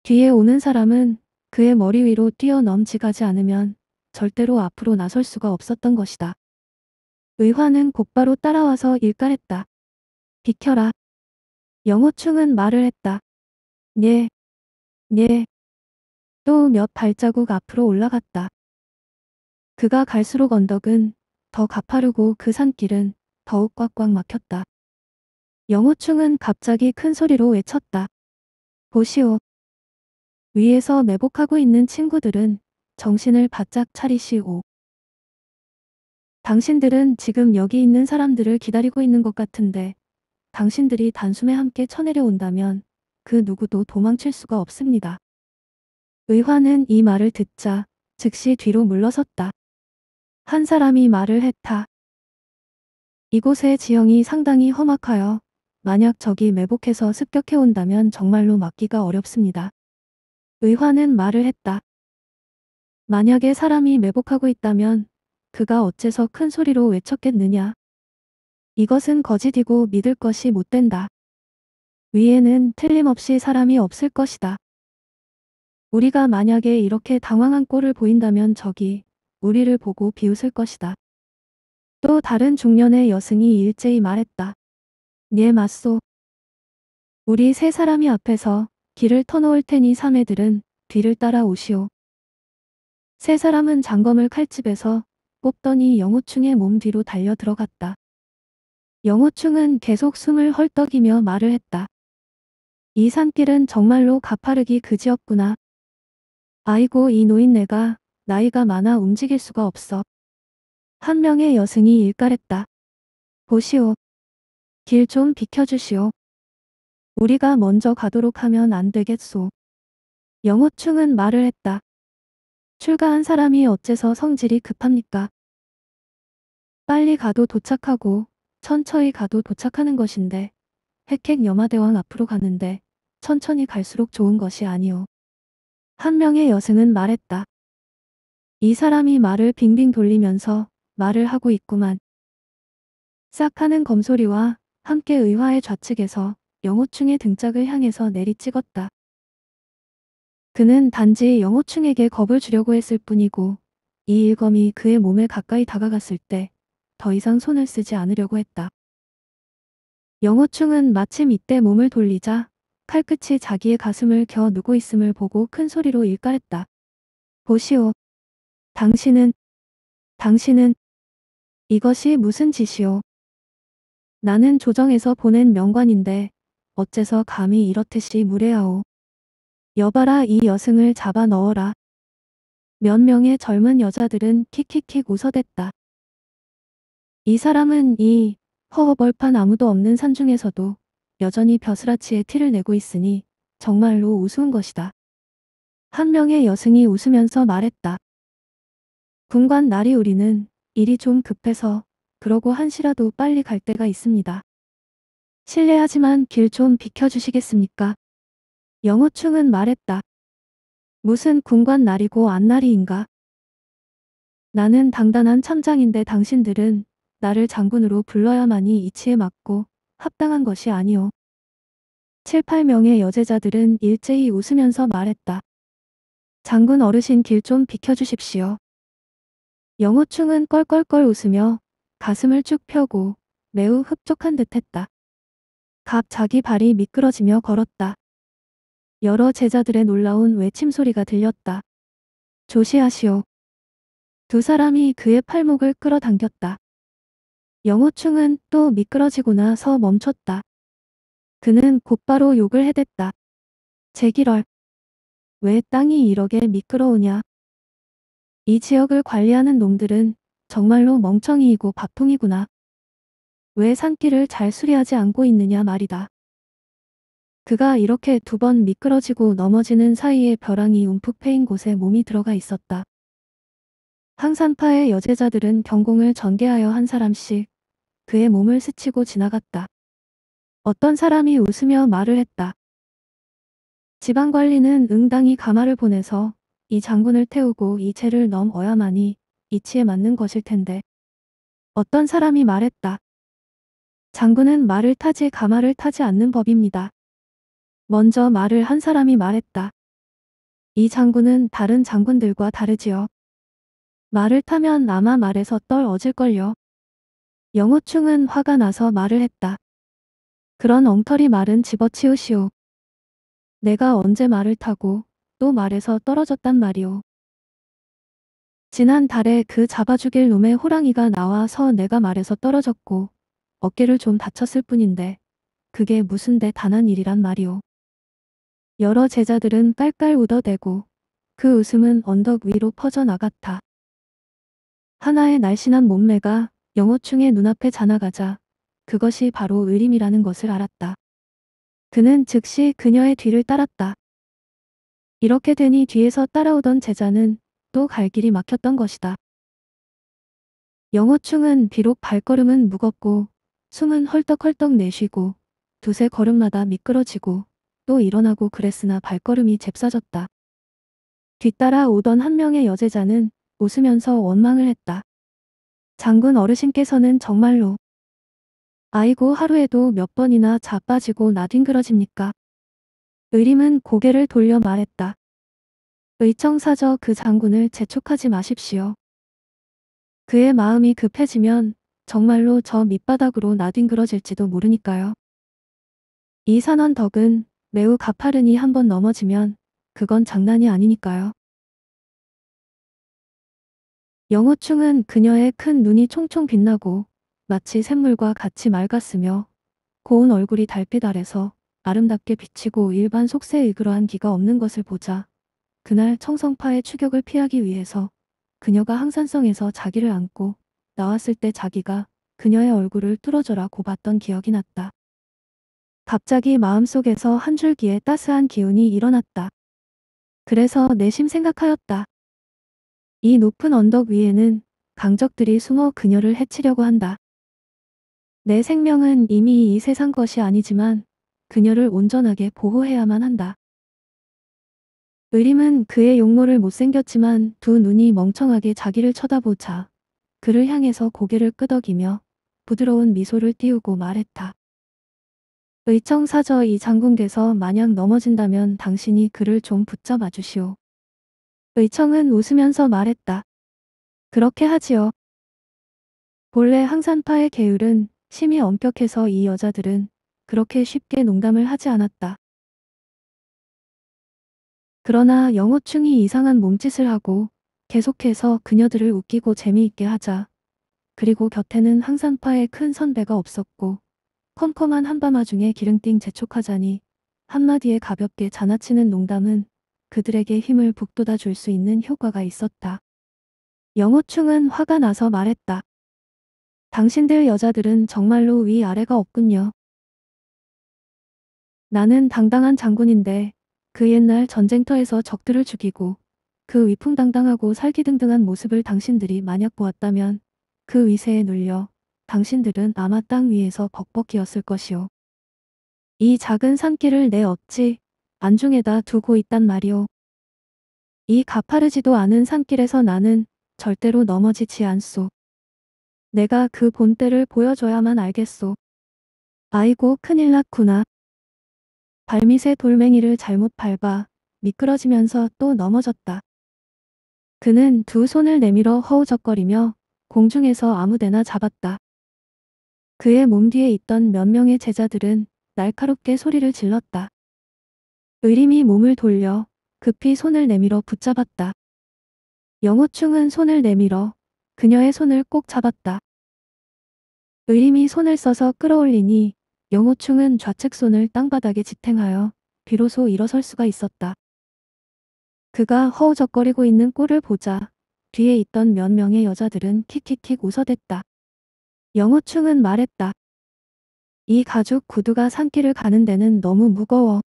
Speaker 1: 뒤에 오는 사람은 그의 머리 위로 뛰어넘지가지 않으면 절대로 앞으로 나설 수가 없었던 것이다. 의화는 곧바로 따라와서 일깔했다. 비켜라. 영호충은 말을 했다. 네. 네. 또 몇 발자국 앞으로 올라갔다. 그가 갈수록 언덕은 더 가파르고 그 산길은 더욱 꽉꽉 막혔다. 영호충은 갑자기 큰 소리로 외쳤다. 보시오. 위에서 매복하고 있는 친구들은 정신을 바짝 차리시오. 당신들은 지금 여기 있는 사람들을 기다리고 있는 것 같은데 당신들이 단숨에 함께 쳐내려온다면 그 누구도 도망칠 수가 없습니다. 의화는 이 말을 듣자 즉시 뒤로 물러섰다. 한 사람이 말을 했다. 이곳의 지형이 상당히 험악하여 만약 적이 매복해서 습격해온다면 정말로 막기가 어렵습니다. 의화는 말을 했다. 만약에 사람이 매복하고 있다면 그가 어째서 큰 소리로 외쳤겠느냐. 이것은 거짓이고 믿을 것이 못 된다. 위에는 틀림없이 사람이 없을 것이다. 우리가 만약에 이렇게 당황한 꼴을 보인다면 저기 우리를 보고 비웃을 것이다. 또 다른 중년의 여승이 일제히 말했다. 네 맞소. 우리 세 사람이 앞에서 길을 터놓을 테니 사매들은 뒤를 따라오시오. 세 사람은 장검을 칼집에서 뽑더니 영호충의 몸 뒤로 달려 들어갔다. 영호충은 계속 숨을 헐떡이며 말을 했다. 이 산길은 정말로 가파르기 그지없구나. 아이고 이 노인네가 나이가 많아 움직일 수가 없어. 한 명의 여승이 일가랬다. 보시오. 길 좀 비켜주시오. 우리가 먼저 가도록 하면 안 되겠소. 영호충은 말을 했다. 출가한 사람이 어째서 성질이 급합니까? 빨리 가도 도착하고 천천히 가도 도착하는 것인데 핵핵 여마대왕 앞으로 가는데 천천히 갈수록 좋은 것이 아니오. 한 명의 여승은 말했다. 이 사람이 말을 빙빙 돌리면서 말을 하고 있구만. 싹 하는 검소리와 함께 의화의 좌측에서 영호충의 등짝을 향해서 내리찍었다. 그는 단지 영호충에게 겁을 주려고 했을 뿐이고 이 일검이 그의 몸에 가까이 다가갔을 때 더 이상 손을 쓰지 않으려고 했다. 영호충은 마침 이때 몸을 돌리자 칼끝이 자기의 가슴을 겨 누고 있음을 보고 큰 소리로 일까했다 보시오. 당신은, 당신은, 이것이 무슨 짓이오? 나는 조정에서 보낸 명관인데 어째서 감히 이렇듯이 무례하오. 여봐라 이 여승을 잡아 넣어라. 몇 명의 젊은 여자들은 킥킥킥 웃어댔다. 이 사람은 이 허허벌판 아무도 없는 산중에서도 여전히 벼슬아치의 티를 내고 있으니 정말로 우스운 것이다. 한 명의 여승이 웃으면서 말했다. 군관 날이 우리는 일이 좀 급해서 그러고 한시라도 빨리 갈 때가 있습니다. 실례하지만 길 좀 비켜주시겠습니까? 영호충은 말했다. 무슨 군관 날이고 안날이인가? 나는 당단한 참장인데 당신들은 나를 장군으로 불러야만이 이치에 맞고 합당한 것이 아니오. 7, 8명의 여제자들은 일제히 웃으면서 말했다. 장군 어르신 길 좀 비켜주십시오. 영호충은 껄껄껄 웃으며 가슴을 쭉 펴고 매우 흡족한 듯했다. 갑 자기 발이 미끄러지며 걸었다. 여러 제자들의 놀라운 외침 소리가 들렸다. 조시하시오. 두 사람이 그의 팔목을 끌어당겼다. 영호충은 또 미끄러지고나 서 멈췄다. 그는 곧바로 욕을 해댔다. 제기럴. 왜 땅이 이렇게 미끄러우냐. 이 지역을 관리하는 놈들은 정말로 멍청이이고 밥통이구나. 왜 산길을 잘 수리하지 않고 있느냐 말이다. 그가 이렇게 두 번 미끄러지고 넘어지는 사이에 벼랑이 움푹 패인 곳에 몸이 들어가 있었다. 항산파의 여제자들은 경공을 전개하여 한 사람씩 그의 몸을 스치고 지나갔다. 어떤 사람이 웃으며 말을 했다. 지방관리는 응당이 가마를 보내서 이 장군을 태우고 이채를 넘어야만이 이치에 맞는 것일 텐데. 어떤 사람이 말했다. 장군은 말을 타지 가마를 타지 않는 법입니다. 먼저 말을 한 사람이 말했다. 이 장군은 다른 장군들과 다르지요. 말을 타면 아마 말에서 떨어질걸요. 영호충은 화가 나서 말을 했다. 그런 엉터리 말은 집어치우시오. 내가 언제 말을 타고 또말해서 떨어졌단 말이오. 지난 달에 그 잡아 죽일 놈의 호랑이가 나와서 내가 말해서 떨어졌고 어깨를 좀 다쳤을 뿐인데 그게 무슨 대단한 일이란 말이오. 여러 제자들은 깔깔 웃어대고 그 웃음은 언덕 위로 퍼져나갔다. 하나의 날씬한 몸매가 영어충의 눈앞에 자나가자 그것이 바로 의림이라는 것을 알았다. 그는 즉시 그녀의 뒤를 따랐다. 이렇게 되니 뒤에서 따라오던 제자는 또 갈 길이 막혔던 것이다. 영호충은 비록 발걸음은 무겁고 숨은 헐떡헐떡 내쉬고 두세 걸음마다 미끄러지고 또 일어나고 그랬으나 발걸음이 잽싸졌다. 뒤따라 오던 한 명의 여제자는 웃으면서 원망을 했다. 장군 어르신께서는 정말로 아이고 하루에도 몇 번이나 자빠지고 나뒹그러집니까? 의림은 고개를 돌려 말했다. 의청사저 그 장군을 재촉하지 마십시오. 그의 마음이 급해지면 정말로 저 밑바닥으로 나뒹그러질지도 모르니까요. 이 산원 덕은 매우 가파르니 한 번 넘어지면 그건 장난이 아니니까요. 영호충은 그녀의 큰 눈이 총총 빛나고 마치 샘물과 같이 맑았으며 고운 얼굴이 달빛 아래서 아름답게 비치고 일반 속세에 그러한 기가 없는 것을 보자. 그날 청성파의 추격을 피하기 위해서 그녀가 항산성에서 자기를 안고 나왔을 때 자기가 그녀의 얼굴을 뚫어져라 고봤던 기억이 났다. 갑자기 마음속에서 한 줄기의 따스한 기운이 일어났다. 그래서 내심 생각하였다. 이 높은 언덕 위에는 강적들이 숨어 그녀를 해치려고 한다. 내 생명은 이미 이 세상 것이 아니지만 그녀를 온전하게 보호해야만 한다. 의림은 그의 용모를 못생겼지만 두 눈이 멍청하게 자기를 쳐다보자 그를 향해서 고개를 끄덕이며 부드러운 미소를 띄우고 말했다. 의청사저 이 장군께서 마냥 넘어진다면 당신이 그를 좀 붙잡아 주시오. 의청은 웃으면서 말했다. 그렇게 하지요. 본래 항산파의 계율은 심히 엄격해서 이 여자들은 그렇게 쉽게 농담을 하지 않았다. 그러나 영호충이 이상한 몸짓을 하고 계속해서 그녀들을 웃기고 재미있게 하자. 그리고 곁에는 항상파에큰 선배가 없었고 컴컴한 한밤중에 하 기름띵 재촉하자니 한마디에 가볍게 자나치는 농담은 그들에게 힘을 북돋아 줄 수 있는 효과가 있었다. 영호충은 화가 나서 말했다. 당신들 여자들은 정말로 위아래가 없군요. 나는 당당한 장군인데 그 옛날 전쟁터에서 적들을 죽이고 그 위풍당당하고 살기등등한 모습을 당신들이 만약 보았다면 그 위세에 눌려 당신들은 아마 땅 위에서 벅벅이었을 것이오. 이 작은 산길을 내 어찌 안중에다 두고 있단 말이오. 이 가파르지도 않은 산길에서 나는 절대로 넘어지지 않소. 내가 그 본때를 보여줘야만 알겠소. 아이고 큰일 났구나. 발밑에 돌멩이를 잘못 밟아 미끄러지면서 또 넘어졌다. 그는 두 손을 내밀어 허우적거리며 공중에서 아무데나 잡았다. 그의 몸 뒤에 있던 몇 명의 제자들은 날카롭게 소리를 질렀다. 의림이 몸을 돌려 급히 손을 내밀어 붙잡았다. 영호충은 손을 내밀어 그녀의 손을 꼭 잡았다. 의림이 손을 써서 끌어올리니 영호충은 좌측손을 땅바닥에 지탱하여 비로소 일어설 수가 있었다. 그가 허우적거리고 있는 꼴을 보자 뒤에 있던 몇 명의 여자들은 킥킥킥 웃어댔다. 영호충은 말했다. 이 가죽 구두가 산길을 가는 데는 너무 무거워.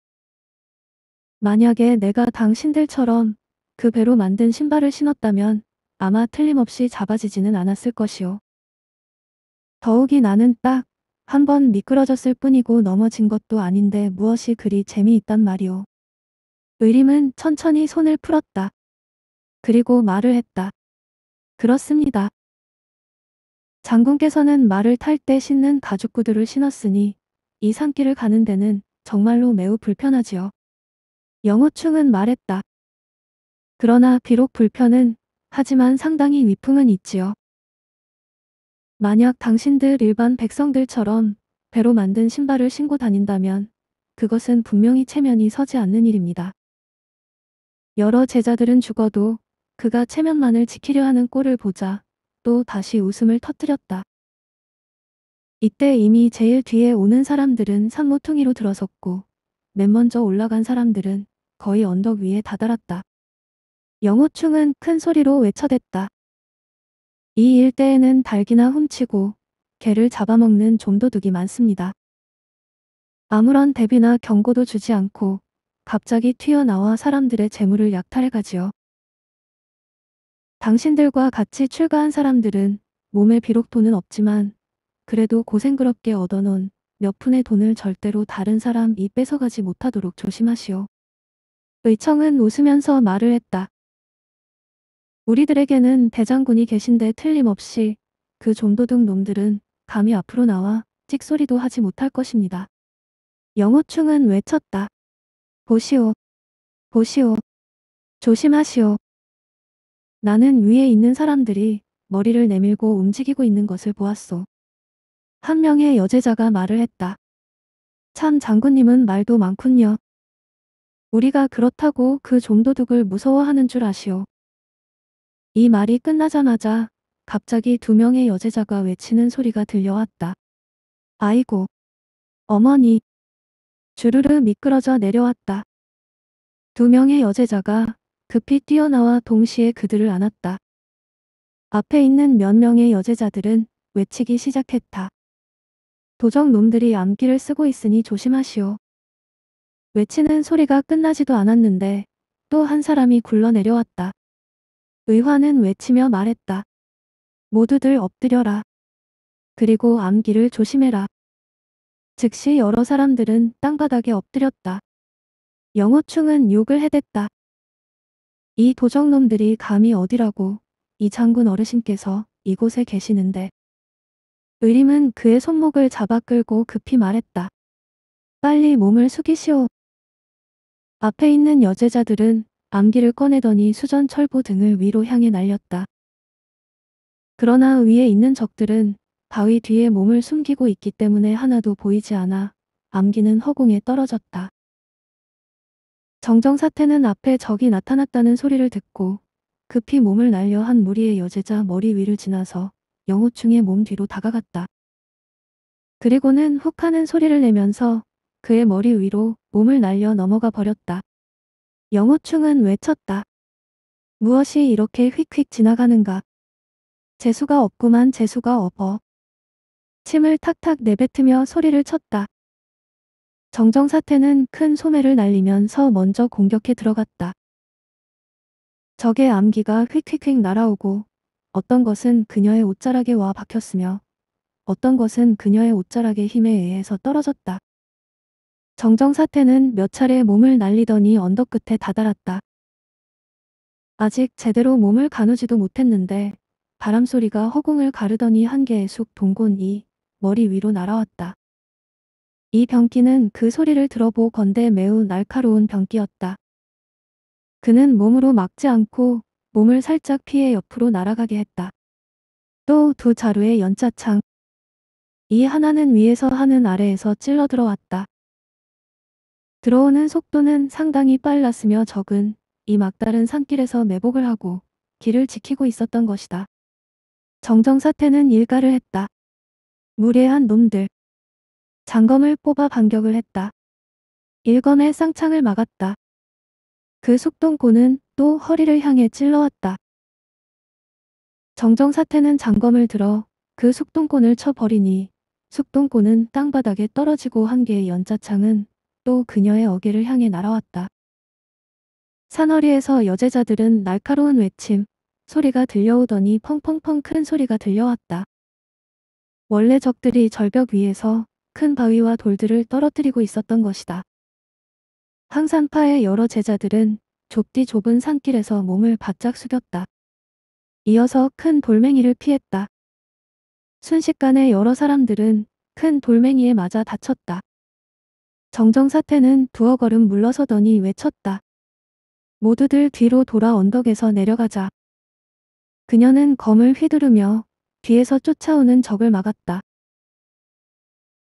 Speaker 1: 만약에 내가 당신들처럼 그 배로 만든 신발을 신었다면 아마 틀림없이 잡아지지는 않았을 것이오. 더욱이 나는 딱 한번 미끄러졌을 뿐이고 넘어진 것도 아닌데 무엇이 그리 재미있단 말이오. 의림은 천천히 손을 풀었다. 그리고 말을 했다. 그렇습니다. 장군께서는 말을 탈 때 신는 가죽구두를 신었으니 이 산길을 가는 데는 정말로 매우 불편하지요. 영호충은 말했다. 그러나 비록 불편은 하지만 상당히 위풍은 있지요. 만약 당신들 일반 백성들처럼 배로 만든 신발을 신고 다닌다면 그것은 분명히 체면이 서지 않는 일입니다. 여러 제자들은 죽어도 그가 체면만을 지키려 하는 꼴을 보자 또 다시 웃음을 터뜨렸다. 이때 이미 제일 뒤에 오는 사람들은 산모퉁이로 들어섰고 맨 먼저 올라간 사람들은 거의 언덕 위에 다다랐다. 영호충은 큰 소리로 외쳐댔다. 이 일대에는 닭이나 훔치고 개를 잡아먹는 좀도둑이 많습니다. 아무런 대비나 경고도 주지 않고 갑자기 튀어나와 사람들의 재물을 약탈해가지요. 당신들과 같이 출가한 사람들은 몸에 비록 돈은 없지만 그래도 고생그럽게 얻어놓은 몇 푼의 돈을 절대로 다른 사람이 뺏어가지 못하도록 조심하시오. 의청은 웃으면서 말을 했다. 우리들에게는 대장군이 계신데 틀림없이 그 좀도둑 놈들은 감히 앞으로 나와 찍소리도 하지 못할 것입니다. 영호충은 외쳤다. 보시오. 보시오. 조심하시오. 나는 위에 있는 사람들이 머리를 내밀고 움직이고 있는 것을 보았소. 한 명의 여제자가 말을 했다. 참 장군님은 말도 많군요. 우리가 그렇다고 그 좀도둑을 무서워하는 줄 아시오. 이 말이 끝나자마자 갑자기 두 명의 여제자가 외치는 소리가 들려왔다. 아이고. 어머니. 주르르 미끄러져 내려왔다. 두 명의 여제자가 급히 뛰어나와 동시에 그들을 안았다. 앞에 있는 몇 명의 여제자들은 외치기 시작했다. 도적 놈들이 암기를 쓰고 있으니 조심하시오. 외치는 소리가 끝나지도 않았는데 또 한 사람이 굴러 내려왔다. 의화는 외치며 말했다. 모두들 엎드려라. 그리고 암기를 조심해라. 즉시 여러 사람들은 땅바닥에 엎드렸다. 영호충은 욕을 해댔다. 이 도적놈들이 감히 어디라고 이 장군 어르신께서 이곳에 계시는데. 의림은 그의 손목을 잡아 끌고 급히 말했다. 빨리 몸을 숙이시오. 앞에 있는 여제자들은 암기를 꺼내더니 수전 철보 등을 위로 향해 날렸다. 그러나 위에 있는 적들은 바위 뒤에 몸을 숨기고 있기 때문에 하나도 보이지 않아 암기는 허공에 떨어졌다. 정정사태는 앞에 적이 나타났다는 소리를 듣고 급히 몸을 날려 한 무리의 여제자 머리 위를 지나서 영호충의 몸 뒤로 다가갔다. 그리고는 훅 하는 소리를 내면서 그의 머리 위로 몸을 날려 넘어가 버렸다. 영호충은 외쳤다. 무엇이 이렇게 휙휙 지나가는가. 재수가 없구만 재수가 없어. 침을 탁탁 내뱉으며 소리를 쳤다. 정정사태는 큰 소매를 날리면서 먼저 공격해 들어갔다. 적의 암기가 휙휙휙 날아오고 어떤 것은 그녀의 옷자락에 와 박혔으며 어떤 것은 그녀의 옷자락의 힘에 의해서 떨어졌다. 정정사태는 몇 차례 몸을 날리더니 언덕 끝에 다다랐다. 아직 제대로 몸을 가누지도 못했는데 바람소리가 허공을 가르더니 한 개의 쑥 동곤이 머리 위로 날아왔다. 이 병기는 그 소리를 들어보건데 매우 날카로운 병기였다. 그는 몸으로 막지 않고 몸을 살짝 피해 옆으로 날아가게 했다. 또 두 자루의 연차창이 하나는 위에서 하는 아래에서 찔러 들어왔다. 들어오는 속도는 상당히 빨랐으며 적은 이 막다른 산길에서 매복을 하고 길을 지키고 있었던 것이다. 정정사태는 일가를 했다. 무례한 놈들. 장검을 뽑아 반격을 했다. 일검의 쌍창을 막았다. 그 속동고는 또 허리를 향해 찔러왔다. 정정사태는 장검을 들어 그 속동곤을 쳐버리니 속동곤은 땅바닥에 떨어지고 한 개의 연자창은 또 그녀의 어깨를 향해 날아왔다. 산허리에서 여제자들은 날카로운 외침, 소리가 들려오더니 펑펑펑 큰 소리가 들려왔다. 원래 적들이 절벽 위에서 큰 바위와 돌들을 떨어뜨리고 있었던 것이다. 항산파의 여러 제자들은 좁디 좁은 산길에서 몸을 바짝 숙였다. 이어서 큰 돌멩이를 피했다. 순식간에 여러 사람들은 큰 돌멩이에 맞아 다쳤다. 정정사태는 두어 걸음 물러서더니 외쳤다. 모두들 뒤로 돌아 언덕에서 내려가자. 그녀는 검을 휘두르며 뒤에서 쫓아오는 적을 막았다.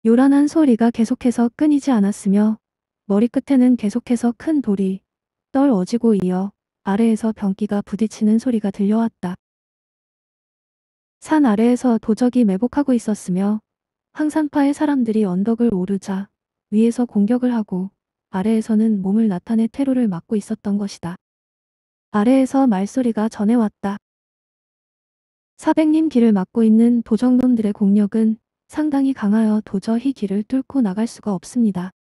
Speaker 1: 요란한 소리가 계속해서 끊이지 않았으며 머리끝에는 계속해서 큰 돌이 떨어지고 이어 아래에서 변기가 부딪히는 소리가 들려왔다. 산 아래에서 도적이 매복하고 있었으며 황산파의 사람들이 언덕을 오르자 위에서 공격을 하고 아래에서는 몸을 나타내 테로를 막고 있었던 것이다. 아래에서 말소리가 전해왔다. 4 0 0님 길을 막고 있는 도정놈들의 공력은 상당히 강하여 도저히 길을 뚫고 나갈 수가 없습니다.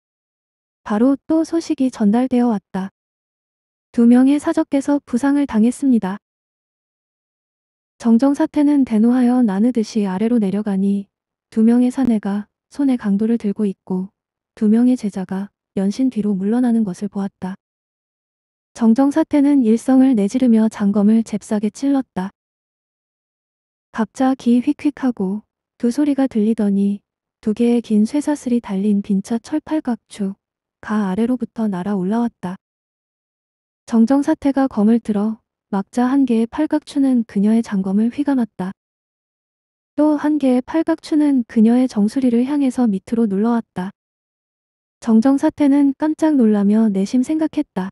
Speaker 1: 바로 또 소식이 전달되어 왔다. 두 명의 사적께서 부상을 당했습니다. 정정사태는 대노하여 나누듯이 아래로 내려가니 두 명의 사내가 손에 강도를 들고 있고 두 명의 제자가 연신 뒤로 물러나는 것을 보았다. 정정사태는 일성을 내지르며 장검을 잽싸게 찔렀다. 갑자기 휙휙하고 두 소리가 들리더니 두 개의 긴 쇠사슬이 달린 빈차 철팔각축 가 아래로부터 날아 올라왔다. 정정사태가 검을 들어 막자 한 개의 팔각추는 그녀의 장검을 휘감았다. 또 한 개의 팔각추는 그녀의 정수리를 향해서 밑으로 눌러왔다. 정정 사태는 깜짝 놀라며 내심 생각했다.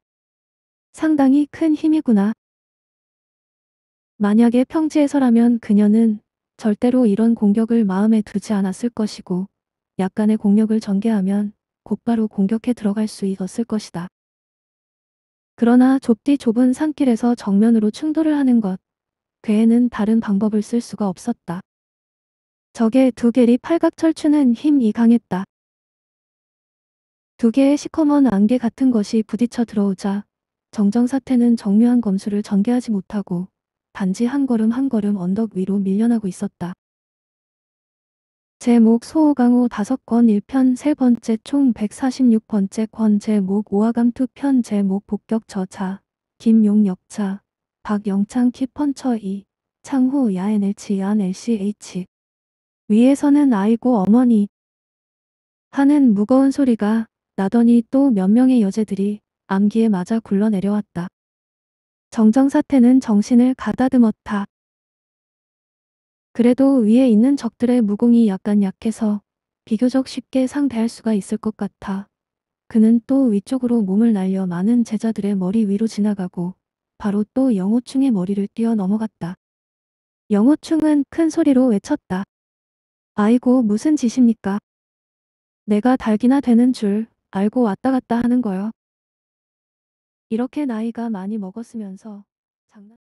Speaker 1: 상당히 큰 힘이구나. 만약에 평지에서라면 그녀는 절대로 이런 공격을 마음에 두지 않았을 것이고 약간의 공력을 전개하면 곧바로 공격해 들어갈 수 있었을 것이다. 그러나 좁디 좁은 산길에서 정면으로 충돌을 하는 것, 괴에는 다른 방법을 쓸 수가 없었다. 적의 두 개리 팔각철추는 힘이 강했다. 두 개의 시커먼 안개 같은 것이 부딪혀 들어오자 정정사태는 정묘한 검수를 전개하지 못하고 단지 한 걸음 한 걸음 언덕 위로 밀려나고 있었다. 제목 소호강호 다섯 권 1편 세 번째 총 146번째 권 제목 오화감 투편 제목 복격 저자 김용 역차 박영창 키펀처 2 창호 야NH 야NLCH 위에서는 아이고 어머니 하는 무거운 소리가 나더니 또 몇 명의 여제들이 암기에 맞아 굴러내려왔다. 정정사태는 정신을 가다듬었다. 그래도 위에 있는 적들의 무공이 약간 약해서 비교적 쉽게 상대할 수가 있을 것 같아. 그는 또 위쪽으로 몸을 날려 많은 제자들의 머리 위로 지나가고 바로 또 영호충의 머리를 뛰어 넘어갔다. 영호충은 큰 소리로 외쳤다. 아이고 무슨 짓입니까? 내가 달기나 되는 줄 알고 왔다 갔다 하는 거요. 이렇게 나이가 많이 먹었으면서
Speaker 2: 장난